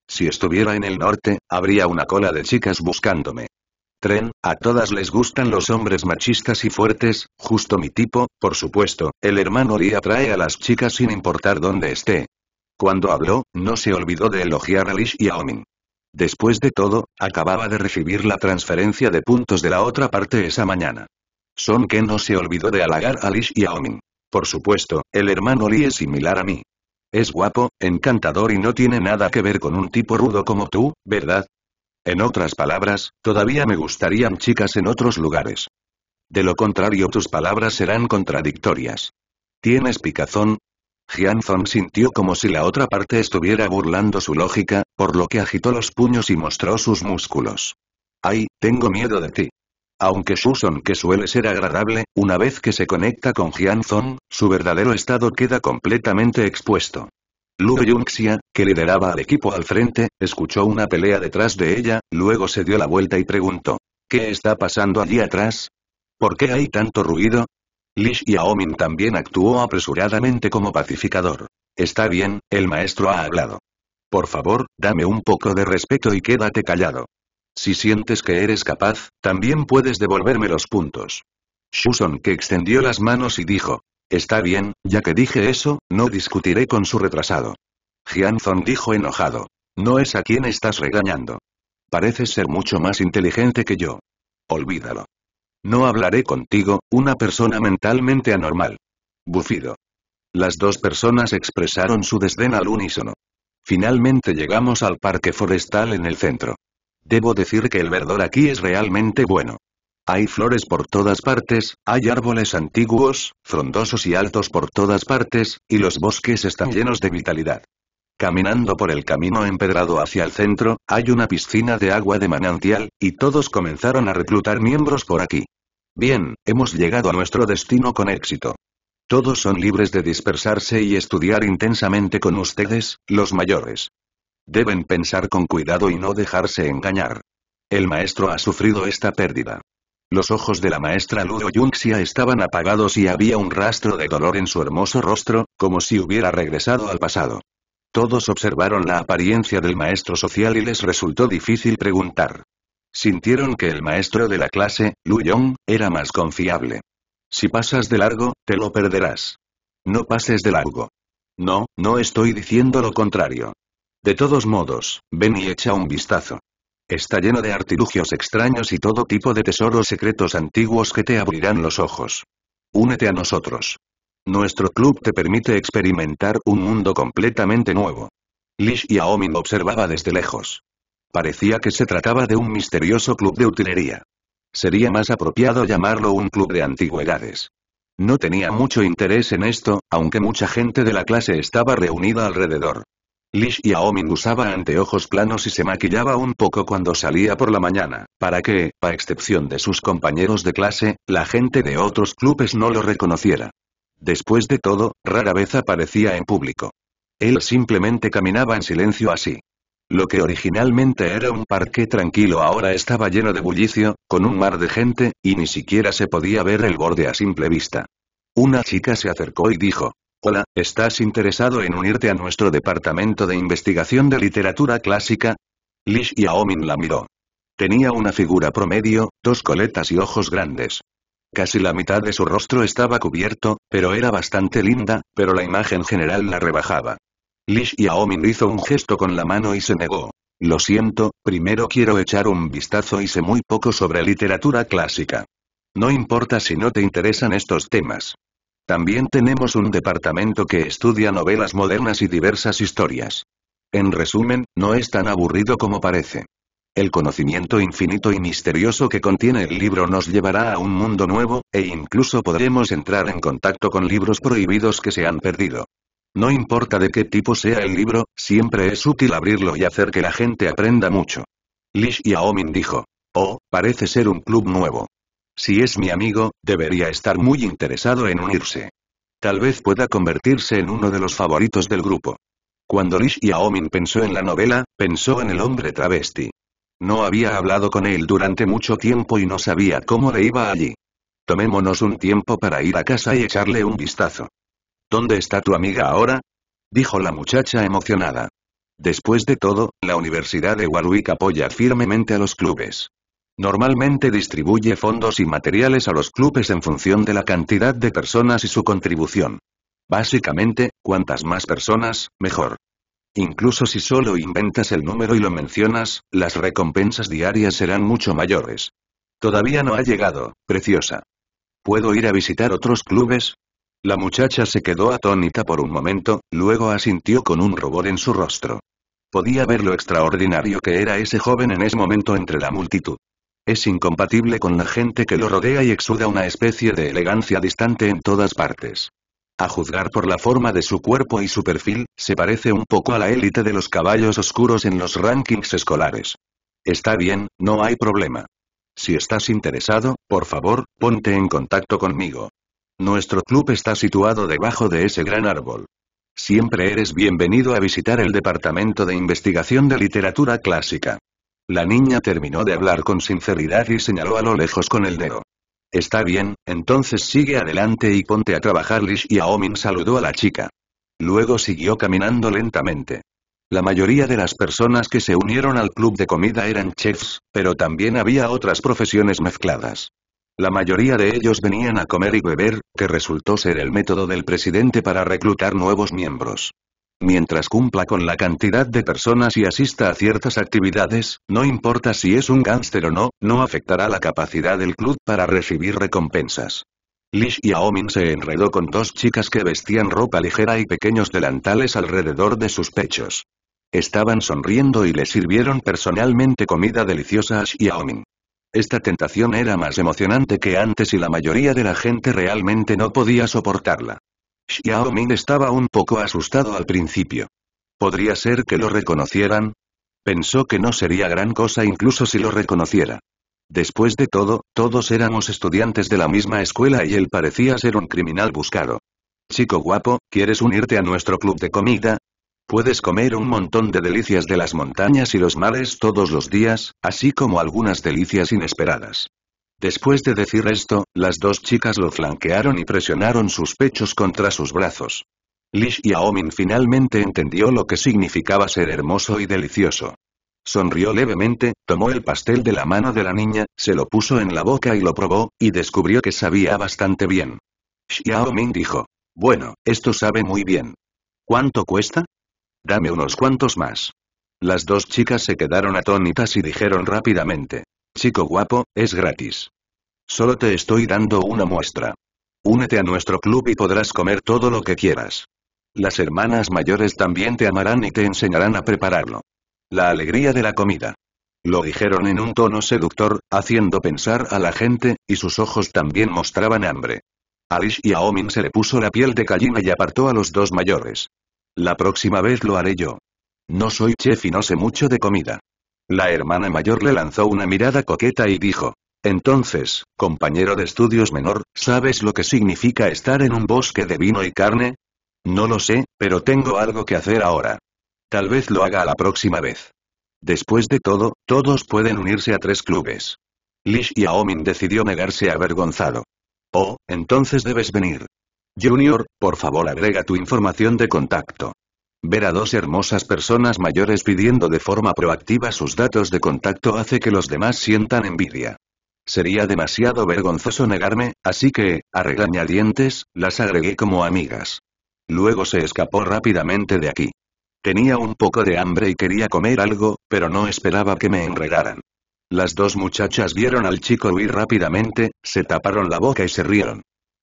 Si estuviera en el norte, habría una cola de chicas buscándome. Tren, a todas les gustan los hombres machistas y fuertes, justo mi tipo, por supuesto, el hermano Lee atrae a las chicas sin importar dónde esté, cuando habló, no se olvidó de elogiar a Lish y a Después de todo, acababa de recibir la transferencia de puntos de la otra parte esa mañana. Son que no se olvidó de halagar a Lish y a Por supuesto, el hermano Lee es similar a mí. Es guapo, encantador y no tiene nada que ver con un tipo rudo como tú, ¿verdad? En otras palabras, todavía me gustarían chicas en otros lugares. De lo contrario tus palabras serán contradictorias. Tienes picazón, Zong sintió como si la otra parte estuviera burlando su lógica, por lo que agitó los puños y mostró sus músculos. Ay, tengo miedo de ti. Aunque Susan que suele ser agradable, una vez que se conecta con Zong, su verdadero estado queda completamente expuesto. Lu Yunxia, que lideraba al equipo al frente, escuchó una pelea detrás de ella, luego se dio la vuelta y preguntó. ¿Qué está pasando allí atrás? ¿Por qué hay tanto ruido? Lish Yaomin también actuó apresuradamente como pacificador. Está bien, el maestro ha hablado. Por favor, dame un poco de respeto y quédate callado. Si sientes que eres capaz, también puedes devolverme los puntos. Shuson que extendió las manos y dijo, Está bien, ya que dije eso, no discutiré con su retrasado. Jianzon dijo enojado. No es a quien estás regañando. Pareces ser mucho más inteligente que yo. Olvídalo. No hablaré contigo, una persona mentalmente anormal. Bufido. Las dos personas expresaron su desdén al unísono. Finalmente llegamos al parque forestal en el centro. Debo decir que el verdor aquí es realmente bueno. Hay flores por todas partes, hay árboles antiguos, frondosos y altos por todas partes, y los bosques están llenos de vitalidad. Caminando por el camino empedrado hacia el centro, hay una piscina de agua de manantial, y todos comenzaron a reclutar miembros por aquí. Bien, hemos llegado a nuestro destino con éxito. Todos son libres de dispersarse y estudiar intensamente con ustedes, los mayores. Deben pensar con cuidado y no dejarse engañar. El maestro ha sufrido esta pérdida. Los ojos de la maestra Ludo Yunxia estaban apagados y había un rastro de dolor en su hermoso rostro, como si hubiera regresado al pasado. Todos observaron la apariencia del maestro social y les resultó difícil preguntar. Sintieron que el maestro de la clase, Lu Yong, era más confiable. Si pasas de largo, te lo perderás. No pases de largo. No, no estoy diciendo lo contrario. De todos modos, ven y echa un vistazo. Está lleno de artilugios extraños y todo tipo de tesoros secretos antiguos que te abrirán los ojos. Únete a nosotros. Nuestro club te permite experimentar un mundo completamente nuevo. Lish y Aomin observaba desde lejos. Parecía que se trataba de un misterioso club de utilería. Sería más apropiado llamarlo un club de antigüedades. No tenía mucho interés en esto, aunque mucha gente de la clase estaba reunida alrededor. Lish y Aomin usaba anteojos planos y se maquillaba un poco cuando salía por la mañana, para que, a excepción de sus compañeros de clase, la gente de otros clubes no lo reconociera. Después de todo, rara vez aparecía en público. Él simplemente caminaba en silencio así. Lo que originalmente era un parque tranquilo ahora estaba lleno de bullicio, con un mar de gente, y ni siquiera se podía ver el borde a simple vista. Una chica se acercó y dijo, Hola, ¿estás interesado en unirte a nuestro departamento de investigación de literatura clásica? Lish Yaomin la miró. Tenía una figura promedio, dos coletas y ojos grandes. Casi la mitad de su rostro estaba cubierto, pero era bastante linda, pero la imagen general la rebajaba. Lish Aomin hizo un gesto con la mano y se negó. Lo siento, primero quiero echar un vistazo y sé muy poco sobre literatura clásica. No importa si no te interesan estos temas. También tenemos un departamento que estudia novelas modernas y diversas historias. En resumen, no es tan aburrido como parece. El conocimiento infinito y misterioso que contiene el libro nos llevará a un mundo nuevo, e incluso podremos entrar en contacto con libros prohibidos que se han perdido. No importa de qué tipo sea el libro, siempre es útil abrirlo y hacer que la gente aprenda mucho. Lish Yaomin dijo. Oh, parece ser un club nuevo. Si es mi amigo, debería estar muy interesado en unirse. Tal vez pueda convertirse en uno de los favoritos del grupo. Cuando Lish Yaomin pensó en la novela, pensó en el hombre travesti. No había hablado con él durante mucho tiempo y no sabía cómo le iba allí. Tomémonos un tiempo para ir a casa y echarle un vistazo. ¿Dónde está tu amiga ahora? dijo la muchacha emocionada. Después de todo, la Universidad de Warwick apoya firmemente a los clubes. Normalmente distribuye fondos y materiales a los clubes en función de la cantidad de personas y su contribución. Básicamente, cuantas más personas, mejor. Incluso si solo inventas el número y lo mencionas, las recompensas diarias serán mucho mayores. Todavía no ha llegado, preciosa. ¿Puedo ir a visitar otros clubes? La muchacha se quedó atónita por un momento, luego asintió con un rubor en su rostro. Podía ver lo extraordinario que era ese joven en ese momento entre la multitud. Es incompatible con la gente que lo rodea y exuda una especie de elegancia distante en todas partes. A juzgar por la forma de su cuerpo y su perfil, se parece un poco a la élite de los caballos oscuros en los rankings escolares. Está bien, no hay problema. Si estás interesado, por favor, ponte en contacto conmigo. Nuestro club está situado debajo de ese gran árbol. Siempre eres bienvenido a visitar el Departamento de Investigación de Literatura Clásica. La niña terminó de hablar con sinceridad y señaló a lo lejos con el dedo. Está bien, entonces sigue adelante y ponte a trabajar Lish y Aomin saludó a la chica. Luego siguió caminando lentamente. La mayoría de las personas que se unieron al club de comida eran chefs, pero también había otras profesiones mezcladas. La mayoría de ellos venían a comer y beber, que resultó ser el método del presidente para reclutar nuevos miembros. Mientras cumpla con la cantidad de personas y asista a ciertas actividades, no importa si es un gánster o no, no afectará la capacidad del club para recibir recompensas. Lish Aomin se enredó con dos chicas que vestían ropa ligera y pequeños delantales alrededor de sus pechos. Estaban sonriendo y le sirvieron personalmente comida deliciosa a Xiaomin. Esta tentación era más emocionante que antes y la mayoría de la gente realmente no podía soportarla. Xiao estaba un poco asustado al principio. ¿Podría ser que lo reconocieran? Pensó que no sería gran cosa incluso si lo reconociera. Después de todo, todos éramos estudiantes de la misma escuela y él parecía ser un criminal buscado. Chico guapo, ¿quieres unirte a nuestro club de comida? Puedes comer un montón de delicias de las montañas y los mares todos los días, así como algunas delicias inesperadas. Después de decir esto, las dos chicas lo flanquearon y presionaron sus pechos contra sus brazos. Li Xiaoming finalmente entendió lo que significaba ser hermoso y delicioso. Sonrió levemente, tomó el pastel de la mano de la niña, se lo puso en la boca y lo probó, y descubrió que sabía bastante bien. Xiaoming dijo. Bueno, esto sabe muy bien. ¿Cuánto cuesta? Dame unos cuantos más. Las dos chicas se quedaron atónitas y dijeron rápidamente. Chico guapo, es gratis. Solo te estoy dando una muestra. Únete a nuestro club y podrás comer todo lo que quieras. Las hermanas mayores también te amarán y te enseñarán a prepararlo. La alegría de la comida. Lo dijeron en un tono seductor, haciendo pensar a la gente, y sus ojos también mostraban hambre. A y a se le puso la piel de gallina y apartó a los dos mayores. La próxima vez lo haré yo. No soy chef y no sé mucho de comida. La hermana mayor le lanzó una mirada coqueta y dijo. Entonces, compañero de estudios menor, ¿sabes lo que significa estar en un bosque de vino y carne? No lo sé, pero tengo algo que hacer ahora. Tal vez lo haga la próxima vez. Después de todo, todos pueden unirse a tres clubes. Lish y Aomin decidió negarse avergonzado. Oh, entonces debes venir. Junior, por favor agrega tu información de contacto. Ver a dos hermosas personas mayores pidiendo de forma proactiva sus datos de contacto hace que los demás sientan envidia. Sería demasiado vergonzoso negarme, así que, a regañadientes, las agregué como amigas. Luego se escapó rápidamente de aquí. Tenía un poco de hambre y quería comer algo, pero no esperaba que me enredaran. Las dos muchachas vieron al chico huir rápidamente, se taparon la boca y se rieron.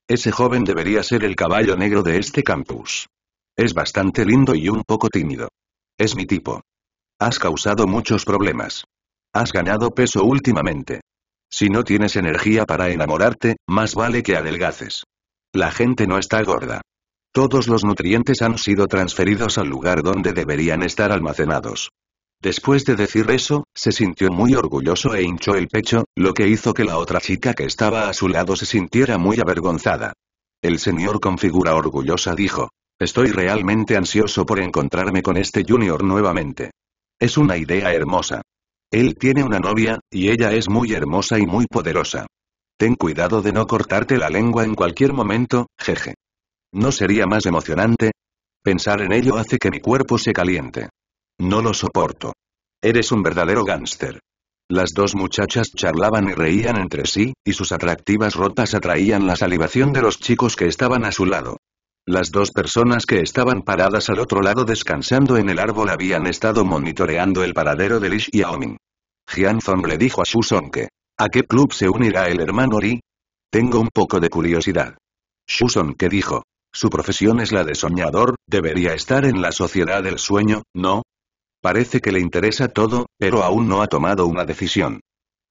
Ese joven debería ser el caballo negro de este campus. Es bastante lindo y un poco tímido. Es mi tipo. Has causado muchos problemas. Has ganado peso últimamente. Si no tienes energía para enamorarte, más vale que adelgaces. La gente no está gorda. Todos los nutrientes han sido transferidos al lugar donde deberían estar almacenados. Después de decir eso, se sintió muy orgulloso e hinchó el pecho, lo que hizo que la otra chica que estaba a su lado se sintiera muy avergonzada. El señor con figura orgullosa dijo, Estoy realmente ansioso por encontrarme con este Junior nuevamente. Es una idea hermosa. Él tiene una novia, y ella es muy hermosa y muy poderosa. Ten cuidado de no cortarte la lengua en cualquier momento, jeje. ¿No sería más emocionante? Pensar en ello hace que mi cuerpo se caliente. No lo soporto. Eres un verdadero gángster. Las dos muchachas charlaban y reían entre sí, y sus atractivas ropas atraían la salivación de los chicos que estaban a su lado. Las dos personas que estaban paradas al otro lado descansando en el árbol habían estado monitoreando el paradero de Lish Aomin. Jian Zong le dijo a Su que, ¿a qué club se unirá el hermano Ri? Tengo un poco de curiosidad. Shu que dijo, su profesión es la de soñador, debería estar en la sociedad del sueño, ¿no? Parece que le interesa todo, pero aún no ha tomado una decisión.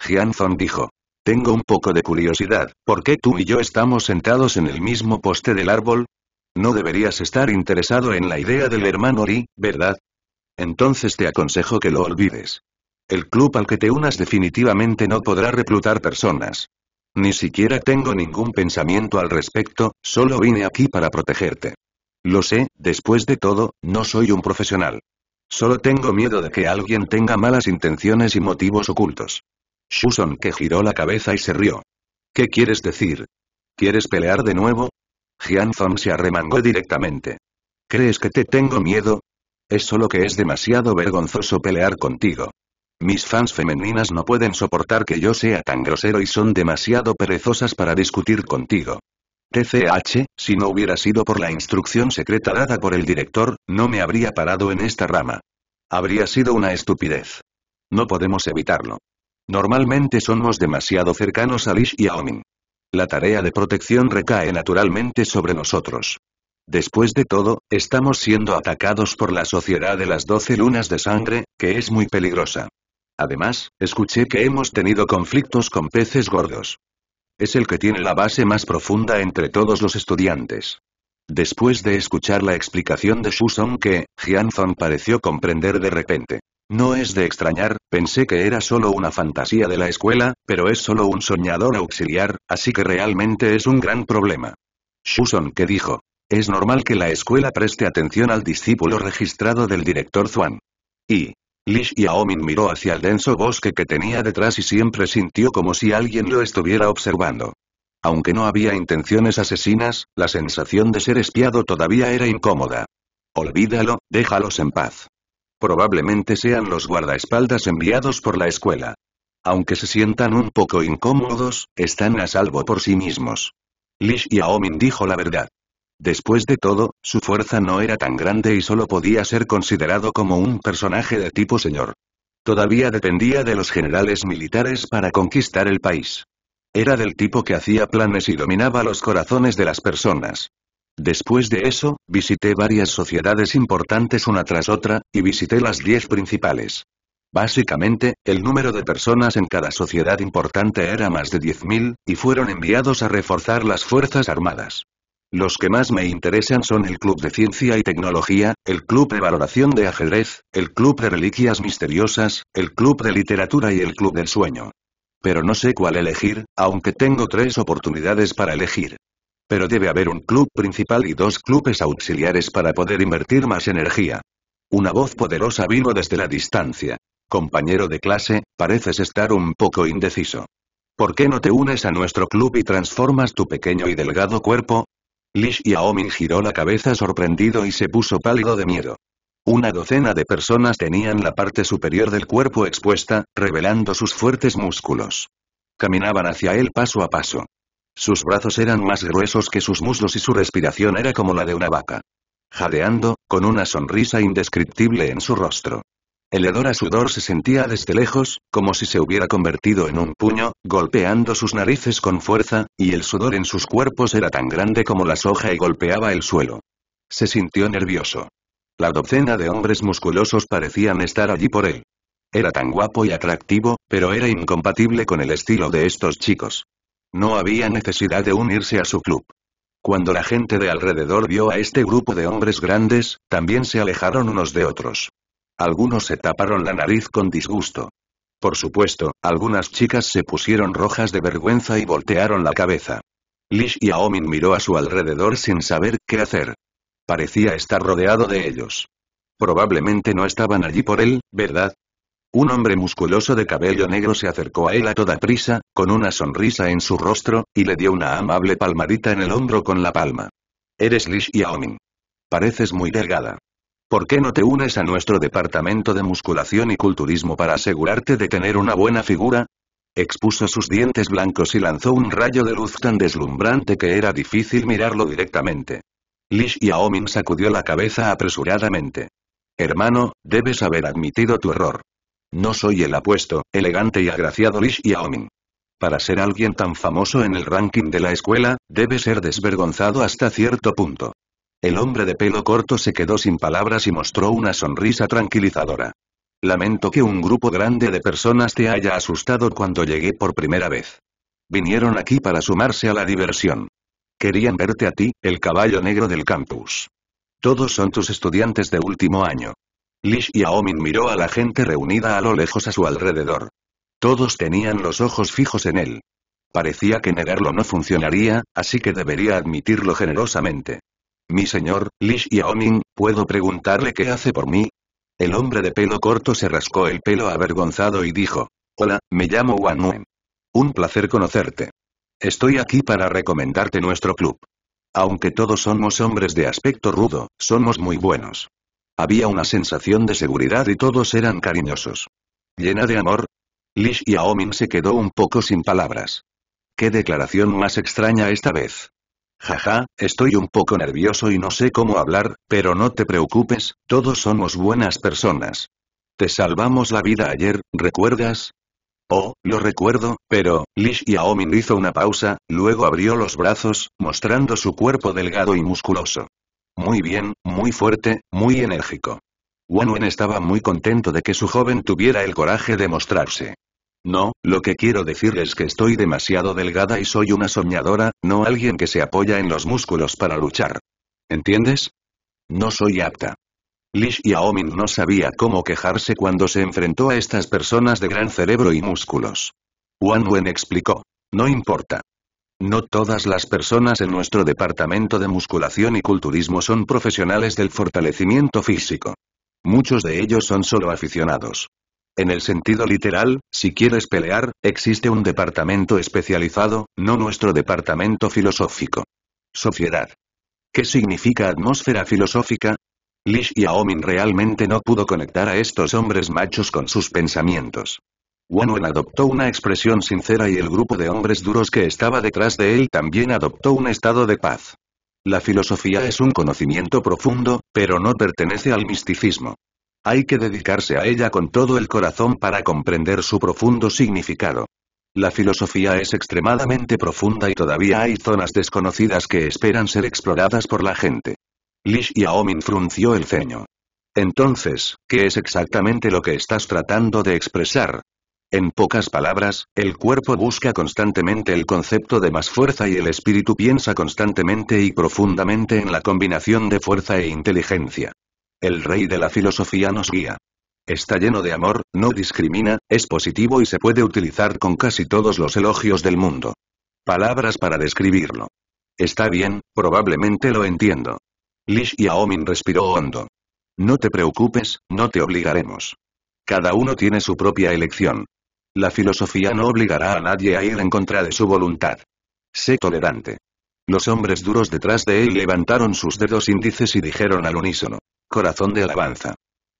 Jian Zong dijo, tengo un poco de curiosidad, ¿por qué tú y yo estamos sentados en el mismo poste del árbol? No deberías estar interesado en la idea del hermano Ri, ¿verdad? Entonces te aconsejo que lo olvides. El club al que te unas definitivamente no podrá reclutar personas. Ni siquiera tengo ningún pensamiento al respecto, solo vine aquí para protegerte. Lo sé, después de todo, no soy un profesional. Solo tengo miedo de que alguien tenga malas intenciones y motivos ocultos. Shuson que giró la cabeza y se rió. ¿Qué quieres decir? ¿Quieres pelear de nuevo? Jianzong se arremangó directamente. ¿Crees que te tengo miedo? Es solo que es demasiado vergonzoso pelear contigo. Mis fans femeninas no pueden soportar que yo sea tan grosero y son demasiado perezosas para discutir contigo. TCH, si no hubiera sido por la instrucción secreta dada por el director, no me habría parado en esta rama. Habría sido una estupidez. No podemos evitarlo. Normalmente somos demasiado cercanos a Lish y a Omin. La tarea de protección recae naturalmente sobre nosotros. Después de todo, estamos siendo atacados por la Sociedad de las Doce Lunas de Sangre, que es muy peligrosa. Además, escuché que hemos tenido conflictos con peces gordos. Es el que tiene la base más profunda entre todos los estudiantes. Después de escuchar la explicación de shusong que, Jianzong pareció comprender de repente. No es de extrañar, pensé que era solo una fantasía de la escuela, pero es solo un soñador auxiliar, así que realmente es un gran problema. Shuson que dijo. Es normal que la escuela preste atención al discípulo registrado del director Zuan. Y. Lish Aomin miró hacia el denso bosque que tenía detrás y siempre sintió como si alguien lo estuviera observando. Aunque no había intenciones asesinas, la sensación de ser espiado todavía era incómoda. Olvídalo, déjalos en paz. Probablemente sean los guardaespaldas enviados por la escuela. Aunque se sientan un poco incómodos, están a salvo por sí mismos. Lish «Aomin» dijo la verdad. Después de todo, su fuerza no era tan grande y solo podía ser considerado como un personaje de tipo señor. Todavía dependía de los generales militares para conquistar el país. Era del tipo que hacía planes y dominaba los corazones de las personas. Después de eso, visité varias sociedades importantes una tras otra, y visité las diez principales. Básicamente, el número de personas en cada sociedad importante era más de 10.000, y fueron enviados a reforzar las Fuerzas Armadas. Los que más me interesan son el Club de Ciencia y Tecnología, el Club de Valoración de Ajedrez, el Club de Reliquias Misteriosas, el Club de Literatura y el Club del Sueño. Pero no sé cuál elegir, aunque tengo tres oportunidades para elegir. Pero debe haber un club principal y dos clubes auxiliares para poder invertir más energía. Una voz poderosa vino desde la distancia. Compañero de clase, pareces estar un poco indeciso. ¿Por qué no te unes a nuestro club y transformas tu pequeño y delgado cuerpo? Lish Aomi giró la cabeza sorprendido y se puso pálido de miedo. Una docena de personas tenían la parte superior del cuerpo expuesta, revelando sus fuertes músculos. Caminaban hacia él paso a paso. Sus brazos eran más gruesos que sus muslos y su respiración era como la de una vaca. Jadeando, con una sonrisa indescriptible en su rostro. El hedor a sudor se sentía desde lejos, como si se hubiera convertido en un puño, golpeando sus narices con fuerza, y el sudor en sus cuerpos era tan grande como la soja y golpeaba el suelo. Se sintió nervioso. La docena de hombres musculosos parecían estar allí por él. Era tan guapo y atractivo, pero era incompatible con el estilo de estos chicos. No había necesidad de unirse a su club. Cuando la gente de alrededor vio a este grupo de hombres grandes, también se alejaron unos de otros. Algunos se taparon la nariz con disgusto. Por supuesto, algunas chicas se pusieron rojas de vergüenza y voltearon la cabeza. Lish y Aomin miró a su alrededor sin saber qué hacer. Parecía estar rodeado de ellos. Probablemente no estaban allí por él, ¿verdad? Un hombre musculoso de cabello negro se acercó a él a toda prisa, con una sonrisa en su rostro, y le dio una amable palmadita en el hombro con la palma. Eres Lish Yaomin. Pareces muy delgada. ¿Por qué no te unes a nuestro departamento de musculación y culturismo para asegurarte de tener una buena figura? Expuso sus dientes blancos y lanzó un rayo de luz tan deslumbrante que era difícil mirarlo directamente. Lish Yaomin sacudió la cabeza apresuradamente. Hermano, debes haber admitido tu error. No soy el apuesto, elegante y agraciado Lish Yaomin. Para ser alguien tan famoso en el ranking de la escuela, debe ser desvergonzado hasta cierto punto. El hombre de pelo corto se quedó sin palabras y mostró una sonrisa tranquilizadora. Lamento que un grupo grande de personas te haya asustado cuando llegué por primera vez. Vinieron aquí para sumarse a la diversión. Querían verte a ti, el caballo negro del campus. Todos son tus estudiantes de último año. Lish miró a la gente reunida a lo lejos a su alrededor. Todos tenían los ojos fijos en él. Parecía que negarlo no funcionaría, así que debería admitirlo generosamente. Mi señor, Lish Yaoming, ¿puedo preguntarle qué hace por mí? El hombre de pelo corto se rascó el pelo avergonzado y dijo. Hola, me llamo Wan Un placer conocerte. Estoy aquí para recomendarte nuestro club. Aunque todos somos hombres de aspecto rudo, somos muy buenos. Había una sensación de seguridad y todos eran cariñosos. ¿Llena de amor? Lish y Aomin se quedó un poco sin palabras. ¿Qué declaración más extraña esta vez? Jaja, estoy un poco nervioso y no sé cómo hablar, pero no te preocupes, todos somos buenas personas. Te salvamos la vida ayer, ¿recuerdas? Oh, lo recuerdo, pero, Lish y Aomin hizo una pausa, luego abrió los brazos, mostrando su cuerpo delgado y musculoso. Muy bien, muy fuerte, muy enérgico. Wan Wen estaba muy contento de que su joven tuviera el coraje de mostrarse. No, lo que quiero decir es que estoy demasiado delgada y soy una soñadora, no alguien que se apoya en los músculos para luchar. ¿Entiendes? No soy apta. Lish Aomin no sabía cómo quejarse cuando se enfrentó a estas personas de gran cerebro y músculos. Wan Wen explicó. No importa. No todas las personas en nuestro departamento de musculación y culturismo son profesionales del fortalecimiento físico. Muchos de ellos son solo aficionados. En el sentido literal, si quieres pelear, existe un departamento especializado, no nuestro departamento filosófico. Sociedad. ¿Qué significa atmósfera filosófica? Lish y Aomin realmente no pudo conectar a estos hombres machos con sus pensamientos. Wanwen adoptó una expresión sincera y el grupo de hombres duros que estaba detrás de él también adoptó un estado de paz. La filosofía es un conocimiento profundo, pero no pertenece al misticismo. Hay que dedicarse a ella con todo el corazón para comprender su profundo significado. La filosofía es extremadamente profunda y todavía hay zonas desconocidas que esperan ser exploradas por la gente. Lish Aomin frunció el ceño. Entonces, ¿qué es exactamente lo que estás tratando de expresar? En pocas palabras, el cuerpo busca constantemente el concepto de más fuerza y el espíritu piensa constantemente y profundamente en la combinación de fuerza e inteligencia. El rey de la filosofía nos guía. Está lleno de amor, no discrimina, es positivo y se puede utilizar con casi todos los elogios del mundo. Palabras para describirlo. Está bien, probablemente lo entiendo. Lish Aomin respiró hondo. No te preocupes, no te obligaremos. Cada uno tiene su propia elección. La filosofía no obligará a nadie a ir en contra de su voluntad. Sé tolerante. Los hombres duros detrás de él levantaron sus dedos índices y dijeron al unísono. Corazón de alabanza.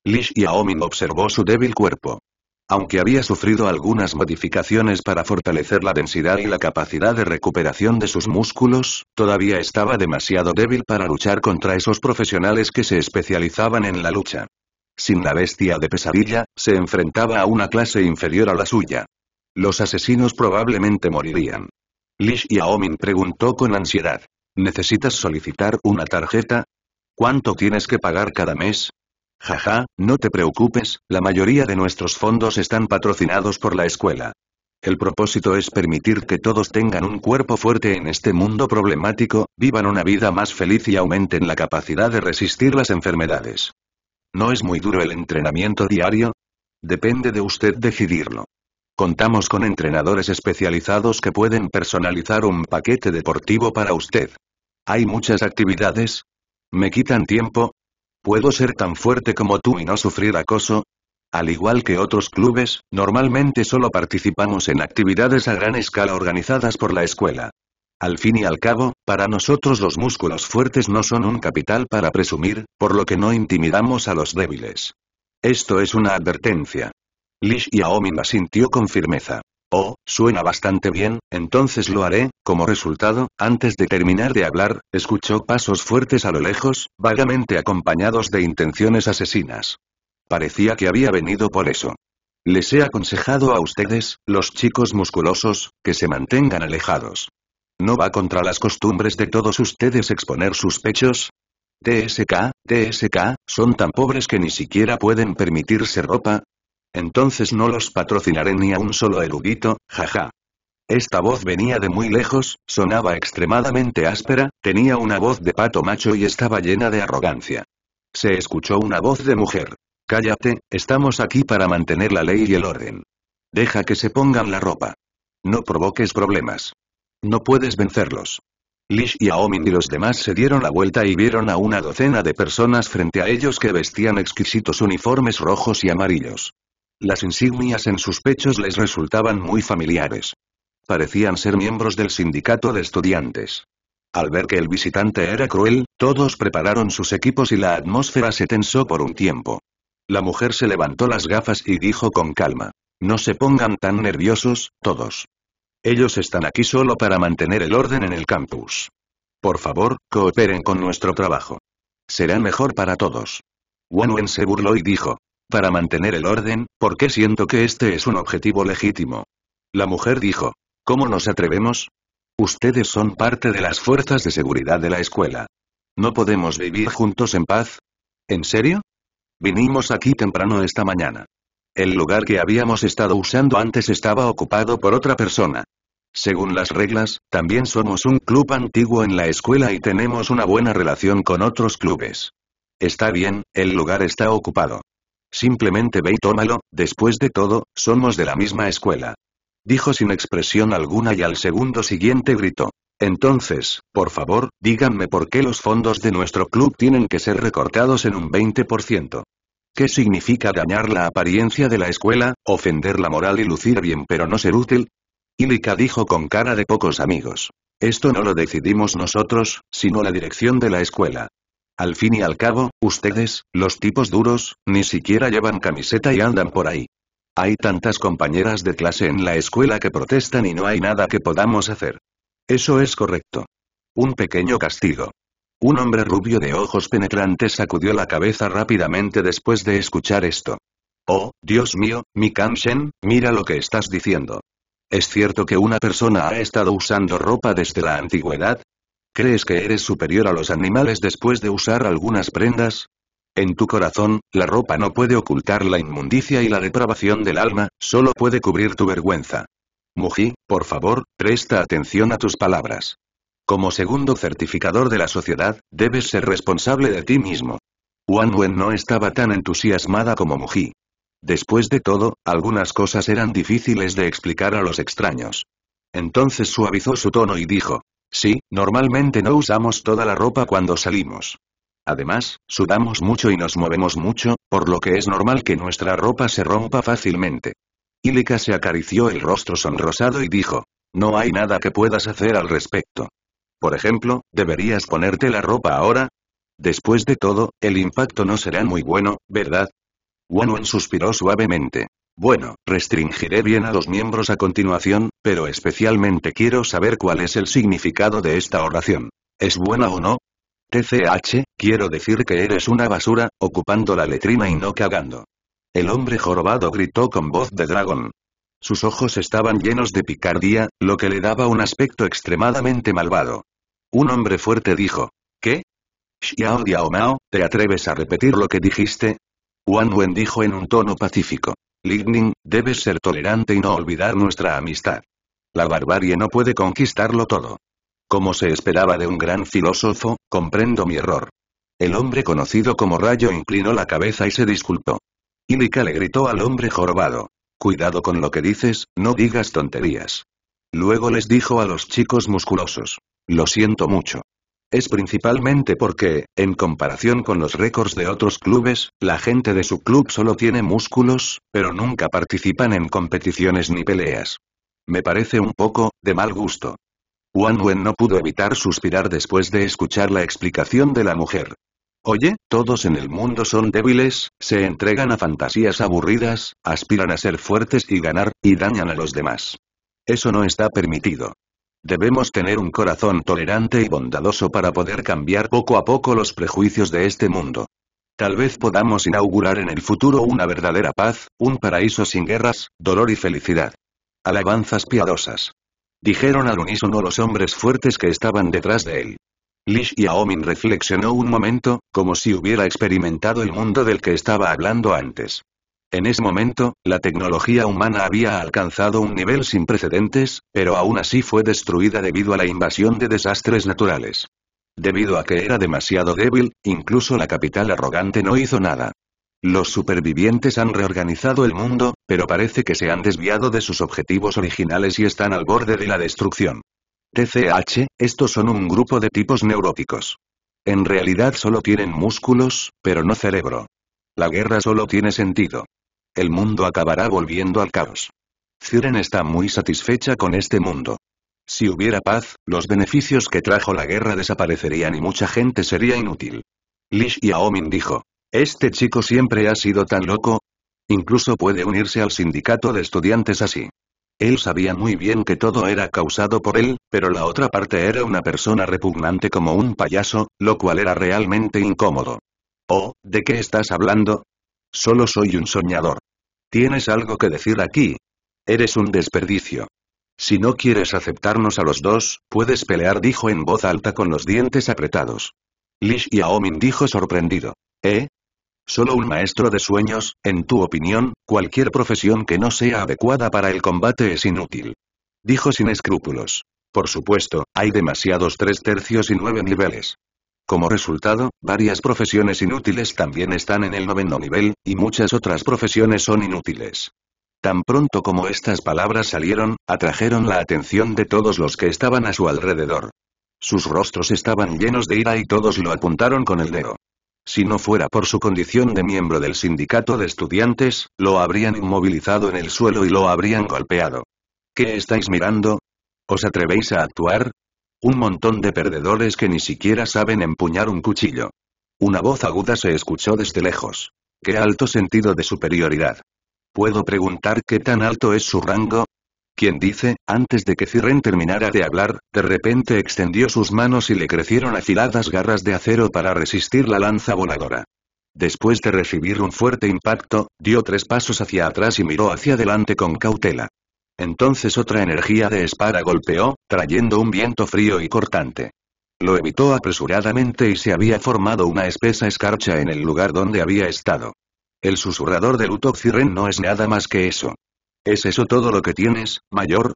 Lish Aomin observó su débil cuerpo. Aunque había sufrido algunas modificaciones para fortalecer la densidad y la capacidad de recuperación de sus músculos, todavía estaba demasiado débil para luchar contra esos profesionales que se especializaban en la lucha. Sin la bestia de pesadilla, se enfrentaba a una clase inferior a la suya. Los asesinos probablemente morirían. Lish Aomin preguntó con ansiedad. ¿Necesitas solicitar una tarjeta? ¿Cuánto tienes que pagar cada mes? Jaja, no te preocupes, la mayoría de nuestros fondos están patrocinados por la escuela. El propósito es permitir que todos tengan un cuerpo fuerte en este mundo problemático, vivan una vida más feliz y aumenten la capacidad de resistir las enfermedades. ¿No es muy duro el entrenamiento diario? Depende de usted decidirlo. Contamos con entrenadores especializados que pueden personalizar un paquete deportivo para usted. Hay muchas actividades. ¿Me quitan tiempo? ¿Puedo ser tan fuerte como tú y no sufrir acoso? Al igual que otros clubes, normalmente solo participamos en actividades a gran escala organizadas por la escuela. Al fin y al cabo, para nosotros los músculos fuertes no son un capital para presumir, por lo que no intimidamos a los débiles. Esto es una advertencia. Lish Aomin la sintió con firmeza. Oh, suena bastante bien, entonces lo haré. Como resultado, antes de terminar de hablar, escuchó pasos fuertes a lo lejos, vagamente acompañados de intenciones asesinas. Parecía que había venido por eso. Les he aconsejado a ustedes, los chicos musculosos, que se mantengan alejados. ¿No va contra las costumbres de todos ustedes exponer sus pechos? TSK, TSK, son tan pobres que ni siquiera pueden permitirse ropa. Entonces no los patrocinaré ni a un solo erudito, jaja. Esta voz venía de muy lejos, sonaba extremadamente áspera, tenía una voz de pato macho y estaba llena de arrogancia. Se escuchó una voz de mujer. Cállate, estamos aquí para mantener la ley y el orden. Deja que se pongan la ropa. No provoques problemas. No puedes vencerlos. Lish y Aomin y los demás se dieron la vuelta y vieron a una docena de personas frente a ellos que vestían exquisitos uniformes rojos y amarillos. Las insignias en sus pechos les resultaban muy familiares. Parecían ser miembros del sindicato de estudiantes. Al ver que el visitante era cruel, todos prepararon sus equipos y la atmósfera se tensó por un tiempo. La mujer se levantó las gafas y dijo con calma. No se pongan tan nerviosos, todos. Ellos están aquí solo para mantener el orden en el campus. Por favor, cooperen con nuestro trabajo. Será mejor para todos. bueno Wen se burló y dijo. Para mantener el orden, porque siento que este es un objetivo legítimo? La mujer dijo. ¿Cómo nos atrevemos? Ustedes son parte de las fuerzas de seguridad de la escuela. ¿No podemos vivir juntos en paz? ¿En serio? Vinimos aquí temprano esta mañana. El lugar que habíamos estado usando antes estaba ocupado por otra persona. Según las reglas, también somos un club antiguo en la escuela y tenemos una buena relación con otros clubes. Está bien, el lugar está ocupado. Simplemente ve y tómalo, después de todo, somos de la misma escuela. Dijo sin expresión alguna y al segundo siguiente gritó. Entonces, por favor, díganme por qué los fondos de nuestro club tienen que ser recortados en un 20%. ¿Qué significa dañar la apariencia de la escuela, ofender la moral y lucir bien pero no ser útil? Ilika dijo con cara de pocos amigos. Esto no lo decidimos nosotros, sino la dirección de la escuela. Al fin y al cabo, ustedes, los tipos duros, ni siquiera llevan camiseta y andan por ahí. Hay tantas compañeras de clase en la escuela que protestan y no hay nada que podamos hacer. Eso es correcto. Un pequeño castigo. Un hombre rubio de ojos penetrantes sacudió la cabeza rápidamente después de escuchar esto. Oh, Dios mío, mi mira lo que estás diciendo. ¿Es cierto que una persona ha estado usando ropa desde la antigüedad? ¿Crees que eres superior a los animales después de usar algunas prendas? En tu corazón, la ropa no puede ocultar la inmundicia y la depravación del alma, solo puede cubrir tu vergüenza. Muji, por favor, presta atención a tus palabras. Como segundo certificador de la sociedad, debes ser responsable de ti mismo. Wan Wen no estaba tan entusiasmada como Muji. Después de todo, algunas cosas eran difíciles de explicar a los extraños. Entonces suavizó su tono y dijo, Sí, normalmente no usamos toda la ropa cuando salimos. Además, sudamos mucho y nos movemos mucho, por lo que es normal que nuestra ropa se rompa fácilmente. Ilika se acarició el rostro sonrosado y dijo, no hay nada que puedas hacer al respecto. Por ejemplo, ¿deberías ponerte la ropa ahora? Después de todo, el impacto no será muy bueno, ¿verdad? Wanwen suspiró suavemente. Bueno, restringiré bien a los miembros a continuación, pero especialmente quiero saber cuál es el significado de esta oración. ¿Es buena o no? TCH, quiero decir que eres una basura, ocupando la letrina y no cagando. El hombre jorobado gritó con voz de dragón. Sus ojos estaban llenos de picardía, lo que le daba un aspecto extremadamente malvado. Un hombre fuerte dijo. ¿Qué? Xiao Diao Mao, ¿te atreves a repetir lo que dijiste? Wan Wen dijo en un tono pacífico. Lightning, debes ser tolerante y no olvidar nuestra amistad. La barbarie no puede conquistarlo todo. Como se esperaba de un gran filósofo, comprendo mi error. El hombre conocido como Rayo inclinó la cabeza y se disculpó. Ilika le gritó al hombre jorobado. Cuidado con lo que dices, no digas tonterías. Luego les dijo a los chicos musculosos. Lo siento mucho. Es principalmente porque, en comparación con los récords de otros clubes, la gente de su club solo tiene músculos, pero nunca participan en competiciones ni peleas. Me parece un poco, de mal gusto. Wan Wen no pudo evitar suspirar después de escuchar la explicación de la mujer. Oye, todos en el mundo son débiles, se entregan a fantasías aburridas, aspiran a ser fuertes y ganar, y dañan a los demás. Eso no está permitido. Debemos tener un corazón tolerante y bondadoso para poder cambiar poco a poco los prejuicios de este mundo. Tal vez podamos inaugurar en el futuro una verdadera paz, un paraíso sin guerras, dolor y felicidad. Alabanzas piadosas. Dijeron al unísono los hombres fuertes que estaban detrás de él. Lish Aomin reflexionó un momento, como si hubiera experimentado el mundo del que estaba hablando antes. En ese momento, la tecnología humana había alcanzado un nivel sin precedentes, pero aún así fue destruida debido a la invasión de desastres naturales. Debido a que era demasiado débil, incluso la capital arrogante no hizo nada. Los supervivientes han reorganizado el mundo, pero parece que se han desviado de sus objetivos originales y están al borde de la destrucción. TCH, estos son un grupo de tipos neuróticos. En realidad solo tienen músculos, pero no cerebro. La guerra solo tiene sentido el mundo acabará volviendo al caos. Ciren está muy satisfecha con este mundo. Si hubiera paz, los beneficios que trajo la guerra desaparecerían y mucha gente sería inútil. Lish Aomin dijo. Este chico siempre ha sido tan loco. Incluso puede unirse al sindicato de estudiantes así. Él sabía muy bien que todo era causado por él, pero la otra parte era una persona repugnante como un payaso, lo cual era realmente incómodo. Oh, ¿de qué estás hablando? Solo soy un soñador. Tienes algo que decir aquí. Eres un desperdicio. Si no quieres aceptarnos a los dos, puedes pelear, dijo en voz alta con los dientes apretados. Lish Aomin dijo sorprendido. ¿Eh? Solo un maestro de sueños, en tu opinión, cualquier profesión que no sea adecuada para el combate es inútil. Dijo sin escrúpulos. Por supuesto, hay demasiados tres tercios y nueve niveles. Como resultado, varias profesiones inútiles también están en el noveno nivel, y muchas otras profesiones son inútiles. Tan pronto como estas palabras salieron, atrajeron la atención de todos los que estaban a su alrededor. Sus rostros estaban llenos de ira y todos lo apuntaron con el dedo. Si no fuera por su condición de miembro del sindicato de estudiantes, lo habrían inmovilizado en el suelo y lo habrían golpeado. ¿Qué estáis mirando? ¿Os atrevéis a actuar? Un montón de perdedores que ni siquiera saben empuñar un cuchillo. Una voz aguda se escuchó desde lejos. ¡Qué alto sentido de superioridad! ¿Puedo preguntar qué tan alto es su rango? Quien dice, antes de que Cirren terminara de hablar, de repente extendió sus manos y le crecieron afiladas garras de acero para resistir la lanza voladora. Después de recibir un fuerte impacto, dio tres pasos hacia atrás y miró hacia adelante con cautela. Entonces otra energía de espada golpeó, trayendo un viento frío y cortante. Lo evitó apresuradamente y se había formado una espesa escarcha en el lugar donde había estado. El susurrador de Lutoxiren no es nada más que eso. ¿Es eso todo lo que tienes, mayor?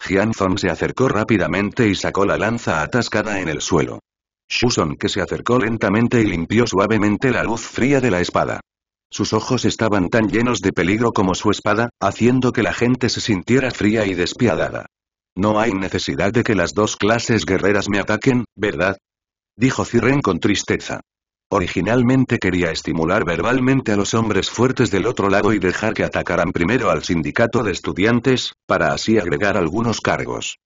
Jianzon se acercó rápidamente y sacó la lanza atascada en el suelo. Shuson que se acercó lentamente y limpió suavemente la luz fría de la espada. Sus ojos estaban tan llenos de peligro como su espada, haciendo que la gente se sintiera fría y despiadada. No hay necesidad de que las dos clases guerreras me ataquen, ¿verdad? Dijo Cirren con tristeza. Originalmente quería estimular verbalmente a los hombres fuertes del otro lado y dejar que atacaran primero al sindicato de estudiantes, para así agregar algunos cargos.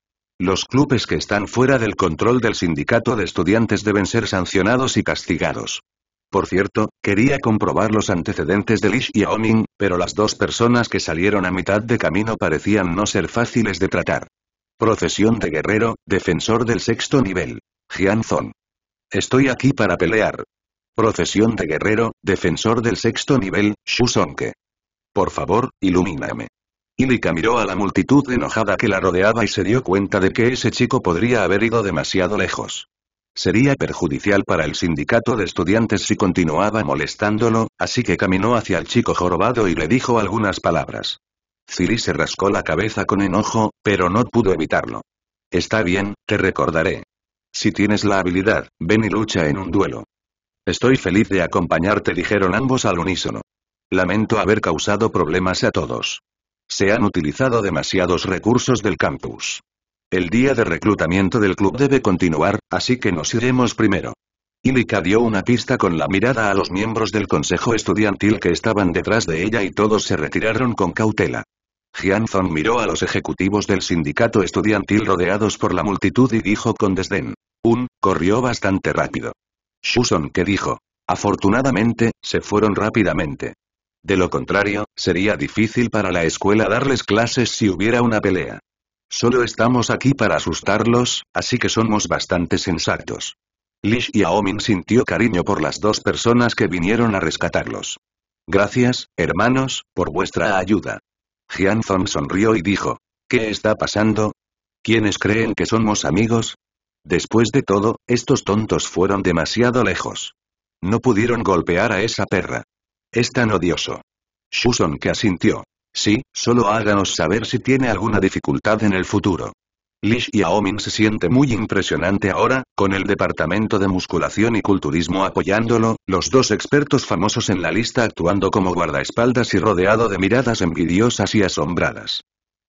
Los clubes que están fuera del control del sindicato de estudiantes deben ser sancionados y castigados. Por cierto, quería comprobar los antecedentes de Lish y Aoming, pero las dos personas que salieron a mitad de camino parecían no ser fáciles de tratar. Procesión de guerrero, defensor del sexto nivel. Jian Zong. Estoy aquí para pelear. Procesión de guerrero, defensor del sexto nivel, Shu Por favor, ilumíname. Ilika miró a la multitud enojada que la rodeaba y se dio cuenta de que ese chico podría haber ido demasiado lejos. Sería perjudicial para el sindicato de estudiantes si continuaba molestándolo, así que caminó hacia el chico jorobado y le dijo algunas palabras. Ciri se rascó la cabeza con enojo, pero no pudo evitarlo. Está bien, te recordaré. Si tienes la habilidad, ven y lucha en un duelo. Estoy feliz de acompañarte, dijeron ambos al unísono. Lamento haber causado problemas a todos. Se han utilizado demasiados recursos del campus. El día de reclutamiento del club debe continuar, así que nos iremos primero. Ilika dio una pista con la mirada a los miembros del consejo estudiantil que estaban detrás de ella y todos se retiraron con cautela. Gianzon miró a los ejecutivos del sindicato estudiantil rodeados por la multitud y dijo con desdén. Un, corrió bastante rápido. Shuson que dijo. Afortunadamente, se fueron rápidamente. De lo contrario, sería difícil para la escuela darles clases si hubiera una pelea. Solo estamos aquí para asustarlos, así que somos bastante sensatos. Lish y Aomin sintió cariño por las dos personas que vinieron a rescatarlos. Gracias, hermanos, por vuestra ayuda. Jianzong sonrió y dijo. ¿Qué está pasando? ¿Quiénes creen que somos amigos? Después de todo, estos tontos fueron demasiado lejos. No pudieron golpear a esa perra. Es tan odioso. Shuson que asintió. Sí, solo háganos saber si tiene alguna dificultad en el futuro. Lish Aomin se siente muy impresionante ahora, con el departamento de musculación y culturismo apoyándolo, los dos expertos famosos en la lista actuando como guardaespaldas y rodeado de miradas envidiosas y asombradas.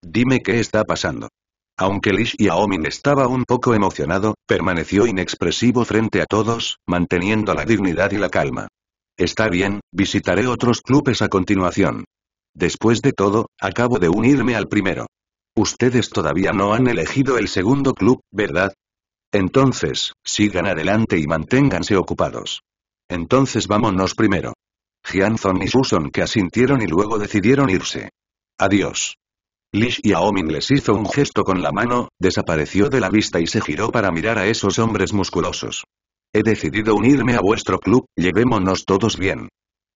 Dime qué está pasando. Aunque Lish Aomin estaba un poco emocionado, permaneció inexpresivo frente a todos, manteniendo la dignidad y la calma. Está bien, visitaré otros clubes a continuación. Después de todo, acabo de unirme al primero. Ustedes todavía no han elegido el segundo club, ¿verdad? Entonces, sigan adelante y manténganse ocupados. Entonces vámonos primero. Jianzon y Susan que asintieron y luego decidieron irse. Adiós. Lish Aomin les hizo un gesto con la mano, desapareció de la vista y se giró para mirar a esos hombres musculosos. He decidido unirme a vuestro club, llevémonos todos bien.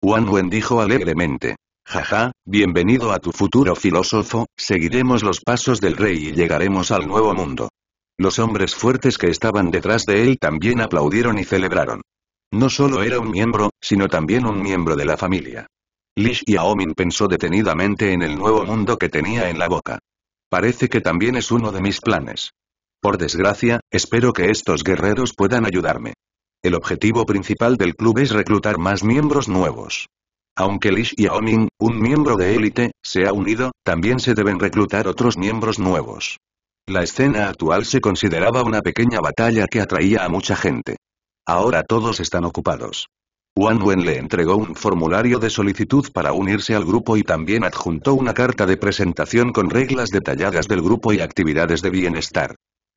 Wan Wen dijo alegremente. Jaja, bienvenido a tu futuro filósofo, seguiremos los pasos del rey y llegaremos al nuevo mundo. Los hombres fuertes que estaban detrás de él también aplaudieron y celebraron. No solo era un miembro, sino también un miembro de la familia. Lish Aomin pensó detenidamente en el nuevo mundo que tenía en la boca. Parece que también es uno de mis planes. Por desgracia, espero que estos guerreros puedan ayudarme. El objetivo principal del club es reclutar más miembros nuevos. Aunque y Aoning, un miembro de élite, se ha unido, también se deben reclutar otros miembros nuevos. La escena actual se consideraba una pequeña batalla que atraía a mucha gente. Ahora todos están ocupados. Wan Wen le entregó un formulario de solicitud para unirse al grupo y también adjuntó una carta de presentación con reglas detalladas del grupo y actividades de bienestar.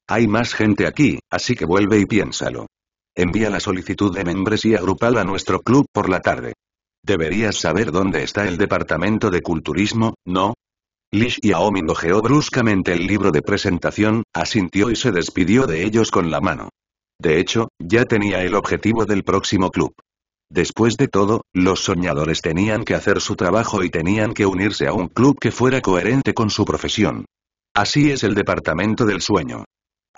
Hay más gente aquí, así que vuelve y piénsalo. Envía la solicitud de membresía grupal a nuestro club por la tarde. Deberías saber dónde está el departamento de culturismo, ¿no? Lish Yaomin ojeó bruscamente el libro de presentación, asintió y se despidió de ellos con la mano. De hecho, ya tenía el objetivo del próximo club. Después de todo, los soñadores tenían que hacer su trabajo y tenían que unirse a un club que fuera coherente con su profesión. Así es el departamento del sueño.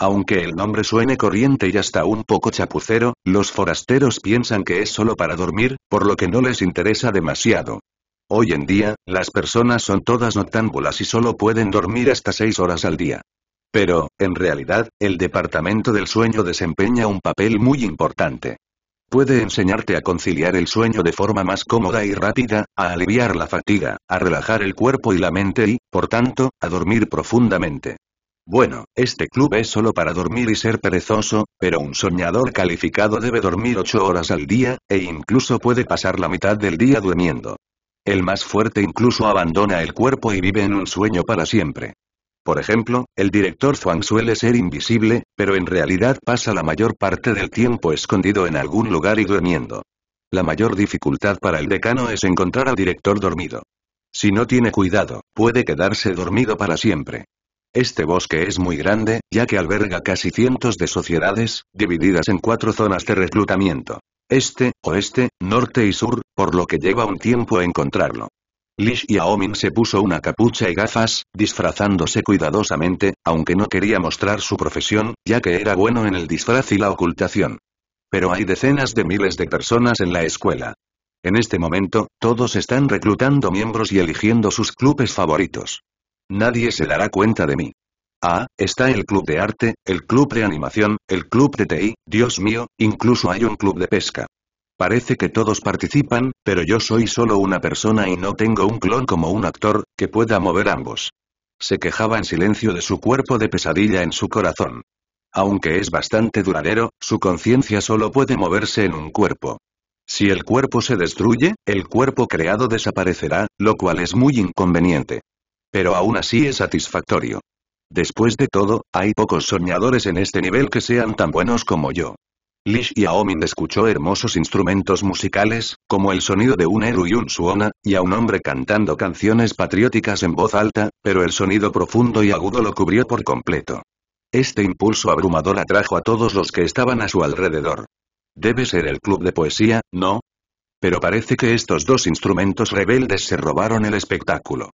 Aunque el nombre suene corriente y hasta un poco chapucero, los forasteros piensan que es solo para dormir, por lo que no les interesa demasiado. Hoy en día, las personas son todas noctámbulas y solo pueden dormir hasta seis horas al día. Pero, en realidad, el departamento del sueño desempeña un papel muy importante. Puede enseñarte a conciliar el sueño de forma más cómoda y rápida, a aliviar la fatiga, a relajar el cuerpo y la mente y, por tanto, a dormir profundamente. Bueno, este club es solo para dormir y ser perezoso, pero un soñador calificado debe dormir 8 horas al día, e incluso puede pasar la mitad del día durmiendo. El más fuerte incluso abandona el cuerpo y vive en un sueño para siempre. Por ejemplo, el director Zhuang suele ser invisible, pero en realidad pasa la mayor parte del tiempo escondido en algún lugar y durmiendo. La mayor dificultad para el decano es encontrar al director dormido. Si no tiene cuidado, puede quedarse dormido para siempre. Este bosque es muy grande, ya que alberga casi cientos de sociedades, divididas en cuatro zonas de reclutamiento. Este, oeste, norte y sur, por lo que lleva un tiempo encontrarlo. Lish Aomin se puso una capucha y gafas, disfrazándose cuidadosamente, aunque no quería mostrar su profesión, ya que era bueno en el disfraz y la ocultación. Pero hay decenas de miles de personas en la escuela. En este momento, todos están reclutando miembros y eligiendo sus clubes favoritos. Nadie se dará cuenta de mí. Ah, está el club de arte, el club de animación, el club de TI, Dios mío, incluso hay un club de pesca. Parece que todos participan, pero yo soy solo una persona y no tengo un clon como un actor, que pueda mover ambos. Se quejaba en silencio de su cuerpo de pesadilla en su corazón. Aunque es bastante duradero, su conciencia solo puede moverse en un cuerpo. Si el cuerpo se destruye, el cuerpo creado desaparecerá, lo cual es muy inconveniente. Pero aún así es satisfactorio. Después de todo, hay pocos soñadores en este nivel que sean tan buenos como yo. Lish y Aomin escuchó hermosos instrumentos musicales, como el sonido de un eru y un suona, y a un hombre cantando canciones patrióticas en voz alta, pero el sonido profundo y agudo lo cubrió por completo. Este impulso abrumador atrajo a todos los que estaban a su alrededor. Debe ser el club de poesía, ¿no? Pero parece que estos dos instrumentos rebeldes se robaron el espectáculo.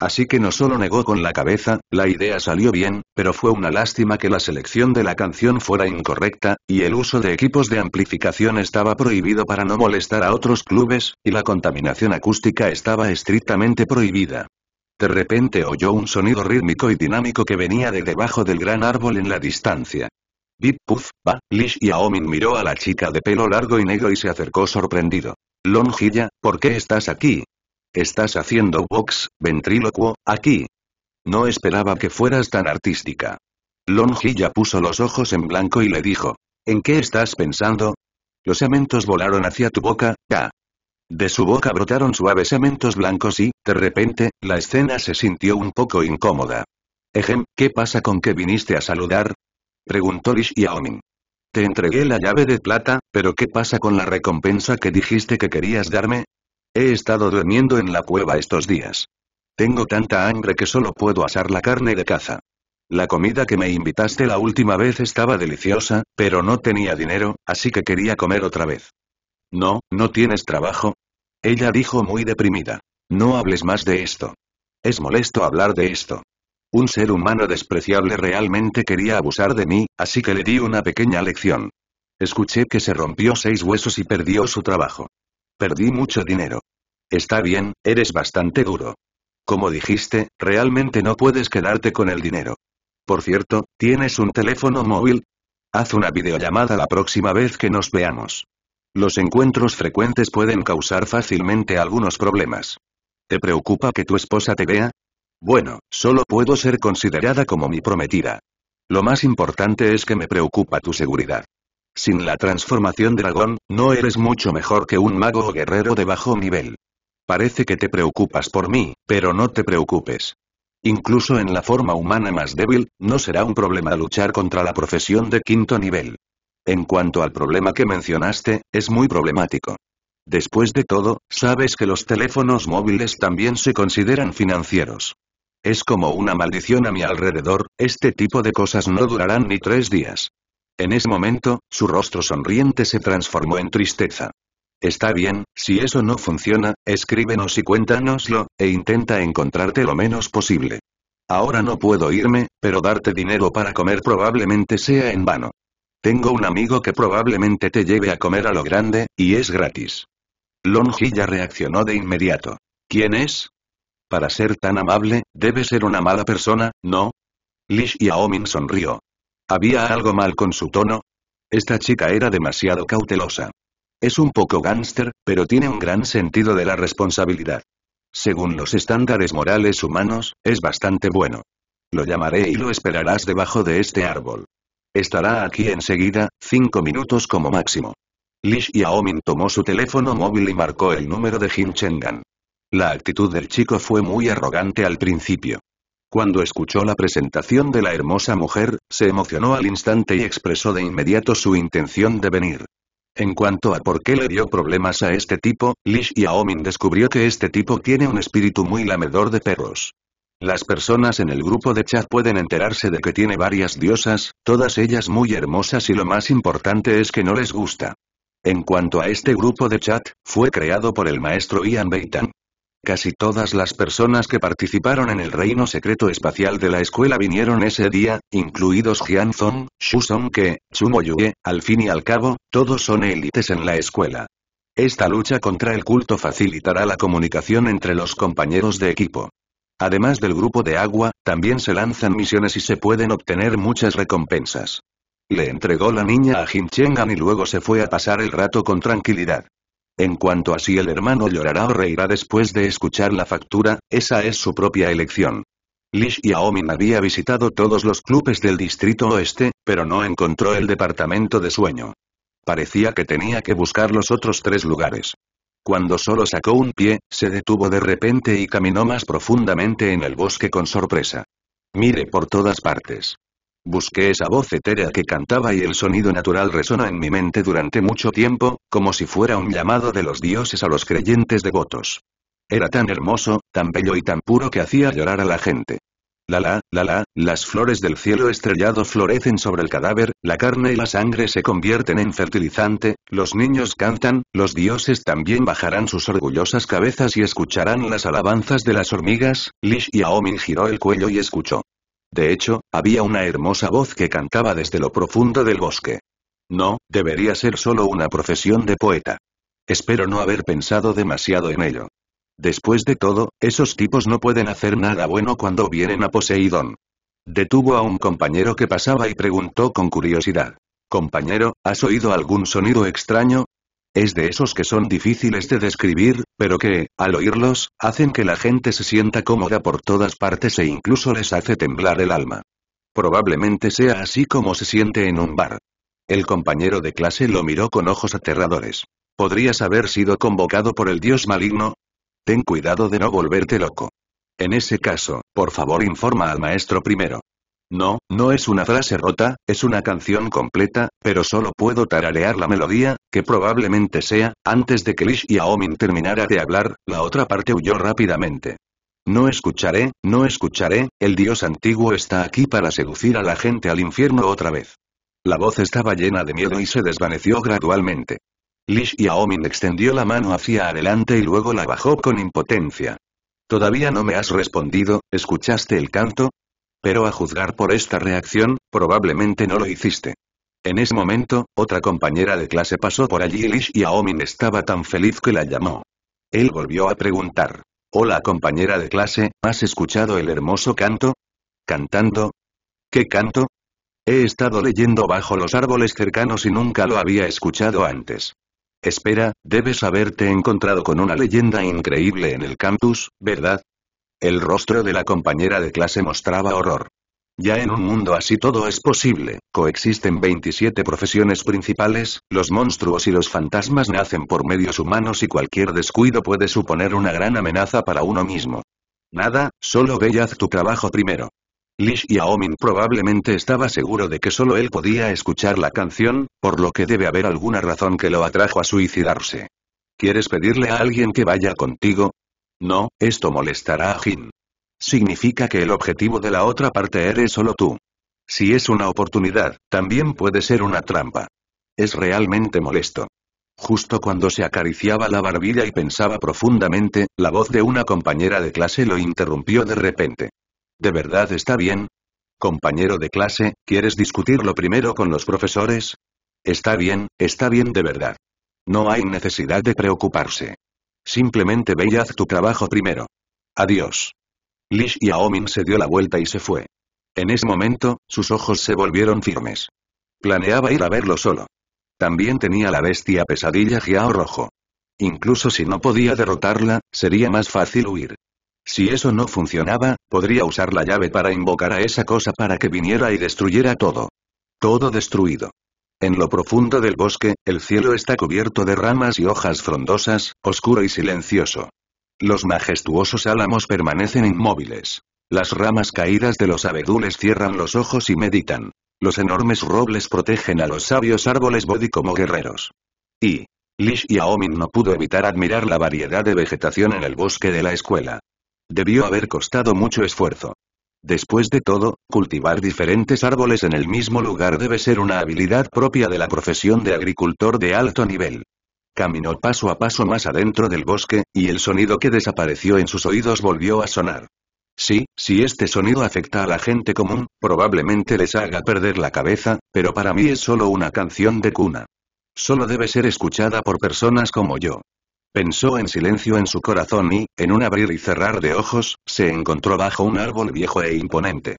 Así que no solo negó con la cabeza, la idea salió bien, pero fue una lástima que la selección de la canción fuera incorrecta, y el uso de equipos de amplificación estaba prohibido para no molestar a otros clubes, y la contaminación acústica estaba estrictamente prohibida. De repente oyó un sonido rítmico y dinámico que venía de debajo del gran árbol en la distancia. Bip Puff, Ba, Lish y Aomin miró a la chica de pelo largo y negro y se acercó sorprendido. Longilla, ¿por qué estás aquí? Estás haciendo box, ventrílocuo, aquí. No esperaba que fueras tan artística. ya puso los ojos en blanco y le dijo. ¿En qué estás pensando? Los sementos volaron hacia tu boca, ya. De su boca brotaron suaves sementos blancos y, de repente, la escena se sintió un poco incómoda. Ejem, ¿qué pasa con que viniste a saludar? Preguntó Lish Yaomin. Te entregué la llave de plata, pero ¿qué pasa con la recompensa que dijiste que querías darme? He estado durmiendo en la cueva estos días. Tengo tanta hambre que solo puedo asar la carne de caza. La comida que me invitaste la última vez estaba deliciosa, pero no tenía dinero, así que quería comer otra vez. No, no tienes trabajo. Ella dijo muy deprimida. No hables más de esto. Es molesto hablar de esto. Un ser humano despreciable realmente quería abusar de mí, así que le di una pequeña lección. Escuché que se rompió seis huesos y perdió su trabajo. Perdí mucho dinero. Está bien, eres bastante duro. Como dijiste, realmente no puedes quedarte con el dinero. Por cierto, ¿tienes un teléfono móvil? Haz una videollamada la próxima vez que nos veamos. Los encuentros frecuentes pueden causar fácilmente algunos problemas. ¿Te preocupa que tu esposa te vea? Bueno, solo puedo ser considerada como mi prometida. Lo más importante es que me preocupa tu seguridad. Sin la transformación dragón, no eres mucho mejor que un mago o guerrero de bajo nivel. Parece que te preocupas por mí, pero no te preocupes. Incluso en la forma humana más débil, no será un problema luchar contra la profesión de quinto nivel. En cuanto al problema que mencionaste, es muy problemático. Después de todo, sabes que los teléfonos móviles también se consideran financieros. Es como una maldición a mi alrededor, este tipo de cosas no durarán ni tres días. En ese momento, su rostro sonriente se transformó en tristeza. Está bien, si eso no funciona, escríbenos y cuéntanoslo, e intenta encontrarte lo menos posible. Ahora no puedo irme, pero darte dinero para comer probablemente sea en vano. Tengo un amigo que probablemente te lleve a comer a lo grande, y es gratis. ya reaccionó de inmediato. ¿Quién es? Para ser tan amable, debe ser una mala persona, ¿no? Lish Aomin sonrió. ¿Había algo mal con su tono? Esta chica era demasiado cautelosa. Es un poco gánster, pero tiene un gran sentido de la responsabilidad. Según los estándares morales humanos, es bastante bueno. Lo llamaré y lo esperarás debajo de este árbol. Estará aquí enseguida, cinco minutos como máximo. Lish Aomin tomó su teléfono móvil y marcó el número de Jin Chengan. La actitud del chico fue muy arrogante al principio. Cuando escuchó la presentación de la hermosa mujer, se emocionó al instante y expresó de inmediato su intención de venir. En cuanto a por qué le dio problemas a este tipo, Lish Aomin descubrió que este tipo tiene un espíritu muy lamedor de perros. Las personas en el grupo de chat pueden enterarse de que tiene varias diosas, todas ellas muy hermosas y lo más importante es que no les gusta. En cuanto a este grupo de chat, fue creado por el maestro Ian Beitan. Casi todas las personas que participaron en el reino secreto espacial de la escuela vinieron ese día, incluidos Jian Zong, Shu zong que, Sumo al fin y al cabo, todos son élites en la escuela. Esta lucha contra el culto facilitará la comunicación entre los compañeros de equipo. Además del grupo de agua, también se lanzan misiones y se pueden obtener muchas recompensas. Le entregó la niña a Jin Chengan y luego se fue a pasar el rato con tranquilidad. En cuanto a si el hermano llorará o reirá después de escuchar la factura, esa es su propia elección. Lish Aomin había visitado todos los clubes del distrito oeste, pero no encontró el departamento de sueño. Parecía que tenía que buscar los otros tres lugares. Cuando solo sacó un pie, se detuvo de repente y caminó más profundamente en el bosque con sorpresa. Mire por todas partes. Busqué esa voz etérea que cantaba y el sonido natural resona en mi mente durante mucho tiempo, como si fuera un llamado de los dioses a los creyentes devotos. Era tan hermoso, tan bello y tan puro que hacía llorar a la gente. La la, la la, las flores del cielo estrellado florecen sobre el cadáver, la carne y la sangre se convierten en fertilizante, los niños cantan, los dioses también bajarán sus orgullosas cabezas y escucharán las alabanzas de las hormigas, Lish y Aomin giró el cuello y escuchó. De hecho, había una hermosa voz que cantaba desde lo profundo del bosque. No, debería ser solo una profesión de poeta. Espero no haber pensado demasiado en ello. Después de todo, esos tipos no pueden hacer nada bueno cuando vienen a Poseidón. Detuvo a un compañero que pasaba y preguntó con curiosidad. Compañero, ¿has oído algún sonido extraño? Es de esos que son difíciles de describir, pero que, al oírlos, hacen que la gente se sienta cómoda por todas partes e incluso les hace temblar el alma. Probablemente sea así como se siente en un bar. El compañero de clase lo miró con ojos aterradores. ¿Podrías haber sido convocado por el dios maligno? Ten cuidado de no volverte loco. En ese caso, por favor informa al maestro primero. No, no es una frase rota, es una canción completa, pero solo puedo tararear la melodía, que probablemente sea, antes de que Lish y Aomin terminara de hablar, la otra parte huyó rápidamente. No escucharé, no escucharé, el dios antiguo está aquí para seducir a la gente al infierno otra vez. La voz estaba llena de miedo y se desvaneció gradualmente. Lish y Aomin extendió la mano hacia adelante y luego la bajó con impotencia. Todavía no me has respondido, ¿escuchaste el canto? Pero a juzgar por esta reacción, probablemente no lo hiciste. En ese momento, otra compañera de clase pasó por allí y Lish estaba tan feliz que la llamó. Él volvió a preguntar. Hola compañera de clase, ¿has escuchado el hermoso canto? ¿Cantando? ¿Qué canto? He estado leyendo bajo los árboles cercanos y nunca lo había escuchado antes. Espera, debes haberte encontrado con una leyenda increíble en el campus, ¿verdad? El rostro de la compañera de clase mostraba horror. Ya en un mundo así todo es posible, coexisten 27 profesiones principales, los monstruos y los fantasmas nacen por medios humanos y cualquier descuido puede suponer una gran amenaza para uno mismo. Nada, solo ve y haz tu trabajo primero. Lish y Aomin probablemente estaba seguro de que solo él podía escuchar la canción, por lo que debe haber alguna razón que lo atrajo a suicidarse. ¿Quieres pedirle a alguien que vaya contigo? No, esto molestará a Jin. Significa que el objetivo de la otra parte eres solo tú. Si es una oportunidad, también puede ser una trampa. Es realmente molesto. Justo cuando se acariciaba la barbilla y pensaba profundamente, la voz de una compañera de clase lo interrumpió de repente. ¿De verdad está bien? Compañero de clase, ¿quieres discutirlo primero con los profesores? Está bien, está bien de verdad. No hay necesidad de preocuparse. Simplemente ve y haz tu trabajo primero. Adiós. Lish Aomin se dio la vuelta y se fue. En ese momento, sus ojos se volvieron firmes. Planeaba ir a verlo solo. También tenía la bestia pesadilla Giao Rojo. Incluso si no podía derrotarla, sería más fácil huir. Si eso no funcionaba, podría usar la llave para invocar a esa cosa para que viniera y destruyera todo. Todo destruido. En lo profundo del bosque, el cielo está cubierto de ramas y hojas frondosas, oscuro y silencioso. Los majestuosos álamos permanecen inmóviles. Las ramas caídas de los abedules cierran los ojos y meditan. Los enormes robles protegen a los sabios árboles Bodhi como guerreros. Y, Lish Aomin no pudo evitar admirar la variedad de vegetación en el bosque de la escuela. Debió haber costado mucho esfuerzo. Después de todo, cultivar diferentes árboles en el mismo lugar debe ser una habilidad propia de la profesión de agricultor de alto nivel. Caminó paso a paso más adentro del bosque, y el sonido que desapareció en sus oídos volvió a sonar. Sí, si este sonido afecta a la gente común, probablemente les haga perder la cabeza, pero para mí es solo una canción de cuna. Solo debe ser escuchada por personas como yo. Pensó en silencio en su corazón y, en un abrir y cerrar de ojos, se encontró bajo un árbol viejo e imponente.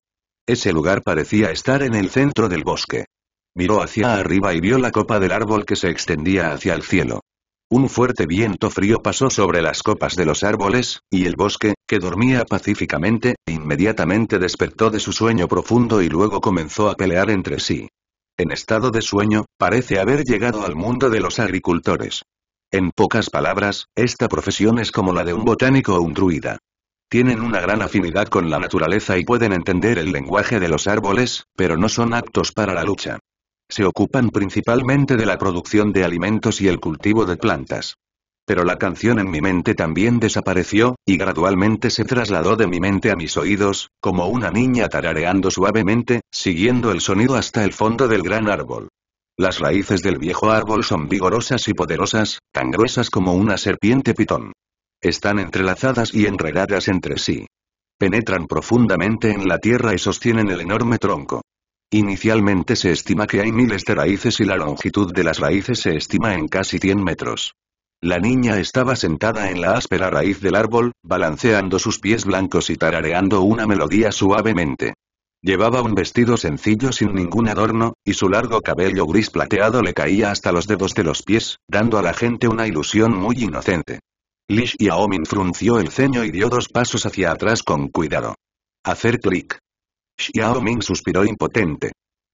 Ese lugar parecía estar en el centro del bosque. Miró hacia arriba y vio la copa del árbol que se extendía hacia el cielo. Un fuerte viento frío pasó sobre las copas de los árboles, y el bosque, que dormía pacíficamente, inmediatamente despertó de su sueño profundo y luego comenzó a pelear entre sí. En estado de sueño, parece haber llegado al mundo de los agricultores. En pocas palabras, esta profesión es como la de un botánico o un druida. Tienen una gran afinidad con la naturaleza y pueden entender el lenguaje de los árboles, pero no son aptos para la lucha. Se ocupan principalmente de la producción de alimentos y el cultivo de plantas. Pero la canción en mi mente también desapareció, y gradualmente se trasladó de mi mente a mis oídos, como una niña tarareando suavemente, siguiendo el sonido hasta el fondo del gran árbol. Las raíces del viejo árbol son vigorosas y poderosas, tan gruesas como una serpiente pitón. Están entrelazadas y enredadas entre sí. Penetran profundamente en la tierra y sostienen el enorme tronco. Inicialmente se estima que hay miles de raíces y la longitud de las raíces se estima en casi 100 metros. La niña estaba sentada en la áspera raíz del árbol, balanceando sus pies blancos y tarareando una melodía suavemente. Llevaba un vestido sencillo sin ningún adorno, y su largo cabello gris plateado le caía hasta los dedos de los pies, dando a la gente una ilusión muy inocente. Li Xiaoming frunció el ceño y dio dos pasos hacia atrás con cuidado. Hacer clic. Xiaoming suspiró impotente.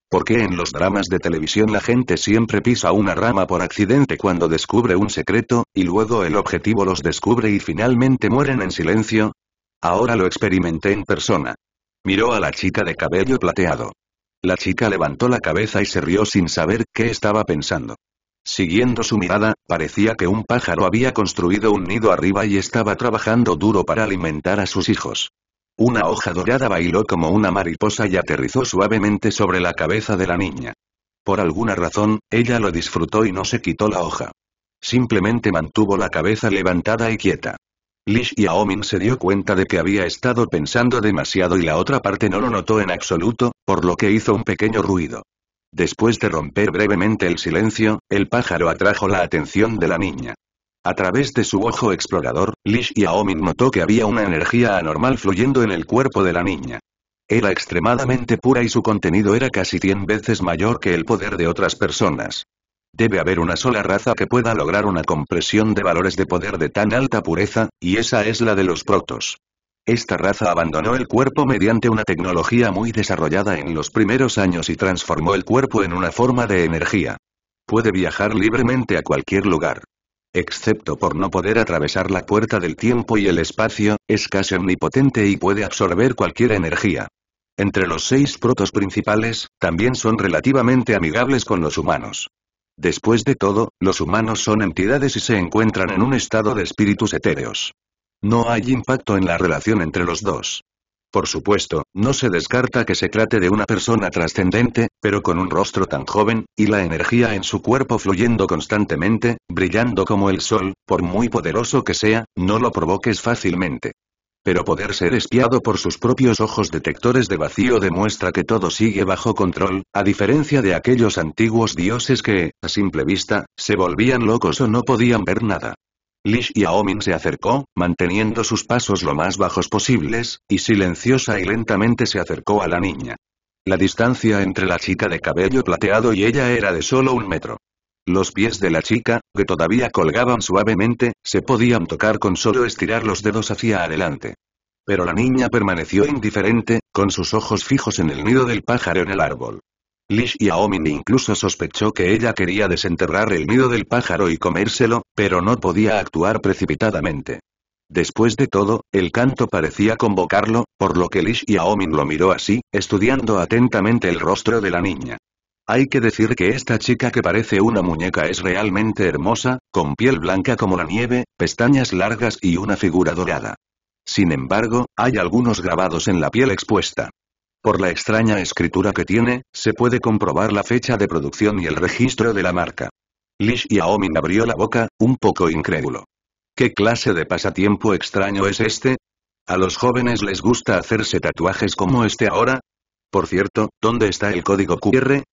¿Por qué en los dramas de televisión la gente siempre pisa una rama por accidente cuando descubre un secreto, y luego el objetivo los descubre y finalmente mueren en silencio? Ahora lo experimenté en persona. Miró a la chica de cabello plateado. La chica levantó la cabeza y se rió sin saber qué estaba pensando. Siguiendo su mirada, parecía que un pájaro había construido un nido arriba y estaba trabajando duro para alimentar a sus hijos. Una hoja dorada bailó como una mariposa y aterrizó suavemente sobre la cabeza de la niña. Por alguna razón, ella lo disfrutó y no se quitó la hoja. Simplemente mantuvo la cabeza levantada y quieta. Lish Aomin se dio cuenta de que había estado pensando demasiado y la otra parte no lo notó en absoluto, por lo que hizo un pequeño ruido. Después de romper brevemente el silencio, el pájaro atrajo la atención de la niña. A través de su ojo explorador, Lish Aomin notó que había una energía anormal fluyendo en el cuerpo de la niña. Era extremadamente pura y su contenido era casi 100 veces mayor que el poder de otras personas. Debe haber una sola raza que pueda lograr una compresión de valores de poder de tan alta pureza, y esa es la de los protos. Esta raza abandonó el cuerpo mediante una tecnología muy desarrollada en los primeros años y transformó el cuerpo en una forma de energía. Puede viajar libremente a cualquier lugar. Excepto por no poder atravesar la puerta del tiempo y el espacio, es casi omnipotente y puede absorber cualquier energía. Entre los seis protos principales, también son relativamente amigables con los humanos. Después de todo, los humanos son entidades y se encuentran en un estado de espíritus etéreos. No hay impacto en la relación entre los dos. Por supuesto, no se descarta que se trate de una persona trascendente, pero con un rostro tan joven, y la energía en su cuerpo fluyendo constantemente, brillando como el sol, por muy poderoso que sea, no lo provoques fácilmente. Pero poder ser espiado por sus propios ojos detectores de vacío demuestra que todo sigue bajo control, a diferencia de aquellos antiguos dioses que, a simple vista, se volvían locos o no podían ver nada. Lish Aomin se acercó, manteniendo sus pasos lo más bajos posibles, y silenciosa y lentamente se acercó a la niña. La distancia entre la chica de cabello plateado y ella era de solo un metro. Los pies de la chica, que todavía colgaban suavemente, se podían tocar con solo estirar los dedos hacia adelante. Pero la niña permaneció indiferente, con sus ojos fijos en el nido del pájaro en el árbol. Lish y Aomin incluso sospechó que ella quería desenterrar el nido del pájaro y comérselo, pero no podía actuar precipitadamente. Después de todo, el canto parecía convocarlo, por lo que Lish y Aomin lo miró así, estudiando atentamente el rostro de la niña. Hay que decir que esta chica que parece una muñeca es realmente hermosa, con piel blanca como la nieve, pestañas largas y una figura dorada. Sin embargo, hay algunos grabados en la piel expuesta. Por la extraña escritura que tiene, se puede comprobar la fecha de producción y el registro de la marca. Lish Aomin abrió la boca, un poco incrédulo. ¿Qué clase de pasatiempo extraño es este? ¿A los jóvenes les gusta hacerse tatuajes como este ahora? Por cierto, ¿dónde está el código QR?